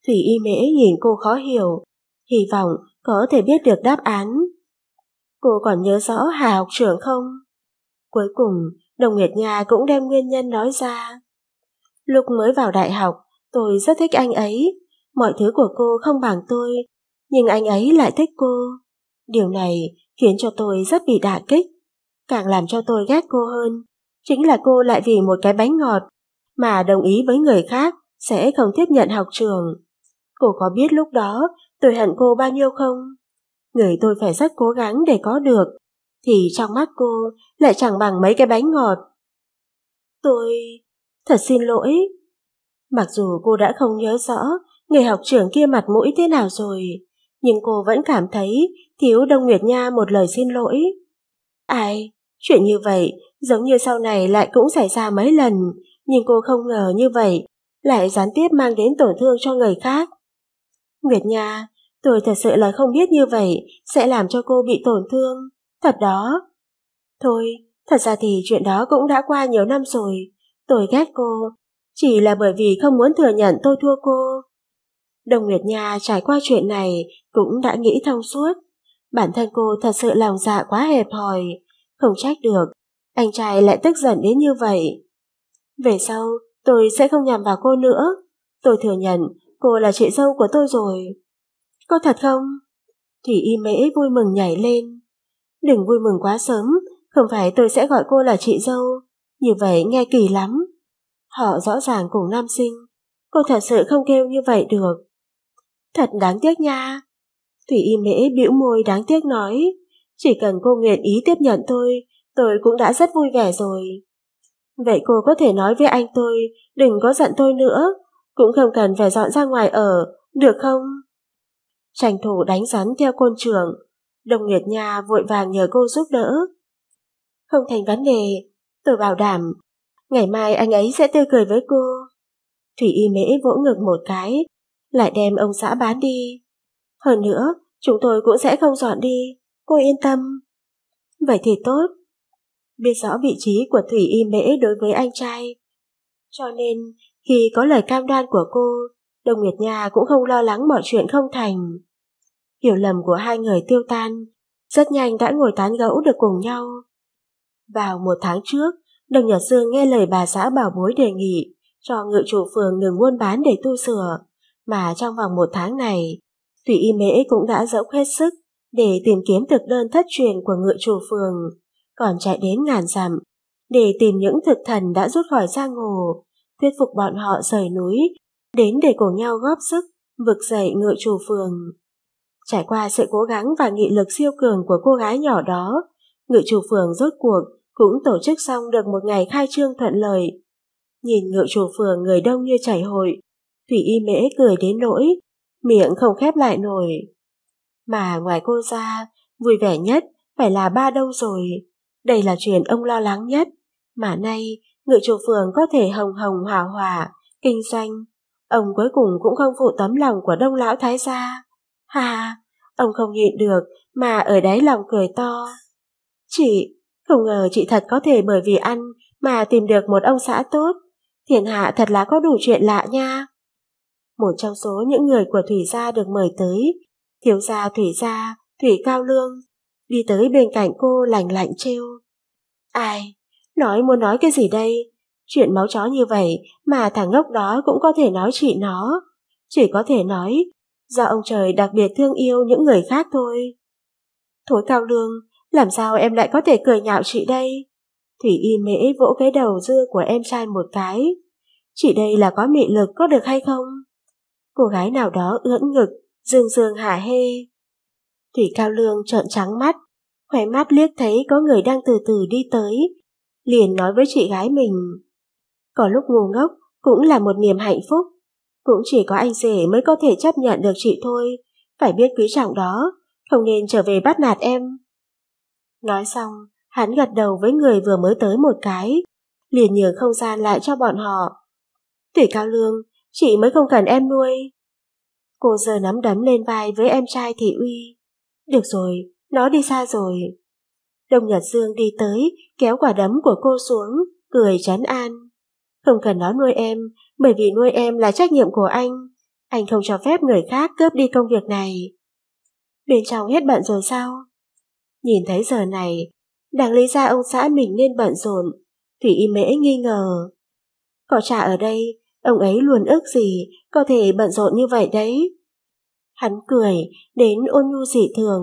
Thủy y mễ nhìn cô khó hiểu, hy vọng có thể biết được đáp án. Cô còn nhớ rõ Hà học trưởng không? Cuối cùng, Đồng Nguyệt Nga cũng đem nguyên nhân nói ra. Lúc mới vào đại học, tôi rất thích anh ấy. Mọi thứ của cô không bằng tôi, nhưng anh ấy lại thích cô. Điều này khiến cho tôi rất bị đả kích. Càng làm cho tôi ghét cô hơn, chính là cô lại vì một cái bánh ngọt mà đồng ý với người khác sẽ không tiếp nhận học trường. Cô có biết lúc đó tôi hận cô bao nhiêu không? Người tôi phải rất cố gắng để có được, thì trong mắt cô lại chẳng bằng mấy cái bánh ngọt. Tôi... thật xin lỗi. Mặc dù cô đã không nhớ rõ người học trưởng kia mặt mũi thế nào rồi, nhưng cô vẫn cảm thấy thiếu Đông Nguyệt Nha một lời xin lỗi. Ai, chuyện như vậy giống như sau này lại cũng xảy ra mấy lần, nhưng cô không ngờ như vậy lại gián tiếp mang đến tổn thương cho người khác. Nguyệt Nha, tôi thật sự là không biết như vậy sẽ làm cho cô bị tổn thương. Thật đó. Thôi, thật ra thì chuyện đó cũng đã qua nhiều năm rồi. Tôi ghét cô, chỉ là bởi vì không muốn thừa nhận tôi thua cô. Đồng Nguyệt Nha trải qua chuyện này cũng đã nghĩ thông suốt. Bản thân cô thật sự lòng dạ quá hẹp hòi, không trách được, anh trai lại tức giận đến như vậy. Về sau, tôi sẽ không nhằm vào cô nữa. Tôi thừa nhận, cô là chị dâu của tôi rồi. Có thật không? Thủy y mễ vui mừng nhảy lên. Đừng vui mừng quá sớm, không phải tôi sẽ gọi cô là chị dâu. Như vậy nghe kỳ lắm. Họ rõ ràng cùng nam sinh. Cô thật sự không kêu như vậy được. Thật đáng tiếc nha. Thủy y mễ bĩu môi đáng tiếc nói. Chỉ cần cô nguyện ý tiếp nhận tôi, tôi cũng đã rất vui vẻ rồi. Vậy cô có thể nói với anh tôi, đừng có giận tôi nữa, cũng không cần phải dọn ra ngoài ở, được không? Tranh thủ đánh rắn theo côn trường, Đồng Nguyệt Nha vội vàng nhờ cô giúp đỡ. Không thành vấn đề, tôi bảo đảm, ngày mai anh ấy sẽ tươi cười với cô. Thủy Y Mễ vỗ ngực một cái, lại đem ông xã bán đi. Hơn nữa, chúng tôi cũng sẽ không dọn đi, cô yên tâm. Vậy thì tốt. Biết rõ vị trí của Thủy Y Mễ đối với anh trai. Cho nên, khi có lời cam đoan của cô, Đồng Nguyệt Nha cũng không lo lắng mọi chuyện không thành hiểu lầm của hai người tiêu tan, rất nhanh đã ngồi tán gẫu được cùng nhau. Vào một tháng trước, Đồng Nhật Dương nghe lời bà xã bảo bối đề nghị cho ngự chủ phường ngừng buôn bán để tu sửa, mà trong vòng một tháng này, Thủy Y Mễ cũng đã dẫu hết sức để tìm kiếm thực đơn thất truyền của ngự chủ phường, còn chạy đến ngàn dặm để tìm những thực thần đã rút khỏi giang hồ, thuyết phục bọn họ rời núi, đến để cùng nhau góp sức vực dậy ngự chủ phường. Trải qua sự cố gắng và nghị lực siêu cường của cô gái nhỏ đó, ngự chủ phường rốt cuộc cũng tổ chức xong được một ngày khai trương thuận lợi. Nhìn ngự chủ phường người đông như chảy hội, Thủy Y Mễ cười đến nỗi, miệng không khép lại nổi. Mà ngoài cô ra, vui vẻ nhất phải là ba đâu rồi. Đây là chuyện ông lo lắng nhất. Mà nay, ngự chủ phường có thể hồng hồng hòa hòa, kinh doanh. Ông cuối cùng cũng không phụ tấm lòng của đông lão thái gia. Ha ông không nhịn được mà ở đáy lòng cười to. Chị, không ngờ chị thật có thể bởi vì ăn mà tìm được một ông xã tốt. Thiên hạ thật là có đủ chuyện lạ nha. Một trong số những người của Thủy Gia được mời tới, thiếu gia Thủy Gia, Thủy Cao Lương, đi tới bên cạnh cô lành lạnh trêu. Ai, nói muốn nói cái gì đây? Chuyện máu chó như vậy mà thằng ngốc đó cũng có thể nói chị nó. Chỉ có thể nói Do ông trời đặc biệt thương yêu những người khác thôi. Thối cao lương, làm sao em lại có thể cười nhạo chị đây? Thủy y mễ vỗ cái đầu dưa của em trai một cái. Chị đây là có mị lực có được hay không? Cô gái nào đó ưỡn ngực, dương dương hả hê. Thủy cao lương trợn trắng mắt, khóe mắt liếc thấy có người đang từ từ đi tới, liền nói với chị gái mình. Có lúc ngu ngốc cũng là một niềm hạnh phúc. Cũng chỉ có anh rể mới có thể chấp nhận được chị thôi, phải biết quý trọng đó, không nên trở về bắt nạt em. Nói xong, hắn gật đầu với người vừa mới tới một cái, liền nhường không gian lại cho bọn họ. Tuổi cao lương, chị mới không cần em nuôi. Cô giờ nắm đấm lên vai với em trai thị uy. Được rồi, nó đi xa rồi. Đông Nhật Dương đi tới, kéo quả đấm của cô xuống, cười chán an. Không cần nó nuôi em, bởi vì nuôi em là trách nhiệm của anh. Anh không cho phép người khác cướp đi công việc này. Bên trong hết bận rồi sao? Nhìn thấy giờ này, đáng lý ra ông xã mình nên bận rộn. Thủy y mễ nghi ngờ. Có trả ở đây, ông ấy luôn ước gì có thể bận rộn như vậy đấy. Hắn cười, đến ôn nhu dị thường,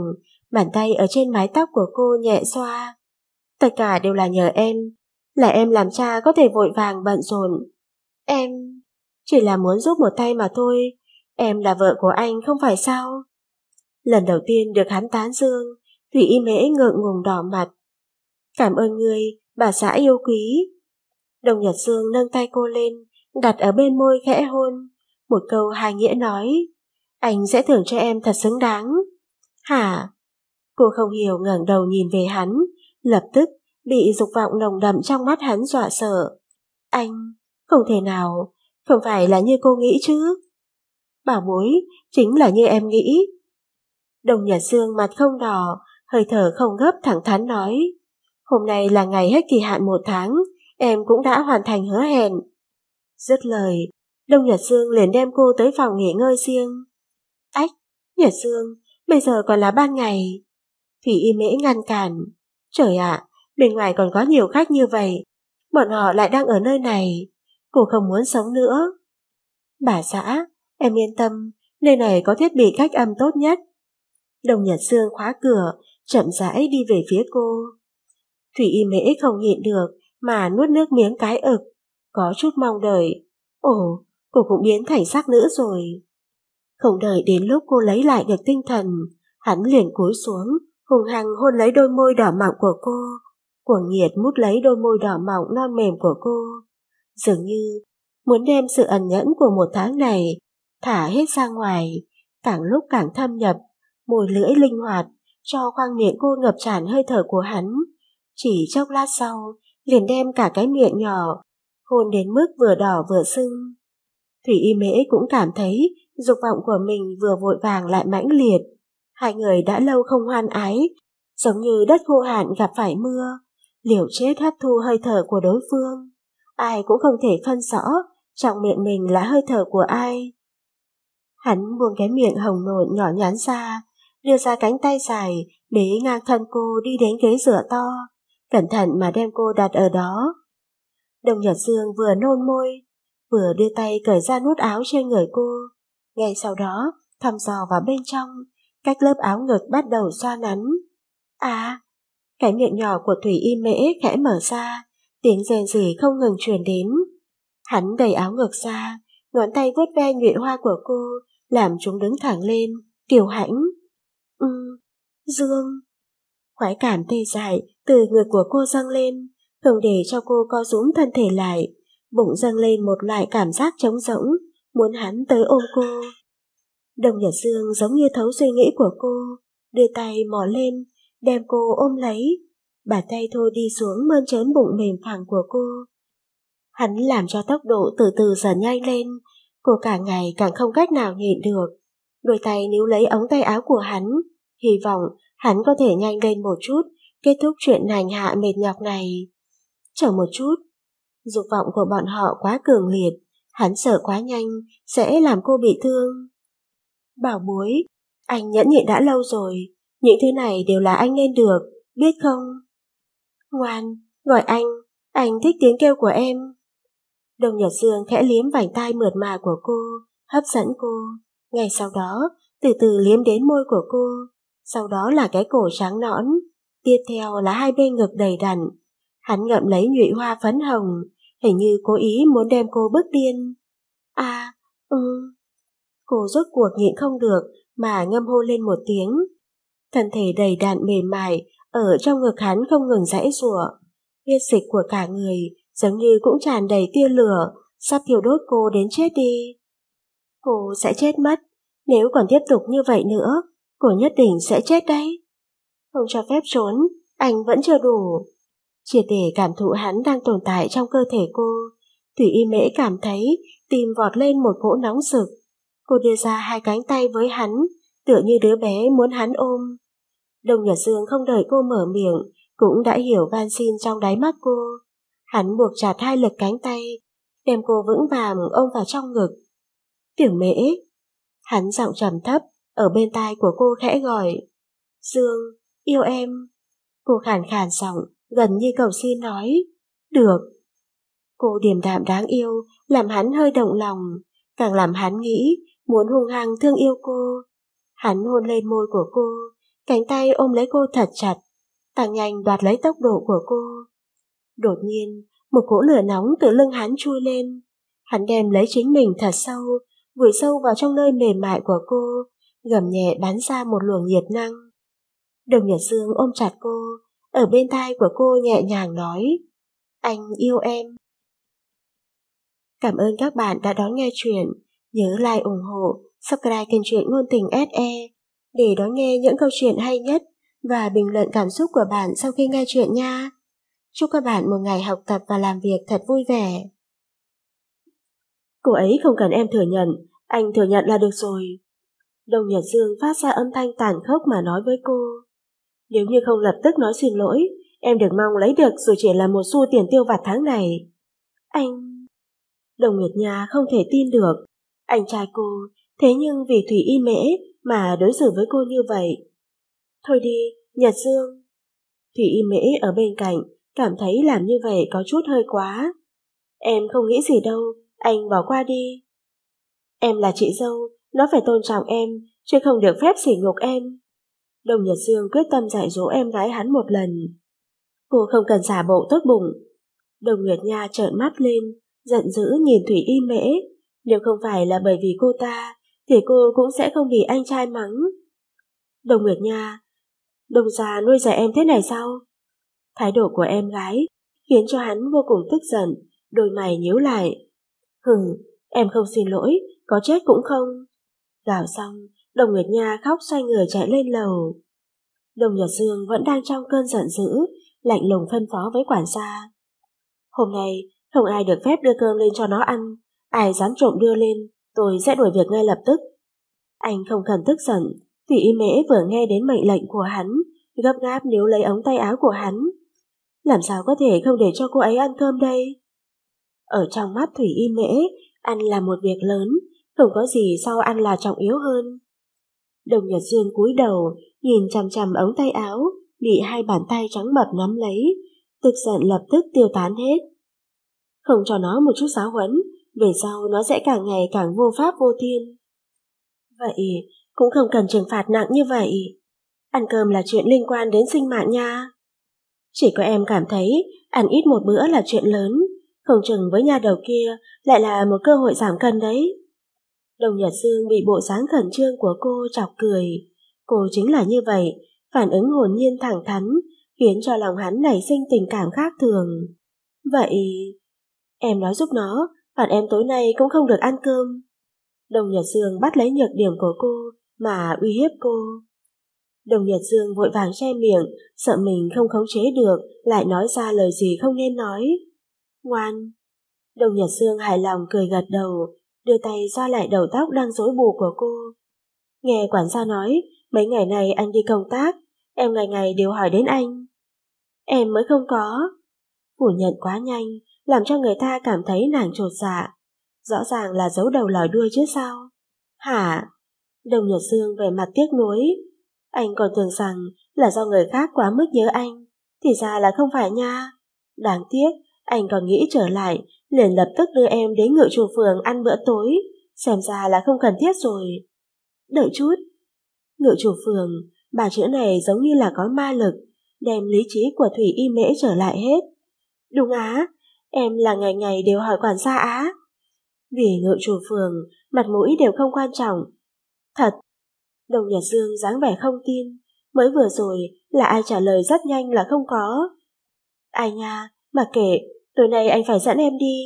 bàn tay ở trên mái tóc của cô nhẹ xoa. Tất cả đều là nhờ em, là em làm cha có thể vội vàng bận rộn. Em... Chỉ là muốn giúp một tay mà thôi, em là vợ của anh không phải sao? Lần đầu tiên được hắn tán dương, Thủy Y Mễ ngượng ngùng đỏ mặt. Cảm ơn người bà xã yêu quý. Đồng Nhật Dương nâng tay cô lên, đặt ở bên môi khẽ hôn. Một câu hài nghĩa nói, anh sẽ thưởng cho em thật xứng đáng. Hả? Cô không hiểu ngẩng đầu nhìn về hắn, lập tức bị dục vọng nồng đậm trong mắt hắn dọa sợ. Anh, không thể nào, không phải là như cô nghĩ chứ. Bảo bối, chính là như em nghĩ. Đồng Nhật Dương mặt không đỏ, hơi thở không gấp thẳng thắn nói. Hôm nay là ngày hết kỳ hạn một tháng, em cũng đã hoàn thành hứa hẹn. Dứt lời, Đông Nhật Dương liền đem cô tới phòng nghỉ ngơi riêng. Ách, Nhật Dương, bây giờ còn là ban ngày. Thủy y mễ ngăn cản. Trời ạ, bên ngoài còn có nhiều khách như vậy. Bọn họ lại đang ở nơi này cô không muốn sống nữa. Bà xã, em yên tâm, nơi này có thiết bị cách âm tốt nhất. Đồng Nhật Sương khóa cửa, chậm rãi đi về phía cô. Thủy y mễ không nhịn được mà nuốt nước miếng cái ực, có chút mong đợi. Ồ, cô cũng biến thành xác nữ rồi. Không đợi đến lúc cô lấy lại được tinh thần, hắn liền cúi xuống, hùng hăng hôn lấy đôi môi đỏ mọng của cô, cuồng nhiệt mút lấy đôi môi đỏ mọng non mềm của cô. Dường như muốn đem sự ẩn nhẫn của một tháng này thả hết ra ngoài, càng lúc càng thâm nhập, môi lưỡi linh hoạt, cho khoang miệng cô ngập tràn hơi thở của hắn. Chỉ chốc lát sau, liền đem cả cái miệng nhỏ, hôn đến mức vừa đỏ vừa sưng. Thủy y mễ cũng cảm thấy dục vọng của mình vừa vội vàng lại mãnh liệt. Hai người đã lâu không hoan ái, giống như đất khô hạn gặp phải mưa, liều chết hấp thu hơi thở của đối phương ai cũng không thể phân rõ trong miệng mình là hơi thở của ai. Hắn buông cái miệng hồng nộn nhỏ nhắn ra, đưa ra cánh tay dài, bế ngang thân cô đi đến ghế rửa to, cẩn thận mà đem cô đặt ở đó. Đồng Nhật Dương vừa nôn môi, vừa đưa tay cởi ra nút áo trên người cô. Ngay sau đó, thăm dò vào bên trong, cách lớp áo ngực bắt đầu xoa nắn. À, cái miệng nhỏ của Thủy Y Mễ khẽ mở ra, tiếng rèn rỉ không ngừng truyền đến. Hắn đẩy áo ngược ra, ngón tay vuốt ve nhụy hoa của cô, làm chúng đứng thẳng lên, kiều hãnh. Ừ, Dương. Khoái cảm tê dại từ ngực của cô dâng lên, không để cho cô co rúm thân thể lại. Bụng dâng lên một loại cảm giác trống rỗng, muốn hắn tới ôm cô. Đồng Nhật Dương giống như thấu suy nghĩ của cô, đưa tay mò lên, đem cô ôm lấy, bàn tay Thô đi xuống mơn trớn bụng mềm phẳng của cô. Hắn làm cho tốc độ từ từ dần nhanh lên, cô cả ngày càng không cách nào nhịn được. Đôi tay níu lấy ống tay áo của hắn, hy vọng hắn có thể nhanh lên một chút, kết thúc chuyện nành hạ mệt nhọc này. Chờ một chút, dục vọng của bọn họ quá cường liệt, hắn sợ quá nhanh, sẽ làm cô bị thương. Bảo bối, anh nhẫn nhịn đã lâu rồi, những thứ này đều là anh nên được, biết không? Ngoan, gọi anh, anh thích tiếng kêu của em. Đồng Nhật Dương khẽ liếm vành tai mượt mà của cô, hấp dẫn cô. Ngay sau đó, từ từ liếm đến môi của cô. Sau đó là cái cổ trắng nõn. Tiếp theo là hai bên ngực đầy đặn. Hắn ngậm lấy nhụy hoa phấn hồng, hình như cố ý muốn đem cô bức điên. À, ừ. Cô rốt cuộc nhịn không được mà ngâm hô lên một tiếng. Thân thể đầy đạn mềm mại ở trong ngực hắn không ngừng rãy rủa huyết dịch của cả người giống như cũng tràn đầy tia lửa sắp thiêu đốt cô đến chết đi cô sẽ chết mất nếu còn tiếp tục như vậy nữa cô nhất định sẽ chết đấy không cho phép trốn anh vẫn chưa đủ triệt để cảm thụ hắn đang tồn tại trong cơ thể cô thủy y mễ cảm thấy tìm vọt lên một cỗ nóng rực cô đưa ra hai cánh tay với hắn tựa như đứa bé muốn hắn ôm Đông Nhật Dương không đợi cô mở miệng, cũng đã hiểu van xin trong đáy mắt cô. Hắn buộc trả thai lực cánh tay, đem cô vững vàng ôm vào trong ngực. Tiểu mễ, hắn giọng trầm thấp, ở bên tai của cô khẽ gọi. Dương, yêu em. Cô khàn khàn giọng, gần như cầu xin nói. Được. Cô điềm đạm đáng yêu, làm hắn hơi động lòng, càng làm hắn nghĩ muốn hung hăng thương yêu cô. Hắn hôn lên môi của cô, cánh tay ôm lấy cô thật chặt, Tàng nhanh đoạt lấy tốc độ của cô. Đột nhiên, một cỗ lửa nóng từ lưng hắn chui lên. Hắn đem lấy chính mình thật sâu, vùi sâu vào trong nơi mềm mại của cô, gầm nhẹ bắn ra một luồng nhiệt năng. Đồng Nhật Dương ôm chặt cô, ở bên tai của cô nhẹ nhàng nói, anh yêu em. Cảm ơn các bạn đã đón nghe chuyện. Nhớ like ủng hộ, subscribe kênh truyện ngôn tình SE để đón nghe những câu chuyện hay nhất và bình luận cảm xúc của bạn sau khi nghe chuyện nha. Chúc các bạn một ngày học tập và làm việc thật vui vẻ. Cô ấy không cần em thừa nhận, anh thừa nhận là được rồi. Đồng Nhật Dương phát ra âm thanh tàn khốc mà nói với cô. Nếu như không lập tức nói xin lỗi, em đừng mong lấy được dù chỉ là một xu tiền tiêu vặt tháng này. Anh... Đồng Nguyệt Nha không thể tin được. Anh trai cô, thế nhưng vì Thủy Y Mễ mà đối xử với cô như vậy. Thôi đi, Nhật Dương. Thủy y mễ ở bên cạnh, cảm thấy làm như vậy có chút hơi quá. Em không nghĩ gì đâu, anh bỏ qua đi. Em là chị dâu, nó phải tôn trọng em, chứ không được phép sỉ nhục em. Đồng Nhật Dương quyết tâm dạy dỗ em gái hắn một lần. Cô không cần giả bộ tốt bụng. Đồng Nguyệt Nha trợn mắt lên, giận dữ nhìn Thủy Y Mễ. Nếu không phải là bởi vì cô ta, thì cô cũng sẽ không bị anh trai mắng. Đồng Nguyệt Nha, đồng già nuôi dạy em thế này sao? Thái độ của em gái khiến cho hắn vô cùng tức giận, đôi mày nhíu lại. Hừ, em không xin lỗi, có chết cũng không. Gào xong, Đồng Nguyệt Nha khóc xoay người chạy lên lầu. Đồng Nhật Dương vẫn đang trong cơn giận dữ, lạnh lùng phân phó với quản gia. Hôm nay, không ai được phép đưa cơm lên cho nó ăn, ai dám trộm đưa lên Tôi sẽ đuổi việc ngay lập tức. Anh không cần tức giận, Thủy Y Mễ vừa nghe đến mệnh lệnh của hắn, gấp gáp níu lấy ống tay áo của hắn. Làm sao có thể không để cho cô ấy ăn cơm đây? Ở trong mắt Thủy Y Mễ, ăn là một việc lớn, không có gì sau ăn là trọng yếu hơn. Đồng Nhật Dương cúi đầu, nhìn chằm chằm ống tay áo, bị hai bàn tay trắng mập nắm lấy, tức giận lập tức tiêu tán hết. Không cho nó một chút giáo huấn, về sau nó sẽ càng ngày càng vô pháp vô thiên. Vậy cũng không cần trừng phạt nặng như vậy. Ăn cơm là chuyện liên quan đến sinh mạng nha. Chỉ có em cảm thấy ăn ít một bữa là chuyện lớn, không chừng với nhà đầu kia lại là một cơ hội giảm cân đấy. Đồng Nhật Dương bị bộ dáng khẩn trương của cô chọc cười. Cô chính là như vậy, phản ứng hồn nhiên thẳng thắn, khiến cho lòng hắn nảy sinh tình cảm khác thường. Vậy, em nói giúp nó bạn em tối nay cũng không được ăn cơm. Đồng Nhật Dương bắt lấy nhược điểm của cô mà uy hiếp cô. Đồng Nhật Dương vội vàng che miệng, sợ mình không khống chế được, lại nói ra lời gì không nên nói. Ngoan. Đồng Nhật Dương hài lòng cười gật đầu, đưa tay ra lại đầu tóc đang rối bù của cô. Nghe quản gia nói, mấy ngày này anh đi công tác, em ngày ngày đều hỏi đến anh. Em mới không có. Phủ nhận quá nhanh, làm cho người ta cảm thấy nàng trột dạ. Rõ ràng là giấu đầu lòi đuôi chứ sao. Hả? Đồng Nhật Dương về mặt tiếc nuối. Anh còn tưởng rằng là do người khác quá mức nhớ anh. Thì ra là không phải nha. Đáng tiếc, anh còn nghĩ trở lại, liền lập tức đưa em đến ngự chủ phường ăn bữa tối. Xem ra là không cần thiết rồi. Đợi chút. Ngự chủ phường, bà chữ này giống như là có ma lực, đem lý trí của Thủy Y Mễ trở lại hết. Đúng á, Em là ngày ngày đều hỏi quản gia á. Vì ngự chủ phường, mặt mũi đều không quan trọng. Thật, đồng nhật dương dáng vẻ không tin, mới vừa rồi là ai trả lời rất nhanh là không có. Ai nha, mà kệ, tối nay anh phải dẫn em đi.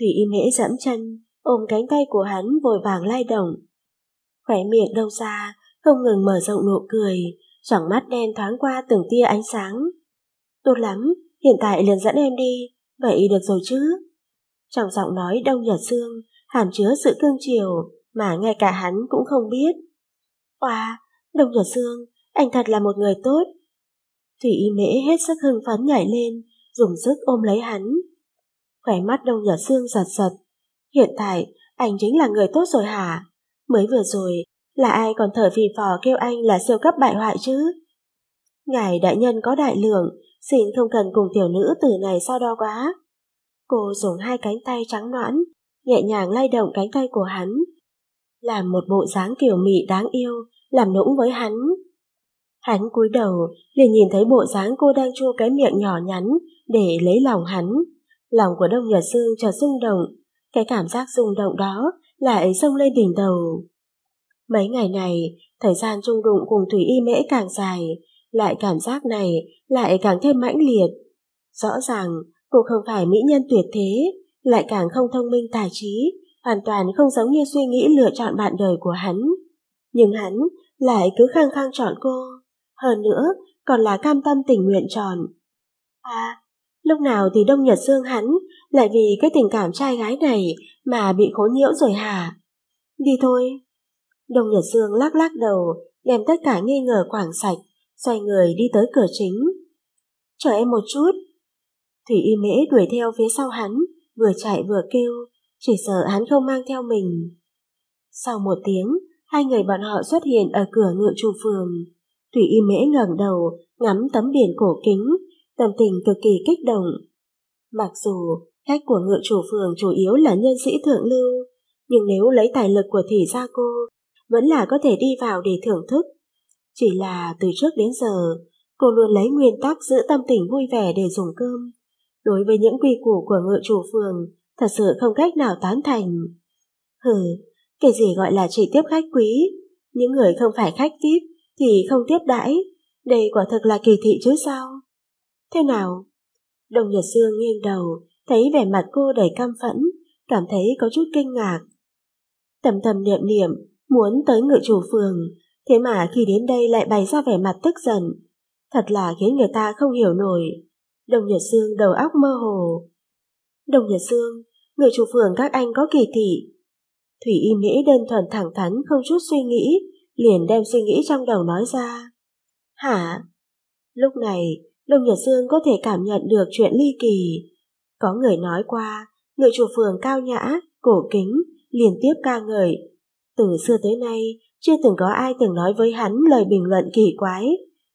Thủy y mễ dẫm chân, ôm cánh tay của hắn vội vàng lai động. Khỏe miệng đâu ra, không ngừng mở rộng nụ cười, trong mắt đen thoáng qua từng tia ánh sáng. Tốt lắm, hiện tại liền dẫn em đi, vậy được rồi chứ? Trong giọng nói Đông Nhật Sương hàm chứa sự cương chiều mà ngay cả hắn cũng không biết. Oa, Đông Nhật Sương, anh thật là một người tốt. Thủy Y Mễ hết sức hưng phấn nhảy lên, dùng sức ôm lấy hắn. Khỏe mắt Đông Nhật Sương giật giật. Hiện tại, anh chính là người tốt rồi hả? Mới vừa rồi, là ai còn thở phì phò kêu anh là siêu cấp bại hoại chứ? Ngài đại nhân có đại lượng, Xịn không cần cùng tiểu nữ tử này sao đo quá. Cô dùng hai cánh tay trắng noãn, nhẹ nhàng lay động cánh tay của hắn. Làm một bộ dáng kiểu mị đáng yêu, làm nũng với hắn. Hắn cúi đầu, liền nhìn thấy bộ dáng cô đang chua cái miệng nhỏ nhắn để lấy lòng hắn. Lòng của Đông Nhật Dương chợt rung động, cái cảm giác rung động đó lại xông lên đỉnh đầu. Mấy ngày này, thời gian trung đụng cùng Thủy Y Mễ càng dài, Loại cảm giác này lại càng thêm mãnh liệt. Rõ ràng, cô không phải mỹ nhân tuyệt thế, lại càng không thông minh tài trí, hoàn toàn không giống như suy nghĩ lựa chọn bạn đời của hắn. Nhưng hắn lại cứ khăng khăng chọn cô. Hơn nữa, còn là cam tâm tình nguyện chọn À, lúc nào thì Đông Nhật Dương hắn lại vì cái tình cảm trai gái này mà bị khốn nhiễu rồi hả? Đi thôi. Đông Nhật Dương lắc lắc đầu, đem tất cả nghi ngờ quảng sạch xoay người đi tới cửa chính. Chờ em một chút. Thủy y mễ đuổi theo phía sau hắn, vừa chạy vừa kêu, chỉ sợ hắn không mang theo mình. Sau một tiếng, hai người bọn họ xuất hiện ở cửa ngựa chủ phường. Thủy y mễ ngẩng đầu, ngắm tấm biển cổ kính, tâm tình cực kỳ kích động. Mặc dù khách của ngựa chủ phường chủ yếu là nhân sĩ thượng lưu, nhưng nếu lấy tài lực của thị gia cô, vẫn là có thể đi vào để thưởng thức chỉ là từ trước đến giờ, cô luôn lấy nguyên tắc giữ tâm tình vui vẻ để dùng cơm. Đối với những quy củ của ngự chủ phường, thật sự không cách nào tán thành. Hừ, cái gì gọi là chỉ tiếp khách quý, những người không phải khách tiếp thì không tiếp đãi, đây quả thực là kỳ thị chứ sao? Thế nào? Đồng Nhật Dương nghiêng đầu, thấy vẻ mặt cô đầy căm phẫn, cảm thấy có chút kinh ngạc. Tầm tầm niệm niệm, muốn tới ngự chủ phường, Thế mà khi đến đây lại bày ra vẻ mặt tức giận, thật là khiến người ta không hiểu nổi. Đồng Nhật Sương đầu óc mơ hồ. Đồng Nhật Sương, người chủ phường các anh có kỳ thị. Thủy Y nghĩ đơn thuần thẳng thắn không chút suy nghĩ, liền đem suy nghĩ trong đầu nói ra. Hả? Lúc này, Đồng Nhật Sương có thể cảm nhận được chuyện ly kỳ. Có người nói qua, người chủ phường cao nhã, cổ kính, liền tiếp ca ngợi. Từ xưa tới nay, chưa từng có ai từng nói với hắn lời bình luận kỳ quái.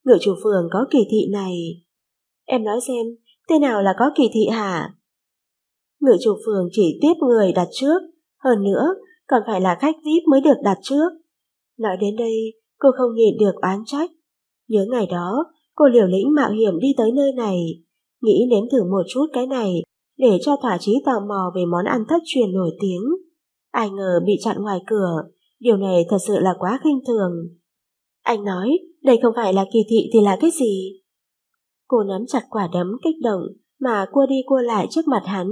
Người chủ phường có kỳ thị này. Em nói xem, tên nào là có kỳ thị hả? Người chủ phường chỉ tiếp người đặt trước. Hơn nữa, còn phải là khách VIP mới được đặt trước. Nói đến đây, cô không nhịn được oán trách. Nhớ ngày đó, cô liều lĩnh mạo hiểm đi tới nơi này. Nghĩ nếm thử một chút cái này, để cho thỏa chí tò mò về món ăn thất truyền nổi tiếng. Ai ngờ bị chặn ngoài cửa, Điều này thật sự là quá khinh thường. Anh nói, đây không phải là kỳ thị thì là cái gì? Cô nắm chặt quả đấm kích động mà cua đi cua lại trước mặt hắn.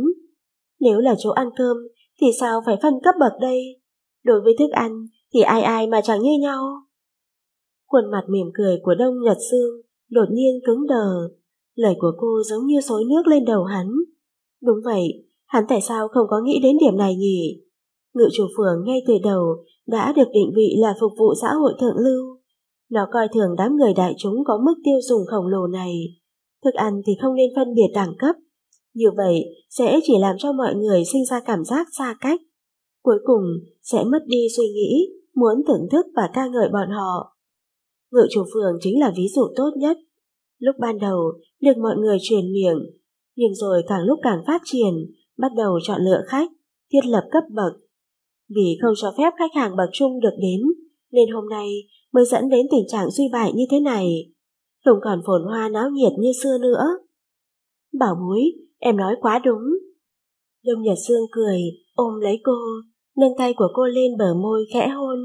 Nếu là chỗ ăn cơm thì sao phải phân cấp bậc đây? Đối với thức ăn thì ai ai mà chẳng như nhau. Khuôn mặt mỉm cười của Đông Nhật Sương đột nhiên cứng đờ. Lời của cô giống như xối nước lên đầu hắn. Đúng vậy, hắn tại sao không có nghĩ đến điểm này nhỉ? Ngự chủ phường ngay từ đầu đã được định vị là phục vụ xã hội thượng lưu. Nó coi thường đám người đại chúng có mức tiêu dùng khổng lồ này. Thức ăn thì không nên phân biệt đẳng cấp. Như vậy sẽ chỉ làm cho mọi người sinh ra cảm giác xa cách. Cuối cùng sẽ mất đi suy nghĩ, muốn thưởng thức và ca ngợi bọn họ. Ngự chủ phường chính là ví dụ tốt nhất. Lúc ban đầu được mọi người truyền miệng, nhưng rồi càng lúc càng phát triển, bắt đầu chọn lựa khách, thiết lập cấp bậc, vì không cho phép khách hàng bậc trung được đến, nên hôm nay mới dẫn đến tình trạng suy bại như thế này. Không còn phồn hoa náo nhiệt như xưa nữa. Bảo bối, em nói quá đúng. Đông Nhật Sương cười, ôm lấy cô, nâng tay của cô lên bờ môi khẽ hôn.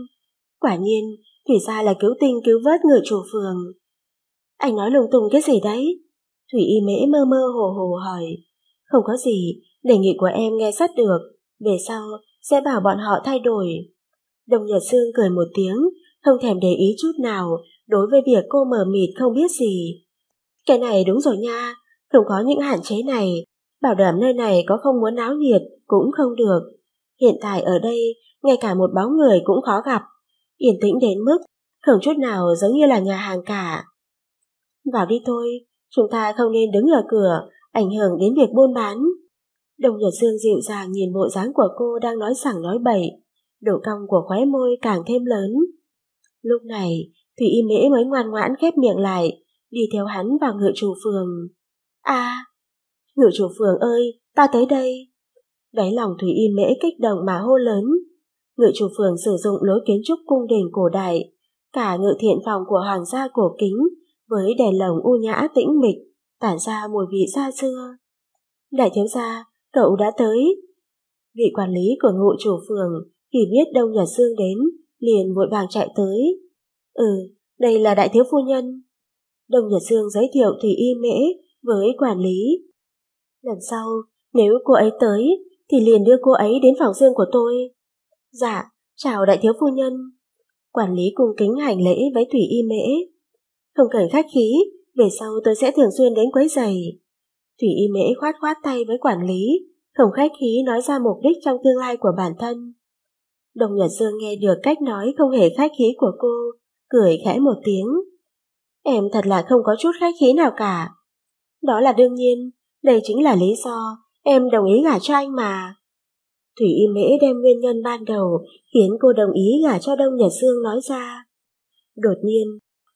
Quả nhiên, Thủy ra là cứu tinh cứu vớt người chủ phường. Anh nói lung tung cái gì đấy? Thủy y mễ mơ mơ hồ hồ hỏi. Không có gì, đề nghị của em nghe sát được. Về sau, sẽ bảo bọn họ thay đổi. Đồng Nhật Sương cười một tiếng, không thèm để ý chút nào đối với việc cô mờ mịt không biết gì. Cái này đúng rồi nha, không có những hạn chế này, bảo đảm nơi này có không muốn náo nhiệt cũng không được. Hiện tại ở đây, ngay cả một bóng người cũng khó gặp, yên tĩnh đến mức không chút nào giống như là nhà hàng cả. Vào đi thôi, chúng ta không nên đứng ở cửa, ảnh hưởng đến việc buôn bán. Đồng Nhật Dương dịu dàng nhìn bộ dáng của cô đang nói sảng nói bậy, độ cong của khóe môi càng thêm lớn. Lúc này, Thủy Y Mễ mới ngoan ngoãn khép miệng lại, đi theo hắn vào ngựa chủ phường. À, ngựa chủ phường ơi, ta tới đây. Đáy lòng Thủy Y Mễ kích động mà hô lớn. Ngựa chủ phường sử dụng lối kiến trúc cung đình cổ đại, cả ngự thiện phòng của hoàng gia cổ kính với đèn lồng u nhã tĩnh mịch, tản ra mùi vị xa xưa. Đại thiếu gia, cậu đã tới. Vị quản lý của ngụ chủ phường khi biết Đông Nhật Dương đến, liền vội vàng chạy tới. Ừ, đây là đại thiếu phu nhân. Đông Nhật Dương giới thiệu Thủy Y Mễ với quản lý. Lần sau, nếu cô ấy tới, thì liền đưa cô ấy đến phòng riêng của tôi. Dạ, chào đại thiếu phu nhân. Quản lý cung kính hành lễ với Thủy Y Mễ. Không cần khách khí, về sau tôi sẽ thường xuyên đến quấy giày. Thủy y mễ khoát khoát tay với quản lý, không khách khí nói ra mục đích trong tương lai của bản thân. Đồng Nhật Dương nghe được cách nói không hề khách khí của cô, cười khẽ một tiếng. Em thật là không có chút khách khí nào cả. Đó là đương nhiên, đây chính là lý do em đồng ý gả cho anh mà. Thủy Y Mễ đem nguyên nhân ban đầu khiến cô đồng ý gả cho Đông Nhật Dương nói ra. Đột nhiên,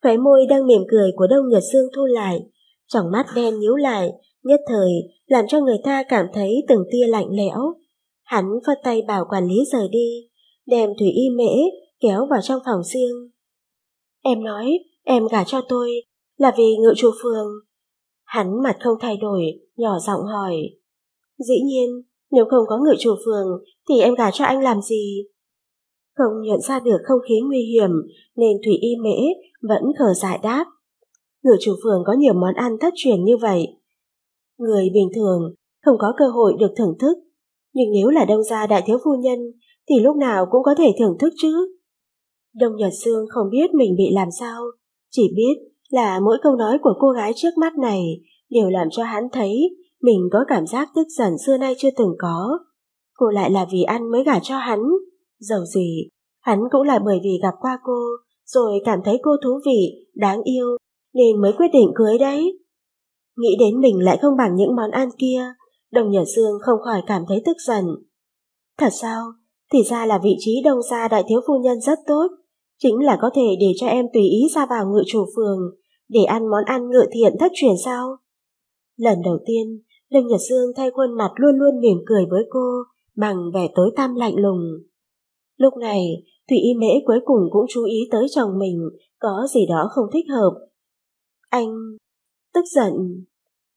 khóe môi đang mỉm cười của Đông Nhật Dương thu lại, tròng mắt đen nhíu lại, nhất thời làm cho người ta cảm thấy từng tia lạnh lẽo. Hắn phất tay bảo quản lý rời đi, đem Thủy Y Mễ kéo vào trong phòng riêng. Em nói, em gả cho tôi là vì ngự chủ phường. Hắn mặt không thay đổi, nhỏ giọng hỏi. Dĩ nhiên, nếu không có ngự chủ phường thì em gả cho anh làm gì? Không nhận ra được không khí nguy hiểm nên Thủy Y Mễ vẫn khờ dại đáp. Ngự chủ phường có nhiều món ăn thất truyền như vậy, Người bình thường không có cơ hội được thưởng thức, nhưng nếu là đông gia đại thiếu phu nhân thì lúc nào cũng có thể thưởng thức chứ. Đông Nhật Sương không biết mình bị làm sao, chỉ biết là mỗi câu nói của cô gái trước mắt này đều làm cho hắn thấy mình có cảm giác tức giận xưa nay chưa từng có. Cô lại là vì ăn mới gả cho hắn, dầu gì, hắn cũng là bởi vì gặp qua cô, rồi cảm thấy cô thú vị, đáng yêu, nên mới quyết định cưới đấy. Nghĩ đến mình lại không bằng những món ăn kia, đồng nhật dương không khỏi cảm thấy tức giận. Thật sao? Thì ra là vị trí đông gia đại thiếu phu nhân rất tốt, chính là có thể để cho em tùy ý ra vào ngự chủ phường, để ăn món ăn ngự thiện thất truyền sao? Lần đầu tiên, Lương Nhật Dương thay khuôn mặt luôn luôn mỉm cười với cô, bằng vẻ tối tăm lạnh lùng. Lúc này, Thủy Y Mễ cuối cùng cũng chú ý tới chồng mình, có gì đó không thích hợp. Anh, tức giận.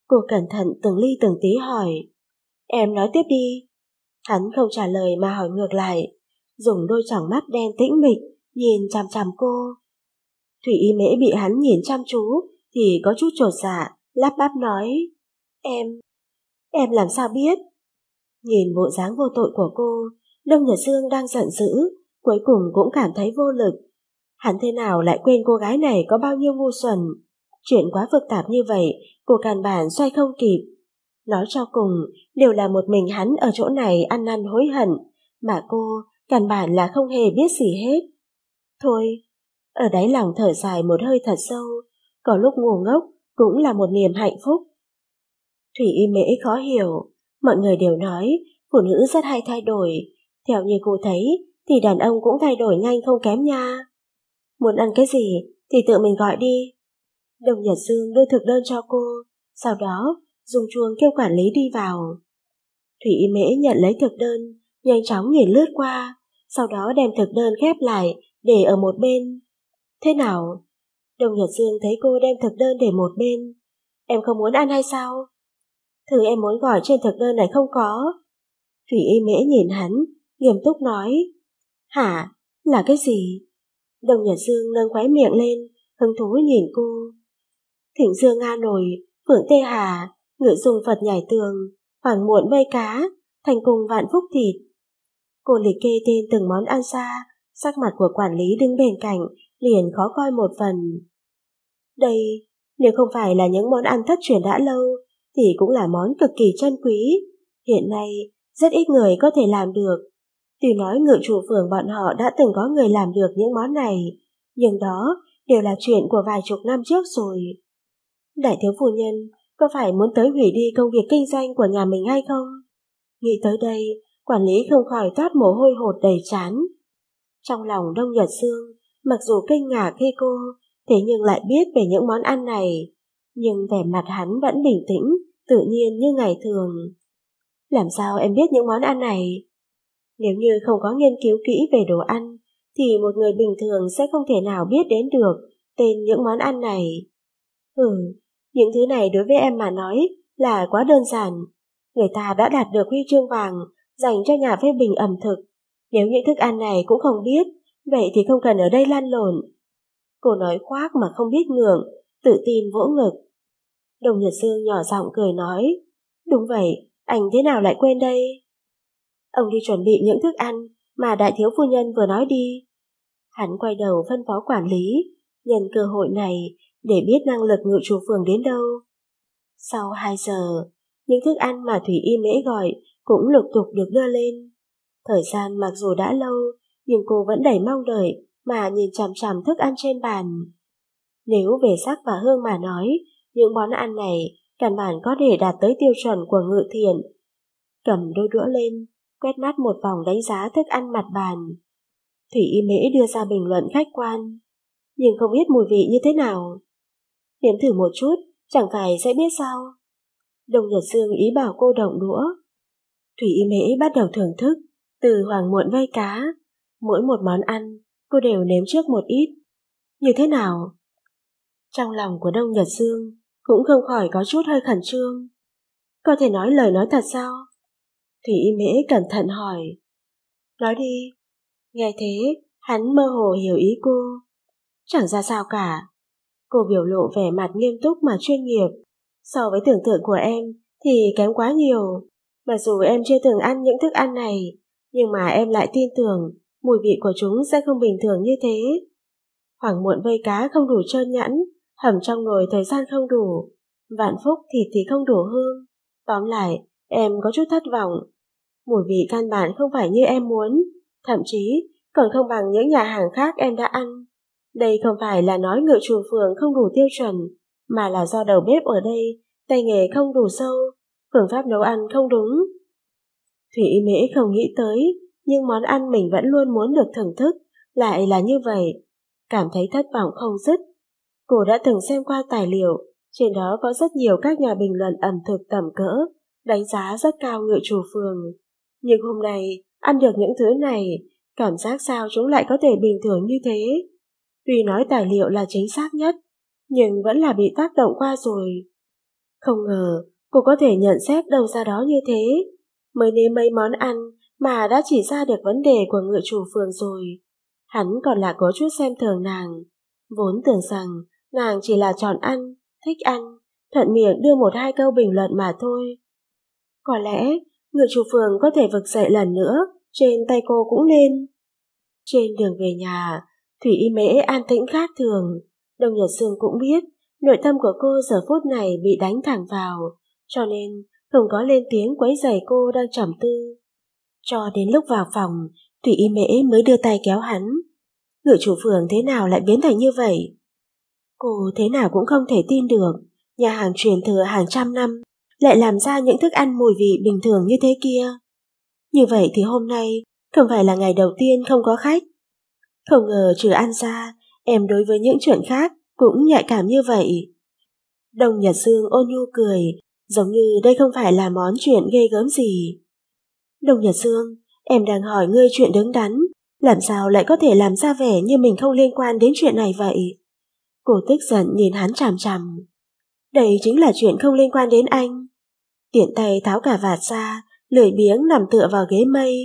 Cô cẩn thận từng ly từng tí hỏi. Em nói tiếp đi. Hắn không trả lời mà hỏi ngược lại, dùng đôi tròng mắt đen tĩnh mịch, nhìn chằm chằm cô. Thủy y mễ bị hắn nhìn chăm chú, thì có chút trột dạ, lắp bắp nói. Em, em làm sao biết? Nhìn bộ dáng vô tội của cô, Đông Nhật Dương đang giận dữ, cuối cùng cũng cảm thấy vô lực. Hắn thế nào lại quên cô gái này có bao nhiêu ngu xuẩn, Chuyện quá phức tạp như vậy, cô căn bản xoay không kịp. Nói cho cùng, đều là một mình hắn ở chỗ này ăn năn hối hận, mà cô căn bản là không hề biết gì hết. Thôi, ở đáy lòng thở dài một hơi thật sâu, có lúc ngu ngốc cũng là một niềm hạnh phúc. Thủy y mễ khó hiểu, mọi người đều nói phụ nữ rất hay thay đổi, theo như cô thấy thì đàn ông cũng thay đổi nhanh không kém nha. Muốn ăn cái gì thì tự mình gọi đi, Đồng Nhật Dương đưa thực đơn cho cô, sau đó dùng chuông kêu quản lý đi vào. Thủy Y Mễ nhận lấy thực đơn, nhanh chóng nhìn lướt qua, sau đó đem thực đơn khép lại để ở một bên. Thế nào? Đồng Nhật Dương thấy cô đem thực đơn để một bên. Em không muốn ăn hay sao? Thứ em muốn gọi trên thực đơn này không có. Thủy Y Mễ nhìn hắn, nghiêm túc nói. Hả? Là cái gì? Đồng Nhật Dương nâng khóe miệng lên, hứng thú nhìn cô. Thỉnh dương Nga nổi, phượng tê hà, ngựa dùng Phật nhảy tường, hoàng muộn mây cá, thành cùng vạn phúc thịt. Cô liệt kê tên từng món ăn xa, sắc mặt của quản lý đứng bên cạnh, liền khó coi một phần. Đây, nếu không phải là những món ăn thất truyền đã lâu, thì cũng là món cực kỳ chân quý. Hiện nay, rất ít người có thể làm được. Tuy nói ngự chủ phường bọn họ đã từng có người làm được những món này, nhưng đó đều là chuyện của vài chục năm trước rồi. Đại thiếu phu nhân có phải muốn tới hủy đi công việc kinh doanh của nhà mình hay không? Nghĩ tới đây, quản lý không khỏi toát mồ hôi hột đầy chán. Trong lòng Đông Nhật Sương, mặc dù kinh ngạc khi cô, thế nhưng lại biết về những món ăn này. Nhưng vẻ mặt hắn vẫn bình tĩnh, tự nhiên như ngày thường. Làm sao em biết những món ăn này? Nếu như không có nghiên cứu kỹ về đồ ăn, thì một người bình thường sẽ không thể nào biết đến được tên những món ăn này. Ừ, những thứ này đối với em mà nói là quá đơn giản. Người ta đã đạt được huy chương vàng dành cho nhà phê bình ẩm thực. Nếu những thức ăn này cũng không biết, vậy thì không cần ở đây lan lộn. Cô nói khoác mà không biết ngượng, tự tin vỗ ngực. Đồng Nhật Dương nhỏ giọng cười nói, đúng vậy, anh thế nào lại quên đây? Ông đi chuẩn bị những thức ăn mà đại thiếu phu nhân vừa nói đi. Hắn quay đầu phân phó quản lý, nhân cơ hội này để biết năng lực ngự chú phường đến đâu. Sau 2 giờ, những thức ăn mà Thủy Y Mễ gọi cũng lục tục được đưa lên. Thời gian mặc dù đã lâu, nhưng cô vẫn đầy mong đợi mà nhìn chằm chằm thức ăn trên bàn. Nếu về sắc và hương mà nói, những món ăn này căn bản có thể đạt tới tiêu chuẩn của ngự thiện. Cầm đôi đũa lên, quét mắt một vòng đánh giá thức ăn mặt bàn. Thủy Y Mễ đưa ra bình luận khách quan, nhưng không biết mùi vị như thế nào nếm thử một chút, chẳng phải sẽ biết sao. Đông Nhật Dương ý bảo cô động đũa. Thủy Y Mễ bắt đầu thưởng thức, từ hoàng muộn vây cá. Mỗi một món ăn, cô đều nếm trước một ít. Như thế nào? Trong lòng của Đông Nhật Dương cũng không khỏi có chút hơi khẩn trương. Có thể nói lời nói thật sao? Thủy Y Mễ cẩn thận hỏi. Nói đi. Nghe thế, hắn mơ hồ hiểu ý cô. Chẳng ra sao cả, Cô biểu lộ vẻ mặt nghiêm túc mà chuyên nghiệp. So với tưởng tượng của em thì kém quá nhiều. Mặc dù em chưa từng ăn những thức ăn này, nhưng mà em lại tin tưởng mùi vị của chúng sẽ không bình thường như thế. Hoàng muộn vây cá không đủ trơn nhẵn, hầm trong nồi thời gian không đủ, vạn phúc thịt thì không đủ hương. Tóm lại, em có chút thất vọng. Mùi vị căn bản không phải như em muốn, thậm chí còn không bằng những nhà hàng khác em đã ăn. Đây không phải là nói người chủ phường không đủ tiêu chuẩn, mà là do đầu bếp ở đây, tay nghề không đủ sâu, phương pháp nấu ăn không đúng. Thủy Mễ không nghĩ tới, nhưng món ăn mình vẫn luôn muốn được thưởng thức, lại là như vậy. Cảm thấy thất vọng không dứt. Cô đã từng xem qua tài liệu, trên đó có rất nhiều các nhà bình luận ẩm thực tầm cỡ, đánh giá rất cao ngựa chủ phường. Nhưng hôm nay, ăn được những thứ này, cảm giác sao chúng lại có thể bình thường như thế? Tuy nói tài liệu là chính xác nhất, nhưng vẫn là bị tác động qua rồi. Không ngờ cô có thể nhận xét đâu ra đó như thế, mới nếm mấy món ăn mà đã chỉ ra được vấn đề của ngựa chủ phường rồi. Hắn còn là có chút xem thường nàng, vốn tưởng rằng nàng chỉ là chọn ăn, thích ăn, thuận miệng đưa một hai câu bình luận mà thôi. Có lẽ ngựa chủ phường có thể vực dậy lần nữa, trên tay cô cũng nên. Trên đường về nhà, Thủy y mễ an tĩnh khác thường, Đông Nhật Sương cũng biết nội tâm của cô giờ phút này bị đánh thẳng vào, cho nên không có lên tiếng quấy giày cô đang trầm tư. Cho đến lúc vào phòng, Thủy y mễ mới đưa tay kéo hắn. Người chủ phường thế nào lại biến thành như vậy? Cô thế nào cũng không thể tin được, nhà hàng truyền thừa hàng trăm năm lại làm ra những thức ăn mùi vị bình thường như thế kia. Như vậy thì hôm nay không phải là ngày đầu tiên không có khách, không ngờ trừ An ra, em đối với những chuyện khác cũng nhạy cảm như vậy. Đồng Nhật Dương ôn nhu cười, giống như đây không phải là món chuyện ghê gớm gì. Đồng Nhật Dương, em đang hỏi ngươi chuyện đứng đắn, làm sao lại có thể làm ra vẻ như mình không liên quan đến chuyện này vậy? Cô tức giận nhìn hắn chằm chằm. Đây chính là chuyện không liên quan đến anh. Tiện tay tháo cả vạt ra, lười biếng nằm tựa vào ghế mây.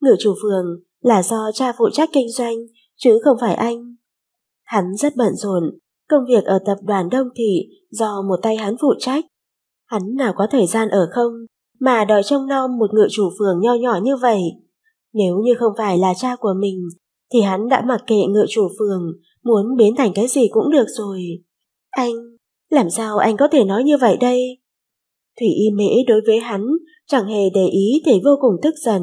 Ngự chủ phường, là do cha phụ trách kinh doanh, chứ không phải anh. Hắn rất bận rộn, công việc ở tập đoàn Đông Thị do một tay hắn phụ trách. Hắn nào có thời gian ở không, mà đòi trông nom một ngựa chủ phường nho nhỏ như vậy. Nếu như không phải là cha của mình, thì hắn đã mặc kệ ngựa chủ phường, muốn biến thành cái gì cũng được rồi. Anh, làm sao anh có thể nói như vậy đây? Thủy y mễ đối với hắn chẳng hề để ý thì vô cùng tức giận.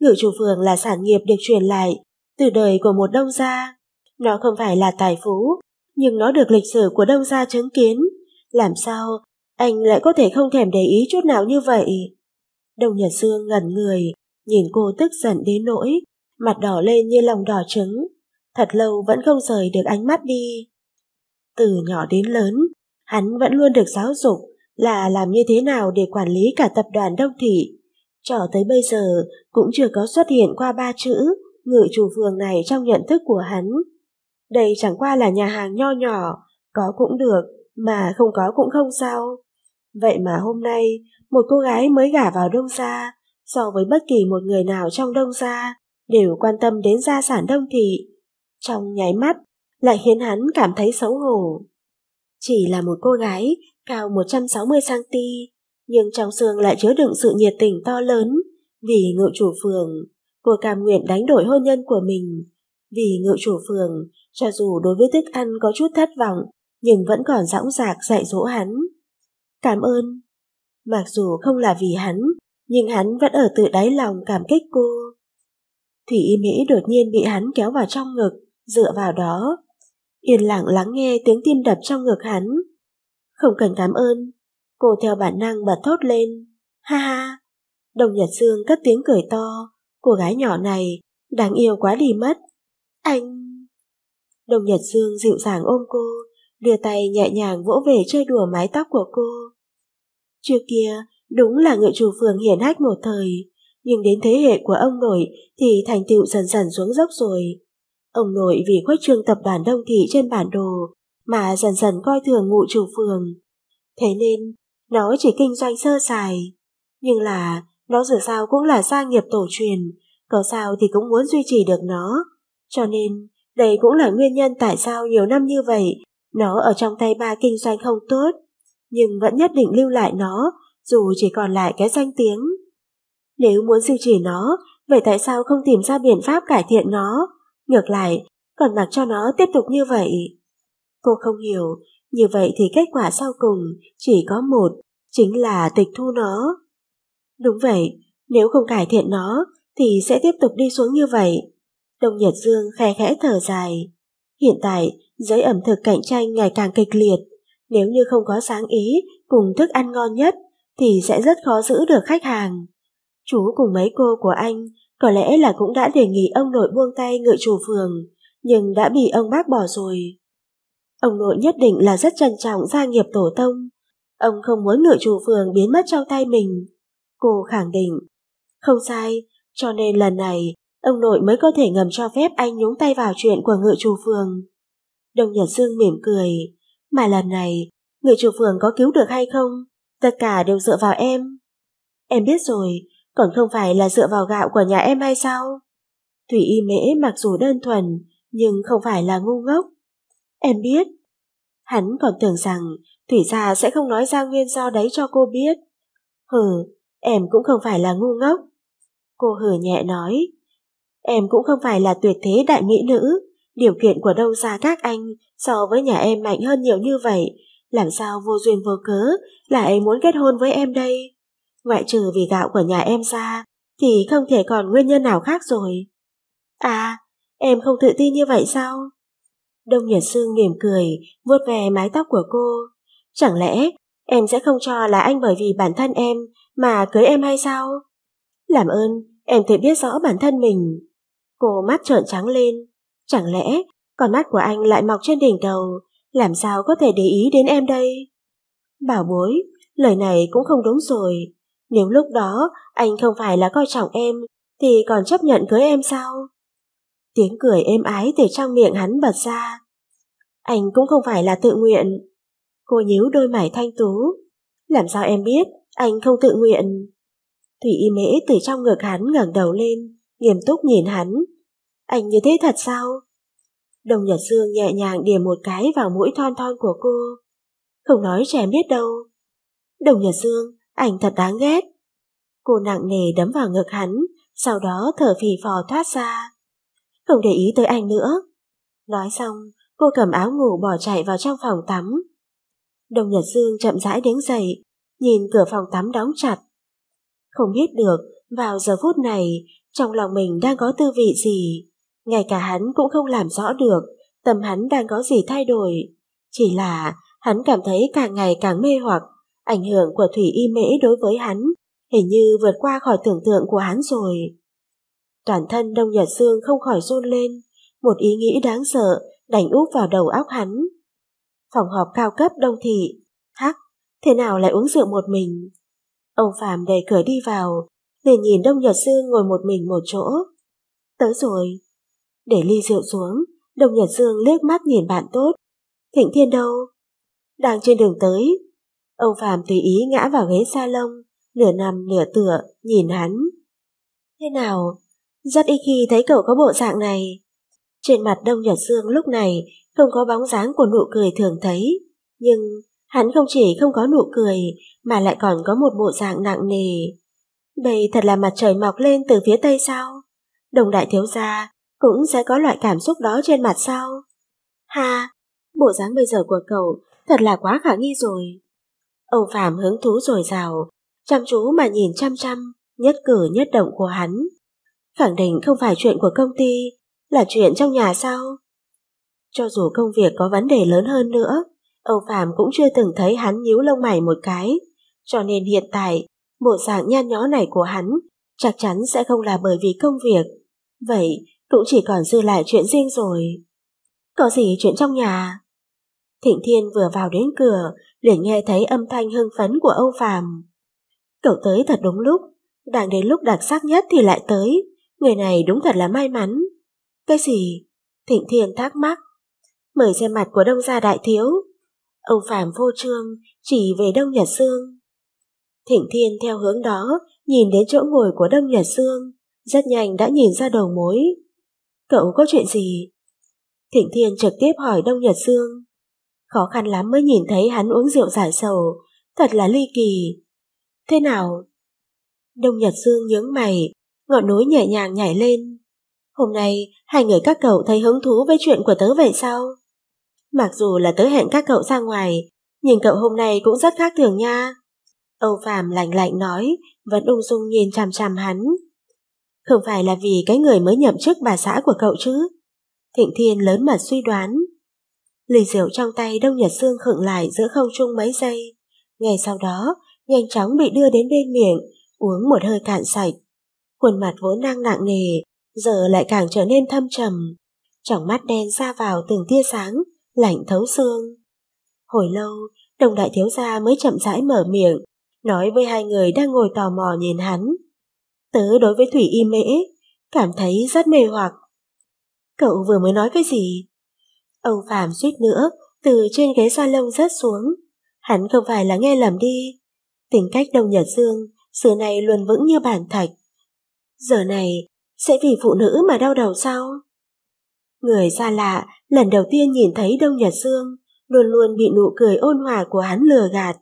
Ngự chủ phường là sản nghiệp được truyền lại từ đời của một đông gia. Nó không phải là tài phú, nhưng nó được lịch sử của đông gia chứng kiến. Làm sao anh lại có thể không thèm để ý chút nào như vậy? Đông Nhật Dương ngẩn người, nhìn cô tức giận đến nỗi, mặt đỏ lên như lòng đỏ trứng. Thật lâu vẫn không rời được ánh mắt đi. Từ nhỏ đến lớn, hắn vẫn luôn được giáo dục là làm như thế nào để quản lý cả tập đoàn Đông Thị cho tới bây giờ cũng chưa có xuất hiện qua ba chữ người chủ phường này trong nhận thức của hắn. Đây chẳng qua là nhà hàng nho nhỏ, có cũng được, mà không có cũng không sao. Vậy mà hôm nay, một cô gái mới gả vào Đông Gia, so với bất kỳ một người nào trong Đông Gia, đều quan tâm đến gia sản Đông Thị. Trong nháy mắt, lại khiến hắn cảm thấy xấu hổ. Chỉ là một cô gái cao 160cm, nhưng trong xương lại chứa đựng sự nhiệt tình to lớn vì ngự chủ phường cô cam nguyện đánh đổi hôn nhân của mình vì ngự chủ phường cho dù đối với thức ăn có chút thất vọng nhưng vẫn còn dõng dạc dạy dỗ hắn cảm ơn mặc dù không là vì hắn nhưng hắn vẫn ở từ đáy lòng cảm kích cô thủy y mỹ đột nhiên bị hắn kéo vào trong ngực dựa vào đó yên lặng lắng nghe tiếng tim đập trong ngực hắn không cần cảm ơn Cô theo bản năng bật thốt lên, ha ha. Đồng Nhật Dương cất tiếng cười to, cô gái nhỏ này, đáng yêu quá đi mất. Anh... Đồng Nhật Dương dịu dàng ôm cô, đưa tay nhẹ nhàng vỗ về chơi đùa mái tóc của cô. Trước kia, đúng là ngựa chủ phường hiển hách một thời, nhưng đến thế hệ của ông nội thì thành tựu dần dần xuống dốc rồi. Ông nội vì khuếch trương tập đoàn đông thị trên bản đồ mà dần dần coi thường ngụ chủ phường. Thế nên, nó chỉ kinh doanh sơ sài, nhưng là nó dù sao cũng là gia nghiệp tổ truyền, có sao thì cũng muốn duy trì được nó. Cho nên, đây cũng là nguyên nhân tại sao nhiều năm như vậy, nó ở trong tay ba kinh doanh không tốt, nhưng vẫn nhất định lưu lại nó, dù chỉ còn lại cái danh tiếng. Nếu muốn duy trì nó, vậy tại sao không tìm ra biện pháp cải thiện nó? Ngược lại, còn mặc cho nó tiếp tục như vậy. Cô không hiểu như vậy thì kết quả sau cùng chỉ có một, chính là tịch thu nó. Đúng vậy, nếu không cải thiện nó thì sẽ tiếp tục đi xuống như vậy. Đông Nhật Dương khe khẽ thở dài. Hiện tại, giới ẩm thực cạnh tranh ngày càng kịch liệt. Nếu như không có sáng ý cùng thức ăn ngon nhất thì sẽ rất khó giữ được khách hàng. Chú cùng mấy cô của anh có lẽ là cũng đã đề nghị ông nội buông tay ngự chủ phường, nhưng đã bị ông bác bỏ rồi. Ông nội nhất định là rất trân trọng gia nghiệp tổ tông. Ông không muốn người chủ phường biến mất trong tay mình. Cô khẳng định. Không sai, cho nên lần này, ông nội mới có thể ngầm cho phép anh nhúng tay vào chuyện của ngựa chủ phường. Đông Nhật Dương mỉm cười. Mà lần này, người chủ phường có cứu được hay không? Tất cả đều dựa vào em. Em biết rồi, còn không phải là dựa vào gạo của nhà em hay sao? Thủy y mễ mặc dù đơn thuần, nhưng không phải là ngu ngốc. Em biết. Hắn còn tưởng rằng Thủy Gia sẽ không nói ra nguyên do đấy cho cô biết. Hừ, em cũng không phải là ngu ngốc. Cô hừ nhẹ nói. Em cũng không phải là tuyệt thế đại mỹ nữ. Điều kiện của đâu ra các anh so với nhà em mạnh hơn nhiều như vậy. Làm sao vô duyên vô cớ lại muốn kết hôn với em đây? Ngoại trừ vì gạo của nhà em ra thì không thể còn nguyên nhân nào khác rồi. À, em không tự tin như vậy sao? Đông Nhật Sương mỉm cười, vuốt về mái tóc của cô. Chẳng lẽ em sẽ không cho là anh bởi vì bản thân em mà cưới em hay sao? Làm ơn, em thể biết rõ bản thân mình. Cô mắt trợn trắng lên. Chẳng lẽ con mắt của anh lại mọc trên đỉnh đầu, làm sao có thể để ý đến em đây? Bảo bối, lời này cũng không đúng rồi. Nếu lúc đó anh không phải là coi trọng em, thì còn chấp nhận cưới em sao? Tiếng cười êm ái từ trong miệng hắn bật ra. Anh cũng không phải là tự nguyện. Cô nhíu đôi mày thanh tú. Làm sao em biết, anh không tự nguyện. Thủy y mễ từ trong ngực hắn ngẩng đầu lên, nghiêm túc nhìn hắn. Anh như thế thật sao? Đồng Nhật Dương nhẹ nhàng điểm một cái vào mũi thon thon của cô. Không nói trẻ biết đâu. Đồng Nhật Dương, anh thật đáng ghét. Cô nặng nề đấm vào ngực hắn, sau đó thở phì phò thoát ra không để ý tới anh nữa. Nói xong, cô cầm áo ngủ bỏ chạy vào trong phòng tắm. Đồng Nhật Dương chậm rãi đứng dậy, nhìn cửa phòng tắm đóng chặt. Không biết được, vào giờ phút này, trong lòng mình đang có tư vị gì. Ngay cả hắn cũng không làm rõ được tâm hắn đang có gì thay đổi. Chỉ là hắn cảm thấy càng ngày càng mê hoặc, ảnh hưởng của Thủy Y Mễ đối với hắn hình như vượt qua khỏi tưởng tượng của hắn rồi. Toàn thân Đông Nhật Dương không khỏi run lên, một ý nghĩ đáng sợ đánh úp vào đầu óc hắn. Phòng họp cao cấp Đông Thị, hắc, thế nào lại uống rượu một mình? Ông Phạm đẩy cửa đi vào, liền nhìn Đông Nhật Dương ngồi một mình một chỗ. Tới rồi. Để ly rượu xuống, Đông Nhật Dương liếc mắt nhìn bạn tốt. Thịnh Thiên đâu? Đang trên đường tới. Ông Phạm tùy ý ngã vào ghế salon, nửa nằm nửa tựa, nhìn hắn. Thế nào, rất ít khi thấy cậu có bộ dạng này. Trên mặt Đông Nhật Dương lúc này không có bóng dáng của nụ cười thường thấy, nhưng hắn không chỉ không có nụ cười mà lại còn có một bộ dạng nặng nề. Đây thật là mặt trời mọc lên từ phía tây sao? Đồng đại thiếu gia cũng sẽ có loại cảm xúc đó trên mặt sao? Ha, bộ dáng bây giờ của cậu thật là quá khả nghi rồi. Âu Phạm hứng thú rồi rào, chăm chú mà nhìn chăm chăm, nhất cử nhất động của hắn khẳng định không phải chuyện của công ty, là chuyện trong nhà sao? Cho dù công việc có vấn đề lớn hơn nữa, Âu Phạm cũng chưa từng thấy hắn nhíu lông mày một cái, cho nên hiện tại, bộ dạng nhăn nhó này của hắn chắc chắn sẽ không là bởi vì công việc. Vậy, cũng chỉ còn dư lại chuyện riêng rồi. Có gì chuyện trong nhà? Thịnh Thiên vừa vào đến cửa, liền nghe thấy âm thanh hưng phấn của Âu Phạm. Cậu tới thật đúng lúc, đang đến lúc đặc sắc nhất thì lại tới, Người này đúng thật là may mắn. Cái gì? Thịnh Thiên thắc mắc. Mời xem mặt của đông gia đại thiếu. Ông Phạm vô trương chỉ về Đông Nhật Sương. Thịnh Thiên theo hướng đó nhìn đến chỗ ngồi của Đông Nhật Sương, rất nhanh đã nhìn ra đầu mối. Cậu có chuyện gì? Thịnh Thiên trực tiếp hỏi Đông Nhật Sương. Khó khăn lắm mới nhìn thấy hắn uống rượu giải sầu, thật là ly kỳ. Thế nào? Đông Nhật Dương nhướng mày, ngọn núi nhẹ nhàng nhảy lên. Hôm nay, hai người các cậu thấy hứng thú với chuyện của tớ vậy sao? Mặc dù là tớ hẹn các cậu ra ngoài, nhưng cậu hôm nay cũng rất khác thường nha. Âu Phạm lạnh lạnh nói, vẫn ung dung nhìn chằm chằm hắn. Không phải là vì cái người mới nhậm chức bà xã của cậu chứ? Thịnh Thiên lớn mặt suy đoán. Lì rượu trong tay Đông Nhật Sương khựng lại giữa không trung mấy giây. Ngay sau đó, nhanh chóng bị đưa đến bên miệng, uống một hơi cạn sạch khuôn mặt vốn đang nặng nề, giờ lại càng trở nên thâm trầm. Trong mắt đen ra vào từng tia sáng, lạnh thấu xương. Hồi lâu, đồng đại thiếu gia mới chậm rãi mở miệng, nói với hai người đang ngồi tò mò nhìn hắn. Tớ đối với Thủy Y Mễ, cảm thấy rất mê hoặc. Cậu vừa mới nói cái gì? Âu Phạm suýt nữa, từ trên ghế lông rớt xuống. Hắn không phải là nghe lầm đi. Tính cách đồng Nhật Dương, xưa này luôn vững như bản thạch, Giờ này, sẽ vì phụ nữ mà đau đầu sao? Người xa lạ, lần đầu tiên nhìn thấy Đông Nhật Dương, luôn luôn bị nụ cười ôn hòa của hắn lừa gạt.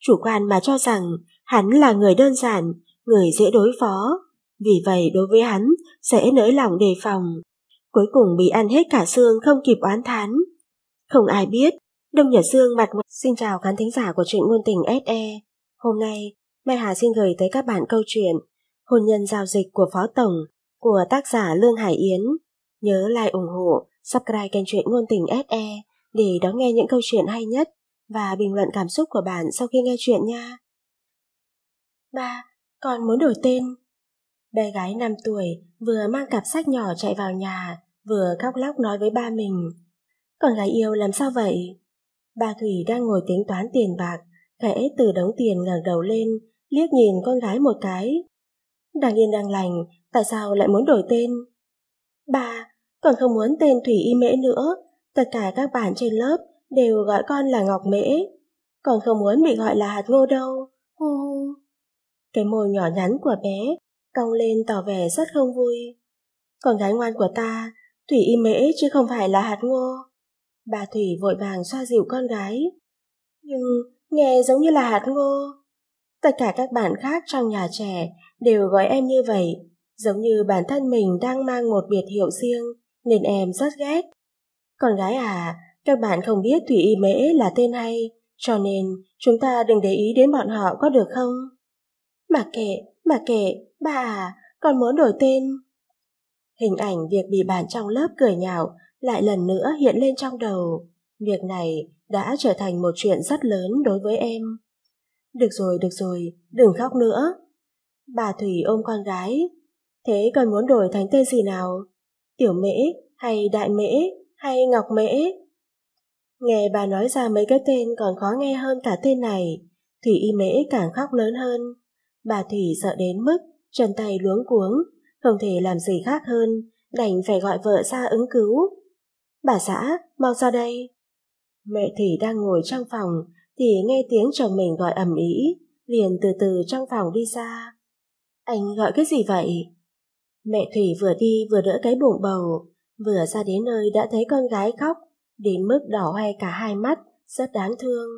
Chủ quan mà cho rằng hắn là người đơn giản, người dễ đối phó. Vì vậy đối với hắn sẽ nới lòng đề phòng. Cuối cùng bị ăn hết cả xương không kịp oán thán. Không ai biết, Đông Nhật Dương mặt ngoại... Xin chào khán thính giả của truyện ngôn tình SE. Hôm nay, Mai Hà xin gửi tới các bạn câu chuyện hôn nhân giao dịch của Phó Tổng, của tác giả Lương Hải Yến. Nhớ like ủng hộ, subscribe kênh truyện ngôn tình SE để đón nghe những câu chuyện hay nhất và bình luận cảm xúc của bạn sau khi nghe chuyện nha. Ba Con muốn đổi tên Bé gái 5 tuổi vừa mang cặp sách nhỏ chạy vào nhà, vừa khóc lóc nói với ba mình. Con gái yêu làm sao vậy? Bà Thủy đang ngồi tính toán tiền bạc, khẽ từ đống tiền ngẩng đầu lên, liếc nhìn con gái một cái, đang yên đang lành, tại sao lại muốn đổi tên? Ba, còn không muốn tên Thủy Y Mễ nữa, tất cả các bạn trên lớp đều gọi con là Ngọc Mễ. Còn không muốn bị gọi là hạt ngô đâu. Hu hu. Cái môi nhỏ nhắn của bé cong lên tỏ vẻ rất không vui. Con gái ngoan của ta, Thủy Y Mễ chứ không phải là hạt ngô. Bà Thủy vội vàng xoa dịu con gái. Nhưng nghe giống như là hạt ngô. Tất cả các bạn khác trong nhà trẻ đều gọi em như vậy, giống như bản thân mình đang mang một biệt hiệu riêng, nên em rất ghét. Con gái à, các bạn không biết Thủy Y Mễ là tên hay, cho nên chúng ta đừng để ý đến bọn họ có được không? Mà kệ, mà kệ, bà à, con muốn đổi tên. Hình ảnh việc bị bạn trong lớp cười nhạo lại lần nữa hiện lên trong đầu. Việc này đã trở thành một chuyện rất lớn đối với em. Được rồi, được rồi, đừng khóc nữa, Bà Thủy ôm con gái. Thế còn muốn đổi thành tên gì nào? Tiểu mễ, hay đại mễ, hay ngọc mễ? Nghe bà nói ra mấy cái tên còn khó nghe hơn cả tên này. Thủy y mễ càng khóc lớn hơn. Bà Thủy sợ đến mức, chân tay luống cuống, không thể làm gì khác hơn, đành phải gọi vợ ra ứng cứu. Bà xã, mau ra đây. Mẹ Thủy đang ngồi trong phòng, thì nghe tiếng chồng mình gọi ầm ĩ, liền từ từ trong phòng đi ra. Anh gọi cái gì vậy? Mẹ Thủy vừa đi vừa đỡ cái bụng bầu, vừa ra đến nơi đã thấy con gái khóc, đến mức đỏ hoe cả hai mắt, rất đáng thương.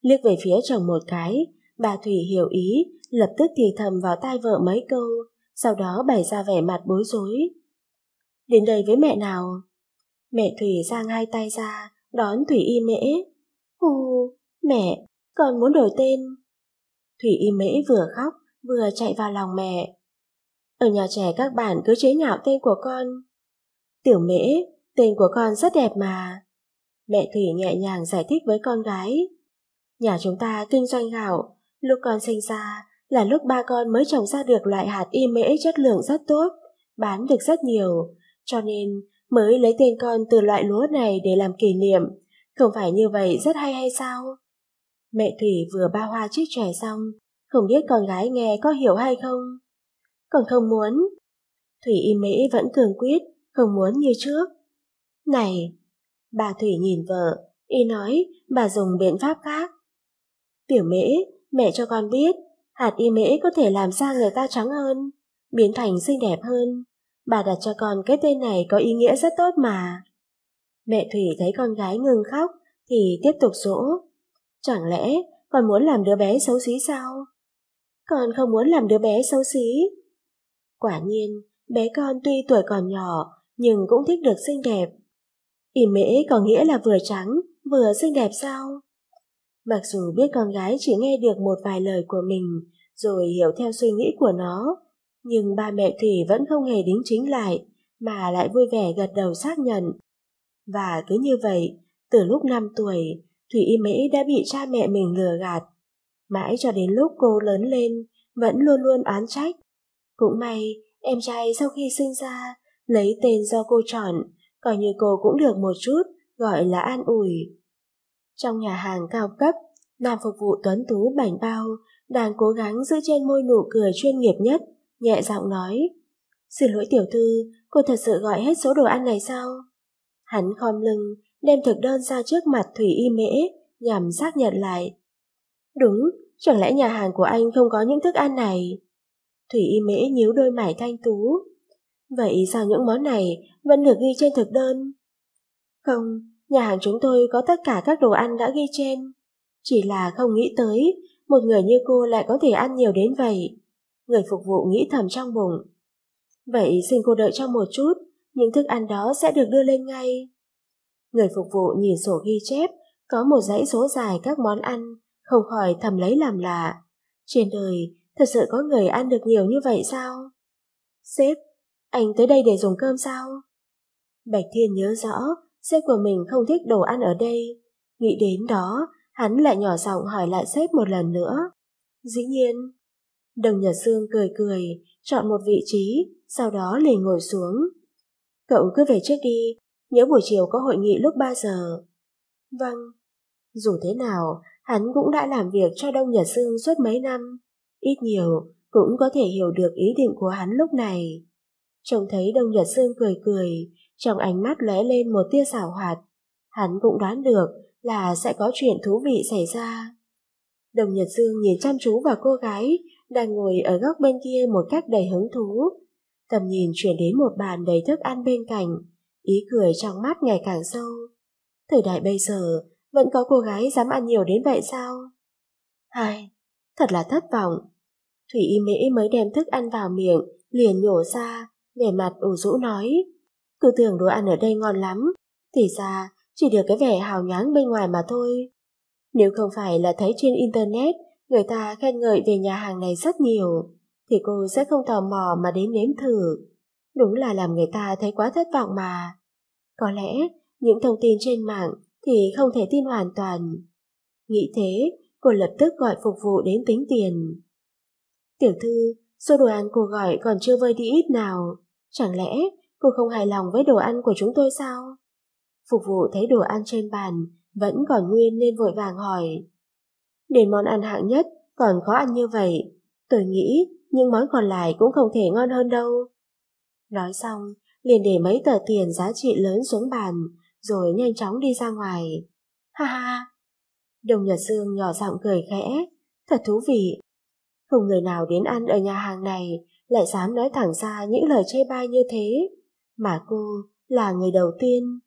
Liếc về phía chồng một cái, bà Thủy hiểu ý, lập tức thì thầm vào tai vợ mấy câu, sau đó bày ra vẻ mặt bối rối. Đến đây với mẹ nào? Mẹ Thủy giang hai tay ra, đón Thủy y mễ. Hù, mẹ, con muốn đổi tên. Thủy y mễ vừa khóc, vừa chạy vào lòng mẹ. Ở nhà trẻ các bạn cứ chế nhạo tên của con. Tiểu mễ, tên của con rất đẹp mà. Mẹ Thủy nhẹ nhàng giải thích với con gái. Nhà chúng ta kinh doanh gạo, lúc con sinh ra là lúc ba con mới trồng ra được loại hạt y mễ chất lượng rất tốt, bán được rất nhiều, cho nên mới lấy tên con từ loại lúa này để làm kỷ niệm. Không phải như vậy rất hay hay sao? Mẹ Thủy vừa ba hoa chiếc trẻ xong không biết con gái nghe có hiểu hay không. Còn không muốn. Thủy y mỹ vẫn cường quyết, không muốn như trước. Này, bà Thủy nhìn vợ, y nói bà dùng biện pháp khác. Tiểu mễ, mẹ cho con biết, hạt y mễ có thể làm da người ta trắng hơn, biến thành xinh đẹp hơn. Bà đặt cho con cái tên này có ý nghĩa rất tốt mà. Mẹ Thủy thấy con gái ngừng khóc thì tiếp tục dỗ. Chẳng lẽ còn muốn làm đứa bé xấu xí sao? con không muốn làm đứa bé xấu xí. Quả nhiên, bé con tuy tuổi còn nhỏ, nhưng cũng thích được xinh đẹp. ỉ mễ có nghĩa là vừa trắng, vừa xinh đẹp sao? Mặc dù biết con gái chỉ nghe được một vài lời của mình, rồi hiểu theo suy nghĩ của nó, nhưng ba mẹ Thủy vẫn không hề đính chính lại, mà lại vui vẻ gật đầu xác nhận. Và cứ như vậy, từ lúc 5 tuổi, Thủy Y Mễ đã bị cha mẹ mình lừa gạt mãi cho đến lúc cô lớn lên vẫn luôn luôn oán trách. Cũng may, em trai sau khi sinh ra lấy tên do cô chọn, coi như cô cũng được một chút gọi là an ủi. Trong nhà hàng cao cấp, nam phục vụ tuấn tú bảnh bao đang cố gắng giữ trên môi nụ cười chuyên nghiệp nhất, nhẹ giọng nói. Xin lỗi tiểu thư, cô thật sự gọi hết số đồ ăn này sao? Hắn khom lưng, đem thực đơn ra trước mặt Thủy Y Mễ, nhằm xác nhận lại. Đúng, chẳng lẽ nhà hàng của anh không có những thức ăn này? Thủy y mễ nhíu đôi mải thanh tú. Vậy sao những món này vẫn được ghi trên thực đơn? Không, nhà hàng chúng tôi có tất cả các đồ ăn đã ghi trên. Chỉ là không nghĩ tới, một người như cô lại có thể ăn nhiều đến vậy. Người phục vụ nghĩ thầm trong bụng. Vậy xin cô đợi trong một chút, những thức ăn đó sẽ được đưa lên ngay. Người phục vụ nhìn sổ ghi chép, có một dãy số dài các món ăn không khỏi thầm lấy làm lạ. Trên đời, thật sự có người ăn được nhiều như vậy sao? Sếp, anh tới đây để dùng cơm sao? Bạch Thiên nhớ rõ, sếp của mình không thích đồ ăn ở đây. Nghĩ đến đó, hắn lại nhỏ giọng hỏi lại sếp một lần nữa. Dĩ nhiên, đồng nhật xương cười cười, chọn một vị trí, sau đó liền ngồi xuống. Cậu cứ về trước đi, nhớ buổi chiều có hội nghị lúc 3 giờ. Vâng, dù thế nào, Hắn cũng đã làm việc cho Đông Nhật Sương suốt mấy năm, ít nhiều cũng có thể hiểu được ý định của hắn lúc này. Trông thấy Đông Nhật Sương cười cười, trong ánh mắt lóe lên một tia xảo hoạt. Hắn cũng đoán được là sẽ có chuyện thú vị xảy ra. Đồng Nhật Dương nhìn chăm chú vào cô gái đang ngồi ở góc bên kia một cách đầy hứng thú. Tầm nhìn chuyển đến một bàn đầy thức ăn bên cạnh, ý cười trong mắt ngày càng sâu. Thời đại bây giờ, vẫn có cô gái dám ăn nhiều đến vậy sao? Hai, thật là thất vọng. Thủy Y Mỹ mới đem thức ăn vào miệng, liền nhổ ra, vẻ mặt ủ rũ nói. Cứ tưởng đồ ăn ở đây ngon lắm, thì ra chỉ được cái vẻ hào nhoáng bên ngoài mà thôi. Nếu không phải là thấy trên Internet người ta khen ngợi về nhà hàng này rất nhiều, thì cô sẽ không tò mò mà đến nếm thử. Đúng là làm người ta thấy quá thất vọng mà. Có lẽ những thông tin trên mạng thì không thể tin hoàn toàn. Nghĩ thế, cô lập tức gọi phục vụ đến tính tiền. Tiểu thư, số đồ ăn cô gọi còn chưa vơi đi ít nào. Chẳng lẽ cô không hài lòng với đồ ăn của chúng tôi sao? Phục vụ thấy đồ ăn trên bàn vẫn còn nguyên nên vội vàng hỏi. Đến món ăn hạng nhất còn khó ăn như vậy. Tôi nghĩ những món còn lại cũng không thể ngon hơn đâu. Nói xong, liền để mấy tờ tiền giá trị lớn xuống bàn, rồi nhanh chóng đi ra ngoài. Ha ha! Đồng Nhật Dương nhỏ giọng cười khẽ, thật thú vị. Không người nào đến ăn ở nhà hàng này lại dám nói thẳng ra những lời chê bai như thế. Mà cô là người đầu tiên.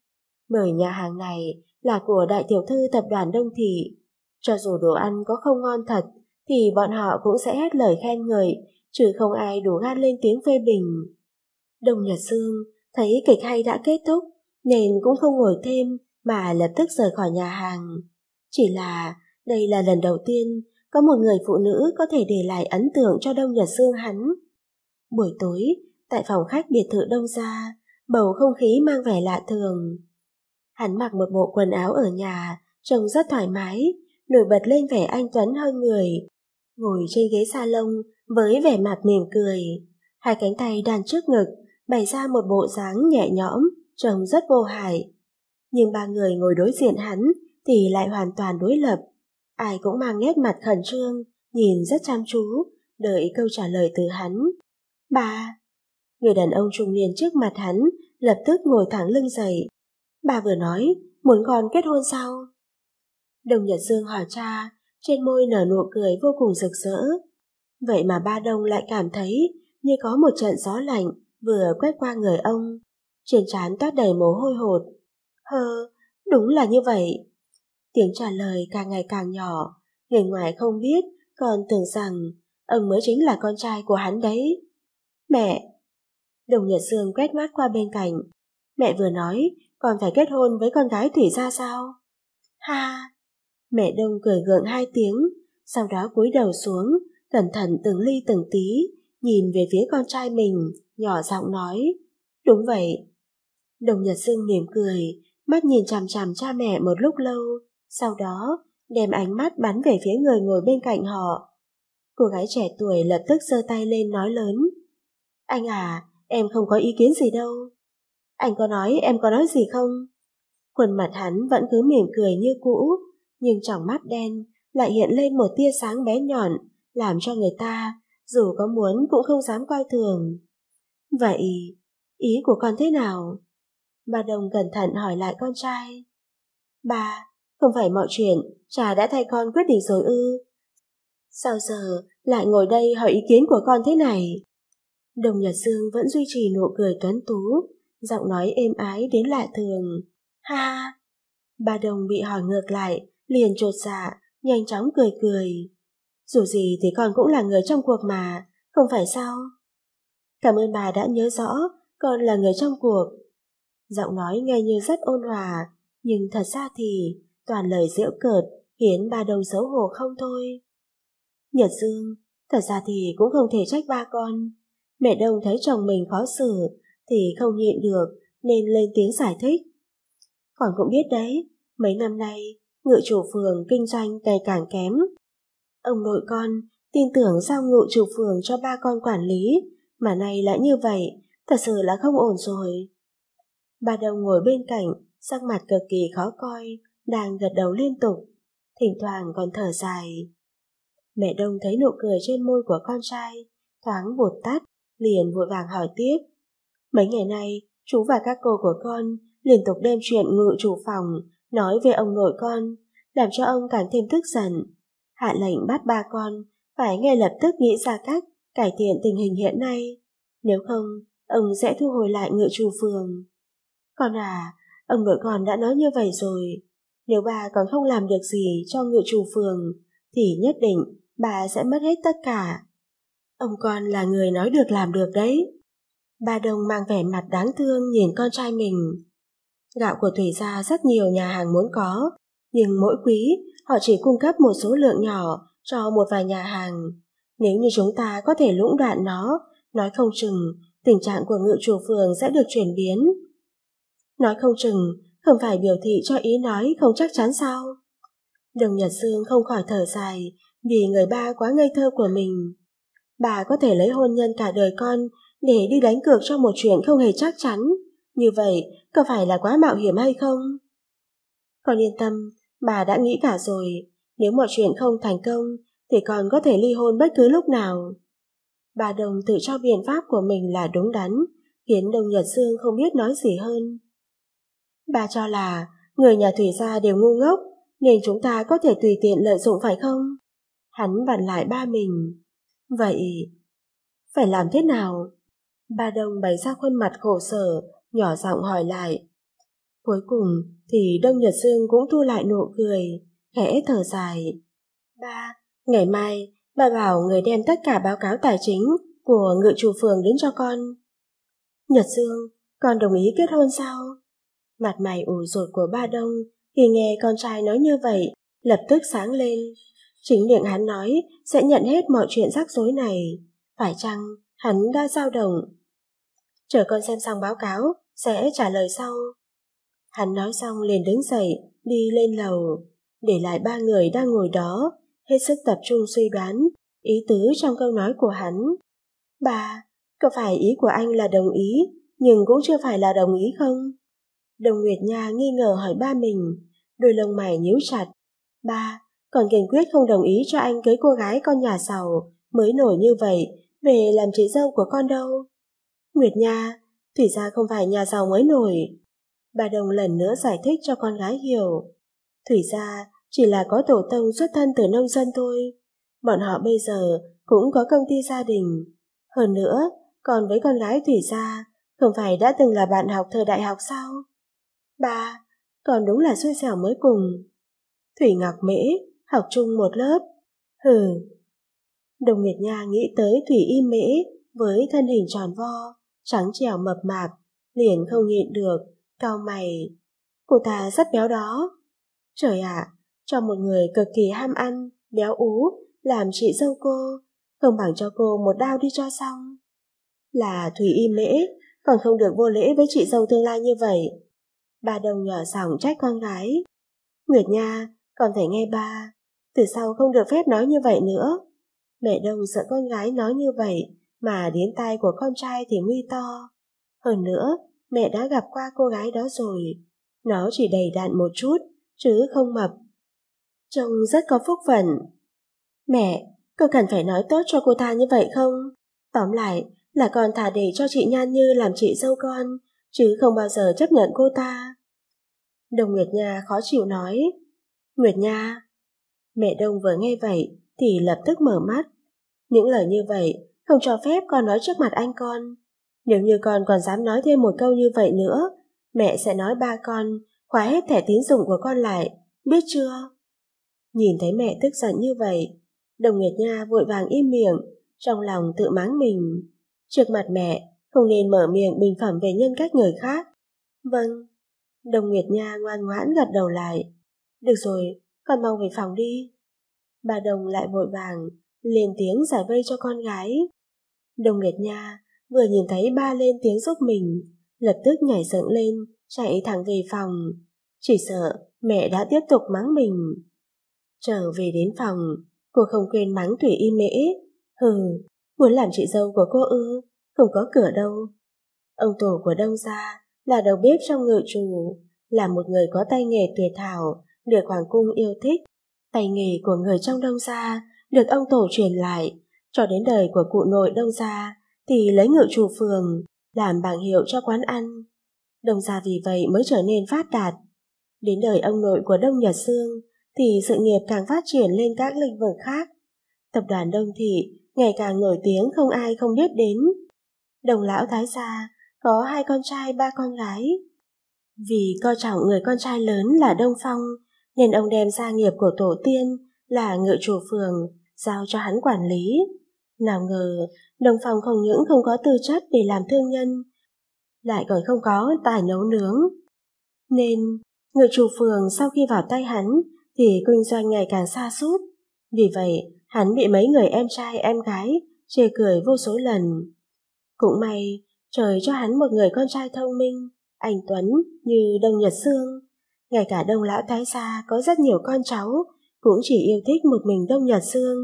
Bởi nhà hàng này là của đại tiểu thư tập đoàn Đông Thị. Cho dù đồ ăn có không ngon thật, thì bọn họ cũng sẽ hết lời khen ngợi, chứ không ai đủ gan lên tiếng phê bình. Đồng Nhật Dương thấy kịch hay đã kết thúc, nên cũng không ngồi thêm mà lập tức rời khỏi nhà hàng. Chỉ là đây là lần đầu tiên có một người phụ nữ có thể để lại ấn tượng cho Đông Nhật Sương hắn. Buổi tối, tại phòng khách biệt thự Đông Gia, bầu không khí mang vẻ lạ thường. Hắn mặc một bộ quần áo ở nhà, trông rất thoải mái, nổi bật lên vẻ anh Tuấn hơn người. Ngồi trên ghế salon với vẻ mặt mỉm cười, hai cánh tay đàn trước ngực, bày ra một bộ dáng nhẹ nhõm, trông rất vô hại. Nhưng ba người ngồi đối diện hắn thì lại hoàn toàn đối lập. Ai cũng mang nét mặt khẩn trương, nhìn rất chăm chú, đợi câu trả lời từ hắn. Ba! Người đàn ông trung niên trước mặt hắn lập tức ngồi thẳng lưng dậy. Bà vừa nói, muốn con kết hôn sao? Đồng Nhật Dương hỏi cha, trên môi nở nụ cười vô cùng rực rỡ. Vậy mà ba đông lại cảm thấy như có một trận gió lạnh vừa quét qua người ông trên trán toát đầy mồ hôi hột. Hơ, đúng là như vậy. Tiếng trả lời càng ngày càng nhỏ, người ngoài không biết, còn tưởng rằng ông mới chính là con trai của hắn đấy. Mẹ! Đồng Nhật sương quét mắt qua bên cạnh. Mẹ vừa nói, còn phải kết hôn với con gái Thủy ra sao? Ha! Mẹ Đông cười gượng hai tiếng, sau đó cúi đầu xuống, cẩn thận từng ly từng tí, nhìn về phía con trai mình, nhỏ giọng nói. Đúng vậy, Đồng Nhật dương mỉm cười, mắt nhìn chằm chằm cha mẹ một lúc lâu, sau đó đem ánh mắt bắn về phía người ngồi bên cạnh họ. Cô gái trẻ tuổi lập tức giơ tay lên nói lớn. Anh à, em không có ý kiến gì đâu. Anh có nói em có nói gì không? Khuôn mặt hắn vẫn cứ mỉm cười như cũ, nhưng trong mắt đen lại hiện lên một tia sáng bé nhọn, làm cho người ta, dù có muốn cũng không dám coi thường. Vậy, ý của con thế nào? Bà Đồng cẩn thận hỏi lại con trai. Bà, không phải mọi chuyện, cha đã thay con quyết định rồi ư. Sao giờ lại ngồi đây hỏi ý kiến của con thế này? Đồng Nhật Dương vẫn duy trì nụ cười tuấn tú, giọng nói êm ái đến lạ thường. Ha! Bà Đồng bị hỏi ngược lại, liền trột dạ, nhanh chóng cười cười. Dù gì thì con cũng là người trong cuộc mà, không phải sao? Cảm ơn bà đã nhớ rõ, con là người trong cuộc, Giọng nói nghe như rất ôn hòa, nhưng thật ra thì toàn lời giễu cợt khiến ba đầu xấu hổ không thôi. Nhật Dương, thật ra thì cũng không thể trách ba con. Mẹ Đông thấy chồng mình khó xử thì không nhịn được nên lên tiếng giải thích. Còn cũng biết đấy, mấy năm nay ngự chủ phường kinh doanh ngày càng kém. Ông nội con tin tưởng giao ngự chủ phường cho ba con quản lý mà nay lại như vậy, thật sự là không ổn rồi. Bà đồng ngồi bên cạnh, sắc mặt cực kỳ khó coi, đang gật đầu liên tục, thỉnh thoảng còn thở dài. Mẹ Đông thấy nụ cười trên môi của con trai, thoáng bột tắt, liền vội vàng hỏi tiếp. Mấy ngày nay, chú và các cô của con liên tục đem chuyện ngự chủ phòng, nói về ông nội con, làm cho ông càng thêm tức giận. Hạ lệnh bắt ba con, phải ngay lập tức nghĩ ra cách cải thiện tình hình hiện nay. Nếu không, ông sẽ thu hồi lại ngự chủ phường. Con à, ông nội con đã nói như vậy rồi. Nếu bà còn không làm được gì cho ngự chủ phường, thì nhất định bà sẽ mất hết tất cả. Ông con là người nói được làm được đấy. Bà Đồng mang vẻ mặt đáng thương nhìn con trai mình. Gạo của Thủy Gia rất nhiều nhà hàng muốn có, nhưng mỗi quý họ chỉ cung cấp một số lượng nhỏ cho một vài nhà hàng. Nếu như chúng ta có thể lũng đoạn nó, nói không chừng tình trạng của ngự chủ phường sẽ được chuyển biến. Nói không chừng, không phải biểu thị cho ý nói không chắc chắn sao? Đồng Nhật Dương không khỏi thở dài vì người ba quá ngây thơ của mình. Bà có thể lấy hôn nhân cả đời con để đi đánh cược cho một chuyện không hề chắc chắn. Như vậy có phải là quá mạo hiểm hay không? Con yên tâm, bà đã nghĩ cả rồi. Nếu mọi chuyện không thành công thì con có thể ly hôn bất cứ lúc nào. Bà Đồng tự cho biện pháp của mình là đúng đắn, khiến Đồng Nhật Dương không biết nói gì hơn. Bà cho là người nhà Thủy gia đều ngu ngốc, nên chúng ta có thể tùy tiện lợi dụng phải không? Hắn bàn lại ba mình. Vậy, phải làm thế nào? Ba Đông bày ra khuôn mặt khổ sở, nhỏ giọng hỏi lại. Cuối cùng thì Đông Nhật Dương cũng thu lại nụ cười, khẽ thở dài. Ba, ngày mai, bà bảo người đem tất cả báo cáo tài chính của ngự chủ phường đến cho con. Nhật Dương, con đồng ý kết hôn sao? Mặt mày ủ rột của ba Đông khi nghe con trai nói như vậy, lập tức sáng lên. Chính miệng hắn nói sẽ nhận hết mọi chuyện rắc rối này. Phải chăng hắn đã dao động? Chờ con xem xong báo cáo, sẽ trả lời sau. Hắn nói xong liền đứng dậy, đi lên lầu. Để lại ba người đang ngồi đó, hết sức tập trung suy đoán, ý tứ trong câu nói của hắn. Bà, có phải ý của anh là đồng ý, nhưng cũng chưa phải là đồng ý không? Đồng Nguyệt Nha nghi ngờ hỏi ba mình, đôi lông mày nhíu chặt. Ba, còn kiên quyết không đồng ý cho anh cưới cô gái con nhà giàu, mới nổi như vậy, về làm chị dâu của con đâu. Nguyệt Nha, thủy ra không phải nhà giàu mới nổi. Bà Đồng lần nữa giải thích cho con gái hiểu. Thủy ra chỉ là có tổ tông xuất thân từ nông dân thôi. Bọn họ bây giờ cũng có công ty gia đình. Hơn nữa, còn với con gái Thủy ra, không phải đã từng là bạn học thời đại học sao? Ba, còn đúng là xui xẻo mới cùng. Thủy Ngọc Mễ, học chung một lớp. Hừ. Đồng Nguyệt Nha nghĩ tới Thủy Y Mễ với thân hình tròn vo, trắng trẻo mập mạp, liền không nhịn được, cau mày. Cô ta rất béo đó. Trời ạ, à, cho một người cực kỳ ham ăn, béo ú, làm chị dâu cô, không bằng cho cô một đao đi cho xong. Là Thủy Y Mễ, còn không được vô lễ với chị dâu tương lai như vậy. Ba đồng nhỏ giọng trách con gái. Nguyệt Nha, còn phải nghe ba. Từ sau không được phép nói như vậy nữa. Mẹ đồng sợ con gái nói như vậy mà đến tai của con trai thì nguy to. Hơn nữa, mẹ đã gặp qua cô gái đó rồi. Nó chỉ đầy đạn một chút, chứ không mập. Trông rất có phúc phận. Mẹ, con cần phải nói tốt cho cô ta như vậy không? Tóm lại, là con thả để cho chị Nhan Như làm chị dâu con, chứ không bao giờ chấp nhận cô ta. Đồng Nguyệt Nha khó chịu nói, Nguyệt Nha. Mẹ Đông vừa nghe vậy thì lập tức mở mắt. Những lời như vậy không cho phép con nói trước mặt anh con. Nếu như con còn dám nói thêm một câu như vậy nữa, mẹ sẽ nói ba con khóa hết thẻ tín dụng của con lại, biết chưa? Nhìn thấy mẹ tức giận như vậy, Đồng Nguyệt Nha vội vàng im miệng, trong lòng tự mắng mình. Trước mặt mẹ, không nên mở miệng bình phẩm về nhân cách người khác. Vâng. Đồng Nguyệt Nha ngoan ngoãn gật đầu lại. Được rồi, con mau về phòng đi. Bà Đồng lại vội vàng, lên tiếng giải vây cho con gái. Đồng Nguyệt Nha vừa nhìn thấy ba lên tiếng giúp mình, lập tức nhảy dựng lên, chạy thẳng về phòng. Chỉ sợ mẹ đã tiếp tục mắng mình. Trở về đến phòng, cô không quên mắng Thủy Y Mễ. Hừ, muốn làm chị dâu của cô ư? không có cửa đâu. Ông tổ của Đông Gia là đầu bếp trong ngự chủ là một người có tay nghề tuyệt hảo được Hoàng Cung yêu thích. Tay nghề của người trong Đông Gia được ông tổ truyền lại, cho đến đời của cụ nội Đông Gia thì lấy ngự chủ phường, làm bảng hiệu cho quán ăn. Đông Gia vì vậy mới trở nên phát đạt. Đến đời ông nội của Đông Nhật Sương thì sự nghiệp càng phát triển lên các lĩnh vực khác. Tập đoàn Đông Thị ngày càng nổi tiếng không ai không biết đến Đồng lão thái gia có hai con trai ba con gái. Vì coi trọng người con trai lớn là Đông Phong, nên ông đem gia nghiệp của tổ tiên là ngựa chủ phường giao cho hắn quản lý. Nào ngờ, Đông Phong không những không có tư chất để làm thương nhân, lại còn không có tài nấu nướng. Nên, ngựa chủ phường sau khi vào tay hắn thì kinh doanh ngày càng xa sút Vì vậy, hắn bị mấy người em trai em gái chê cười vô số lần. Cũng may, trời cho hắn một người con trai thông minh, anh Tuấn như Đông Nhật Sương. Ngay cả Đông Lão Thái Gia có rất nhiều con cháu, cũng chỉ yêu thích một mình Đông Nhật Sương.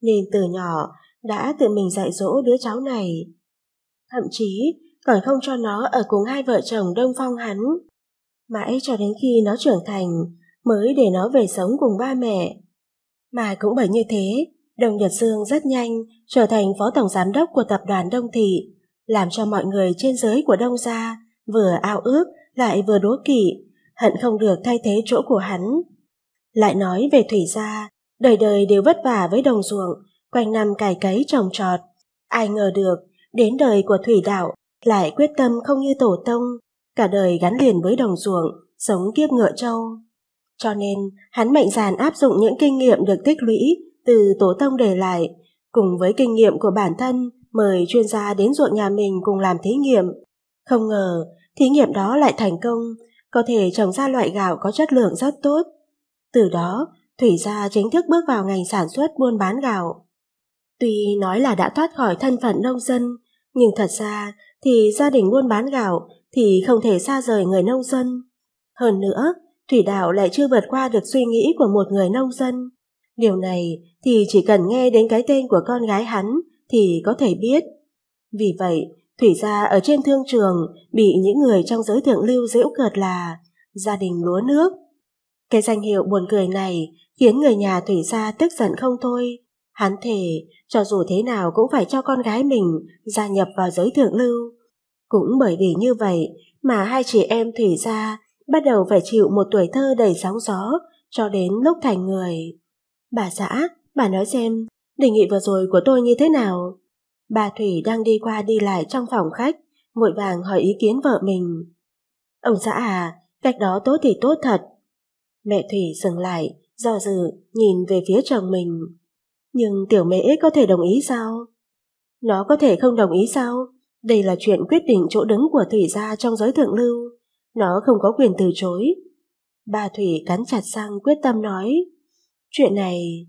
Nên từ nhỏ đã tự mình dạy dỗ đứa cháu này. Thậm chí còn không cho nó ở cùng hai vợ chồng Đông Phong hắn. Mãi cho đến khi nó trưởng thành mới để nó về sống cùng ba mẹ. Mà cũng bởi như thế Đồng Nhật Dương rất nhanh trở thành phó tổng giám đốc của tập đoàn Đông Thị, làm cho mọi người trên giới của Đông Gia vừa ao ước lại vừa đố kỵ, hận không được thay thế chỗ của hắn. Lại nói về Thủy Gia, đời đời đều vất vả với đồng ruộng, quanh năm cày cấy trồng trọt. Ai ngờ được, đến đời của Thủy Đạo lại quyết tâm không như tổ tông, cả đời gắn liền với đồng ruộng, sống kiếp ngựa trâu. Cho nên, hắn mạnh dạn áp dụng những kinh nghiệm được tích lũy từ tổ tông để lại, cùng với kinh nghiệm của bản thân mời chuyên gia đến ruộng nhà mình cùng làm thí nghiệm. Không ngờ, thí nghiệm đó lại thành công, có thể trồng ra loại gạo có chất lượng rất tốt. Từ đó, Thủy Gia chính thức bước vào ngành sản xuất buôn bán gạo. Tuy nói là đã thoát khỏi thân phận nông dân, nhưng thật ra thì gia đình buôn bán gạo thì không thể xa rời người nông dân. Hơn nữa, Thủy Đạo lại chưa vượt qua được suy nghĩ của một người nông dân. Điều này thì chỉ cần nghe đến cái tên của con gái hắn thì có thể biết. Vì vậy, Thủy gia ở trên thương trường bị những người trong giới thượng lưu giễu cợt là gia đình lúa nước. Cái danh hiệu buồn cười này khiến người nhà Thủy gia tức giận không thôi. Hắn thề, cho dù thế nào cũng phải cho con gái mình gia nhập vào giới thượng lưu. Cũng bởi vì như vậy mà hai chị em Thủy gia bắt đầu phải chịu một tuổi thơ đầy sóng gió cho đến lúc thành người. Bà xã, bà nói xem, đề nghị vừa rồi của tôi như thế nào? Bà Thủy đang đi qua đi lại trong phòng khách, vội vàng hỏi ý kiến vợ mình. Ông xã à, cách đó tốt thì tốt thật. Mẹ Thủy dừng lại, do dự, nhìn về phía chồng mình. Nhưng tiểu mễ có thể đồng ý sao? Nó có thể không đồng ý sao? Đây là chuyện quyết định chỗ đứng của Thủy gia trong giới thượng lưu. Nó không có quyền từ chối. Bà Thủy cắn chặt răng quyết tâm nói. Chuyện này...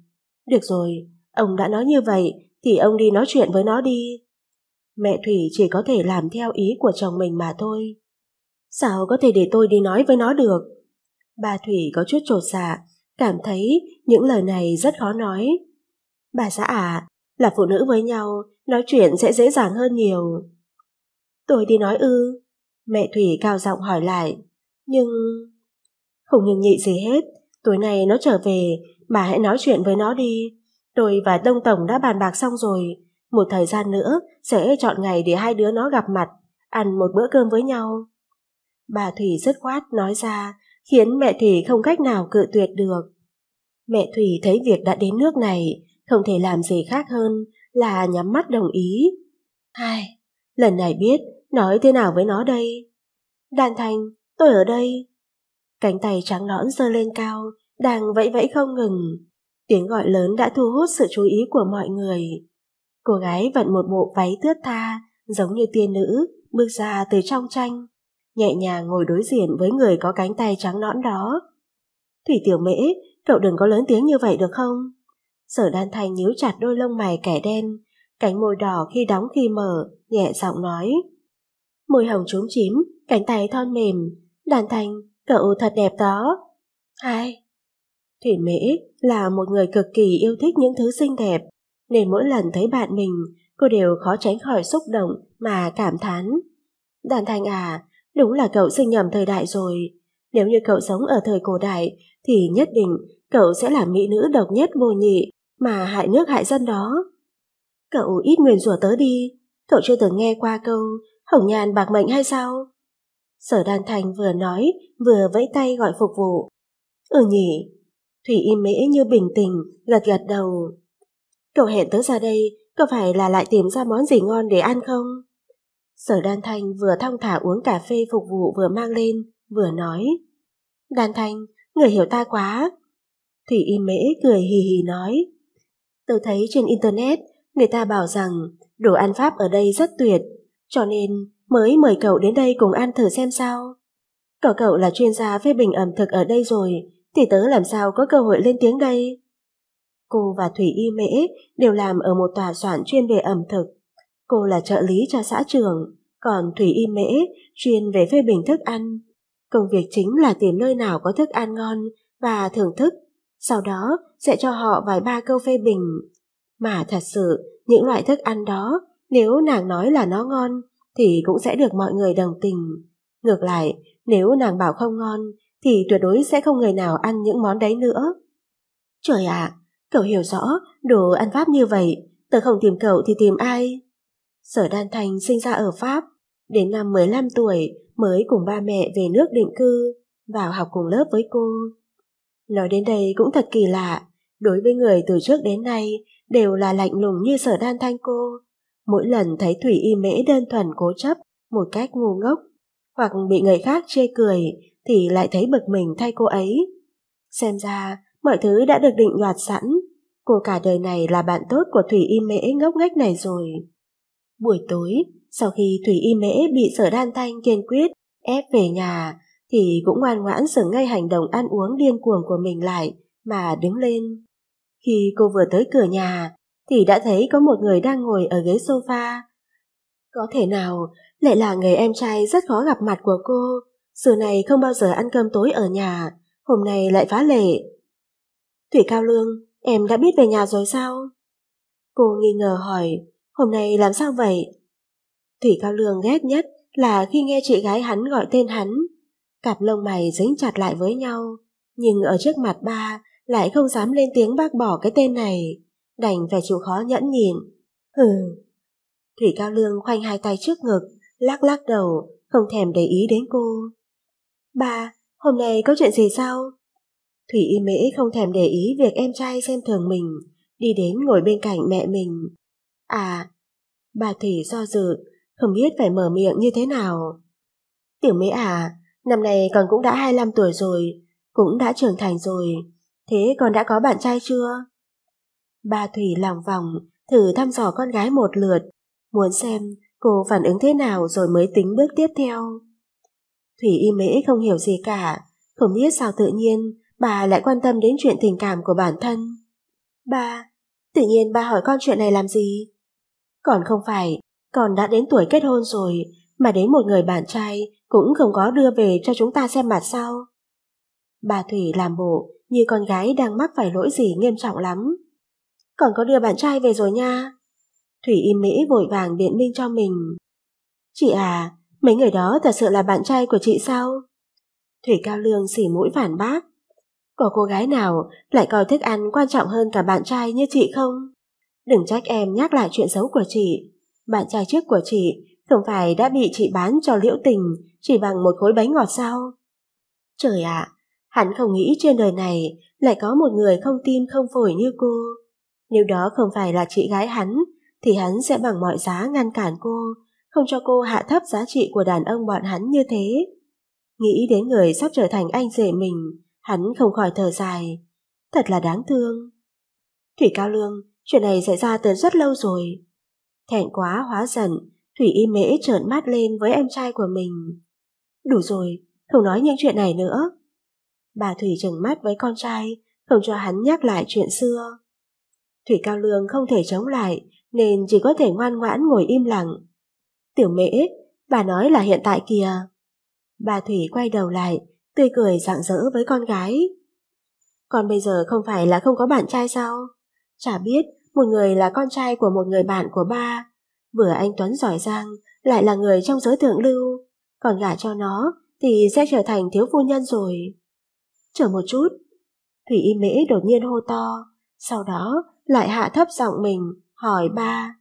Được rồi, ông đã nói như vậy thì ông đi nói chuyện với nó đi. Mẹ Thủy chỉ có thể làm theo ý của chồng mình mà thôi. Sao có thể để tôi đi nói với nó được? Bà Thủy có chút trột dạ, cảm thấy những lời này rất khó nói. Bà xã ạ à, là phụ nữ với nhau, nói chuyện sẽ dễ dàng hơn nhiều. Tôi đi nói ư, mẹ Thủy cao giọng hỏi lại. Nhưng... Không nhưng nhị gì hết, tối nay nó trở về, Bà hãy nói chuyện với nó đi. Tôi và Đông Tổng đã bàn bạc xong rồi. Một thời gian nữa sẽ chọn ngày để hai đứa nó gặp mặt, ăn một bữa cơm với nhau. Bà Thủy rất khoát nói ra, khiến mẹ Thủy không cách nào cự tuyệt được. Mẹ Thủy thấy việc đã đến nước này, không thể làm gì khác hơn là nhắm mắt đồng ý. Hai, lần này biết nói thế nào với nó đây? Đàn Thành, tôi ở đây. Cánh tay trắng nõn giơ lên cao, đang vẫy vẫy không ngừng. Tiếng gọi lớn đã thu hút sự chú ý của mọi người. Cô gái vận một bộ váy thướt tha, giống như tiên nữ, bước ra từ trong tranh, nhẹ nhàng ngồi đối diện với người có cánh tay trắng nõn đó. Thủy Tiểu Mễ, cậu đừng có lớn tiếng như vậy được không? Sở đan thanh nhíu chặt đôi lông mày kẻ đen, cánh môi đỏ khi đóng khi mở, nhẹ giọng nói. Môi hồng trốn chím, cánh tay thon mềm, đàn thanh, cậu thật đẹp đó. Hai, Thủy Mễ là một người cực kỳ yêu thích những thứ xinh đẹp, nên mỗi lần thấy bạn mình, cô đều khó tránh khỏi xúc động mà cảm thán. Đàn Thành à, đúng là cậu sinh nhầm thời đại rồi. Nếu như cậu sống ở thời cổ đại, thì nhất định cậu sẽ là mỹ nữ độc nhất vô nhị mà hại nước hại dân đó. Cậu ít nguyền rủa tớ đi, cậu chưa từng nghe qua câu hồng nhàn bạc mệnh hay sao? Sở Đan Thành vừa nói vừa vẫy tay gọi phục vụ. Ừ nhỉ, Thủy y mễ như bình tình gật gật đầu. Cậu hẹn tớ ra đây, có phải là lại tìm ra món gì ngon để ăn không? Sở Đan Thanh vừa thong thả uống cà phê phục vụ vừa mang lên, vừa nói. Đan Thanh, người hiểu ta quá. Thủy y mễ cười hì hì nói. Tớ thấy trên Internet, người ta bảo rằng đồ ăn Pháp ở đây rất tuyệt, cho nên mới mời cậu đến đây cùng ăn thử xem sao. Cậu cậu là chuyên gia phê bình ẩm thực ở đây rồi, thì tớ làm sao có cơ hội lên tiếng đây? Cô và Thủy Y Mễ đều làm ở một tòa soạn chuyên về ẩm thực. Cô là trợ lý cho xã trường, còn Thủy Y Mễ chuyên về phê bình thức ăn. Công việc chính là tìm nơi nào có thức ăn ngon và thưởng thức, sau đó sẽ cho họ vài ba câu phê bình. Mà thật sự, những loại thức ăn đó, nếu nàng nói là nó ngon, thì cũng sẽ được mọi người đồng tình. Ngược lại, nếu nàng bảo không ngon, thì tuyệt đối sẽ không người nào ăn những món đấy nữa. Trời ạ, à, cậu hiểu rõ, đồ ăn Pháp như vậy, tớ không tìm cậu thì tìm ai? Sở Đan Thành sinh ra ở Pháp, đến năm 15 tuổi mới cùng ba mẹ về nước định cư, vào học cùng lớp với cô. Nói đến đây cũng thật kỳ lạ, đối với người từ trước đến nay đều là lạnh lùng như sở đan thanh cô. Mỗi lần thấy Thủy Y Mễ đơn thuần cố chấp, một cách ngu ngốc, hoặc bị người khác chê cười thì lại thấy bực mình thay cô ấy. Xem ra, mọi thứ đã được định đoạt sẵn. Cô cả đời này là bạn tốt của Thủy Y Mễ ngốc nghếch này rồi. Buổi tối, sau khi Thủy Y Mễ bị sở đan thanh kiên quyết ép về nhà, thì cũng ngoan ngoãn dừng ngay hành động ăn uống điên cuồng của mình lại mà đứng lên. Khi cô vừa tới cửa nhà, thì đã thấy có một người đang ngồi ở ghế sofa. Có thể nào lại là người em trai rất khó gặp mặt của cô, Xưa này không bao giờ ăn cơm tối ở nhà, hôm nay lại phá lệ. Thủy Cao Lương, em đã biết về nhà rồi sao? Cô nghi ngờ hỏi, hôm nay làm sao vậy? Thủy Cao Lương ghét nhất là khi nghe chị gái hắn gọi tên hắn. Cặp lông mày dính chặt lại với nhau, nhưng ở trước mặt ba lại không dám lên tiếng bác bỏ cái tên này, đành phải chịu khó nhẫn nhịn. Hừ. Thủy Cao Lương khoanh hai tay trước ngực, lắc lắc đầu, không thèm để ý đến cô. Bà, hôm nay có chuyện gì sao? Thủy Y mễ không thèm để ý việc em trai xem thường mình, đi đến ngồi bên cạnh mẹ mình. À, bà Thủy do dự, không biết phải mở miệng như thế nào. Tiểu mễ à, năm nay con cũng đã 25 tuổi rồi, cũng đã trưởng thành rồi, thế con đã có bạn trai chưa? Bà Thủy lòng vòng, thử thăm dò con gái một lượt, muốn xem cô phản ứng thế nào rồi mới tính bước tiếp theo. Thủy y mễ không hiểu gì cả, không biết sao tự nhiên bà lại quan tâm đến chuyện tình cảm của bản thân. Ba, tự nhiên ba hỏi con chuyện này làm gì? Còn không phải, con đã đến tuổi kết hôn rồi, mà đến một người bạn trai cũng không có đưa về cho chúng ta xem mặt sao. Bà Thủy làm bộ như con gái đang mắc phải lỗi gì nghiêm trọng lắm. Còn có đưa bạn trai về rồi nha. Thủy im mỹ vội vàng biện minh cho mình. Chị à, Mấy người đó thật sự là bạn trai của chị sao? Thủy Cao Lương xỉ mũi phản bác. Có cô gái nào lại coi thức ăn quan trọng hơn cả bạn trai như chị không? Đừng trách em nhắc lại chuyện xấu của chị. Bạn trai trước của chị không phải đã bị chị bán cho liễu tình chỉ bằng một khối bánh ngọt sao? Trời ạ, à, hắn không nghĩ trên đời này lại có một người không tim không phổi như cô. Nếu đó không phải là chị gái hắn, thì hắn sẽ bằng mọi giá ngăn cản cô không cho cô hạ thấp giá trị của đàn ông bọn hắn như thế. Nghĩ đến người sắp trở thành anh rể mình, hắn không khỏi thở dài. Thật là đáng thương. Thủy Cao Lương, chuyện này xảy ra từ rất lâu rồi. Thẹn quá hóa giận, Thủy Y Mễ trợn mắt lên với em trai của mình. Đủ rồi, không nói những chuyện này nữa. Bà Thủy trừng mắt với con trai, không cho hắn nhắc lại chuyện xưa. Thủy Cao Lương không thể chống lại, nên chỉ có thể ngoan ngoãn ngồi im lặng, Tiểu mễ, bà nói là hiện tại kìa. Bà Thủy quay đầu lại, tươi cười rạng rỡ với con gái. Còn bây giờ không phải là không có bạn trai sao? Chả biết, một người là con trai của một người bạn của ba. Vừa anh Tuấn giỏi giang, lại là người trong giới thượng lưu. Còn gả cho nó thì sẽ trở thành thiếu phu nhân rồi. Chờ một chút. Thủy y mễ đột nhiên hô to, sau đó lại hạ thấp giọng mình, hỏi ba.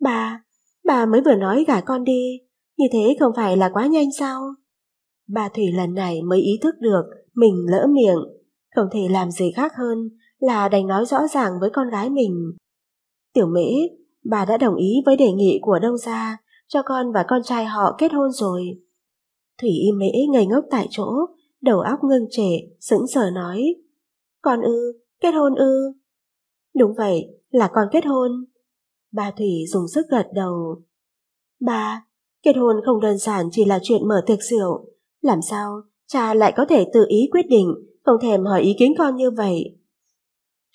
Ba, Bà mới vừa nói gả con đi, như thế không phải là quá nhanh sao? Bà Thủy lần này mới ý thức được mình lỡ miệng, không thể làm gì khác hơn là đành nói rõ ràng với con gái mình. Tiểu Mỹ, bà đã đồng ý với đề nghị của Đông Gia cho con và con trai họ kết hôn rồi. Thủy y mễ ngây ngốc tại chỗ, đầu óc ngưng trệ, sững sờ nói. Con ư, kết hôn ư. Đúng vậy, là con kết hôn. Bà Thủy dùng sức gật đầu. bà kết hôn không đơn giản chỉ là chuyện mở tiệc rượu. Làm sao cha lại có thể tự ý quyết định, không thèm hỏi ý kiến con như vậy?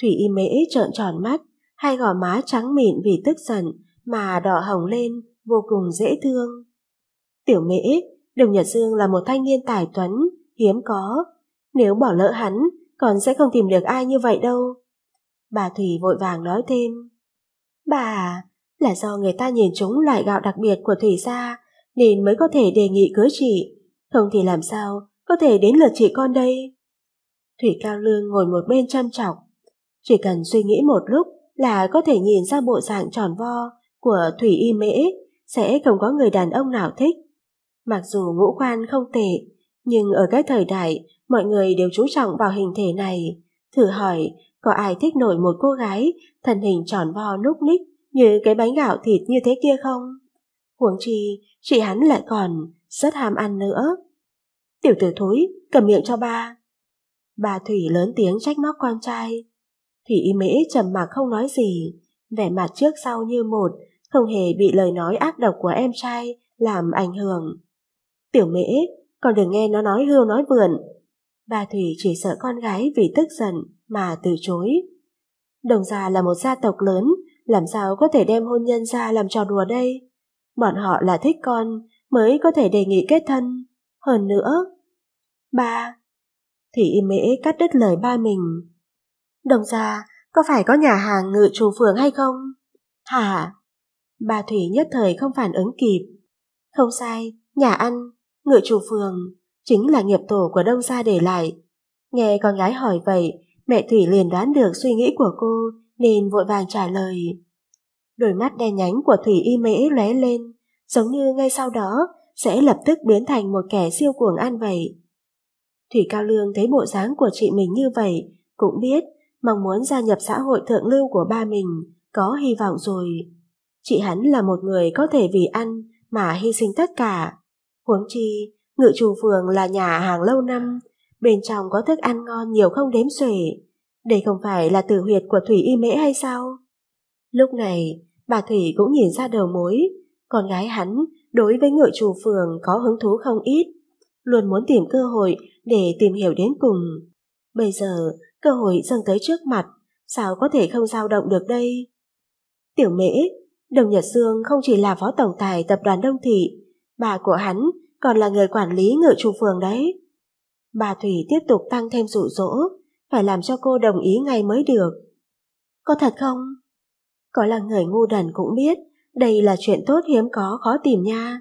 Thủy y mễ trợn tròn mắt, hai gò má trắng mịn vì tức giận mà đỏ hồng lên, vô cùng dễ thương. Tiểu mễ, đồng Nhật Dương là một thanh niên tài tuấn, hiếm có. Nếu bỏ lỡ hắn, còn sẽ không tìm được ai như vậy đâu. Bà Thủy vội vàng nói thêm. Bà, à, là do người ta nhìn trúng loại gạo đặc biệt của Thủy gia nên mới có thể đề nghị cưới chị. Không thì làm sao có thể đến lượt chị con đây? Thủy Cao Lương ngồi một bên chăm chọc. Chỉ cần suy nghĩ một lúc là có thể nhìn ra bộ dạng tròn vo của Thủy Y Mễ sẽ không có người đàn ông nào thích. Mặc dù ngũ quan không tệ, nhưng ở cái thời đại mọi người đều chú trọng vào hình thể này. Thử hỏi có ai thích nổi một cô gái, thân hình tròn vo núc ních như cái bánh gạo thịt như thế kia không? Huống chi, chị hắn lại còn rất ham ăn nữa. Tiểu tử thối, cầm miệng cho ba. Bà Thủy lớn tiếng trách móc con trai. Thủy y mễ trầm mặc không nói gì, vẻ mặt trước sau như một, không hề bị lời nói ác độc của em trai làm ảnh hưởng. Tiểu mễ, còn đừng nghe nó nói hưu nói vườn. Bà Thủy chỉ sợ con gái vì tức giận mà từ chối. Đồng gia là một gia tộc lớn, làm sao có thể đem hôn nhân ra làm trò đùa đây? Bọn họ là thích con mới có thể đề nghị kết thân. Hơn nữa, ba, thì y mễ cắt đứt lời ba mình. Đồng gia, có phải có nhà hàng ngự trù phường hay không? Hả? Bà Thủy nhất thời không phản ứng kịp. Không sai, nhà ăn, ngự trù phường, chính là nghiệp tổ của đông gia để lại. Nghe con gái hỏi vậy, Mẹ Thủy liền đoán được suy nghĩ của cô nên vội vàng trả lời. Đôi mắt đen nhánh của Thủy y mễ lóe lên, giống như ngay sau đó sẽ lập tức biến thành một kẻ siêu cuồng ăn vậy. Thủy Cao Lương thấy bộ dáng của chị mình như vậy, cũng biết mong muốn gia nhập xã hội thượng lưu của ba mình có hy vọng rồi. Chị hắn là một người có thể vì ăn mà hy sinh tất cả. Huống chi, ngự trù phường là nhà hàng lâu năm, bên trong có thức ăn ngon nhiều không đếm xuể. Đây không phải là tử huyệt của Thủy Y Mễ hay sao? Lúc này, bà Thủy cũng nhìn ra đầu mối, con gái hắn đối với ngựa chủ phường có hứng thú không ít, luôn muốn tìm cơ hội để tìm hiểu đến cùng. Bây giờ, cơ hội dâng tới trước mặt, sao có thể không dao động được đây? Tiểu mễ, Đồng Nhật Dương không chỉ là phó tổng tài tập đoàn Đông Thị, bà của hắn còn là người quản lý ngựa chủ phường đấy. Bà Thủy tiếp tục tăng thêm dụ dỗ, phải làm cho cô đồng ý ngay mới được. Có thật không? Có là người ngu đần cũng biết, đây là chuyện tốt hiếm có khó tìm nha.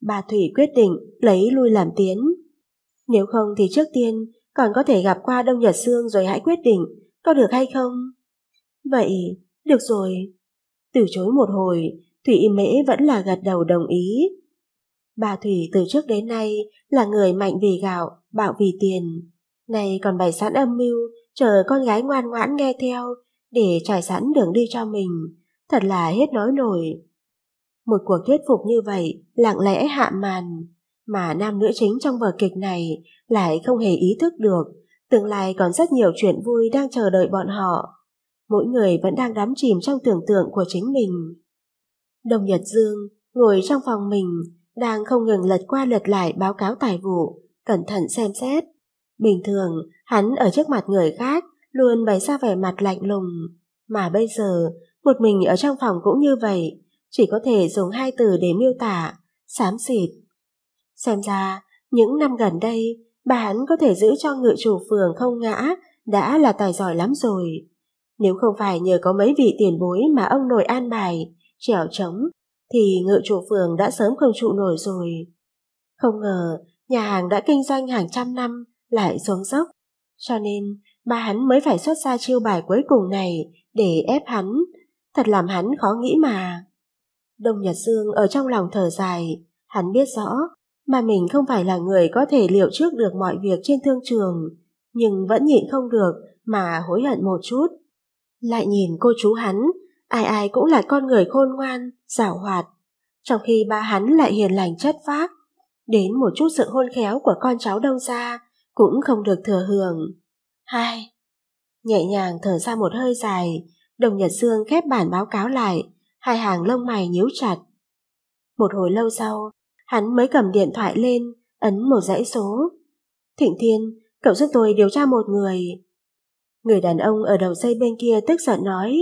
Bà Thủy quyết định lấy lui làm tiến. Nếu không thì trước tiên còn có thể gặp qua Đông Nhật Sương rồi hãy quyết định có được hay không. Vậy, được rồi. Từ chối một hồi, Thủy Mễ vẫn là gật đầu đồng ý. Bà Thủy từ trước đến nay là người mạnh vì gạo, bạo vì tiền. Này còn bày sẵn âm mưu, chờ con gái ngoan ngoãn nghe theo, để trải sẵn đường đi cho mình. Thật là hết nói nổi. Một cuộc thuyết phục như vậy lặng lẽ hạ màn, mà nam nữ chính trong vở kịch này lại không hề ý thức được, tương lai còn rất nhiều chuyện vui đang chờ đợi bọn họ. Mỗi người vẫn đang đắm chìm trong tưởng tượng của chính mình. Đồng Nhật Dương ngồi trong phòng mình, đang không ngừng lật qua lật lại báo cáo tài vụ, cẩn thận xem xét. Bình thường, hắn ở trước mặt người khác luôn bày ra vẻ mặt lạnh lùng, mà bây giờ, một mình ở trong phòng cũng như vậy, chỉ có thể dùng hai từ để miêu tả, xám xịt. Xem ra, những năm gần đây, bà hắn có thể giữ cho ngự chủ phường không ngã đã là tài giỏi lắm rồi. Nếu không phải nhờ có mấy vị tiền bối mà ông nội an bài, trèo trống thì ngự chủ phường đã sớm không trụ nổi rồi. Không ngờ, nhà hàng đã kinh doanh hàng trăm năm lại xuống dốc, cho nên ba hắn mới phải xuất ra chiêu bài cuối cùng này để ép hắn, thật làm hắn khó nghĩ mà. Đông Nhật Dương ở trong lòng thở dài, hắn biết rõ mà mình không phải là người có thể liệu trước được mọi việc trên thương trường, nhưng vẫn nhịn không được mà hối hận một chút. Lại nhìn cô chú hắn ai ai cũng là con người khôn ngoan, giảo hoạt, trong khi ba hắn lại hiền lành chất phác. Đến một chút sự hôn khéo của con cháu đông gia cũng không được thừa hưởng. Hai, nhẹ nhàng thở ra một hơi dài, đồng nhật dương khép bản báo cáo lại, hai hàng lông mày nhíu chặt. Một hồi lâu sau, hắn mới cầm điện thoại lên, ấn một dãy số. Thịnh Thiên, cậu giúp tôi điều tra một người. Người đàn ông ở đầu dây bên kia tức giận nói,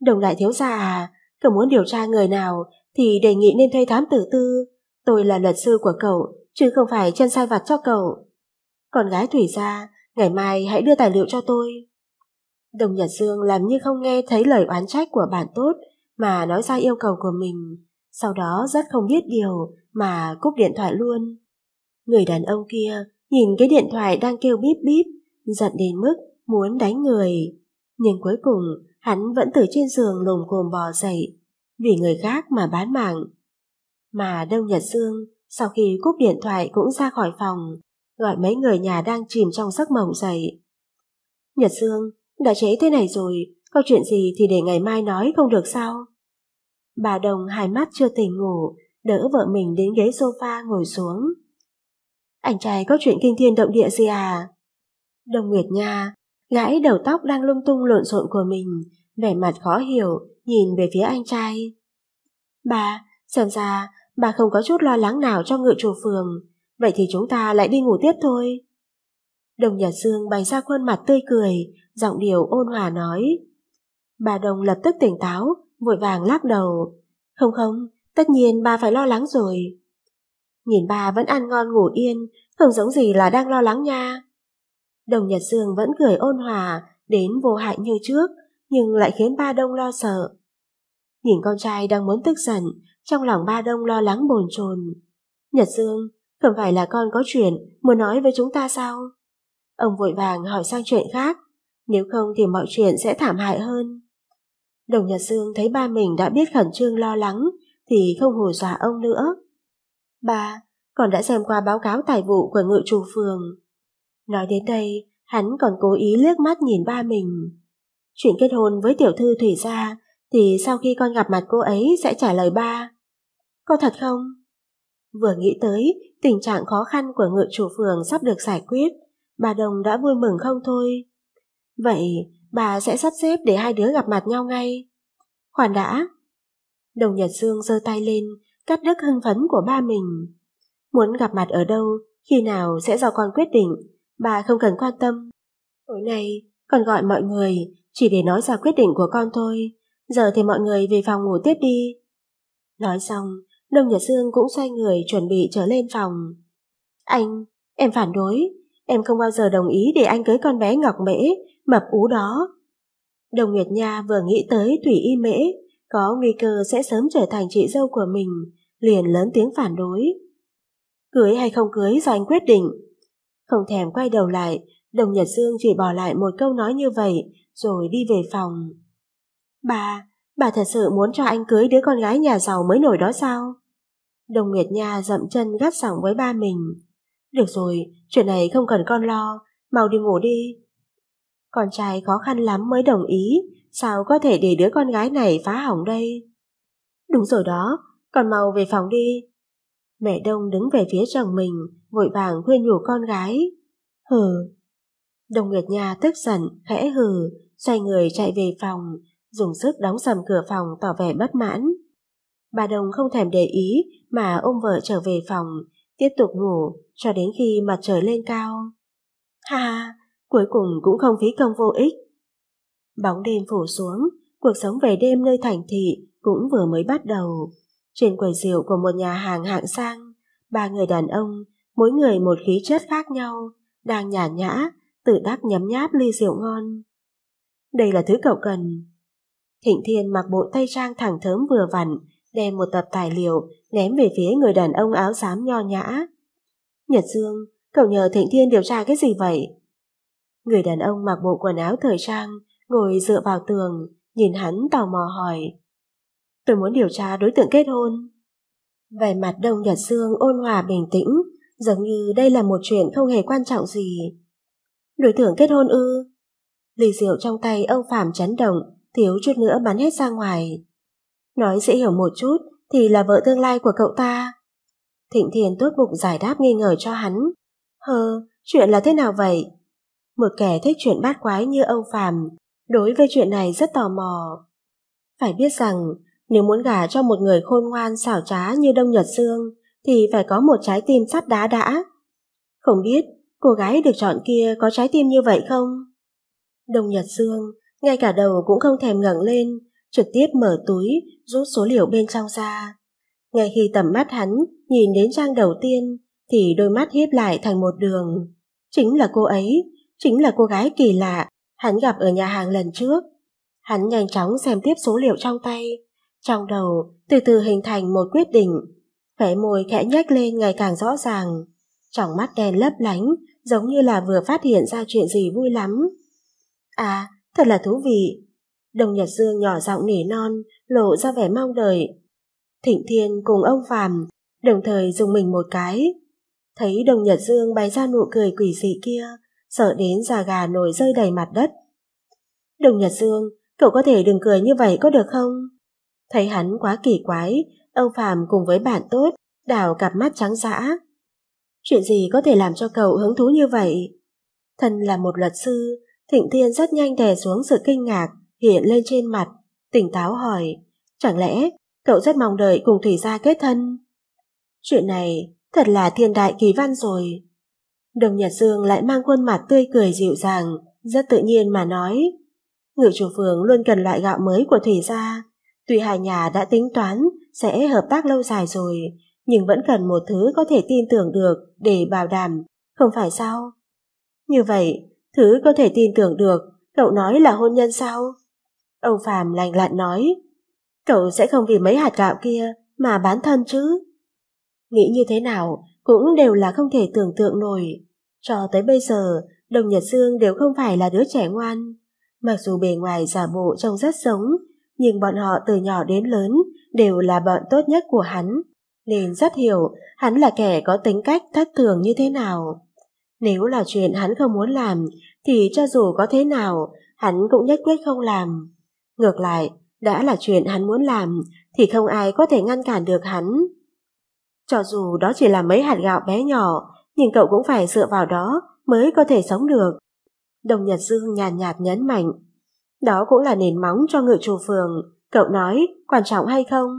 Đồng đại thiếu gia à, cậu muốn điều tra người nào thì đề nghị nên thuê thám tử tư. Tôi là luật sư của cậu, chứ không phải chân sai vặt cho cậu. Còn gái Thủy gia, ngày mai hãy đưa tài liệu cho tôi. Đồng Nhật Dương làm như không nghe thấy lời oán trách của bạn tốt mà nói ra yêu cầu của mình. Sau đó rất không biết điều mà cúp điện thoại luôn. Người đàn ông kia nhìn cái điện thoại đang kêu bíp bíp, giận đến mức muốn đánh người. Nhưng cuối cùng hắn vẫn từ trên giường lồm cồm bò dậy, vì người khác mà bán mạng. Mà Đông Nhật Dương sau khi cúp điện thoại cũng ra khỏi phòng, gọi mấy người nhà đang chìm trong giấc mộng dậy. Nhật Dương, đã chế thế này rồi, có chuyện gì thì để ngày mai nói không được sao? Bà Đồng hai mắt chưa tỉnh ngủ, đỡ vợ mình đến ghế sofa ngồi xuống. Anh trai có chuyện kinh thiên động địa gì à? Đồng Nguyệt Nha, gãi đầu tóc đang lung tung lộn xộn của mình, vẻ mặt khó hiểu, nhìn về phía anh trai. Bà, xem ra bà không có chút lo lắng nào cho ngự chủ phường, vậy thì chúng ta lại đi ngủ tiếp thôi. Đồng Nhật Dương bày ra khuôn mặt tươi cười, giọng điệu ôn hòa nói. Bà Đồng lập tức tỉnh táo, vội vàng lắc đầu. Không không, tất nhiên bà phải lo lắng rồi. Nhìn bà vẫn ăn ngon ngủ yên, không giống gì là đang lo lắng nha. Đồng Nhật Dương vẫn cười ôn hòa, đến vô hại như trước, nhưng lại khiến ba đông lo sợ. Nhìn con trai đang muốn tức giận, trong lòng ba đông lo lắng bồn chồn. Nhật Dương, không phải là con có chuyện muốn nói với chúng ta sao? Ông vội vàng hỏi sang chuyện khác, nếu không thì mọi chuyện sẽ thảm hại hơn. Đồng Nhật Dương thấy ba mình đã biết khẩn trương lo lắng, thì không hù dọa ông nữa. Ba, con đã xem qua báo cáo tài vụ của ngự trù phường. Nói đến đây, hắn còn cố ý liếc mắt nhìn ba mình. Chuyện kết hôn với tiểu thư Thủy Gia thì sau khi con gặp mặt cô ấy sẽ trả lời ba. Có thật không? Vừa nghĩ tới tình trạng khó khăn của ngự chủ phường sắp được giải quyết, bà Đồng đã vui mừng không thôi. Vậy bà sẽ sắp xếp để hai đứa gặp mặt nhau ngay. Khoản đã. Đồng Nhật Dương giơ tay lên, cắt đứt hưng phấn của ba mình. Muốn gặp mặt ở đâu, khi nào sẽ do con quyết định, Bà không cần quan tâm. Tối nay, còn gọi mọi người chỉ để nói ra quyết định của con thôi. Giờ thì mọi người về phòng ngủ tiếp đi. Nói xong, Đông Nhật Dương cũng xoay người chuẩn bị trở lên phòng. Anh, em phản đối. Em không bao giờ đồng ý để anh cưới con bé Ngọc Mễ, mập ú đó. Đồng Nguyệt Nha vừa nghĩ tới Thủy Y Mễ, có nguy cơ sẽ sớm trở thành chị dâu của mình, liền lớn tiếng phản đối. Cưới hay không cưới do anh quyết định, không thèm quay đầu lại, đồng Nhật Dương chỉ bỏ lại một câu nói như vậy, rồi đi về phòng. Bà, bà thật sự muốn cho anh cưới đứa con gái nhà giàu mới nổi đó sao? Đồng Nguyệt Nha dậm chân gắt giọng với ba mình. Được rồi, chuyện này không cần con lo, mau đi ngủ đi. Con trai khó khăn lắm mới đồng ý, sao có thể để đứa con gái này phá hỏng đây? Đúng rồi đó, con mau về phòng đi. Mẹ Đông đứng về phía chồng mình, vội vàng khuyên nhủ con gái. Hừ. Đồng Nguyệt Nha tức giận, khẽ hừ, xoay người chạy về phòng, dùng sức đóng sầm cửa phòng tỏ vẻ bất mãn. Bà Đồng không thèm để ý mà ôm vợ trở về phòng, tiếp tục ngủ cho đến khi mặt trời lên cao. Ha ha, cuối cùng cũng không phí công vô ích. Bóng đêm phủ xuống, cuộc sống về đêm nơi thành thị cũng vừa mới bắt đầu. Trên quầy rượu của một nhà hàng hạng sang, ba người đàn ông mỗi người một khí chất khác nhau, đang nhả nhã, tự đắc nhấm nháp ly rượu ngon. Đây là thứ cậu cần. Thịnh Thiên mặc bộ tay trang thẳng thớm vừa vặn, đem một tập tài liệu ném về phía người đàn ông áo xám nho nhã. Nhật Dương, cậu nhờ Thịnh Thiên điều tra cái gì vậy? Người đàn ông mặc bộ quần áo thời trang, ngồi dựa vào tường, nhìn hắn tò mò hỏi. Tôi muốn điều tra đối tượng kết hôn. Vẻ mặt Đông Nhật Dương ôn hòa bình tĩnh, Giống như đây là một chuyện không hề quan trọng gì. Đối tượng kết hôn ư? Lì rượu trong tay ông Phạm chấn động, thiếu chút nữa bắn hết ra ngoài. Nói dễ hiểu một chút thì là vợ tương lai của cậu ta. Thịnh Thiền tốt bụng giải đáp nghi ngờ cho hắn. Hờ, chuyện là thế nào vậy? Một kẻ thích chuyện bát quái như ông Phạm, đối với chuyện này rất tò mò. Phải biết rằng, nếu muốn gả cho một người khôn ngoan xảo trá như Đông Nhật Dương, thì phải có một trái tim sắt đá đã. Không biết cô gái được chọn kia có trái tim như vậy không? Đông Nhật Dương ngay cả đầu cũng không thèm ngẩng lên, trực tiếp mở túi, rút số liệu bên trong ra. Ngay khi tầm mắt hắn nhìn đến trang đầu tiên, thì đôi mắt hiếp lại thành một đường. Chính là cô ấy, chính là cô gái kỳ lạ hắn gặp ở nhà hàng lần trước. Hắn nhanh chóng xem tiếp số liệu trong tay, trong đầu từ từ hình thành một quyết định. Khóe môi khẽ nhếch lên ngày càng rõ ràng, trong mắt đen lấp lánh, giống như là vừa phát hiện ra chuyện gì vui lắm. À, thật là thú vị. Đồng Nhật Dương nhỏ giọng nỉ non, lộ ra vẻ mong đợi. Thịnh Thiên cùng ông Phàm đồng thời dùng mình một cái. Thấy đồng Nhật Dương bày ra nụ cười quỷ dị kia, sợ đến già gà nổi rơi đầy mặt đất. Đồng Nhật Dương, cậu có thể đừng cười như vậy có được không? Thấy hắn quá kỳ quái, Âu Phạm cùng với bạn tốt, đảo cặp mắt trắng dã. Chuyện gì có thể làm cho cậu hứng thú như vậy? Thân là một luật sư, Thịnh Thiên rất nhanh đè xuống sự kinh ngạc hiện lên trên mặt, tỉnh táo hỏi, chẳng lẽ cậu rất mong đợi cùng Thủy Gia kết thân? Chuyện này thật là thiên đại kỳ văn rồi. Đồng Nhật Dương lại mang khuôn mặt tươi cười dịu dàng, rất tự nhiên mà nói. Ngự chủ phường luôn cần loại gạo mới của Thủy Gia. Tùy hai nhà đã tính toán sẽ hợp tác lâu dài rồi, nhưng vẫn cần một thứ có thể tin tưởng được để bảo đảm, không phải sao? Như vậy, thứ có thể tin tưởng được, cậu nói là hôn nhân sao? ông Phàm lành lặn nói, cậu sẽ không vì mấy hạt gạo kia mà bán thân chứ? Nghĩ như thế nào cũng đều là không thể tưởng tượng nổi. Cho tới bây giờ, Đồng Nhật Dương đều không phải là đứa trẻ ngoan. Mặc dù bề ngoài giả bộ trông rất giống, nhưng bọn họ từ nhỏ đến lớn đều là bạn tốt nhất của hắn, nên rất hiểu hắn là kẻ có tính cách thất thường như thế nào. Nếu là chuyện hắn không muốn làm, thì cho dù có thế nào, hắn cũng nhất quyết không làm. Ngược lại, đã là chuyện hắn muốn làm, thì không ai có thể ngăn cản được hắn. Cho dù đó chỉ là mấy hạt gạo bé nhỏ, nhưng cậu cũng phải dựa vào đó mới có thể sống được. Đồng Nhật Dương nhàn nhạt, nhạt nhấn mạnh. Đó cũng là nền móng cho ngự chủ phường. Cậu nói, quan trọng hay không?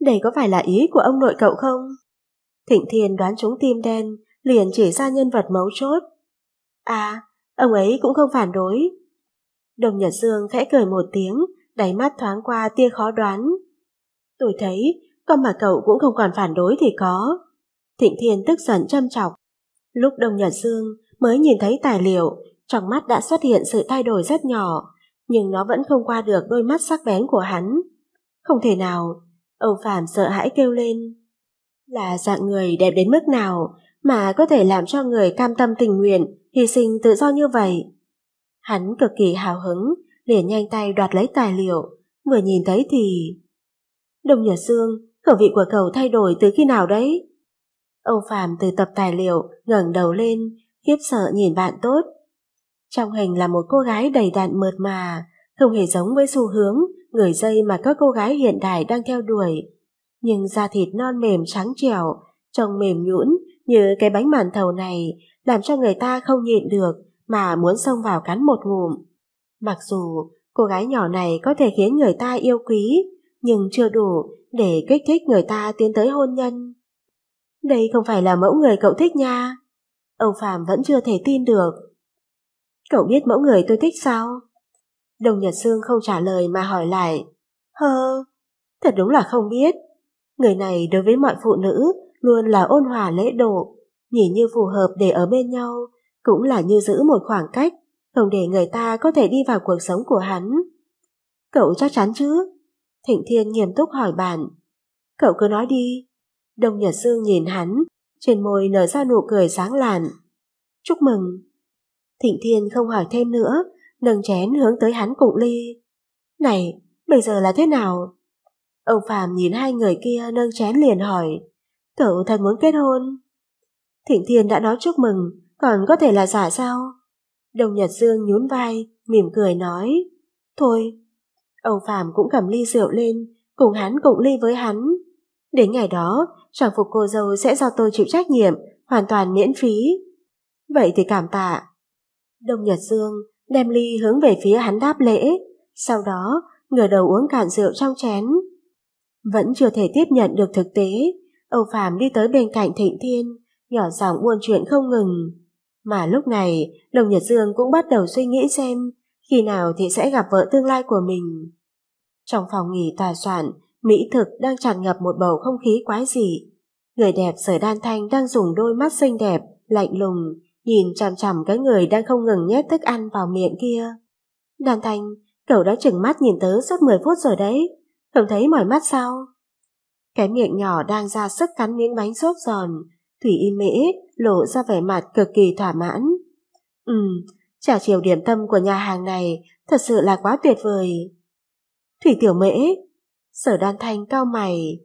Đây có phải là ý của ông nội cậu không? Thịnh Thiên đoán trúng tim đen, liền chỉ ra nhân vật mấu chốt. À, ông ấy cũng không phản đối. Đồng Nhật Dương khẽ cười một tiếng, đáy mắt thoáng qua tia khó đoán. Tôi thấy, con mà cậu cũng không còn phản đối thì có. Thịnh Thiên tức giận châm chọc. Lúc Đồng Nhật Dương mới nhìn thấy tài liệu, trong mắt đã xuất hiện sự thay đổi rất nhỏ, nhưng nó vẫn không qua được đôi mắt sắc bén của hắn. Không thể nào, Âu Phạm sợ hãi kêu lên. Là dạng người đẹp đến mức nào mà có thể làm cho người cam tâm tình nguyện, hy sinh tự do như vậy? Hắn cực kỳ hào hứng, liền nhanh tay đoạt lấy tài liệu, vừa nhìn thấy thì... Đông Nhật Dương, khẩu vị của cậu thay đổi từ khi nào đấy? Âu Phạm từ tập tài liệu ngẩng đầu lên, khiếp sợ nhìn bạn tốt, trong hình là một cô gái đầy đặn mượt mà, không hề giống với xu hướng, người dây mà các cô gái hiện đại đang theo đuổi. Nhưng da thịt non mềm trắng trẻo, trông mềm nhũn như cái bánh màn thầu này, làm cho người ta không nhịn được mà muốn xông vào cắn một ngụm. Mặc dù cô gái nhỏ này có thể khiến người ta yêu quý, nhưng chưa đủ để kích thích người ta tiến tới hôn nhân. Đây không phải là mẫu người cậu thích nha. Ông Phạm vẫn chưa thể tin được. Cậu biết mẫu người tôi thích sao? Đồng Nhật Sương không trả lời mà hỏi lại. Hơ, thật đúng là không biết. Người này đối với mọi phụ nữ luôn là ôn hòa lễ độ, nhìn như phù hợp để ở bên nhau, cũng là như giữ một khoảng cách, không để người ta có thể đi vào cuộc sống của hắn. Cậu chắc chắn chứ? Thịnh Thiên nghiêm túc hỏi bạn. Cậu cứ nói đi. Đồng Nhật Sương nhìn hắn, trên môi nở ra nụ cười sáng lạn. Chúc mừng, Thịnh Thiên không hỏi thêm nữa, nâng chén hướng tới hắn cụng ly. Này, bây giờ là thế nào? Ông Phạm nhìn hai người kia nâng chén liền hỏi, cậu thật muốn kết hôn. Thịnh Thiên đã nói chúc mừng, còn có thể là giả sao? Đồng Nhật Dương nhún vai, mỉm cười nói, thôi. Ông Phạm cũng cầm ly rượu lên, cùng hắn cụng ly với hắn. Đến ngày đó, trang phục cô dâu sẽ do tôi chịu trách nhiệm, hoàn toàn miễn phí. Vậy thì cảm tạ, Đông Nhật Dương đem ly hướng về phía hắn đáp lễ, sau đó ngửa đầu uống cạn rượu trong chén. Vẫn chưa thể tiếp nhận được thực tế, Âu Phạm đi tới bên cạnh Thịnh Thiên, nhỏ giọng buôn chuyện không ngừng. Mà lúc này, Đồng Nhật Dương cũng bắt đầu suy nghĩ xem khi nào thì sẽ gặp vợ tương lai của mình. Trong phòng nghỉ tòa soạn, mỹ thực đang tràn ngập một bầu không khí quái dị. Người đẹp sở đan thanh đang dùng đôi mắt xinh đẹp, lạnh lùng, nhìn chằm chằm cái người đang không ngừng nhét thức ăn vào miệng kia. Đàn Thanh, cậu đã chừng mắt nhìn tớ suốt 10 phút rồi đấy, không thấy mỏi mắt sao? Cái miệng nhỏ đang ra sức cắn miếng bánh xốp giòn, Thủy Y Mễ lộ ra vẻ mặt cực kỳ thỏa mãn. Ừ, trả chiều điểm tâm của nhà hàng này thật sự là quá tuyệt vời. Thủy Tiểu Mễ, sở đan thanh cao mày.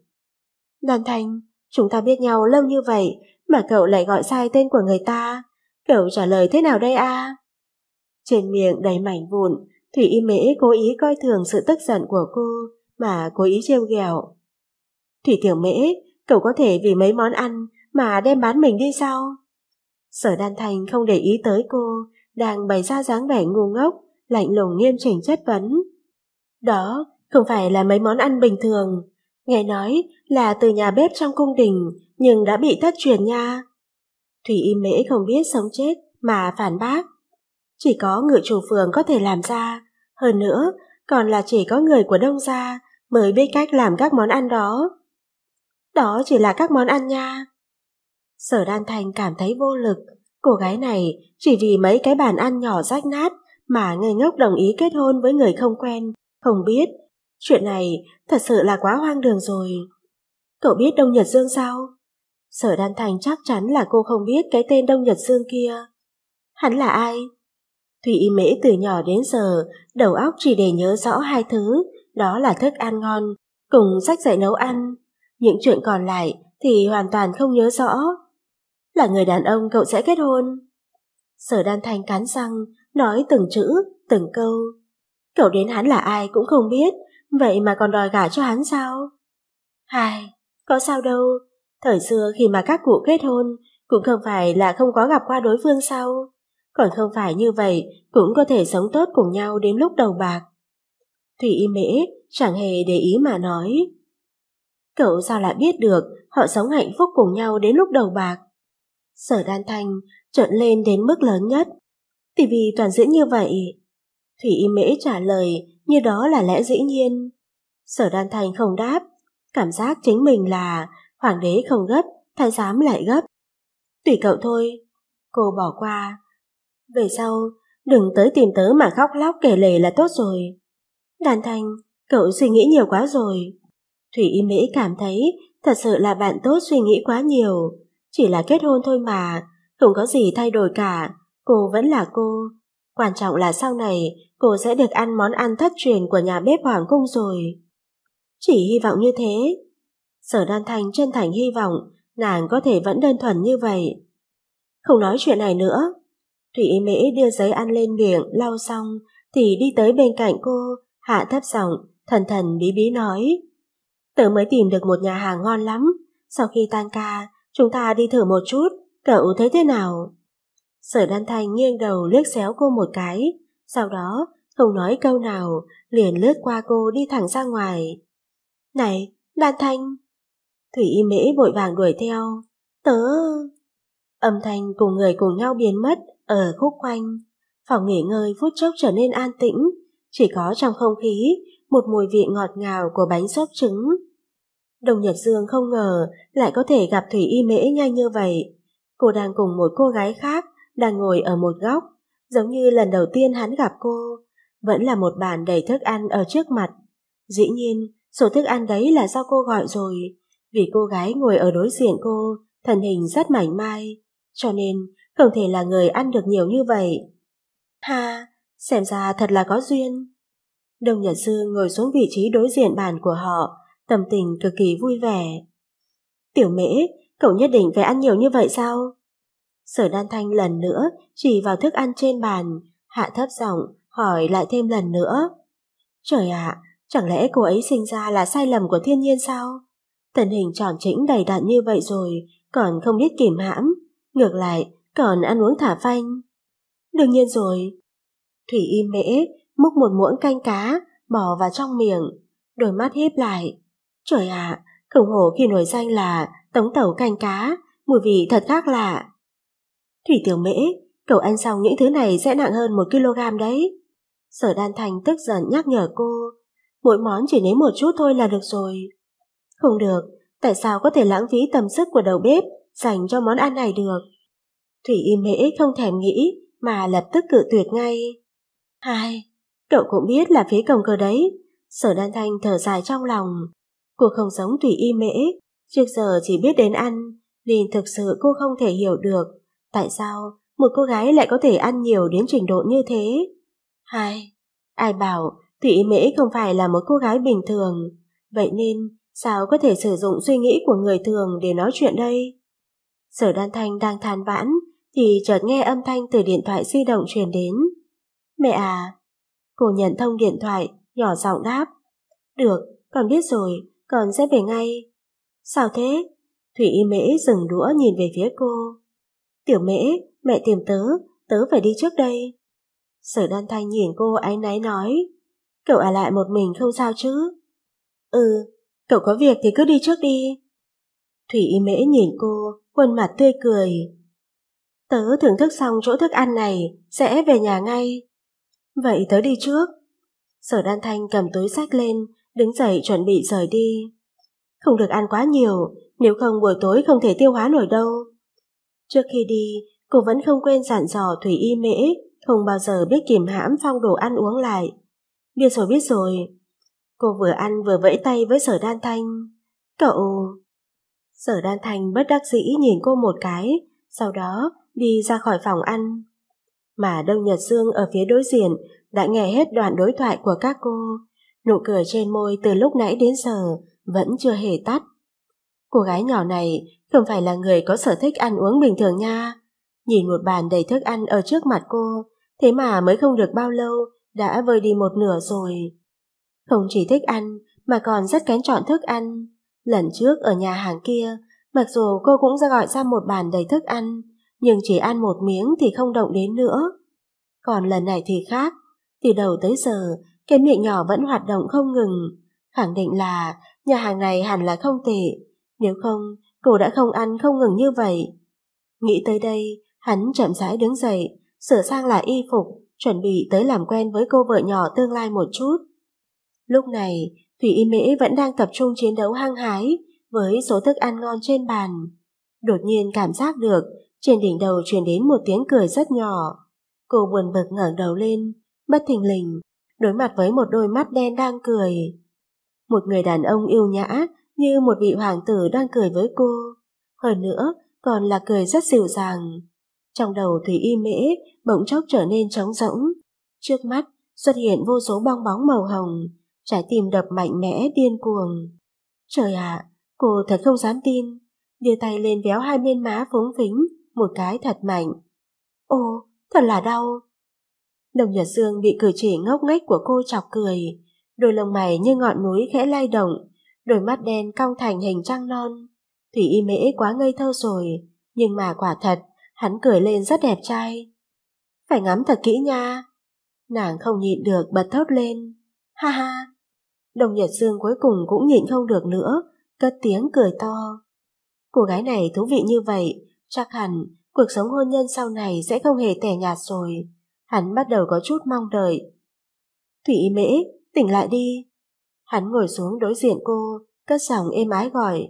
Đan thanh, chúng ta biết nhau lâu như vậy mà cậu lại gọi sai tên của người ta, Cậu trả lời thế nào đây a? À? Trên miệng đầy mảnh vụn, Thủy Y Mễ cố ý coi thường sự tức giận của cô mà cố ý trêu ghẹo. Thủy Tiểu Mễ, cậu có thể vì mấy món ăn mà đem bán mình đi sao? Sở Đan Thành không để ý tới cô, đang bày ra dáng vẻ ngu ngốc, lạnh lùng nghiêm chỉnh chất vấn. Đó không phải là mấy món ăn bình thường, nghe nói là từ nhà bếp trong cung đình nhưng đã bị thất truyền nha. Thủy y mễ không biết sống chết mà phản bác. Chỉ có ngựa chủ phường có thể làm ra, hơn nữa còn là chỉ có người của đông gia mới biết cách làm các món ăn đó. Đó chỉ là các món ăn nha. Sở Đan Thành cảm thấy vô lực, cô gái này chỉ vì mấy cái bàn ăn nhỏ rách nát mà ngây ngốc đồng ý kết hôn với người không quen, không biết. Chuyện này thật sự là quá hoang đường rồi. Cậu biết Đông Nhật Dương sao? Sở Đan Thành chắc chắn là cô không biết cái tên Đông Nhật Dương kia. Hắn là ai? Thủy Y Mễ từ nhỏ đến giờ, đầu óc chỉ để nhớ rõ hai thứ, đó là thức ăn ngon, cùng sách dạy nấu ăn. Những chuyện còn lại thì hoàn toàn không nhớ rõ. Là người đàn ông cậu sẽ kết hôn. Sở Đan Thành cắn răng, nói từng chữ, từng câu. Cậu đến hắn là ai cũng không biết, vậy mà còn đòi gả cho hắn sao? Hài, có sao đâu, Thời xưa khi mà các cụ kết hôn, cũng không phải là không có gặp qua đối phương sau. Còn không phải như vậy, cũng có thể sống tốt cùng nhau đến lúc đầu bạc. Thủy y mễ, chẳng hề để ý mà nói. Cậu sao lại biết được họ sống hạnh phúc cùng nhau đến lúc đầu bạc? Sở đan thanh trợn lên đến mức lớn nhất. Thì vì toàn diễn như vậy. Thủy y mễ trả lời như đó là lẽ dĩ nhiên. Sở đan thanh không đáp, cảm giác chính mình là Hoàng đế không gấp, thái giám lại gấp. Tùy cậu thôi, cô bỏ qua. Về sau, đừng tới tìm tớ mà khóc lóc kể lể là tốt rồi. Đàn Thanh, cậu suy nghĩ nhiều quá rồi. Thủy Y Mễ cảm thấy thật sự là bạn tốt suy nghĩ quá nhiều. Chỉ là kết hôn thôi mà, không có gì thay đổi cả. Cô vẫn là cô. Quan trọng là sau này cô sẽ được ăn món ăn thất truyền của nhà bếp Hoàng Cung rồi. Chỉ hy vọng như thế, Sở Đan Thanh chân thành hy vọng nàng có thể vẫn đơn thuần như vậy. Không nói chuyện này nữa. Thủy Y Mễ đưa giấy ăn lên miệng, lau xong, thì đi tới bên cạnh cô, hạ thấp giọng, thần thần bí bí nói. Tớ mới tìm được một nhà hàng ngon lắm, sau khi tan ca, chúng ta đi thử một chút, cậu thấy thế nào? Sở Đan Thanh nghiêng đầu liếc xéo cô một cái, sau đó không nói câu nào, liền lướt qua cô đi thẳng ra ngoài. Này, Đan Thanh, Thủy y mễ vội vàng đuổi theo. Tớ... Âm thanh của người cùng nhau biến mất ở khúc quanh. Phòng nghỉ ngơi phút chốc trở nên an tĩnh, chỉ có trong không khí một mùi vị ngọt ngào của bánh xốp trứng. Đồng Nhật Dương không ngờ lại có thể gặp Thủy Y Mễ nhanh như vậy. Cô đang cùng một cô gái khác đang ngồi ở một góc, giống như lần đầu tiên hắn gặp cô. Vẫn là một bàn đầy thức ăn ở trước mặt. Dĩ nhiên, số thức ăn đấy là do cô gọi rồi, vì cô gái ngồi ở đối diện cô, thân hình rất mảnh mai, cho nên không thể là người ăn được nhiều như vậy. Ha, xem ra thật là có duyên. Đông Nhật Dương ngồi xuống vị trí đối diện bàn của họ, tâm tình cực kỳ vui vẻ. Tiểu mễ, cậu nhất định phải ăn nhiều như vậy sao? Sở Đan Thanh lần nữa chỉ vào thức ăn trên bàn, hạ thấp giọng, hỏi lại thêm lần nữa. Trời ạ, à, chẳng lẽ cô ấy sinh ra là sai lầm của thiên nhiên sao? Tình hình tròn chỉnh đầy đặn như vậy rồi, còn không biết kìm hãm, ngược lại, còn ăn uống thả phanh. Đương nhiên rồi. Thủy im mễ, múc một muỗng canh cá, bỏ vào trong miệng, đôi mắt híp lại. Trời ạ, à, khổng hổ khi nổi danh là tống tẩu canh cá, mùi vị thật khác lạ. Thủy tiểu mễ, cậu ăn xong những thứ này sẽ nặng hơn một kg đấy. Sở Đan Thành tức giận nhắc nhở cô, mỗi món chỉ nếm một chút thôi là được rồi. Không được, tại sao có thể lãng phí tầm sức của đầu bếp dành cho món ăn này được? Thủy im mễ không thèm nghĩ mà lập tức cự tuyệt ngay. Hai, cậu cũng biết là phía cổng cờ đấy. Sở đan thanh thở dài trong lòng. Cô không giống Thủy y mễ, trước giờ chỉ biết đến ăn, nên thực sự cô không thể hiểu được tại sao một cô gái lại có thể ăn nhiều đến trình độ như thế. Hai, ai bảo Thủy y mễ không phải là một cô gái bình thường, vậy nên Sao có thể sử dụng suy nghĩ của người thường để nói chuyện đây? Sở đan thanh đang than vãn, thì chợt nghe âm thanh từ điện thoại di động truyền đến. Mẹ à! Cô nhận thông điện thoại, nhỏ giọng đáp. Được, con biết rồi, con sẽ về ngay. Sao thế? Thủy y mễ dừng đũa nhìn về phía cô. Tiểu mễ, mẹ tìm tớ, tớ phải đi trước đây. Sở đan thanh nhìn cô ái náy nói. Cậu ở lại một mình không sao chứ? Ừ, Cậu có việc thì cứ đi trước đi. Thủy y mễ nhìn cô, khuôn mặt tươi cười. Tớ thưởng thức xong chỗ thức ăn này, sẽ về nhà ngay. Vậy tớ đi trước. Sở đan thanh cầm túi sách lên, đứng dậy chuẩn bị rời đi. Không được ăn quá nhiều, nếu không buổi tối không thể tiêu hóa nổi đâu. Trước khi đi, cô vẫn không quên dặn dò Thủy y mễ, không bao giờ biết kiềm hãm phong đồ ăn uống lại. Biết rồi biết rồi, Cô vừa ăn vừa vẫy tay với sở đan thanh. Cậu... Sở đan thanh bất đắc dĩ nhìn cô một cái, sau đó đi ra khỏi phòng ăn. Mà Đông Nhật Dương ở phía đối diện đã nghe hết đoạn đối thoại của các cô. Nụ cười trên môi từ lúc nãy đến giờ vẫn chưa hề tắt. Cô gái nhỏ này không phải là người có sở thích ăn uống bình thường nha. Nhìn một bàn đầy thức ăn ở trước mặt cô, thế mà mới không được bao lâu đã vơi đi một nửa rồi. Không chỉ thích ăn mà còn rất kén chọn thức ăn. Lần trước ở nhà hàng kia, mặc dù cô cũng ra gọi ra một bàn đầy thức ăn, nhưng chỉ ăn một miếng thì không động đến nữa. Còn lần này thì khác, từ đầu tới giờ, cái miệng nhỏ vẫn hoạt động không ngừng. Khẳng định là nhà hàng này hẳn là không tệ, nếu không cô đã không ăn không ngừng như vậy. Nghĩ tới đây, hắn chậm rãi đứng dậy, sửa sang lại y phục, chuẩn bị tới làm quen với cô vợ nhỏ tương lai một chút. Lúc này, Thủy Y Mễ vẫn đang tập trung chiến đấu hăng hái với số thức ăn ngon trên bàn. Đột nhiên cảm giác được trên đỉnh đầu truyền đến một tiếng cười rất nhỏ. Cô buồn bực ngẩng đầu lên, bất thình lình, đối mặt với một đôi mắt đen đang cười. Một người đàn ông yêu nhã như một vị hoàng tử đang cười với cô. Hơn nữa, còn là cười rất dịu dàng. Trong đầu Thủy Y Mễ bỗng chốc trở nên trống rỗng. Trước mắt xuất hiện vô số bong bóng màu hồng, trái tim đập mạnh mẽ điên cuồng. Trời ạ, à, cô thật không dám tin, đưa tay lên véo hai bên má phúng phính, một cái thật mạnh. Ô, thật là đau. Đồng Nhật Dương bị cử chỉ ngốc nghếch của cô chọc cười, đôi lông mày như ngọn núi khẽ lay động, đôi mắt đen cong thành hình trăng non. Thủy y mễ quá ngây thơ rồi, nhưng mà quả thật, hắn cười lên rất đẹp trai. Phải ngắm thật kỹ nha. Nàng không nhịn được bật thốt lên. Ha ha, Đồng Nhật Dương cuối cùng cũng nhịn không được nữa, cất tiếng cười to. Cô gái này thú vị như vậy, chắc hẳn cuộc sống hôn nhân sau này sẽ không hề tẻ nhạt rồi. Hắn bắt đầu có chút mong đợi. Thủy Mễ, tỉnh lại đi. Hắn ngồi xuống đối diện cô, cất giọng êm ái gọi.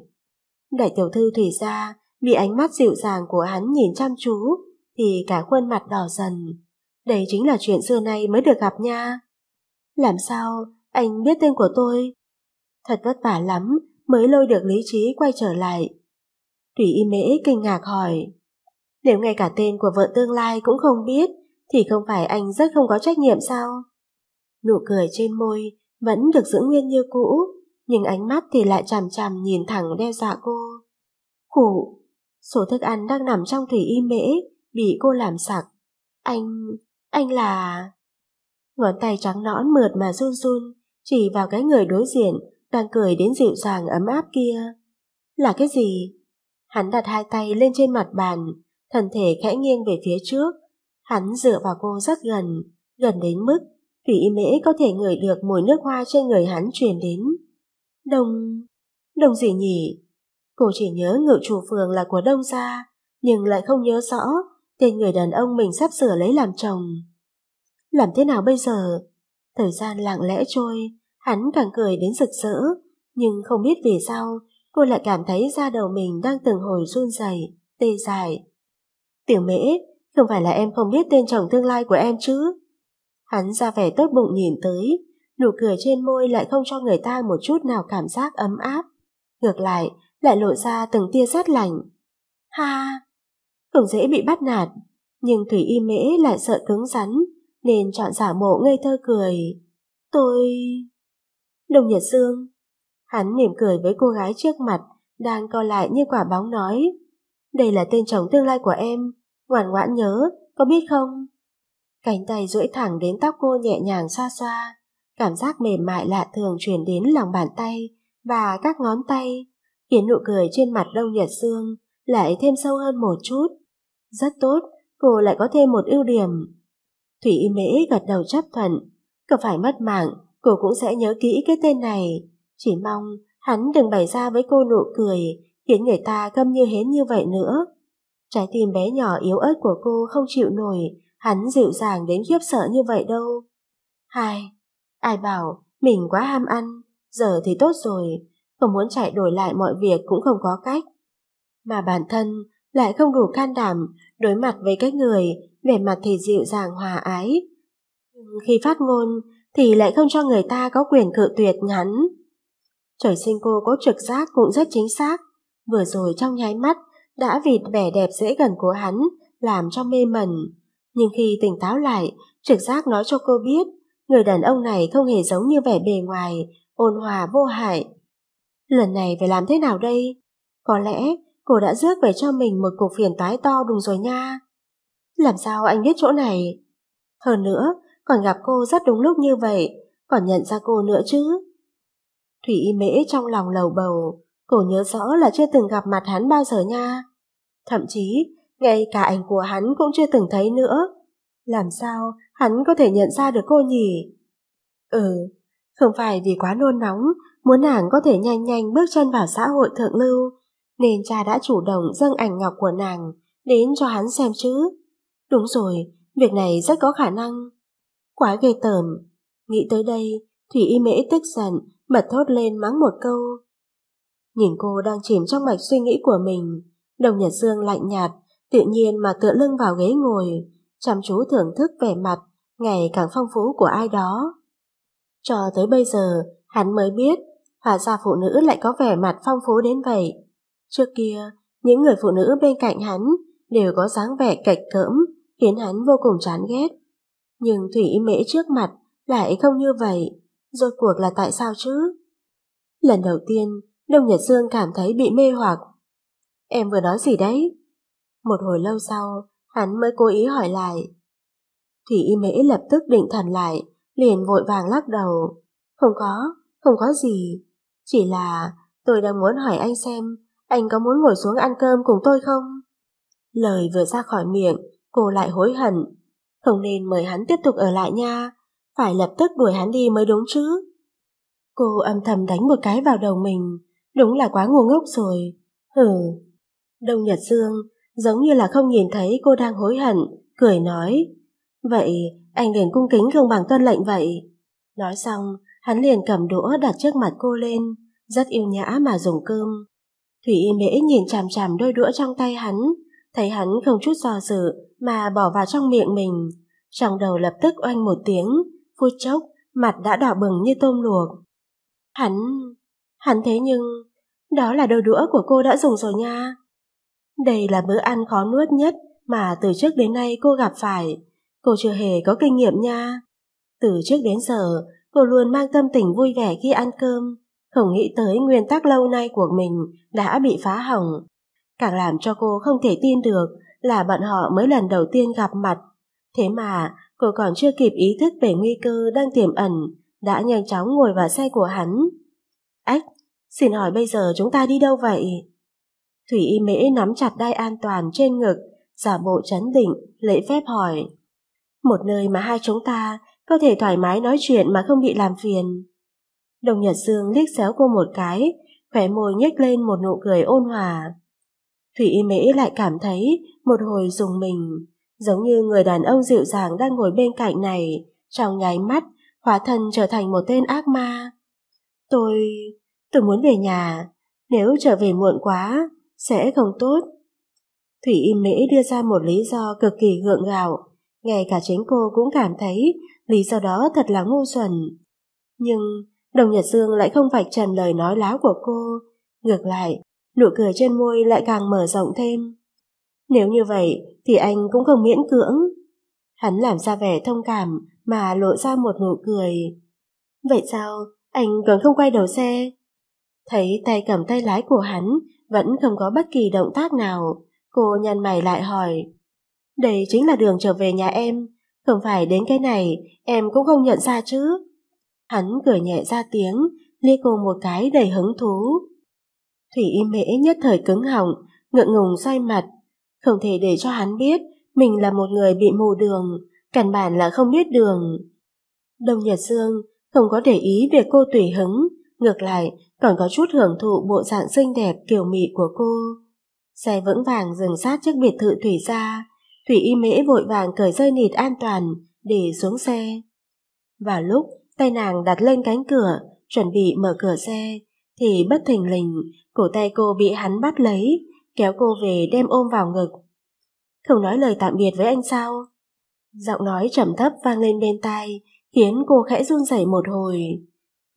Đại tiểu thư Thủy ra, bị ánh mắt dịu dàng của hắn nhìn chăm chú, thì cả khuôn mặt đỏ dần. Đây chính là chuyện xưa nay mới được gặp nha. Làm sao anh biết tên của tôi. Thật vất vả lắm mới lôi được lý trí quay trở lại. Thủy y mễ kinh ngạc hỏi. Nếu ngay cả tên của vợ tương lai cũng không biết, thì không phải anh rất không có trách nhiệm sao? Nụ cười trên môi vẫn được giữ nguyên như cũ, nhưng ánh mắt thì lại chằm chằm nhìn thẳng đe dọa cô. Khủ, số thức ăn đang nằm trong thủy y mễ, bị cô làm sặc. Anh, anh là... Ngón tay trắng nõn mượt mà run run, chỉ vào cái người đối diện, đang cười đến dịu dàng ấm áp kia. Là cái gì? Hắn đặt hai tay lên trên mặt bàn, thân thể khẽ nghiêng về phía trước. Hắn dựa vào cô rất gần, gần đến mức Thủy Y Mễ có thể ngửi được mùi nước hoa trên người hắn truyền đến. Đông... Đông gì nhỉ? Cô chỉ nhớ ngự chủ phường là của Đông gia, nhưng lại không nhớ rõ tên người đàn ông mình sắp sửa lấy làm chồng. Làm thế nào bây giờ? Thời gian lặng lẽ trôi, hắn càng cười đến rực rỡ, nhưng không biết vì sao cô lại cảm thấy da đầu mình đang từng hồi run rẩy, tê dại. Tiểu mễ, không phải là em không biết tên chồng tương lai của em chứ? Hắn ra vẻ tốt bụng nhìn tới, nụ cười trên môi lại không cho người ta một chút nào cảm giác ấm áp. Ngược lại, lại lộ ra từng tia sát lạnh. Ha! Không dễ bị bắt nạt, nhưng Thủy Y Mễ lại sợ cứng rắn, nên chọn giả mộ ngây thơ cười. Tôi... Đồng Nhật Dương. Hắn mỉm cười với cô gái trước mặt, đang co lại như quả bóng nói. Đây là tên chồng tương lai của em, ngoan ngoãn nhớ, có biết không? Cánh tay duỗi thẳng đến tóc cô nhẹ nhàng xoa xoa, cảm giác mềm mại lạ thường truyền đến lòng bàn tay và các ngón tay, khiến nụ cười trên mặt Đông Nhật Dương lại thêm sâu hơn một chút. Rất tốt, cô lại có thêm một ưu điểm, Thủy Mễ gật đầu chấp thuận, có phải mất mạng, cô cũng sẽ nhớ kỹ cái tên này. Chỉ mong hắn đừng bày ra với cô nụ cười, khiến người ta câm như hến như vậy nữa. Trái tim bé nhỏ yếu ớt của cô không chịu nổi, hắn dịu dàng đến khiếp sợ như vậy đâu. Hai, ai bảo mình quá ham ăn, giờ thì tốt rồi, không muốn chạy đổi lại mọi việc cũng không có cách. Mà bản thân lại không đủ can đảm đối mặt với cái người vẻ mặt thì dịu dàng hòa ái. khi phát ngôn thì lại không cho người ta có quyền cự tuyệt ngắn. Trời sinh cô có trực giác cũng rất chính xác, vừa rồi trong nháy mắt đã vịt vẻ đẹp dễ gần của hắn làm cho mê mẩn. Nhưng khi tỉnh táo lại, trực giác nói cho cô biết người đàn ông này không hề giống như vẻ bề ngoài, ôn hòa vô hại. Lần này phải làm thế nào đây? Có lẽ cô đã rước về cho mình một cuộc phiền toái to đùng rồi nha. Làm sao anh biết chỗ này? Hơn nữa, còn gặp cô rất đúng lúc như vậy, còn nhận ra cô nữa chứ. Thủy y mễ trong lòng lầu bầu, cô nhớ rõ là chưa từng gặp mặt hắn bao giờ nha. Thậm chí, ngay cả ảnh của hắn cũng chưa từng thấy nữa. Làm sao hắn có thể nhận ra được cô nhỉ? Ừ, không phải vì quá nôn nóng, muốn nàng có thể nhanh nhanh bước chân vào xã hội thượng lưu, nên cha đã chủ động dâng ảnh ngọc của nàng đến cho hắn xem chứ. Đúng rồi, việc này rất có khả năng. Quá ghê tởm. Nghĩ tới đây, Thủy Y Mễ tức giận, bật thốt lên mắng một câu. Nhìn cô đang chìm trong mạch suy nghĩ của mình, đồng Nhật Dương lạnh nhạt, tự nhiên mà tựa lưng vào ghế ngồi, chăm chú thưởng thức vẻ mặt ngày càng phong phú của ai đó. Cho tới bây giờ, hắn mới biết, hóa ra phụ nữ lại có vẻ mặt phong phú đến vậy. Trước kia, những người phụ nữ bên cạnh hắn đều có dáng vẻ cạch cỡm, khiến hắn vô cùng chán ghét. Nhưng Thủy Y Mễ trước mặt lại không như vậy, rốt cuộc là tại sao chứ? Lần đầu tiên, Đông Nhật Dương cảm thấy bị mê hoặc. Em vừa nói gì đấy? Một hồi lâu sau, hắn mới cố ý hỏi lại. Thủy Y Mễ lập tức định thần lại, liền vội vàng lắc đầu. Không có, không có gì. Chỉ là tôi đang muốn hỏi anh xem anh có muốn ngồi xuống ăn cơm cùng tôi không? Lời vừa ra khỏi miệng, cô lại hối hận. Không nên mời hắn tiếp tục ở lại nha, phải lập tức đuổi hắn đi mới đúng chứ. Cô âm thầm đánh một cái vào đầu mình, đúng là quá ngu ngốc rồi. Hừ. Đông Nhật Dương giống như là không nhìn thấy cô đang hối hận, cười nói. Vậy anh liền cung kính không bằng tuân lệnh vậy. Nói xong, hắn liền cầm đũa đặt trước mặt cô lên, rất yêu nhã mà dùng cơm. Thủy Y Mễ nhìn chằm chằm đôi đũa trong tay hắn, thấy hắn không chút do dự, mà bỏ vào trong miệng mình. Trong đầu lập tức oanh một tiếng, phút chốc, mặt đã đỏ bừng như tôm luộc. Hắn, hắn thế nhưng, đó là đôi đũa của cô đã dùng rồi nha. Đây là bữa ăn khó nuốt nhất mà từ trước đến nay cô gặp phải. Cô chưa hề có kinh nghiệm nha. Từ trước đến giờ, cô luôn mang tâm tình vui vẻ khi ăn cơm, không nghĩ tới nguyên tắc lâu nay của mình đã bị phá hỏng. Càng làm cho cô không thể tin được là bọn họ mới lần đầu tiên gặp mặt. Thế mà, cô còn chưa kịp ý thức về nguy cơ đang tiềm ẩn, đã nhanh chóng ngồi vào xe của hắn. Ách, xin hỏi bây giờ chúng ta đi đâu vậy? Thủy y mễ nắm chặt đai an toàn trên ngực, giả bộ chấn định, lễ phép hỏi. Một nơi mà hai chúng ta có thể thoải mái nói chuyện mà không bị làm phiền. Đồng Nhật Dương liếc xéo cô một cái, khỏe môi nhếch lên một nụ cười ôn hòa. Thủy Y Mễ lại cảm thấy một hồi dùng mình, giống như người đàn ông dịu dàng đang ngồi bên cạnh này, trong nháy mắt, hóa thân trở thành một tên ác ma. Tôi... tôi muốn về nhà, nếu trở về muộn quá, sẽ không tốt. Thủy Y Mễ đưa ra một lý do cực kỳ gượng gạo, ngay cả chính cô cũng cảm thấy lý do đó thật là ngu xuẩn. Nhưng Đồng Nhật Dương lại không vạch trần lời nói láo của cô, ngược lại nụ cười trên môi lại càng mở rộng thêm. Nếu như vậy thì anh cũng không miễn cưỡng. Hắn làm ra vẻ thông cảm mà lộ ra một nụ cười. Vậy sao anh còn không quay đầu xe? Thấy tay cầm tay lái của hắn vẫn không có bất kỳ động tác nào, cô nhăn mày lại hỏi. Đây chính là đường trở về nhà em, không phải đến cái này em cũng không nhận ra chứ. Hắn cười nhẹ ra tiếng, liếc cô một cái đầy hứng thú. Thủy y mễ nhất thời cứng họng, ngượng ngùng xoay mặt. Không thể để cho hắn biết mình là một người bị mù đường, căn bản là không biết đường. Đông Nhật Dương không có để ý về cô tùy hứng, ngược lại còn có chút hưởng thụ bộ dạng xinh đẹp kiều mị của cô. Xe vững vàng dừng sát trước biệt thự Thủy ra, Thủy y mễ vội vàng cởi dây nịt an toàn để xuống xe. Vào lúc tay nàng đặt lên cánh cửa, chuẩn bị mở cửa xe, thì bất thình lình Cổ tay cô bị hắn bắt lấy, kéo cô về đem ôm vào ngực. Không nói lời tạm biệt với anh sao? Giọng nói trầm thấp vang lên bên tai, khiến cô khẽ run rẩy một hồi.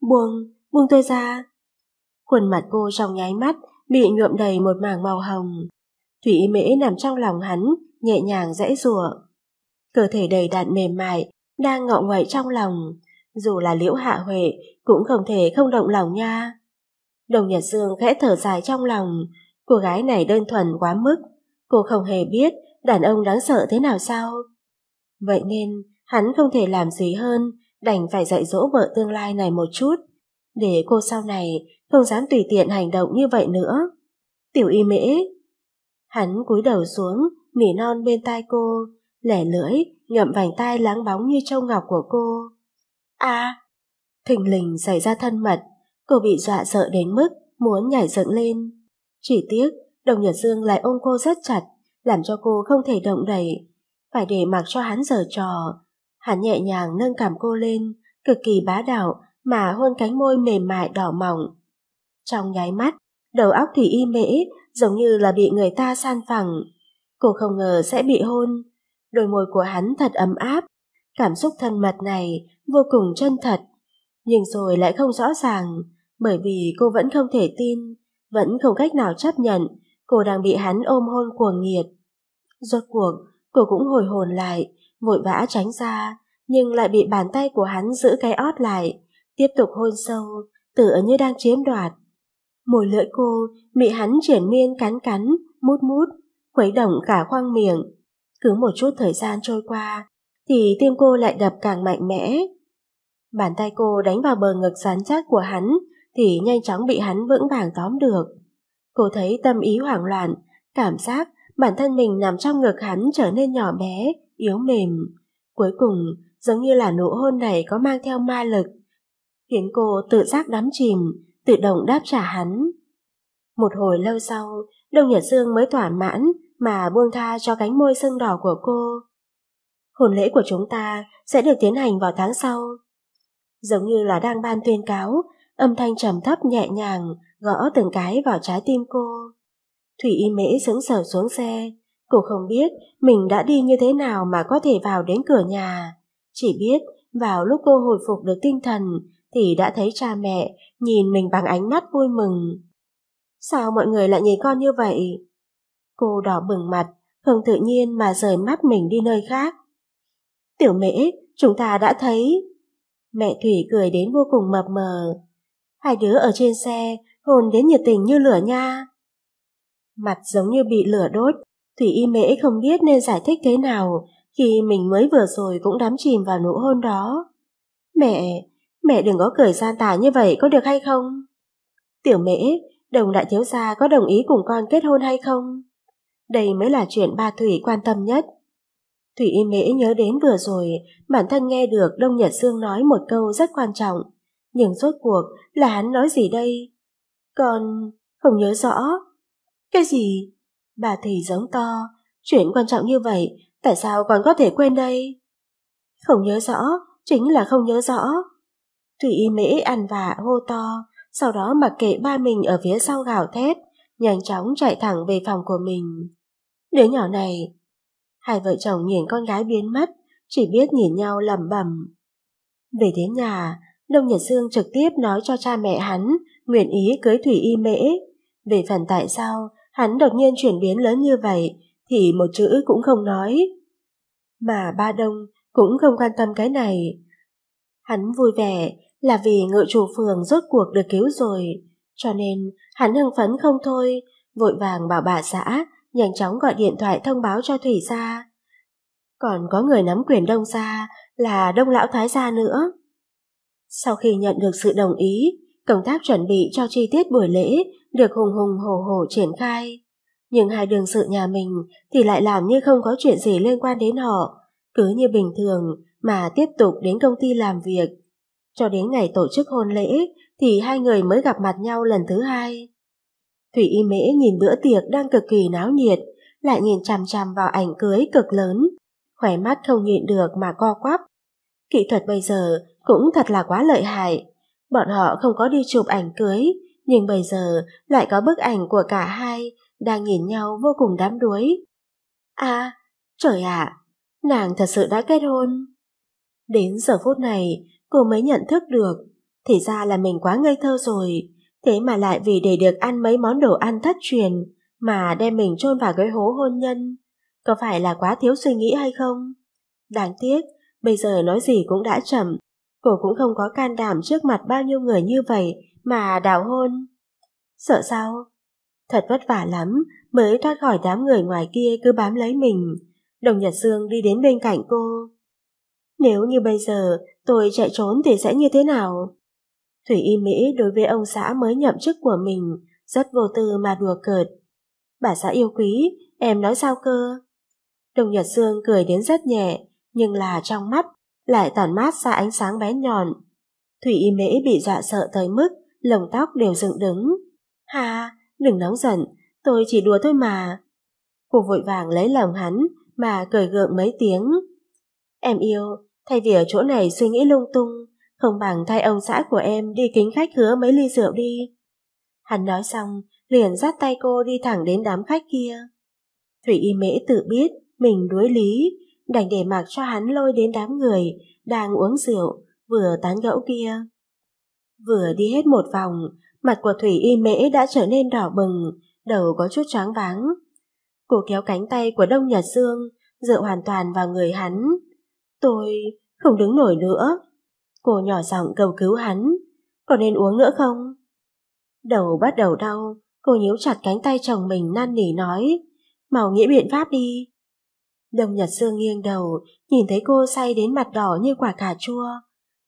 Buông, buông tôi ra. Khuôn mặt cô trong nháy mắt bị nhuộm đầy một mảng màu hồng. Thủy mễ nằm trong lòng hắn, nhẹ nhàng dãy rủa. Cơ thể đầy đặn mềm mại, đang ngọ ngoại trong lòng. Dù là liễu hạ huệ, cũng không thể không động lòng nha. Đồng Nhật Dương khẽ thở dài trong lòng, cô gái này đơn thuần quá mức, cô không hề biết đàn ông đáng sợ thế nào sao. Vậy nên, hắn không thể làm gì hơn, đành phải dạy dỗ vợ tương lai này một chút, để cô sau này không dám tùy tiện hành động như vậy nữa. Tiểu y mễ. Hắn cúi đầu xuống, nỉ non bên tai cô, lẻ lưỡi, ngậm vành tai láng bóng như trâu ngọc của cô. a thình lình xảy ra thân mật, Cô bị dọa sợ đến mức muốn nhảy dựng lên. Chỉ tiếc, đồng Nhật Dương lại ôm cô rất chặt, làm cho cô không thể động đẩy. Phải để mặc cho hắn giở trò. Hắn nhẹ nhàng nâng cảm cô lên, cực kỳ bá đạo mà hôn cánh môi mềm mại đỏ mỏng. Trong nháy mắt, đầu óc Thủy Y mễ giống như là bị người ta san phẳng. Cô không ngờ sẽ bị hôn. Đôi môi của hắn thật ấm áp. Cảm xúc thân mật này vô cùng chân thật nhưng rồi lại không rõ ràng, bởi vì cô vẫn không thể tin, vẫn không cách nào chấp nhận cô đang bị hắn ôm hôn cuồng nhiệt. Rốt cuộc, cô cũng hồi hồn lại, vội vã tránh ra, nhưng lại bị bàn tay của hắn giữ cái ót lại, tiếp tục hôn sâu, tựa như đang chiếm đoạt. Mồi lưỡi cô bị hắn triển miên cắn cắn, mút mút, khuấy động cả khoang miệng. Cứ một chút thời gian trôi qua, thì tim cô lại đập càng mạnh mẽ, Bàn tay cô đánh vào bờ ngực rắn chắc của hắn thì nhanh chóng bị hắn vững vàng tóm được. Cô thấy tâm ý hoảng loạn, cảm giác bản thân mình nằm trong ngực hắn trở nên nhỏ bé, yếu mềm. Cuối cùng, giống như là nụ hôn này có mang theo ma lực, khiến cô tự giác đắm chìm, tự động đáp trả hắn. Một hồi lâu sau, Đông Nhật Dương mới thỏa mãn mà buông tha cho cánh môi sưng đỏ của cô. Hồn lễ của chúng ta sẽ được tiến hành vào tháng sau giống như là đang ban tuyên cáo, âm thanh trầm thấp nhẹ nhàng, gõ từng cái vào trái tim cô. Thủy y mễ sững sờ xuống xe, cô không biết mình đã đi như thế nào mà có thể vào đến cửa nhà. Chỉ biết vào lúc cô hồi phục được tinh thần thì đã thấy cha mẹ nhìn mình bằng ánh mắt vui mừng. Sao mọi người lại nhìn con như vậy? Cô đỏ bừng mặt, không tự nhiên mà rời mắt mình đi nơi khác. Tiểu mễ, chúng ta đã thấy, Mẹ Thủy cười đến vô cùng mập mờ. Hai đứa ở trên xe, hồn đến nhiệt tình như lửa nha. Mặt giống như bị lửa đốt, Thủy y mễ không biết nên giải thích thế nào khi mình mới vừa rồi cũng đắm chìm vào nụ hôn đó. Mẹ, mẹ đừng có cười gian tà như vậy có được hay không? Tiểu mễ, đồng đại thiếu gia có đồng ý cùng con kết hôn hay không? Đây mới là chuyện ba Thủy quan tâm nhất. Thủy Y Mễ nhớ đến vừa rồi, bản thân nghe được Đông Nhật Sương nói một câu rất quan trọng. Nhưng rốt cuộc là hắn nói gì đây? Còn không nhớ rõ. Cái gì? Bà thì giống to, chuyện quan trọng như vậy, tại sao còn có thể quên đây? Không nhớ rõ, chính là không nhớ rõ. Thủy Y Mễ ăn vạ hô to, sau đó mặc kệ ba mình ở phía sau gào thét, nhanh chóng chạy thẳng về phòng của mình. Đứa nhỏ này, Hai vợ chồng nhìn con gái biến mất, chỉ biết nhìn nhau lầm bầm. Về đến nhà, Đông Nhật Dương trực tiếp nói cho cha mẹ hắn nguyện ý cưới Thủy Y Mễ. Về phần tại sao hắn đột nhiên chuyển biến lớn như vậy thì một chữ cũng không nói. Mà ba Đông cũng không quan tâm cái này. Hắn vui vẻ là vì ngự chủ phường rốt cuộc được cứu rồi, cho nên hắn hưng phấn không thôi, vội vàng bảo bà xã nhanh chóng gọi điện thoại thông báo cho Thủy gia. Còn có người nắm quyền Đông gia là Đông lão thái gia nữa. Sau khi nhận được sự đồng ý, công tác chuẩn bị cho chi tiết buổi lễ được hùng hùng hổ hổ triển khai. Nhưng hai đường sự nhà mình thì lại làm như không có chuyện gì liên quan đến họ, cứ như bình thường mà tiếp tục đến công ty làm việc. Cho đến ngày tổ chức hôn lễ thì hai người mới gặp mặt nhau lần thứ hai. Thủy Y Mễ nhìn bữa tiệc đang cực kỳ náo nhiệt, lại nhìn chằm chằm vào ảnh cưới cực lớn, khỏe mắt không nhịn được mà co quắp. Kỹ thuật bây giờ cũng thật là quá lợi hại. Bọn họ không có đi chụp ảnh cưới, nhưng bây giờ lại có bức ảnh của cả hai đang nhìn nhau vô cùng đám đuối. À, trời ạ, à, nàng thật sự đã kết hôn. Đến giờ phút này, cô mới nhận thức được, thì ra là mình quá ngây thơ rồi, Thế mà lại vì để được ăn mấy món đồ ăn thất truyền mà đem mình chôn vào cái hố hôn nhân, có phải là quá thiếu suy nghĩ hay không? Đáng tiếc, bây giờ nói gì cũng đã chậm, cô cũng không có can đảm trước mặt bao nhiêu người như vậy mà đào hôn. Sợ sao? Thật vất vả lắm mới thoát khỏi đám người ngoài kia cứ bám lấy mình. Đồng Nhật Sương đi đến bên cạnh cô. Nếu như bây giờ tôi chạy trốn thì sẽ như thế nào? Thủy Y Mỹ đối với ông xã mới nhậm chức của mình rất vô tư mà đùa cợt. Bà xã yêu quý, em nói sao cơ? Đồng Nhật Dương cười đến rất nhẹ, nhưng là trong mắt lại tản mát ra ánh sáng bé nhọn. Thủy Y Mễ bị dọa sợ tới mức lồng tóc đều dựng đứng. Hà, đừng nóng giận, tôi chỉ đùa thôi mà. Cô vội vàng lấy lòng hắn mà cười gượng mấy tiếng. Em yêu, thay vì ở chỗ này suy nghĩ lung tung, không bằng thay ông xã của em đi kính khách hứa mấy ly rượu đi. Hắn nói xong, liền dắt tay cô đi thẳng đến đám khách kia. Thủy Y Mễ tự biết mình đuối lý, đành để mặc cho hắn lôi đến đám người đang uống rượu, vừa tán gẫu kia. Vừa đi hết một vòng, mặt của Thủy Y Mễ đã trở nên đỏ bừng, đầu có chút choáng váng. Cô kéo cánh tay của Đông Nhật Dương, dựa hoàn toàn vào người hắn. Tôi không đứng nổi nữa. Cô nhỏ giọng cầu cứu hắn, có nên uống nữa không? Đầu bắt đầu đau, cô nhíu chặt cánh tay chồng mình năn nỉ nói, mau nghĩ biện pháp đi. Đông Nhật Sương nghiêng đầu, nhìn thấy cô say đến mặt đỏ như quả cà chua.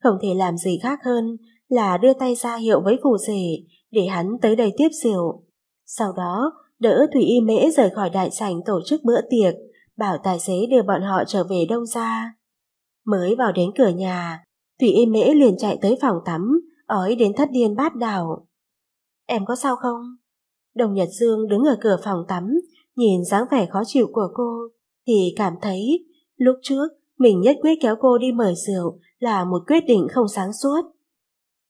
Không thể làm gì khác hơn là đưa tay ra hiệu với phù rể để hắn tới đây tiếp rượu. Sau đó, đỡ Thủy Y Mễ rời khỏi đại sảnh tổ chức bữa tiệc, bảo tài xế đưa bọn họ trở về Đông ra. Mới vào đến cửa nhà, Thủy y mễ liền chạy tới phòng tắm, ói đến thất điên bát đảo. Em có sao không? Đồng Nhật Dương đứng ở cửa phòng tắm, nhìn dáng vẻ khó chịu của cô, thì cảm thấy lúc trước mình nhất quyết kéo cô đi mời rượu là một quyết định không sáng suốt.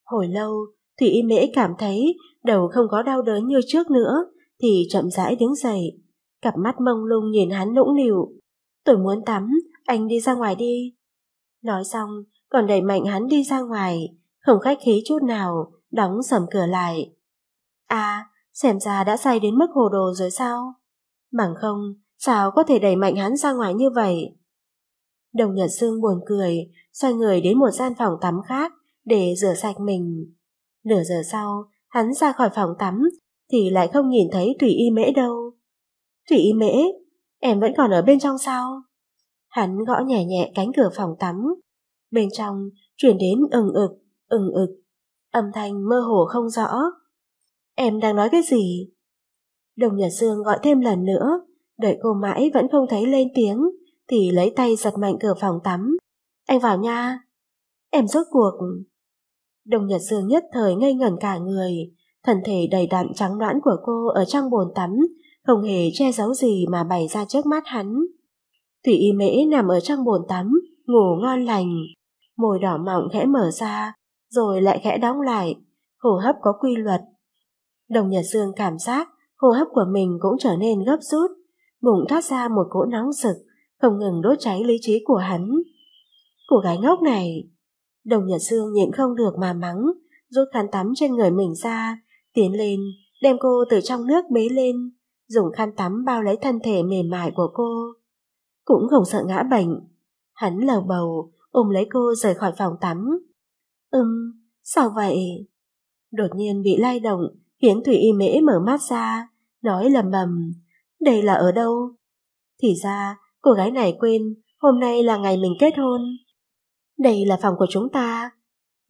Hồi lâu, Thủy Y Mễ cảm thấy đầu không có đau đớn như trước nữa, thì chậm rãi đứng dậy, cặp mắt mông lung nhìn hắn nũng nịu. Tôi muốn tắm, anh đi ra ngoài đi. Nói xong, còn đẩy mạnh hắn đi ra ngoài, không khách khí chút nào, đóng sầm cửa lại. À, xem ra đã say đến mức hồ đồ rồi sao? Bằng không, sao có thể đẩy mạnh hắn ra ngoài như vậy? Đồng Nhật Sương buồn cười, xoay người đến một gian phòng tắm khác để rửa sạch mình. Nửa giờ sau, hắn ra khỏi phòng tắm thì lại không nhìn thấy Thủy Y Mễ đâu. Thủy Y Mễ, em vẫn còn ở bên trong sao? Hắn gõ nhẹ nhẹ cánh cửa phòng tắm, Bên trong chuyển đến ừng ực, ừng ực, âm thanh mơ hồ không rõ. Em đang nói cái gì? Đồng Nhật Dương gọi thêm lần nữa, đợi cô mãi vẫn không thấy lên tiếng, thì lấy tay giật mạnh cửa phòng tắm. Anh vào nha. Em rốt cuộc. Đồng Nhật Dương nhất thời ngây ngẩn cả người, thân thể đầy đặn trắng loãng của cô ở trong bồn tắm, không hề che giấu gì mà bày ra trước mắt hắn. Thủy Y Mễ nằm ở trong bồn tắm, ngủ ngon lành, môi đỏ mọng khẽ mở ra, rồi lại khẽ đóng lại, hô hấp có quy luật. Đồng Nhật Dương cảm giác hô hấp của mình cũng trở nên gấp rút, bụng thoát ra một cỗ nóng sực, không ngừng đốt cháy lý trí của hắn. Cô gái ngốc này, Đồng Nhật Dương nhịn không được mà mắng, rút khăn tắm trên người mình ra, tiến lên, đem cô từ trong nước bế lên, dùng khăn tắm bao lấy thân thể mềm mại của cô. Cũng không sợ ngã bệnh. Hắn lầu bầu, ôm lấy cô rời khỏi phòng tắm. Ừm, sao vậy? Đột nhiên bị lay động, khiến Thủy Y Mễ mở mắt ra, nói lầm bầm, đây là ở đâu? Thì ra, cô gái này quên, hôm nay là ngày mình kết hôn. Đây là phòng của chúng ta.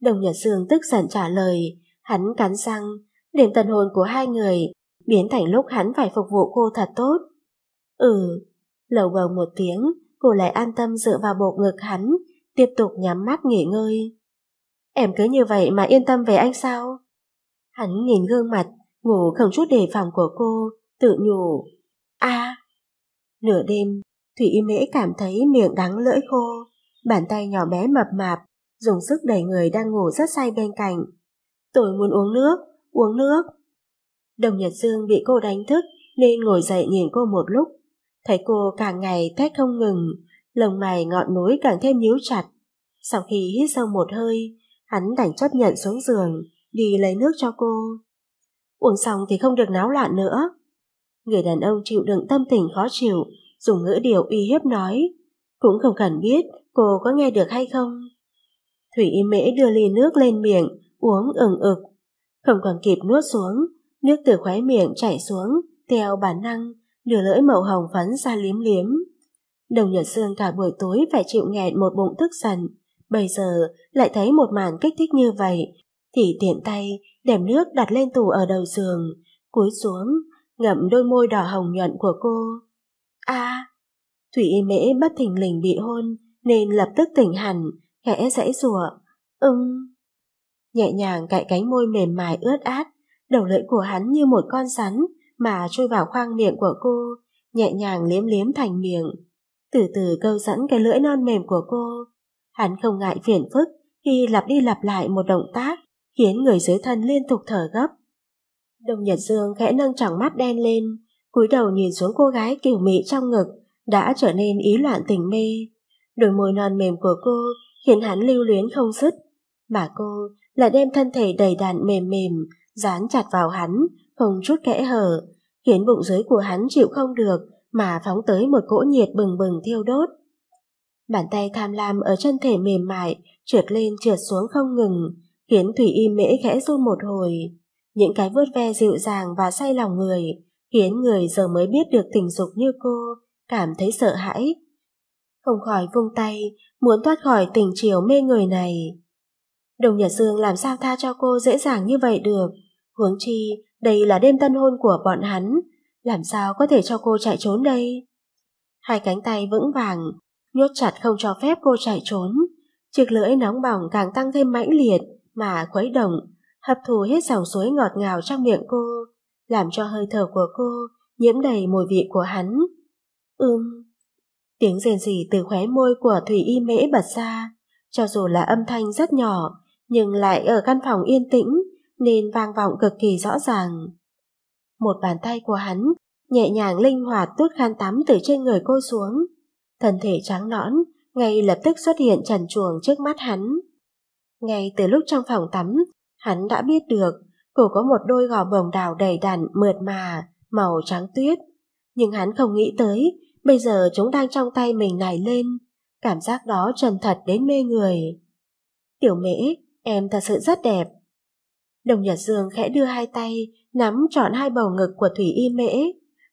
Đồng Nhật Dương tức giận trả lời, hắn cắn răng, điểm tần hồn của hai người biến thành lúc hắn phải phục vụ cô thật tốt. Ừ, lầu bầu một tiếng, cô lại an tâm dựa vào bộ ngực hắn, tiếp tục nhắm mắt nghỉ ngơi. Em cứ như vậy mà yên tâm về anh sao? Hắn nhìn gương mặt, ngủ không chút đề phòng của cô, tự nhủ. a Nửa đêm, Thủy Y Mễ cảm thấy miệng đắng lưỡi khô, bàn tay nhỏ bé mập mạp, dùng sức đẩy người đang ngủ rất say bên cạnh. Tôi muốn uống nước, uống nước. Đồng Nhật Dương bị cô đánh thức nên ngồi dậy nhìn cô một lúc. Thấy cô cả ngày thét không ngừng, lồng mày ngọn núi càng thêm nhíu chặt. Sau khi hít sâu một hơi, hắn đành chấp nhận xuống giường, đi lấy nước cho cô. Uống xong thì không được náo loạn nữa. Người đàn ông chịu đựng tâm tình khó chịu, dùng ngữ điệu uy hiếp nói. Cũng không cần biết cô có nghe được hay không. Thủy y mễ đưa ly nước lên miệng, uống ừng ực. Không còn kịp nuốt xuống, nước từ khóe miệng chảy xuống, theo bản năng, đưa lưỡi màu hồng phấn ra liếm liếm. Đồng Nhật Sương cả buổi tối phải chịu nghẹn một bụng tức giận. Bây giờ lại thấy một màn kích thích như vậy, thì tiện tay đem nước đặt lên tủ ở đầu giường, cúi xuống, ngậm đôi môi đỏ hồng nhuận của cô. a à, Thủy y mễ bất thình lình bị hôn, nên lập tức tỉnh hẳn, khẽ dãy rủa ưng. Nhẹ nhàng cạy cánh môi mềm mại ướt át, đầu lưỡi của hắn như một con rắn mà chui vào khoang miệng của cô, nhẹ nhàng liếm liếm thành miệng từ từ câu dẫn cái lưỡi non mềm của cô. Hắn không ngại phiền phức khi lặp đi lặp lại một động tác khiến người dưới thân liên tục thở gấp. Đồng Nhật Dương khẽ nâng tròng mắt đen lên, cúi đầu nhìn xuống cô gái kiều mị trong ngực đã trở nên ý loạn tình mê. Đôi môi non mềm của cô khiến hắn lưu luyến không dứt, mà cô lại đem thân thể đầy đặn mềm mềm dán chặt vào hắn, không chút kẽ hở, khiến bụng dưới của hắn chịu không được, mà phóng tới một cỗ nhiệt bừng bừng thiêu đốt. Bàn tay tham lam ở chân thể mềm mại, trượt lên trượt xuống không ngừng, khiến Thủy Y Mễ khẽ run một hồi. Những cái vớt ve dịu dàng và say lòng người, khiến người giờ mới biết được tình dục như cô, cảm thấy sợ hãi. Không khỏi vung tay, muốn thoát khỏi tình chiều mê người này. Đồng Nhật Dương làm sao tha cho cô dễ dàng như vậy được, huống chi đây là đêm tân hôn của bọn hắn, làm sao có thể cho cô chạy trốn đây? Hai cánh tay vững vàng, nhốt chặt không cho phép cô chạy trốn. Chiếc lưỡi nóng bỏng càng tăng thêm mãnh liệt mà khuấy động, hấp thù hết dòng suối ngọt ngào trong miệng cô, làm cho hơi thở của cô nhiễm đầy mùi vị của hắn. Ưm, tiếng rền rỉ từ khóe môi của Thủy Y Mễ bật ra, cho dù là âm thanh rất nhỏ, nhưng lại ở căn phòng yên tĩnh nên vang vọng cực kỳ rõ ràng một bàn tay của hắn nhẹ nhàng linh hoạt tuốt khăn tắm từ trên người cô xuống. Thân thể trắng nõn, ngay lập tức xuất hiện trần chuồng trước mắt hắn. Ngay từ lúc trong phòng tắm, hắn đã biết được cô có một đôi gò bồng đào đầy đặn, mượt mà, màu trắng tuyết. Nhưng hắn không nghĩ tới, bây giờ chúng đang trong tay mình nảy lên, cảm giác đó trần thật đến mê người. Tiểu mễ, em thật sự rất đẹp, Đồng Nhật Dương khẽ đưa hai tay, nắm trọn hai bầu ngực của Thủy Y Mễ,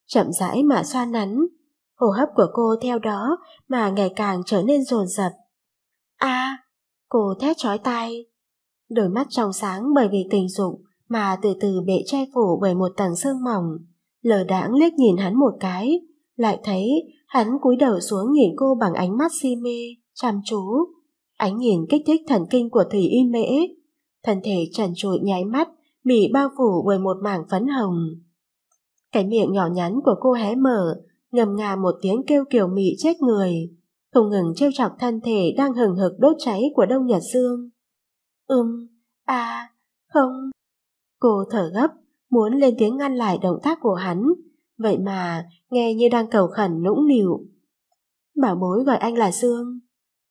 chậm rãi mà xoa nắn. Hô hấp của cô theo đó mà ngày càng trở nên rồn rập. a à, cô thét chói tai. Đôi mắt trong sáng bởi vì tình dục mà từ từ bị che phủ bởi một tầng sương mỏng. Lờ đãng liếc nhìn hắn một cái, lại thấy hắn cúi đầu xuống nhìn cô bằng ánh mắt si mê, chăm chú. Ánh nhìn kích thích thần kinh của Thủy Y Mễ, thân thể trần trụi nháy mắt, mỉ bao phủ bởi một mảng phấn hồng. Cái miệng nhỏ nhắn của cô hé mở, ngầm ngà một tiếng kêu kiểu mị chết người, không ngừng trêu chọc thân thể đang hừng hực đốt cháy của Đông Nhật Dương. Ừm, à, không. Cô thở gấp, muốn lên tiếng ngăn lại động tác của hắn, vậy mà nghe như đang cầu khẩn nũng nịu. Bảo bối gọi anh là Dương.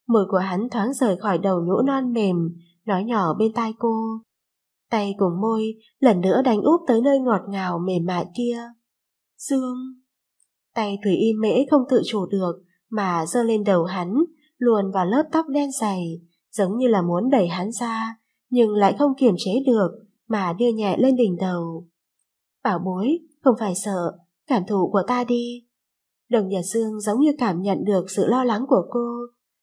Môi của hắn thoáng rời khỏi đầu nhũ non mềm, nói nhỏ bên tai cô. Tay cùng môi lần nữa đánh úp tới nơi ngọt ngào mềm mại kia. Dương! Tay Thủy Y mễ không tự chủ được mà giơ lên đầu hắn, luồn vào lớp tóc đen dày, giống như là muốn đẩy hắn ra, nhưng lại không kiềm chế được mà đưa nhẹ lên đỉnh đầu. Bảo bối, không phải sợ, cảm thụ của ta đi. Đồng Nhật Dương giống như cảm nhận được sự lo lắng của cô,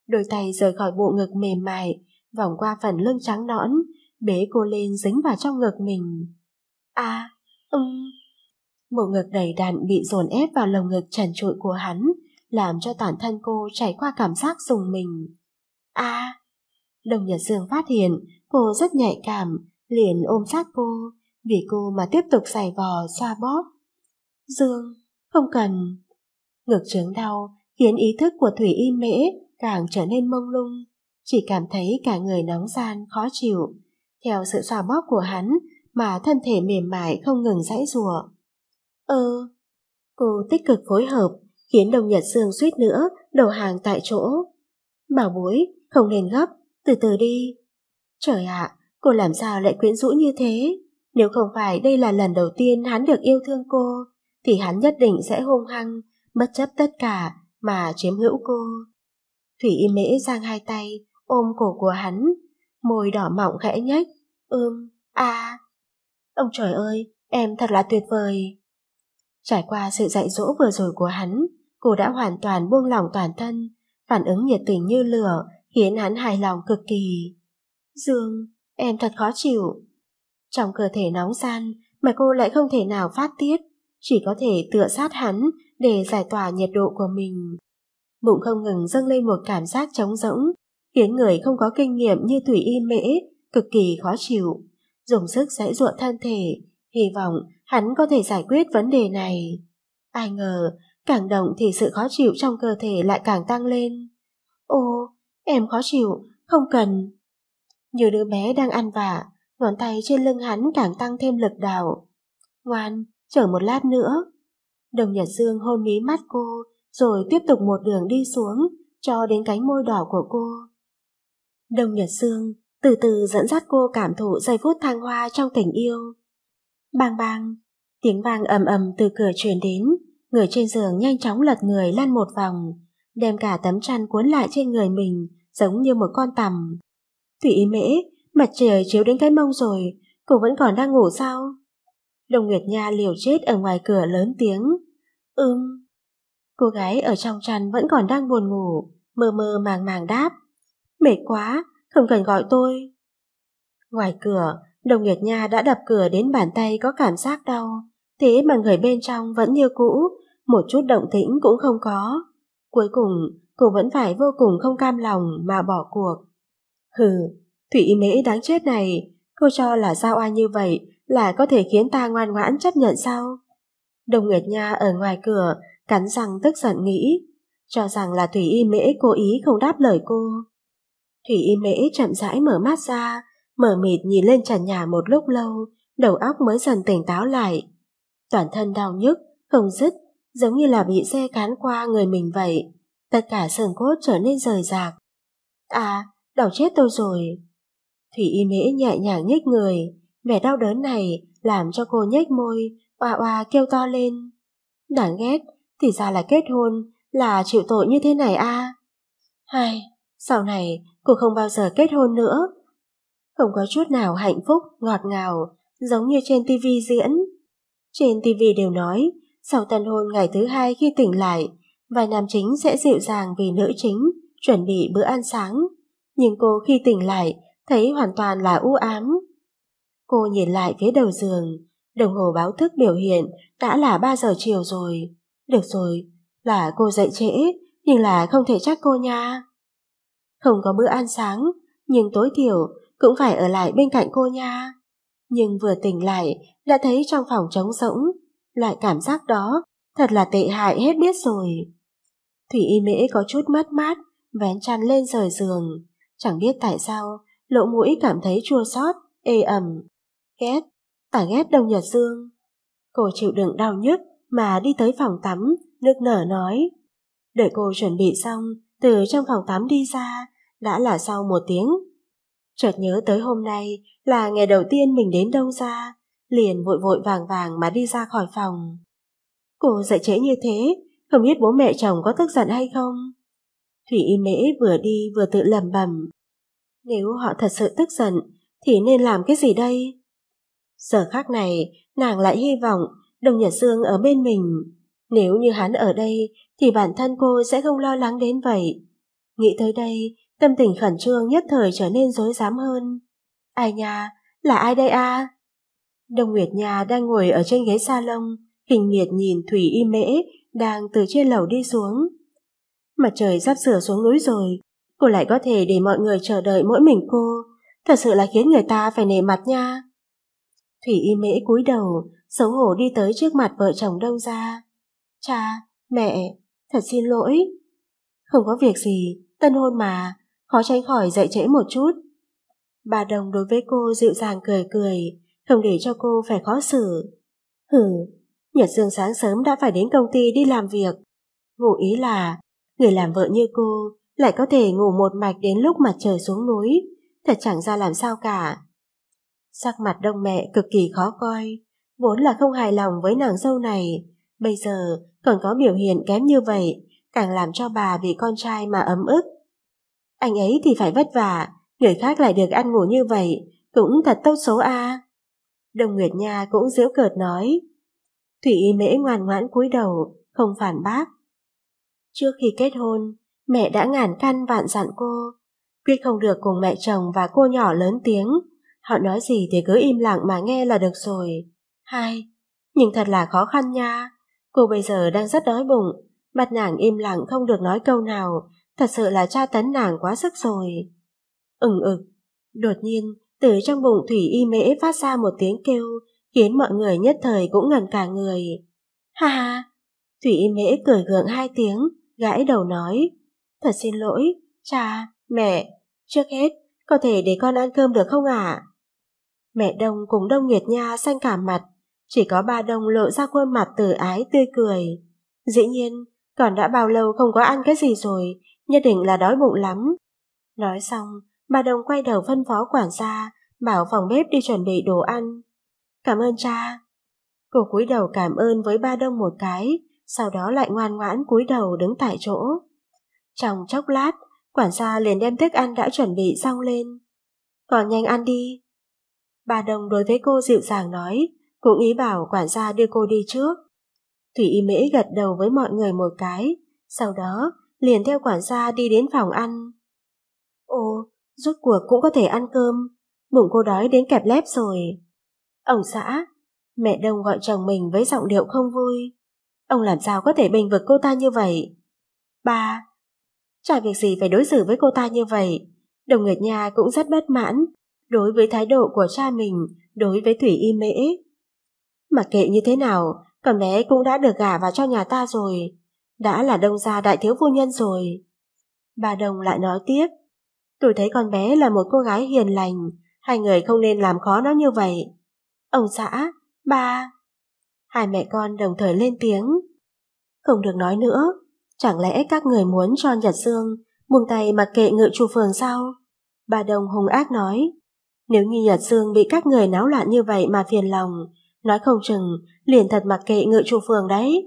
đôi tay rời khỏi bộ ngực mềm mại, vòng qua phần lưng trắng nõn, bế cô lên dính vào trong ngực mình. À, ừm. bộ ngực đầy đặn bị dồn ép vào lồng ngực trần trụi của hắn, làm cho toàn thân cô trải qua cảm giác dùng mình. À, đồng nhật dương phát hiện cô rất nhạy cảm, liền ôm sát cô, vì cô mà tiếp tục giày vò xoa bóp. Dương, không cần. Ngực trướng đau khiến ý thức của Thủy y mễ càng trở nên mông lung chỉ cảm thấy cả người nóng gian, khó chịu. Theo sự xoa bóp của hắn mà thân thể mềm mại không ngừng giãy rùa. Ừ, cô tích cực phối hợp, khiến đông nhật dương suýt nữa, đầu hàng tại chỗ. Bảo bối, không nên gấp, từ từ đi. Trời ạ, à, cô làm sao lại quyến rũ như thế? Nếu không phải đây là lần đầu tiên hắn được yêu thương cô, thì hắn nhất định sẽ hung hăng, bất chấp tất cả mà chiếm hữu cô. Thủy y mễ giang hai tay, ôm cổ của hắn, môi đỏ mọng khẽ nhếch, ưm, a. Ông trời ơi, em thật là tuyệt vời. Trải qua sự dạy dỗ vừa rồi của hắn, cô đã hoàn toàn buông lỏng toàn thân, phản ứng nhiệt tình như lửa, khiến hắn hài lòng cực kỳ. Dương, em thật khó chịu. Trong cơ thể nóng gian mà cô lại không thể nào phát tiết, chỉ có thể tựa sát hắn để giải tỏa nhiệt độ của mình. Bụng không ngừng dâng lên một cảm giác trống rỗng, khiến người không có kinh nghiệm như Thủy Y Mễ cực kỳ khó chịu. Dùng sức sẽ ruộng thân thể, hy vọng hắn có thể giải quyết vấn đề này. Ai ngờ, càng động thì sự khó chịu trong cơ thể lại càng tăng lên. Ô, em khó chịu, không cần. Như đứa bé đang ăn vả, ngón tay trên lưng hắn càng tăng thêm lực đạo Ngoan, chờ một lát nữa. Đồng Nhật Dương hôn mí mắt cô, rồi tiếp tục một đường đi xuống, cho đến cánh môi đỏ của cô. Đông Nhật Sương từ từ dẫn dắt cô cảm thụ giây phút thăng hoa trong tình yêu. Bang bang, tiếng vang ầm ầm từ cửa truyền đến, người trên giường nhanh chóng lật người lăn một vòng, đem cả tấm chăn cuốn lại trên người mình giống như một con tằm. Thủy ý mễ, mặt trời chiếu đến cái mông rồi, cô vẫn còn đang ngủ sao? Đồng Nguyệt Nha liều chết ở ngoài cửa lớn tiếng. Ưm. Cô gái ở trong chăn vẫn còn đang buồn ngủ, mơ mơ màng màng đáp. Mệt quá, không cần gọi tôi. Ngoài cửa, đồng nghiệp Nha đã đập cửa đến bàn tay có cảm giác đau, thế mà người bên trong vẫn như cũ, một chút động tĩnh cũng không có. Cuối cùng, cô vẫn phải vô cùng không cam lòng mà bỏ cuộc. Hừ, Thủy Mễ đáng chết này, cô cho là sao ai như vậy là có thể khiến ta ngoan ngoãn chấp nhận sao? Đồng Nguyệt Nha ở ngoài cửa, cắn răng tức giận nghĩ, cho rằng là Thủy Y Mễ cố ý không đáp lời cô. Thủy y mễ chậm rãi mở mắt ra, mở mịt nhìn lên trần nhà một lúc lâu, đầu óc mới dần tỉnh táo lại. Toàn thân đau nhức, không dứt, giống như là bị xe cán qua người mình vậy. Tất cả sườn cốt trở nên rời rạc. À, đau chết tôi rồi. Thủy y mễ nhẹ nhàng nhếch người, vẻ đau đớn này làm cho cô nhếch môi, oa oa kêu to lên. Đáng ghét, thì ra là kết hôn, là chịu tội như thế này À. Hay, sau này cô không bao giờ kết hôn nữa. Không có chút nào hạnh phúc, ngọt ngào, giống như trên TV diễn. Trên TV đều nói, sau tân hôn ngày thứ hai khi tỉnh lại, vài nam chính sẽ dịu dàng vì nữ chính, chuẩn bị bữa ăn sáng. Nhưng cô khi tỉnh lại, thấy hoàn toàn là u ám. Cô nhìn lại phía đầu giường, đồng hồ báo thức biểu hiện đã là 3 giờ chiều rồi. Được rồi, là cô dậy trễ, nhưng là không thể trách cô nha không có bữa ăn sáng, nhưng tối thiểu cũng phải ở lại bên cạnh cô nha. Nhưng vừa tỉnh lại, đã thấy trong phòng trống rỗng, loại cảm giác đó thật là tệ hại hết biết rồi. Thủy y mễ có chút mất mát, vén chăn lên rời giường. Chẳng biết tại sao, lỗ mũi cảm thấy chua xót, ê ẩm. Ghét, tả ghét đông nhật dương. Cô chịu đựng đau nhức mà đi tới phòng tắm, nước nở nói. Đợi cô chuẩn bị xong, từ trong phòng tắm đi ra đã là sau một tiếng. Chợt nhớ tới hôm nay là ngày đầu tiên mình đến đâu ra, liền vội vội vàng vàng mà đi ra khỏi phòng. Cô dậy trễ như thế, không biết bố mẹ chồng có tức giận hay không? Thủy y mễ vừa đi vừa tự lầm bầm. Nếu họ thật sự tức giận, thì nên làm cái gì đây? Giờ khác này, nàng lại hy vọng đồng nhật dương ở bên mình. Nếu như hắn ở đây thì bản thân cô sẽ không lo lắng đến vậy. Nghĩ tới đây, tâm tình khẩn trương nhất thời trở nên dối dám hơn. Ai nha, là ai đây a? À? Đông Nguyệt Nha đang ngồi ở trên ghế salon, kinh miệt nhìn Thủy Y Mễ đang từ trên lầu đi xuống. Mặt trời sắp sửa xuống núi rồi, cô lại có thể để mọi người chờ đợi mỗi mình cô, thật sự là khiến người ta phải nề mặt nha. Thủy Y Mễ cúi đầu, xấu hổ đi tới trước mặt vợ chồng Đông ra. Cha, mẹ, Thật xin lỗi. Không có việc gì, tân hôn mà, khó tránh khỏi dậy trễ một chút. Bà Đồng đối với cô dịu dàng cười cười, không để cho cô phải khó xử. Hử, Nhật Dương sáng sớm đã phải đến công ty đi làm việc. Ngụ ý là, người làm vợ như cô lại có thể ngủ một mạch đến lúc mặt trời xuống núi, thật chẳng ra làm sao cả. Sắc mặt đông mẹ cực kỳ khó coi, vốn là không hài lòng với nàng dâu này, bây giờ còn có biểu hiện kém như vậy, càng làm cho bà vì con trai mà ấm ức. Anh ấy thì phải vất vả, người khác lại được ăn ngủ như vậy, cũng thật tốt số a. Đồng Nguyệt Nha cũng giễu cợt nói. Thủy Y Mễ ngoan ngoãn cúi đầu, không phản bác. Trước khi kết hôn, mẹ đã ngàn căn vạn dặn cô, quyết không được cùng mẹ chồng và cô nhỏ lớn tiếng, họ nói gì thì cứ im lặng mà nghe là được rồi. Hai, nhưng thật là khó khăn nha. Cô bây giờ đang rất đói bụng, mặt nàng im lặng không được nói câu nào, thật sự là tra tấn nàng quá sức rồi. Ừng ực, đột nhiên, từ trong bụng Thủy Y Mễ phát ra một tiếng kêu, khiến mọi người nhất thời cũng ngẩn cả người. Ha ha, Thủy Y Mễ cười gượng hai tiếng, gãi đầu nói, thật xin lỗi, cha, mẹ, trước hết, có thể để con ăn cơm được không ạ? Mẹ Đông cùng Đông nghiệt Nha xanh cả mặt, chỉ có ba đồng lộ ra khuôn mặt từ ái tươi cười. Dĩ nhiên, còn đã bao lâu không có ăn cái gì rồi, nhất định là đói bụng lắm. Nói xong, bà đồng quay đầu phân phó quản gia, bảo phòng bếp đi chuẩn bị đồ ăn. Cảm ơn cha. Cô cúi đầu cảm ơn với ba đông một cái, sau đó lại ngoan ngoãn cúi đầu đứng tại chỗ. Trong chốc lát, quản gia liền đem thức ăn đã chuẩn bị xong lên. Còn nhanh ăn đi. Bà đồng đối với cô dịu dàng nói, cũng ý bảo quản gia đưa cô đi trước. Thủy y mễ gật đầu với mọi người một cái, sau đó liền theo quản gia đi đến phòng ăn. Ồ, rốt cuộc cũng có thể ăn cơm, bụng cô đói đến kẹp lép rồi. Ông xã, mẹ Đông gọi chồng mình với giọng điệu không vui. Ông làm sao có thể bình vực cô ta như vậy? Ba, chả việc gì phải đối xử với cô ta như vậy. Đồng nghiệp nhà cũng rất bất mãn đối với thái độ của cha mình đối với Thủy Y Mễ mà kệ như thế nào, cầm bé cũng đã được gả vào cho nhà ta rồi. Đã là đông gia đại thiếu phu nhân rồi. Bà Đồng lại nói tiếp. Tôi thấy con bé là một cô gái hiền lành, hai người không nên làm khó nó như vậy. Ông xã, ba... Hai mẹ con đồng thời lên tiếng. Không được nói nữa, chẳng lẽ các người muốn cho Nhật Dương buông tay mà kệ ngự chu phường sao? Bà Đồng hùng ác nói, nếu như Nhật Dương bị các người náo loạn như vậy mà phiền lòng, nói không chừng liền thật mặc kệ ngự chủ phường đấy.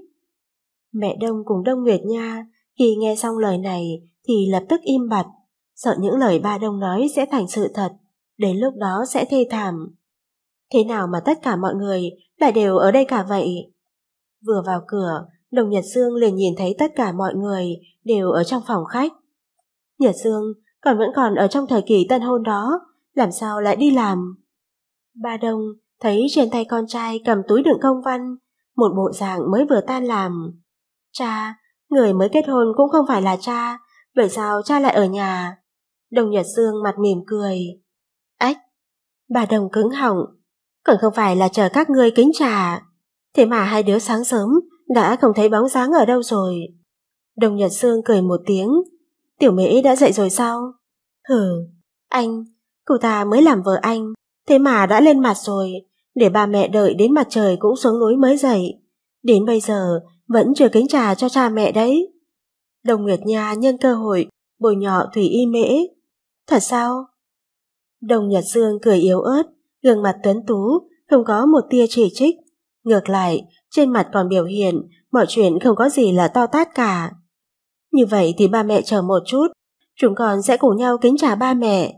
Mẹ Đông cùng Đông Nguyệt Nha khi nghe xong lời này thì lập tức im bặt, sợ những lời ba Đông nói sẽ thành sự thật, đến lúc đó sẽ thê thảm. Thế nào mà tất cả mọi người lại đều ở đây cả vậy? Vừa vào cửa, Đồng Nhật Dương liền nhìn thấy tất cả mọi người đều ở trong phòng khách. Nhật Dương còn vẫn còn ở trong thời kỳ tân hôn đó, làm sao lại đi làm? Ba Đông thấy trên tay con trai cầm túi đựng công văn, một bộ dạng mới vừa tan làm. Cha, người mới kết hôn cũng không phải là cha, vậy sao cha lại ở nhà? Đồng Nhật Dương mặt mỉm cười. Ách, bà đồng cứng họng, còn không phải là chờ các ngươi kính trà. Thế mà hai đứa sáng sớm đã không thấy bóng dáng ở đâu rồi. Đồng Nhật Dương cười một tiếng, tiểu mỹ đã dậy rồi sao? Hừ, anh, cô ta mới làm vợ anh, thế mà đã lên mặt rồi, để ba mẹ đợi đến mặt trời cũng xuống núi mới dậy. Đến bây giờ, vẫn chưa kính trà cho cha mẹ đấy. Đồng Nguyệt Nha nhân cơ hội, bồi nhỏ Thủy Y Mễ. Thật sao? Đồng Nhật Dương cười yếu ớt, gương mặt tuấn tú, không có một tia chỉ trích. Ngược lại, trên mặt còn biểu hiện, mọi chuyện không có gì là to tát cả. Như vậy thì ba mẹ chờ một chút, chúng con sẽ cùng nhau kính trà ba mẹ.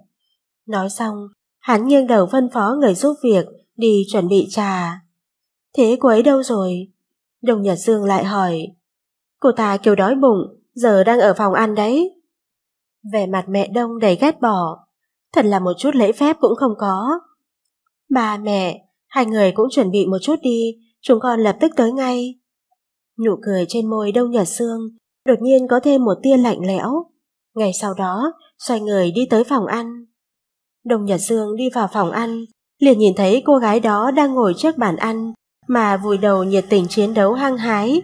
Nói xong, hắn nghiêng đầu phân phó người giúp việc, đi chuẩn bị trà. Thế cô ấy đâu rồi? Đồng Nhật Dương lại hỏi. Cô ta kêu đói bụng, giờ đang ở phòng ăn đấy. Vẻ mặt mẹ Đông đầy ghét bỏ, thật là một chút lễ phép cũng không có. Ba mẹ, hai người cũng chuẩn bị một chút đi, chúng con lập tức tới ngay. Nụ cười trên môi Đông Nhật Sương đột nhiên có thêm một tia lạnh lẽo. Ngày sau đó, xoay người đi tới phòng ăn. Đông Nhật Dương đi vào phòng ăn, liền nhìn thấy cô gái đó đang ngồi trước bàn ăn, mà vùi đầu nhiệt tình chiến đấu hăng hái.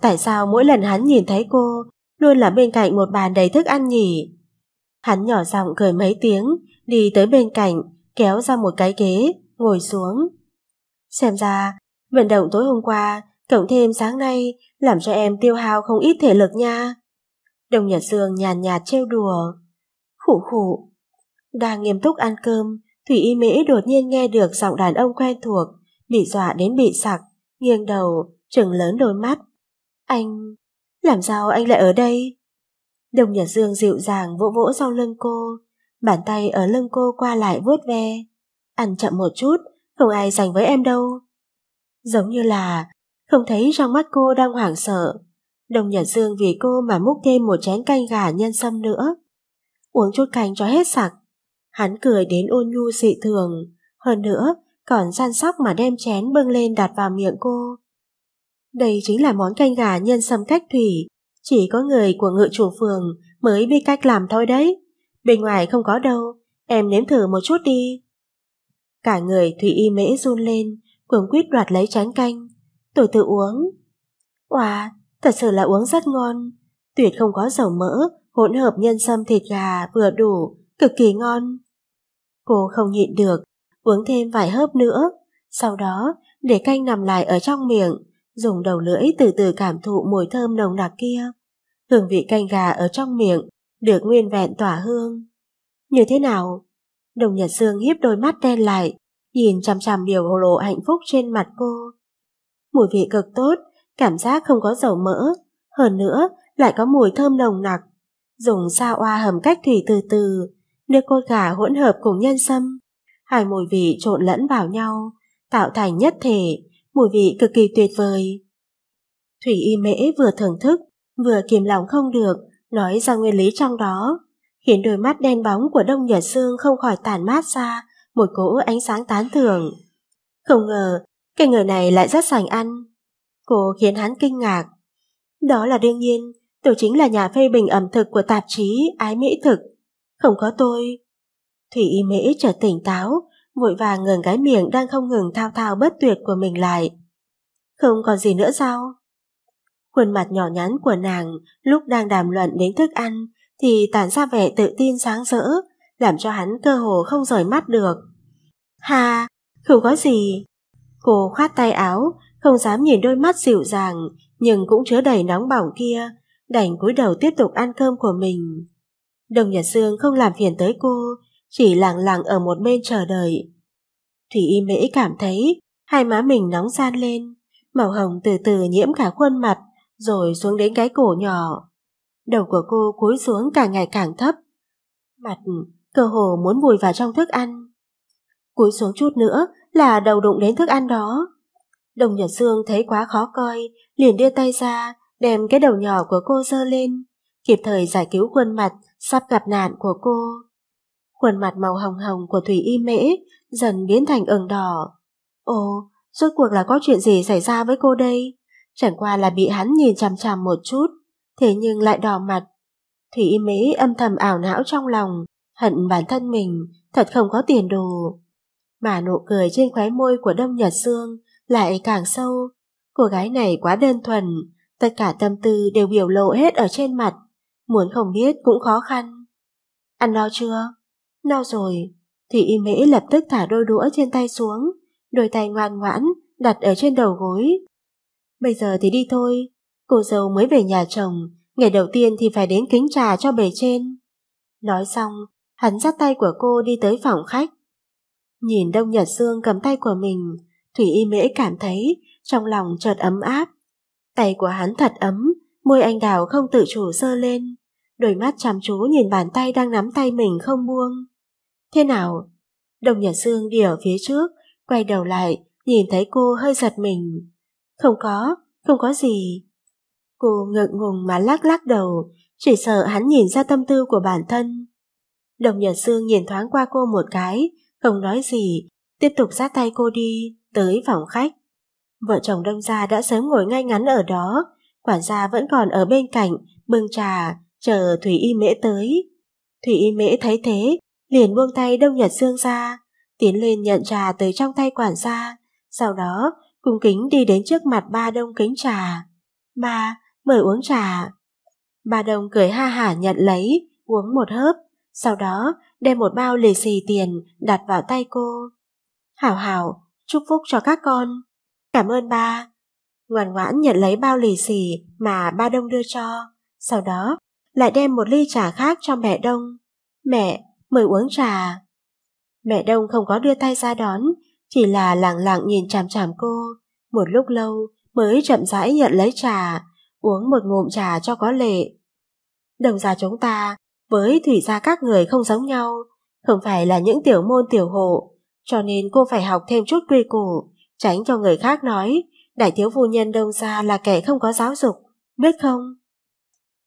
Tại sao mỗi lần hắn nhìn thấy cô, luôn là bên cạnh một bàn đầy thức ăn nhỉ? Hắn nhỏ giọng cười mấy tiếng, đi tới bên cạnh, kéo ra một cái ghế, ngồi xuống. Xem ra, vận động tối hôm qua, cộng thêm sáng nay, làm cho em tiêu hao không ít thể lực nha. Đồng Nhật Dương nhàn nhạt, nhạt trêu đùa. Khủ khủ. Đang nghiêm túc ăn cơm, Thủy Y Mễ đột nhiên nghe được giọng đàn ông quen thuộc, bị dọa đến bị sặc, nghiêng đầu, trừng lớn đôi mắt. Anh... làm sao anh lại ở đây? Đồng Nhật Dương dịu dàng vỗ vỗ sau lưng cô, bàn tay ở lưng cô qua lại vuốt ve. Ăn chậm một chút, không ai dành với em đâu. Giống như là, không thấy trong mắt cô đang hoảng sợ. Đồng Nhật Dương vì cô mà múc thêm một chén canh gà nhân sâm nữa. Uống chút canh cho hết sặc, Hắn cười đến ôn nhu dị thường, hơn nữa còn gian sóc mà đem chén bưng lên đặt vào miệng cô. Đây chính là món canh gà nhân sâm cách thủy, chỉ có người của ngự chủ phường mới biết cách làm thôi đấy. Bên ngoài không có đâu, em nếm thử một chút đi. Cả người Thủy Y mễ run lên, cuồng quyết đoạt lấy chén canh. Tôi tự uống. Wow, thật sự là uống rất ngon. Tuyệt không có dầu mỡ, hỗn hợp nhân sâm thịt gà vừa đủ, cực kỳ ngon. Cô không nhịn được, uống thêm vài hớp nữa, sau đó để canh nằm lại ở trong miệng, dùng đầu lưỡi từ từ cảm thụ mùi thơm nồng nặc kia. Hương vị canh gà ở trong miệng được nguyên vẹn tỏa hương. Như thế nào? Đồng Nhật Dương hiếp đôi mắt đen lại, nhìn chằm chằm biểu hồ lộ hạnh phúc trên mặt cô. Mùi vị cực tốt, cảm giác không có dầu mỡ, hơn nữa lại có mùi thơm nồng nặc. Dùng sao oa hầm cách thủy từ từ, đưa cô gà hỗn hợp cùng nhân sâm. Hai mùi vị trộn lẫn vào nhau, tạo thành nhất thể, mùi vị cực kỳ tuyệt vời. Thủy y mễ vừa thưởng thức, vừa kiềm lòng không được, nói ra nguyên lý trong đó, khiến đôi mắt đen bóng của Đông Nhật Sương không khỏi tàn mát ra một cỗ ánh sáng tán thưởng. Không ngờ, cái người này lại rất sành ăn. Cô khiến hắn kinh ngạc. Đó là đương nhiên, tôi chính là nhà phê bình ẩm thực của tạp chí Ái Mỹ Thực không có tôi. Thủy y mễ trở tỉnh táo, vội vàng ngừng cái miệng đang không ngừng thao thao bất tuyệt của mình lại. Không còn gì nữa sao? Khuôn mặt nhỏ nhắn của nàng lúc đang đàm luận đến thức ăn thì tản ra vẻ tự tin sáng rỡ, làm cho hắn cơ hồ không rời mắt được. Ha, không có gì. Cô khoát tay áo, không dám nhìn đôi mắt dịu dàng, nhưng cũng chứa đầy nóng bỏng kia, đành cúi đầu tiếp tục ăn cơm của mình. Đồng Nhật Dương không làm phiền tới cô, chỉ lặng lặng ở một bên chờ đợi. Thủy Y Mễ cảm thấy hai má mình nóng gian lên, màu hồng từ từ nhiễm cả khuôn mặt rồi xuống đến cái cổ nhỏ. Đầu của cô cúi xuống càng ngày càng thấp, mặt cơ hồ muốn vùi vào trong thức ăn. Cúi xuống chút nữa là đầu đụng đến thức ăn đó. Đồng Nhật Dương thấy quá khó coi, liền đưa tay ra, đem cái đầu nhỏ của cô giơ lên, kịp thời giải cứu khuôn mặt sắp gặp nạn của cô. Khuôn mặt màu hồng hồng của Thủy Y Mễ dần biến thành ửng đỏ. Ồ, rốt cuộc là có chuyện gì xảy ra với cô đây? Chẳng qua là bị hắn nhìn chằm chằm một chút, thế nhưng lại đỏ mặt. Thủy Y Mễ âm thầm ảo não trong lòng, hận bản thân mình, thật không có tiền đồ. Mà nụ cười trên khóe môi của Đông Nhật Sương lại càng sâu. Cô gái này quá đơn thuần, tất cả tâm tư đều biểu lộ hết ở trên mặt muốn không biết cũng khó khăn. Ăn no chưa? No rồi. Thì y mễ lập tức thả đôi đũa trên tay xuống, đôi tay ngoan ngoãn đặt ở trên đầu gối. Bây giờ thì đi thôi, cô dâu mới về nhà chồng, ngày đầu tiên thì phải đến kính trà cho bề trên. Nói xong, hắn dắt tay của cô đi tới phòng khách. Nhìn Đông Nhật Dương cầm tay của mình, Thủy Y Mễ cảm thấy trong lòng chợt ấm áp. Tay của hắn thật ấm, Môi anh đào không tự chủ sơ lên, đôi mắt chăm chú nhìn bàn tay đang nắm tay mình không buông. Thế nào? Đồng Nhật Dương đi ở phía trước, quay đầu lại, nhìn thấy cô hơi giật mình. Không có, không có gì. Cô ngượng ngùng mà lắc lắc đầu, chỉ sợ hắn nhìn ra tâm tư của bản thân. Đồng Nhật Dương nhìn thoáng qua cô một cái, không nói gì, tiếp tục dắt tay cô đi, tới phòng khách. Vợ chồng đông gia đã sớm ngồi ngay ngắn ở đó, quản gia vẫn còn ở bên cạnh, bưng trà, chờ Thủy Y Mễ tới. Thủy Y Mễ thấy thế, liền buông tay Đông Nhật Dương ra, tiến lên nhận trà từ trong tay quản gia, sau đó cung kính đi đến trước mặt ba đông kính trà. Ba, mời uống trà. Ba đông cười ha hả nhận lấy, uống một hớp, sau đó đem một bao lì xì tiền đặt vào tay cô. Hảo hảo, chúc phúc cho các con. Cảm ơn ba, ngoan ngoãn nhận lấy bao lì xì mà ba Đông đưa cho, sau đó lại đem một ly trà khác cho mẹ Đông. Mẹ, mời uống trà. Mẹ Đông không có đưa tay ra đón, chỉ là lặng lặng nhìn chằm chằm cô, một lúc lâu mới chậm rãi nhận lấy trà, uống một ngụm trà cho có lệ. Đồng già chúng ta với thủy gia các người không giống nhau, không phải là những tiểu môn tiểu hộ, cho nên cô phải học thêm chút quy củ, tránh cho người khác nói đại thiếu phu nhân đông gia là kẻ không có giáo dục, biết không?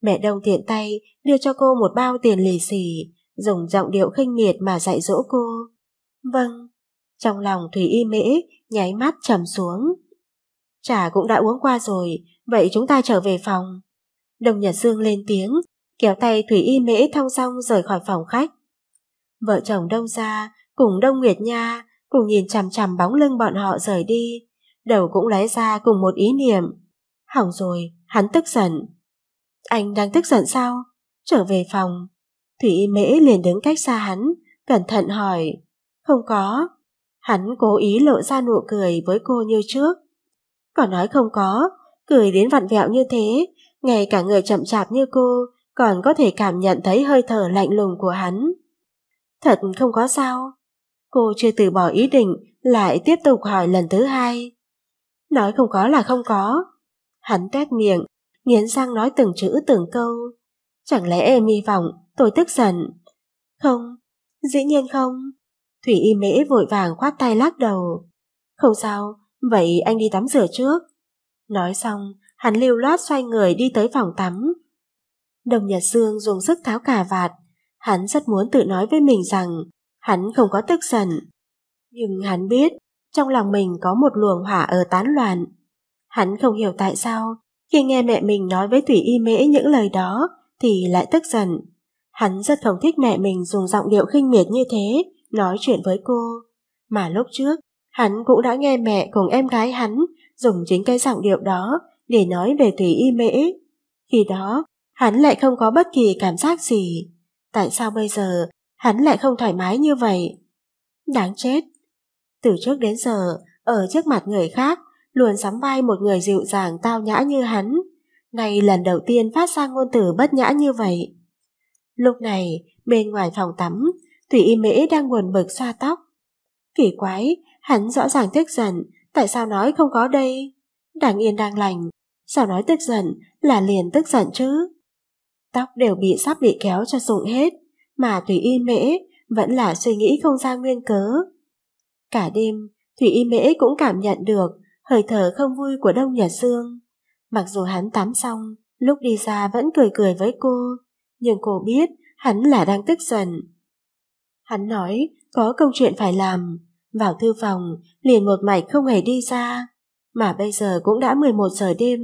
Mẹ đông tiện tay đưa cho cô một bao tiền lì xì, dùng giọng điệu khinh miệt mà dạy dỗ cô. Vâng, trong lòng Thủy Y Mễ nháy mắt trầm xuống. Trà cũng đã uống qua rồi, vậy chúng ta trở về phòng. Đồng Nhật Dương lên tiếng, kéo tay Thủy Y Mễ thong song rời khỏi phòng khách. Vợ chồng Đông Gia cùng Đông Nguyệt Nha cùng nhìn chằm chằm bóng lưng bọn họ rời đi, đầu cũng lóe ra cùng một ý niệm. Hỏng rồi, hắn tức giận. Anh đang tức giận sao? Trở về phòng. Thủy Y Mễ liền đứng cách xa hắn, cẩn thận hỏi. Không có. Hắn cố ý lộ ra nụ cười với cô như trước. Còn nói không có, cười đến vặn vẹo như thế, ngay cả người chậm chạp như cô còn có thể cảm nhận thấy hơi thở lạnh lùng của hắn. Thật không có sao. Cô chưa từ bỏ ý định, lại tiếp tục hỏi lần thứ hai. Nói không có là không có. Hắn tét miệng, nghiến răng nói từng chữ từng câu. Chẳng lẽ em hy vọng tôi tức giận? Không, dĩ nhiên không. Thủy y mễ vội vàng khoát tay lắc đầu. Không sao, vậy anh đi tắm rửa trước. Nói xong, hắn lưu loát xoay người đi tới phòng tắm. Đồng Nhật Dương dùng sức tháo cà vạt. Hắn rất muốn tự nói với mình rằng hắn không có tức giận. Nhưng hắn biết trong lòng mình có một luồng hỏa ở tán loạn. Hắn không hiểu tại sao, khi nghe mẹ mình nói với Thủy Y Mễ những lời đó, thì lại tức giận. Hắn rất không thích mẹ mình dùng giọng điệu khinh miệt như thế, nói chuyện với cô. Mà lúc trước, hắn cũng đã nghe mẹ cùng em gái hắn dùng chính cái giọng điệu đó để nói về Thủy Y Mễ. Khi đó, hắn lại không có bất kỳ cảm giác gì. Tại sao bây giờ hắn lại không thoải mái như vậy? Đáng chết, từ trước đến giờ, ở trước mặt người khác, luôn sắm vai một người dịu dàng tao nhã như hắn. Ngày lần đầu tiên phát ra ngôn từ bất nhã như vậy. Lúc này, bên ngoài phòng tắm, Thủy Y Mễ đang buồn bực xoa tóc. Kỳ quái, hắn rõ ràng tức giận, tại sao nói không có đây? Đang yên đang lành, sao nói tức giận là liền tức giận chứ? Tóc đều bị sắp bị kéo cho rụng hết, mà Thủy Y Mễ vẫn là suy nghĩ không ra nguyên cớ. Cả đêm, Thủy Y Mễ cũng cảm nhận được hơi thở không vui của Đông Nhật Dương. Mặc dù hắn tắm xong, lúc đi ra vẫn cười cười với cô, nhưng cô biết hắn là đang tức giận. Hắn nói có công chuyện phải làm, vào thư phòng liền một mạch không hề đi ra, mà bây giờ cũng đã 11 giờ đêm,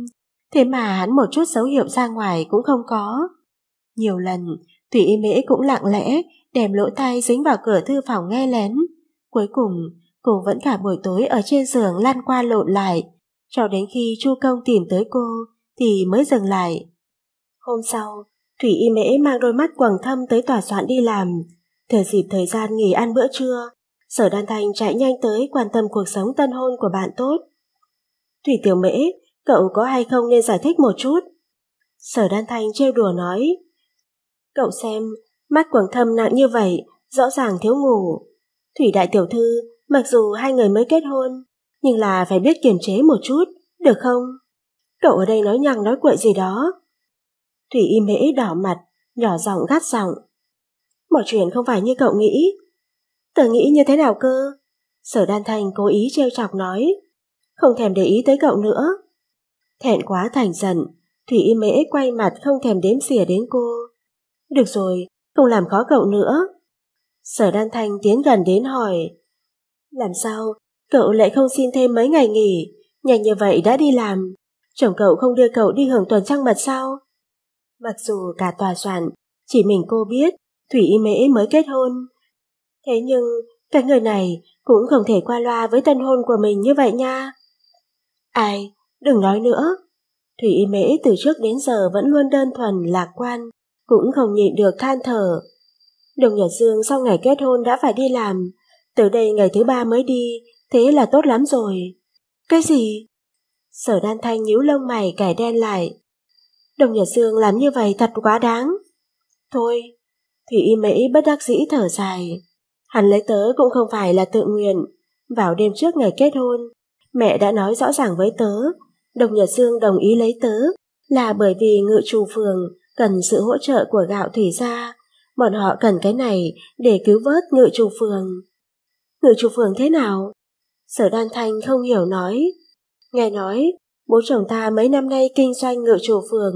thế mà hắn một chút dấu hiệu ra ngoài cũng không có. Nhiều lần, Thủy Y Mễ cũng lặng lẽ đem lỗ tai dính vào cửa thư phòng nghe lén. Cuối cùng, Cô vẫn cả buổi tối ở trên giường lăn qua lộn lại, cho đến khi Chu Công tìm tới cô thì mới dừng lại. Hôm sau, Thủy Y Mễ mang đôi mắt quầng thâm tới tòa soạn đi làm. Thừa dịp thời gian nghỉ ăn bữa trưa, Sở Đan Thành chạy nhanh tới quan tâm cuộc sống tân hôn của bạn tốt. Thủy Tiểu Mễ, cậu có hay không nên giải thích một chút? Sở Đan Thanh trêu đùa nói. Cậu xem, mắt quầng thâm nặng như vậy, rõ ràng thiếu ngủ. Thủy Đại Tiểu Thư, Mặc dù hai người mới kết hôn, nhưng là phải biết kiềm chế một chút, được không? Cậu ở đây nói nhăng nói quậy gì đó. Thủy y mễ đỏ mặt, nhỏ giọng gắt giọng. Mọi chuyện không phải như cậu nghĩ. Tớ nghĩ như thế nào cơ? Sở đan thành cố ý trêu chọc nói. Không thèm để ý tới cậu nữa. Thẹn quá thành giận, Thủy y mễ quay mặt không thèm đếm xỉa đến cô. Được rồi, không làm khó cậu nữa. Sở đan thanh tiến gần đến hỏi làm sao cậu lại không xin thêm mấy ngày nghỉ, nhanh như vậy đã đi làm, chồng cậu không đưa cậu đi hưởng tuần trăng mật sao? Mặc dù cả tòa soạn, chỉ mình cô biết Thủy Y Mễ mới kết hôn. Thế nhưng cái người này cũng không thể qua loa với tân hôn của mình như vậy nha. Ai, đừng nói nữa. Thủy Y Mễ từ trước đến giờ vẫn luôn đơn thuần, lạc quan, cũng không nhịn được than thở. Đồng Nhật Dương sau ngày kết hôn đã phải đi làm, từ đây ngày thứ ba mới đi, thế là tốt lắm rồi. Cái gì? Sở đan thanh nhíu lông mày cải đen lại. Đồng Nhật Dương làm như vậy thật quá đáng. Thôi, Thủy Y Mỹ bất đắc dĩ thở dài. Hắn lấy tớ cũng không phải là tự nguyện. Vào đêm trước ngày kết hôn, mẹ đã nói rõ ràng với tớ, Đồng Nhật Dương đồng ý lấy tớ là bởi vì ngự trù phường cần sự hỗ trợ của gạo thủy gia. Bọn họ cần cái này để cứu vớt ngự trù phường. Từ chủ phường thế nào? Sở đan thanh không hiểu nói. Nghe nói, bố chồng ta mấy năm nay kinh doanh ngựa chủ phường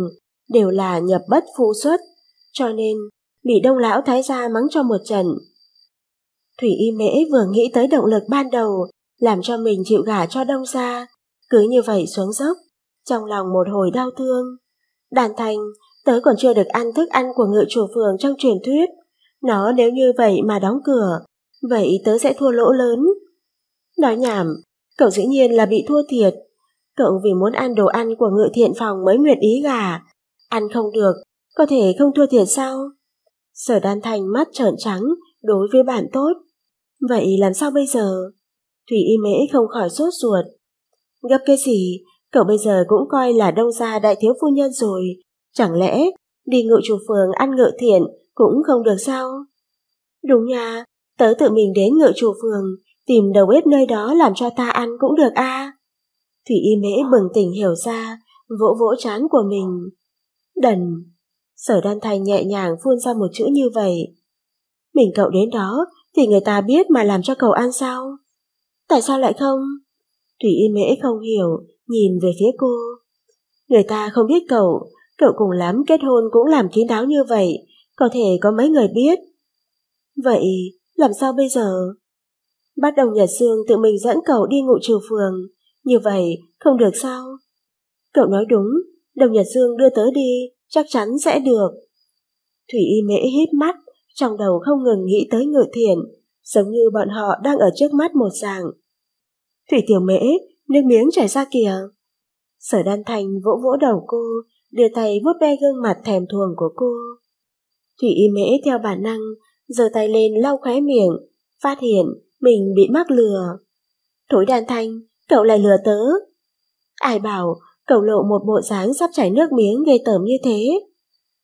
đều là nhập bất phu xuất, cho nên bị đông lão thái gia mắng cho một trận. Thủy y mễ vừa nghĩ tới động lực ban đầu, làm cho mình chịu gả cho đông gia, cứ như vậy xuống dốc, trong lòng một hồi đau thương. Đàn thành, tớ còn chưa được ăn thức ăn của ngựa chủ phường trong truyền thuyết, nó nếu như vậy mà đóng cửa, vậy tớ sẽ thua lỗ lớn. Nói nhảm, cậu dĩ nhiên là bị thua thiệt. Cậu vì muốn ăn đồ ăn của ngự thiện phòng mới nguyện ý gà. Ăn không được, có thể không thua thiệt sao? Sở đan thành mắt trợn trắng đối với bạn tốt. Vậy làm sao bây giờ? Thủy y mễ không khỏi sốt ruột. Gấp cái gì, cậu bây giờ cũng coi là đông gia đại thiếu phu nhân rồi. Chẳng lẽ đi ngự chủ phường ăn ngự thiện cũng không được sao? Đúng nha, Tớ tự mình đến ngựa chùa phường, tìm đầu bếp nơi đó làm cho ta ăn cũng được a. À. Thủy y mễ bừng tỉnh hiểu ra, vỗ vỗ trán của mình. Đần, sở đan thành nhẹ nhàng phun ra một chữ như vậy. Mình cậu đến đó thì người ta biết mà làm cho cậu ăn sao? Tại sao lại không? Thủy y mễ không hiểu, nhìn về phía cô. Người ta không biết cậu, cậu cùng lắm kết hôn cũng làm kín đáo như vậy, có thể có mấy người biết. Vậy, làm sao bây giờ? Bắt đầu Nhật Sương tự mình dẫn cậu đi ngụ trừ phường, như vậy không được sao? Cậu nói đúng, đồng Nhật Dương đưa tớ đi, chắc chắn sẽ được. Thủy Y Mễ hít mắt, trong đầu không ngừng nghĩ tới ngự thiện, giống như bọn họ đang ở trước mắt một dạng. Thủy Tiểu Mễ, nước miếng chảy ra kìa. Sở Đan Thành vỗ vỗ đầu cô, đưa tay vuốt ve gương mặt thèm thuồng của cô. Thủy Y Mễ theo bản năng giơ tay lên lau khóe miệng, phát hiện mình bị mắc lừa. Thối đàn thanh, cậu lại lừa tớ. Ai bảo cậu lộ một bộ dáng sắp chảy nước miếng ghê tởm như thế.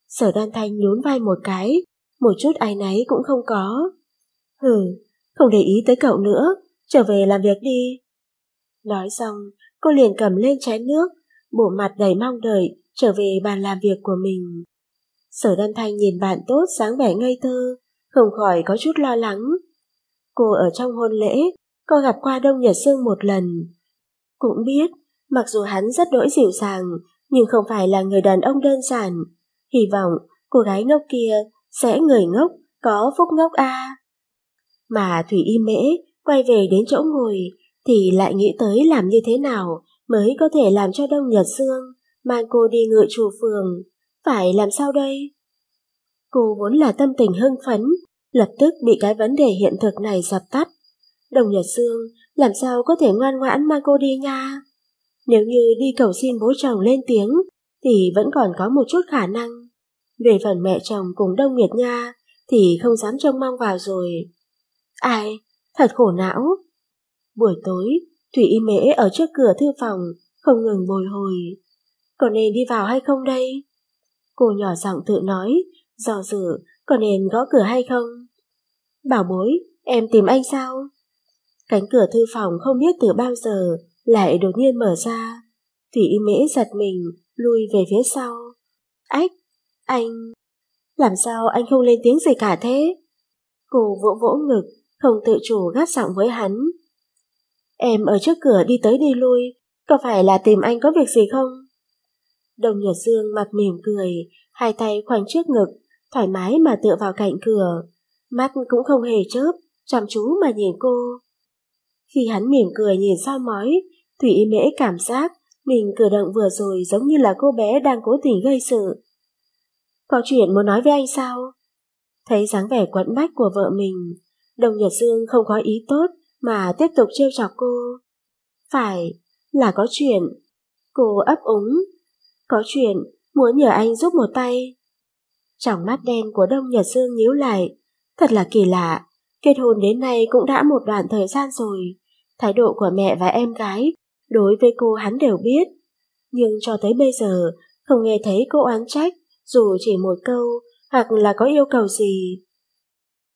Sở đàn thanh nhún vai một cái, một chút ai nấy cũng không có. Hừ, không để ý tới cậu nữa, trở về làm việc đi. Nói xong, cô liền cầm lên chén nước, bộ mặt đầy mong đợi, trở về bàn làm việc của mình. Sở đan thanh nhìn bạn tốt sáng vẻ ngây thơ, không khỏi có chút lo lắng. Cô ở trong hôn lễ, có gặp qua Đông Nhật Sương một lần. Cũng biết, mặc dù hắn rất đỗi dịu dàng, nhưng không phải là người đàn ông đơn giản. Hy vọng cô gái ngốc kia sẽ người ngốc, có phúc ngốc a. Mà Thủy Y Mễ quay về đến chỗ ngồi thì lại nghĩ tới làm như thế nào mới có thể làm cho Đông Nhật Sương mang cô đi ngựa chùa phường. Phải làm sao đây? Cô vốn là tâm tình hưng phấn, lập tức bị cái vấn đề hiện thực này dập tắt. Đồng Nhật Dương làm sao có thể ngoan ngoãn mang cô đi nha? Nếu như đi cầu xin bố chồng lên tiếng thì vẫn còn có một chút khả năng. Về phần mẹ chồng cùng Đông Nguyệt Nha thì không dám trông mong vào rồi. Ai, thật khổ não. Buổi tối, Thủy Y Mễ ở trước cửa thư phòng không ngừng bồi hồi. còn nên đi vào hay không đây? Cô nhỏ giọng tự nói Do dự, có nên gõ cửa hay không? Bảo bối, em tìm anh sao? Cánh cửa thư phòng không biết từ bao giờ lại đột nhiên mở ra. Thủy mễ giật mình, lui về phía sau. Ách, anh... Làm sao anh không lên tiếng gì cả thế? Cô vỗ vỗ ngực, không tự chủ gắt giọng với hắn. Em ở trước cửa đi tới đi lui, có phải là tìm anh có việc gì không? Đồng Nhật Dương mặt mỉm cười, hai tay khoanh trước ngực, thoải mái mà tựa vào cạnh cửa, mắt cũng không hề chớp, chăm chú mà nhìn cô. Khi hắn mỉm cười nhìn soi mói, Thủy Y Mễ cảm giác mình cử động vừa rồi giống như là cô bé đang cố tình gây sự. Có chuyện muốn nói với anh sao? Thấy dáng vẻ quẫn bách của vợ mình, Đồng Nhật Dương không có ý tốt mà tiếp tục trêu chọc cô. Phải, là có chuyện. Cô ấp úng. Có chuyện, muốn nhờ anh giúp một tay. Trong mắt đen của Đông Nhật Dương nhíu lại. Thật là kỳ lạ, kết hôn đến nay cũng đã một đoạn thời gian rồi. Thái độ của mẹ và em gái đối với cô hắn đều biết. Nhưng cho tới bây giờ, không nghe thấy cô oán trách, dù chỉ một câu, hoặc là có yêu cầu gì.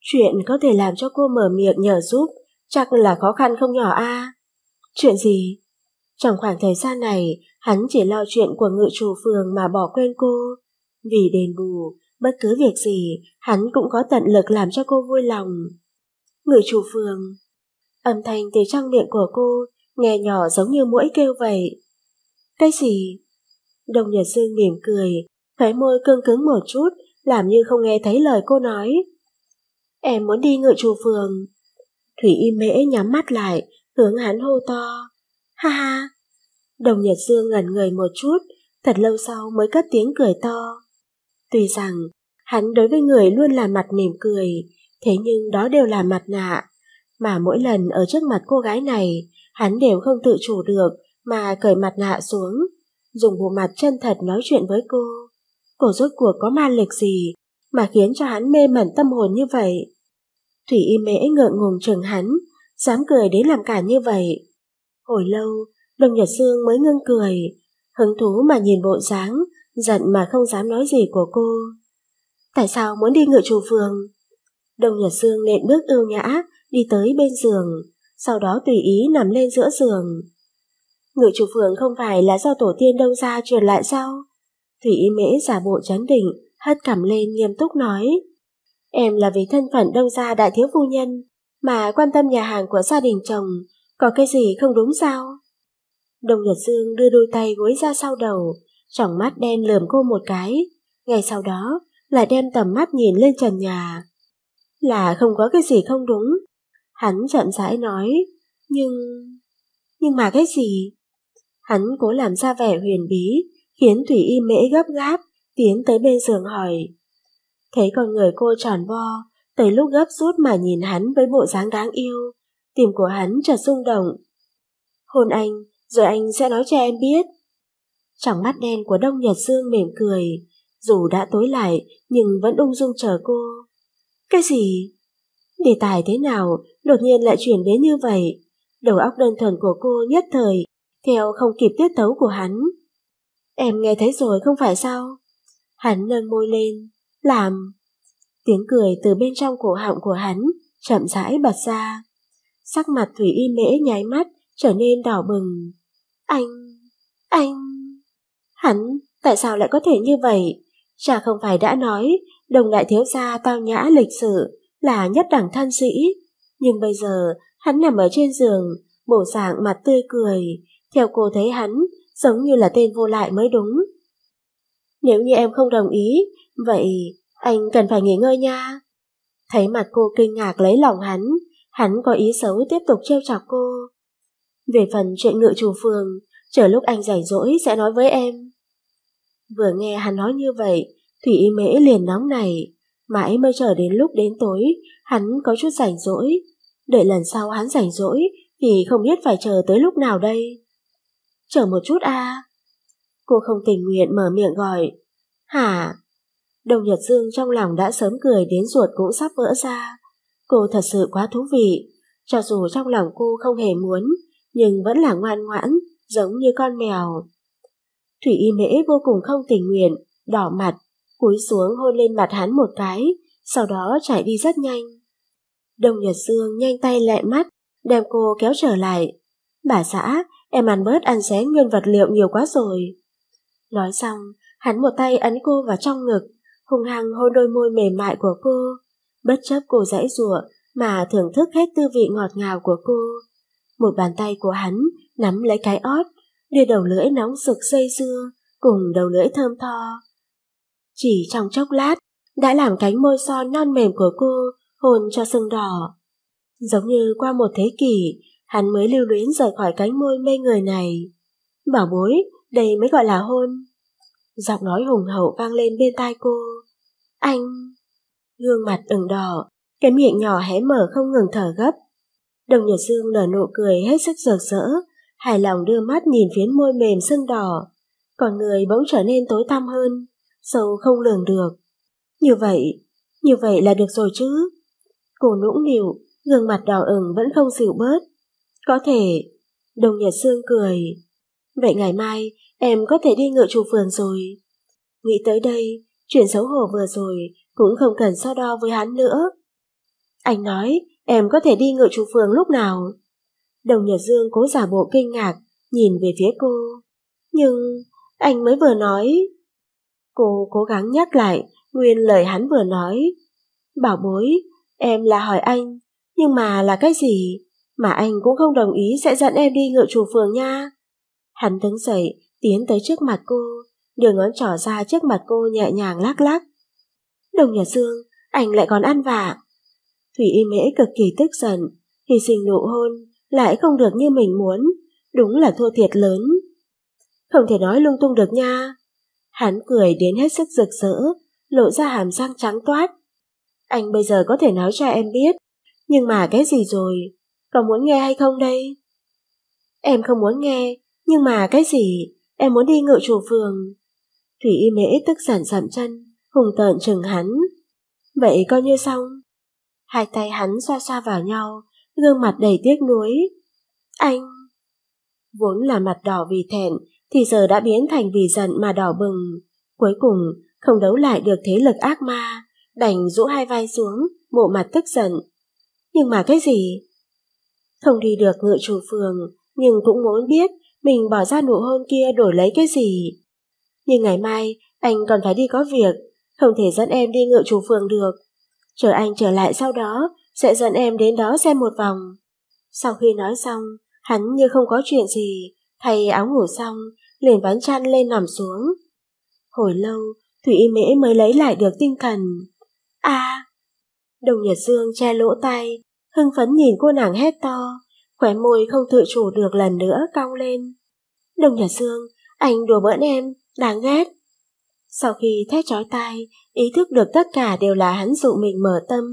Chuyện có thể làm cho cô mở miệng nhờ giúp, chắc là khó khăn không nhỏ a. Chuyện gì? Trong khoảng thời gian này, hắn chỉ lo chuyện của ngự chủ phường mà bỏ quên cô. Vì đền bù, bất cứ việc gì, hắn cũng có tận lực làm cho cô vui lòng. Người chủ phường Âm thanh từ trong miệng của cô, nghe nhỏ giống như mũi kêu vậy. Cái gì? Đồng Nhật Dương mỉm cười, khóe môi cương cứng một chút, làm như không nghe thấy lời cô nói. Em muốn đi ngự chủ phường. Thủy y mễ nhắm mắt lại, hướng hắn hô to. Ha ha! Đồng Nhật Dương ngẩn người một chút, thật lâu sau mới cất tiếng cười to. Tuy rằng, hắn đối với người luôn là mặt mỉm cười, thế nhưng đó đều là mặt nạ. Mà mỗi lần ở trước mặt cô gái này, hắn đều không tự chủ được mà cởi mặt nạ xuống, dùng bộ mặt chân thật nói chuyện với cô. cổ rốt cuộc có ma lực gì mà khiến cho hắn mê mẩn tâm hồn như vậy? Thủy y mễ ngượng ngùng chừng hắn, dám cười đến làm cả như vậy. Hồi lâu, đồng nhật xương mới ngưng cười, hứng thú mà nhìn bộ dáng giận mà không dám nói gì của cô. Tại sao muốn đi ngựa chủ phường? Đồng Nhật Dương nện bước ưu nhã, đi tới bên giường, sau đó tùy ý nằm lên giữa giường. Ngựa chủ phường không phải là do tổ tiên đâu ra truyền lại sao? Thủy Y Mễ giả bộ chán định, hất cằm lên nghiêm túc nói. Em là vì thân phận đông gia đại thiếu phu nhân, mà quan tâm nhà hàng của gia đình chồng, có cái gì không đúng sao? Đồng Nhật Dương đưa đôi tay gối ra sau đầu, trong mắt đen lườm cô một cái, ngay sau đó là đem tầm mắt nhìn lên trần nhà. Là không có cái gì không đúng. Hắn chậm rãi nói, nhưng... Nhưng mà cái gì? Hắn cố làm ra vẻ huyền bí, khiến Thủy Y mễ gấp gáp, tiến tới bên giường hỏi. Thấy con người cô tròn vo, tới lúc gấp rút mà nhìn hắn với bộ dáng đáng yêu, tim của hắn chợt rung động. Hôn anh, rồi anh sẽ nói cho em biết. Trong mắt đen của Đông Nhật Dương mỉm cười, dù đã tối lại nhưng vẫn ung dung chờ cô. Cái gì? Đề tài thế nào đột nhiên lại chuyển đến như vậy? Đầu óc đơn thuần của cô nhất thời, theo không kịp tiết tấu của hắn. Em nghe thấy rồi không phải sao? Hắn nâng môi lên, làm. Tiếng cười từ bên trong cổ họng của hắn chậm rãi bật ra. Sắc mặt Thủy Y Mễ nháy mắt trở nên đỏ bừng. Anh, anh. Hắn, tại sao lại có thể như vậy? Chả không phải đã nói, đồng đại thiếu gia tao nhã lịch sự, là nhất đẳng thân sĩ. Nhưng bây giờ, hắn nằm ở trên giường, bổ dạng mặt tươi cười, theo cô thấy hắn, giống như là tên vô lại mới đúng. Nếu như em không đồng ý, vậy anh cần phải nghỉ ngơi nha. Thấy mặt cô kinh ngạc lấy lòng hắn, hắn có ý xấu tiếp tục trêu chọc cô. Về phần chuyện ngự chủ phường, chờ lúc anh rảnh rỗi sẽ nói với em. Vừa nghe hắn nói như vậy, Thủy Y Mễ liền nóng này, mãi mới chờ đến lúc đến tối, hắn có chút rảnh rỗi. Đợi lần sau hắn rảnh rỗi thì không biết phải chờ tới lúc nào đây. Chờ một chút a. Cô không tình nguyện mở miệng gọi. Hả? Đồng Nhật Dương trong lòng đã sớm cười đến ruột cũng sắp vỡ ra. Cô thật sự quá thú vị, cho dù trong lòng cô không hề muốn, nhưng vẫn là ngoan ngoãn, giống như con mèo. Thủy y mễ vô cùng không tình nguyện, đỏ mặt, cúi xuống hôn lên mặt hắn một cái, sau đó chạy đi rất nhanh. Đông Nhật Dương nhanh tay lẹ mắt, đem cô kéo trở lại. Bà xã, em ăn bớt ăn xén nguyên vật liệu nhiều quá rồi. Nói xong, hắn một tay ấn cô vào trong ngực, hùng hăng hôn đôi môi mềm mại của cô, bất chấp cô dãy rủa mà thưởng thức hết tư vị ngọt ngào của cô. Một bàn tay của hắn nắm lấy cái ót, đưa đầu lưỡi nóng sực dây dưa cùng đầu lưỡi thơm tho. Chỉ trong chốc lát, đã làm cánh môi son non mềm của cô hồn cho sưng đỏ. Giống như qua một thế kỷ, hắn mới lưu luyến rời khỏi cánh môi mê người này. Bảo bối, đây mới gọi là hôn. Giọng nói hùng hậu vang lên bên tai cô. Anh! Gương mặt ửng đỏ, cái miệng nhỏ hé mở không ngừng thở gấp. Đồng Nhật Dương nở nụ cười hết sức rực rỡ, hài lòng đưa mắt nhìn phiến môi mềm sưng đỏ, còn người bỗng trở nên tối tăm hơn, sâu không lường được. Như vậy, như vậy là được rồi chứ. Cô nũng nịu, gương mặt đỏ ửng vẫn không dịu bớt. Có thể, đồng nhật xương cười. Vậy ngày mai, em có thể đi ngựa chủ phường rồi. Nghĩ tới đây, chuyện xấu hổ vừa rồi cũng không cần so đo với hắn nữa. Anh nói, em có thể đi ngựa chủ phường lúc nào. Đồng Nhật Dương cố giả bộ kinh ngạc, nhìn về phía cô. Nhưng, anh mới vừa nói. Cô cố gắng nhắc lại nguyên lời hắn vừa nói. Bảo bối, em là hỏi anh, nhưng mà là cái gì? Mà anh cũng không đồng ý sẽ dẫn em đi ngựa chủ phường nha. Hắn đứng dậy, tiến tới trước mặt cô, đưa ngón trỏ ra trước mặt cô nhẹ nhàng lắc lắc. Đồng Nhật Dương, anh lại còn ăn vạ. Thủy Y Mễ cực kỳ tức giận, hy sinh nụ hôn lại không được như mình muốn, đúng là thua thiệt lớn. Không thể nói lung tung được nha. Hắn cười đến hết sức rực rỡ, lộ ra hàm răng trắng toát. Anh bây giờ có thể nói cho em biết, nhưng mà cái gì rồi, có muốn nghe hay không đây? Em không muốn nghe, nhưng mà cái gì, em muốn đi ngự chủ phường. Thủy y mễ tức giản giảm chân, hùng tợn chừng hắn. Vậy coi như xong. Hai tay hắn xoa xoa vào nhau, gương mặt đầy tiếc nuối. Anh... Vốn là mặt đỏ vì thẹn, thì giờ đã biến thành vì giận mà đỏ bừng. Cuối cùng, không đấu lại được thế lực ác ma, đành rũ hai vai xuống, bộ mặt tức giận. Nhưng mà cái gì? Không đi được ngự chủ phường, nhưng cũng muốn biết mình bỏ ra nụ hôn kia đổi lấy cái gì. Nhưng ngày mai, anh còn phải đi có việc, không thể dẫn em đi ngự chủ phường được. Chờ anh trở lại sau đó, sẽ dẫn em đến đó xem một vòng. Sau khi nói xong, hắn như không có chuyện gì, thay áo ngủ xong, liền ván chăn lên nằm xuống. Hồi lâu, Thủy Y Mễ mới lấy lại được tinh thần. a à, Đồng Nhật Dương che lỗ tay, hưng phấn nhìn cô nàng hét to, khóe môi không tự chủ được lần nữa cong lên. Đồng Nhật Dương, anh đùa bỡn em, đáng ghét. Sau khi thét chói tai, ý thức được tất cả đều là hắn dụ mình mở tâm,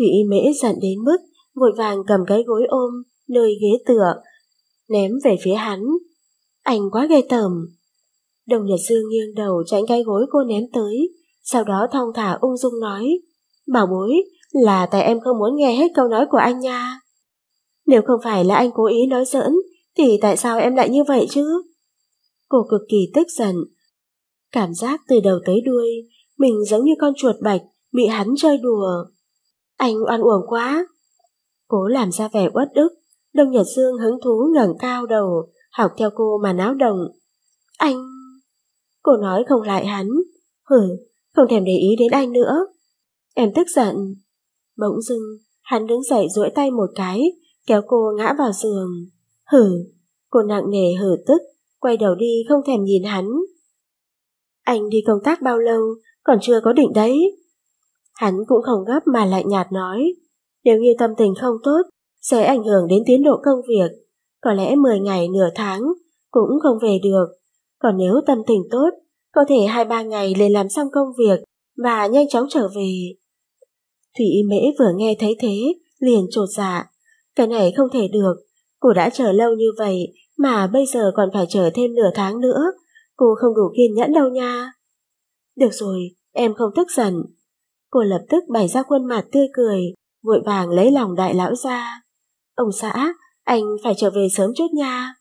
Thủy Y Mễ giận đến mức vội vàng cầm cái gối ôm nơi ghế tựa, ném về phía hắn. Anh quá ghê tởm. Đồng Nhật Dương nghiêng đầu tránh cái gối cô ném tới, sau đó thong thả ung dung nói, bảo bối, là tại em không muốn nghe hết câu nói của anh nha. Nếu không phải là anh cố ý nói giỡn, thì tại sao em lại như vậy chứ? Cô cực kỳ tức giận. Cảm giác từ đầu tới đuôi, mình giống như con chuột bạch, bị hắn chơi đùa. Anh oan uổng quá. Cố làm ra vẻ uất ức, Đông Nhật Dương hứng thú ngẩng cao đầu, học theo cô mà náo động. Anh... Cô nói không lại hắn. Hử, không thèm để ý đến anh nữa. Em tức giận. Bỗng dưng, hắn đứng dậy duỗi tay một cái, kéo cô ngã vào giường. Hử, cô nặng nề hử tức, quay đầu đi không thèm nhìn hắn. Anh đi công tác bao lâu, còn chưa có định đấy. Hắn cũng không gấp mà lại nhạt nói, nếu như tâm tình không tốt, sẽ ảnh hưởng đến tiến độ công việc, có lẽ 10 ngày nửa tháng cũng không về được. Còn nếu tâm tình tốt, có thể 2-3 ngày liền làm xong công việc và nhanh chóng trở về. Thủy Mễ vừa nghe thấy thế, liền trột dạ. Cái này không thể được, cô đã chờ lâu như vậy mà bây giờ còn phải chờ thêm nửa tháng nữa, cô không đủ kiên nhẫn đâu nha. Được rồi, em không tức giận, Cô lập tức bày ra khuôn mặt tươi cười, vội vàng lấy lòng đại lão ra. Ông xã, anh phải trở về sớm chút nha.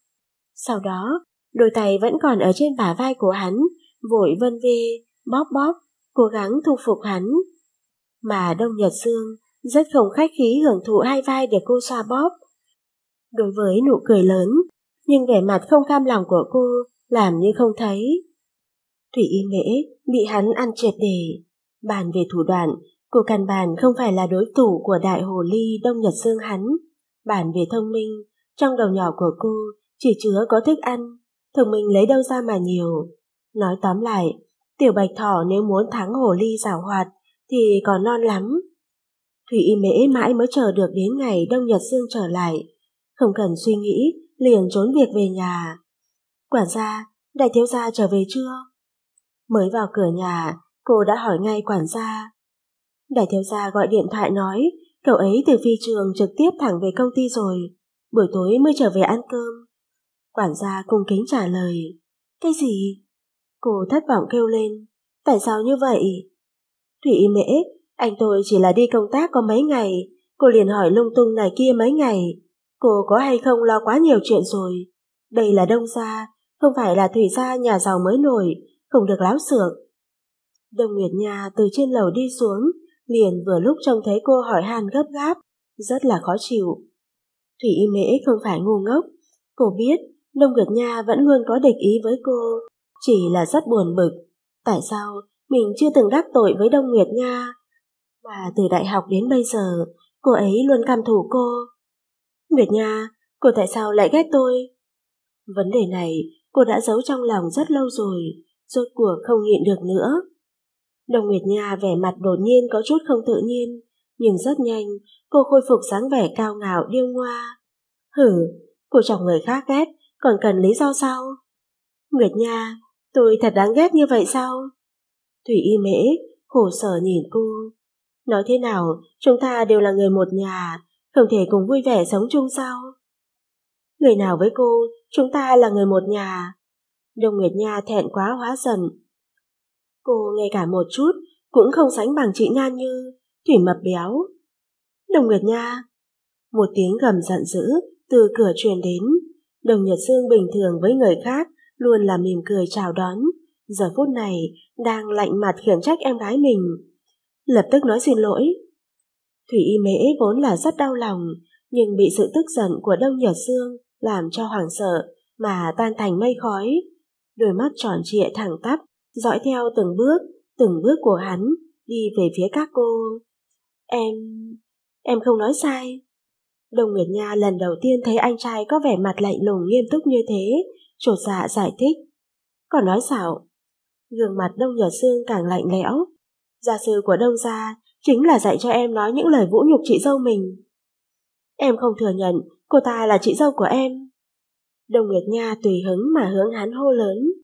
Sau đó, đôi tay vẫn còn ở trên bả vai của hắn, vội vân vê, bóp bóp, cố gắng thu phục hắn. Mà Đông Nhật Sương rất không khách khí hưởng thụ hai vai để cô xoa bóp. Đối với nụ cười lớn, nhưng vẻ mặt không cam lòng của cô làm như không thấy. Thủy Y Mễ bị hắn ăn triệt để, Bàn về thủ đoạn, của càn bàn không phải là đối thủ của đại hồ ly Đông Nhật Sương hắn. Bàn về thông minh, trong đầu nhỏ của cô chỉ chứa có thức ăn, thông minh lấy đâu ra mà nhiều. Nói tóm lại, tiểu bạch thỏ nếu muốn thắng hồ ly giảo hoạt thì còn non lắm. Thủy y mễ mãi mới chờ được đến ngày Đông Nhật Sương trở lại. Không cần suy nghĩ, liền trốn việc về nhà. Quản gia, đại thiếu gia trở về chưa? Mới vào cửa nhà, Cô đã hỏi ngay quản gia. Đại thiếu gia gọi điện thoại nói, cậu ấy từ phi trường trực tiếp thẳng về công ty rồi, buổi tối mới trở về ăn cơm. Quản gia cung kính trả lời. Cái gì? Cô thất vọng kêu lên. Tại sao như vậy? Thủy mễ, anh tôi chỉ là đi công tác có mấy ngày, cô liền hỏi lung tung này kia mấy ngày. Cô có hay không lo quá nhiều chuyện rồi? Đây là đông gia, không phải là thủy gia nhà giàu mới nổi, không được láo xược, Đồng Nguyệt Nha từ trên lầu đi xuống, liền vừa lúc trông thấy cô hỏi han gấp gáp, rất là khó chịu. Thủy Y Mễ không phải ngu ngốc, cô biết Đông Nguyệt Nha vẫn luôn có địch ý với cô, chỉ là rất buồn bực. Tại sao mình chưa từng đắc tội với Đông Nguyệt Nha? Mà từ đại học đến bây giờ, cô ấy luôn căm thủ cô. Nguyệt Nha, cô tại sao lại ghét tôi? Vấn đề này cô đã giấu trong lòng rất lâu rồi, rốt cuộc không nhịn được nữa. Đồng Nguyệt Nha vẻ mặt đột nhiên có chút không tự nhiên, nhưng rất nhanh, cô khôi phục dáng vẻ cao ngạo điêu ngoa. Hử, cô chọc người khác ghét, còn cần lý do sao? Nguyệt Nha, tôi thật đáng ghét như vậy sao? Thủy y mễ, khổ sở nhìn cô. Nói thế nào, chúng ta đều là người một nhà, không thể cùng vui vẻ sống chung sao? Người nào với cô, chúng ta là người một nhà. Đồng Nguyệt Nha thẹn quá hóa giận, Cô ngay cả một chút cũng không sánh bằng chị Nga như Thủy Mập Béo. Đồng Nguyệt Nha! Một tiếng gầm giận dữ từ cửa truyền đến. Đồng Nhật Dương bình thường với người khác luôn là mỉm cười chào đón. Giờ phút này đang lạnh mặt khiển trách em gái mình. Lập tức nói xin lỗi. Thủy Y Mễ vốn là rất đau lòng, nhưng bị sự tức giận của Đông Nhật Dương làm cho hoảng sợ mà tan thành mây khói. Đôi mắt tròn trịa thẳng tắp, dõi theo từng bước, từng bước của hắn, đi về phía các cô. Em... em không nói sai. Đồng Nguyệt Nha lần đầu tiên thấy anh trai có vẻ mặt lạnh lùng nghiêm túc như thế, trột dạ giải thích. Còn nói xảo, gương mặt Đông Nhật Sương càng lạnh lẽo. Gia sư của Đông Gia chính là dạy cho em nói những lời vũ nhục chị dâu mình. Em không thừa nhận cô ta là chị dâu của em. Đồng Nguyệt Nha tùy hứng mà hướng hắn hô lớn.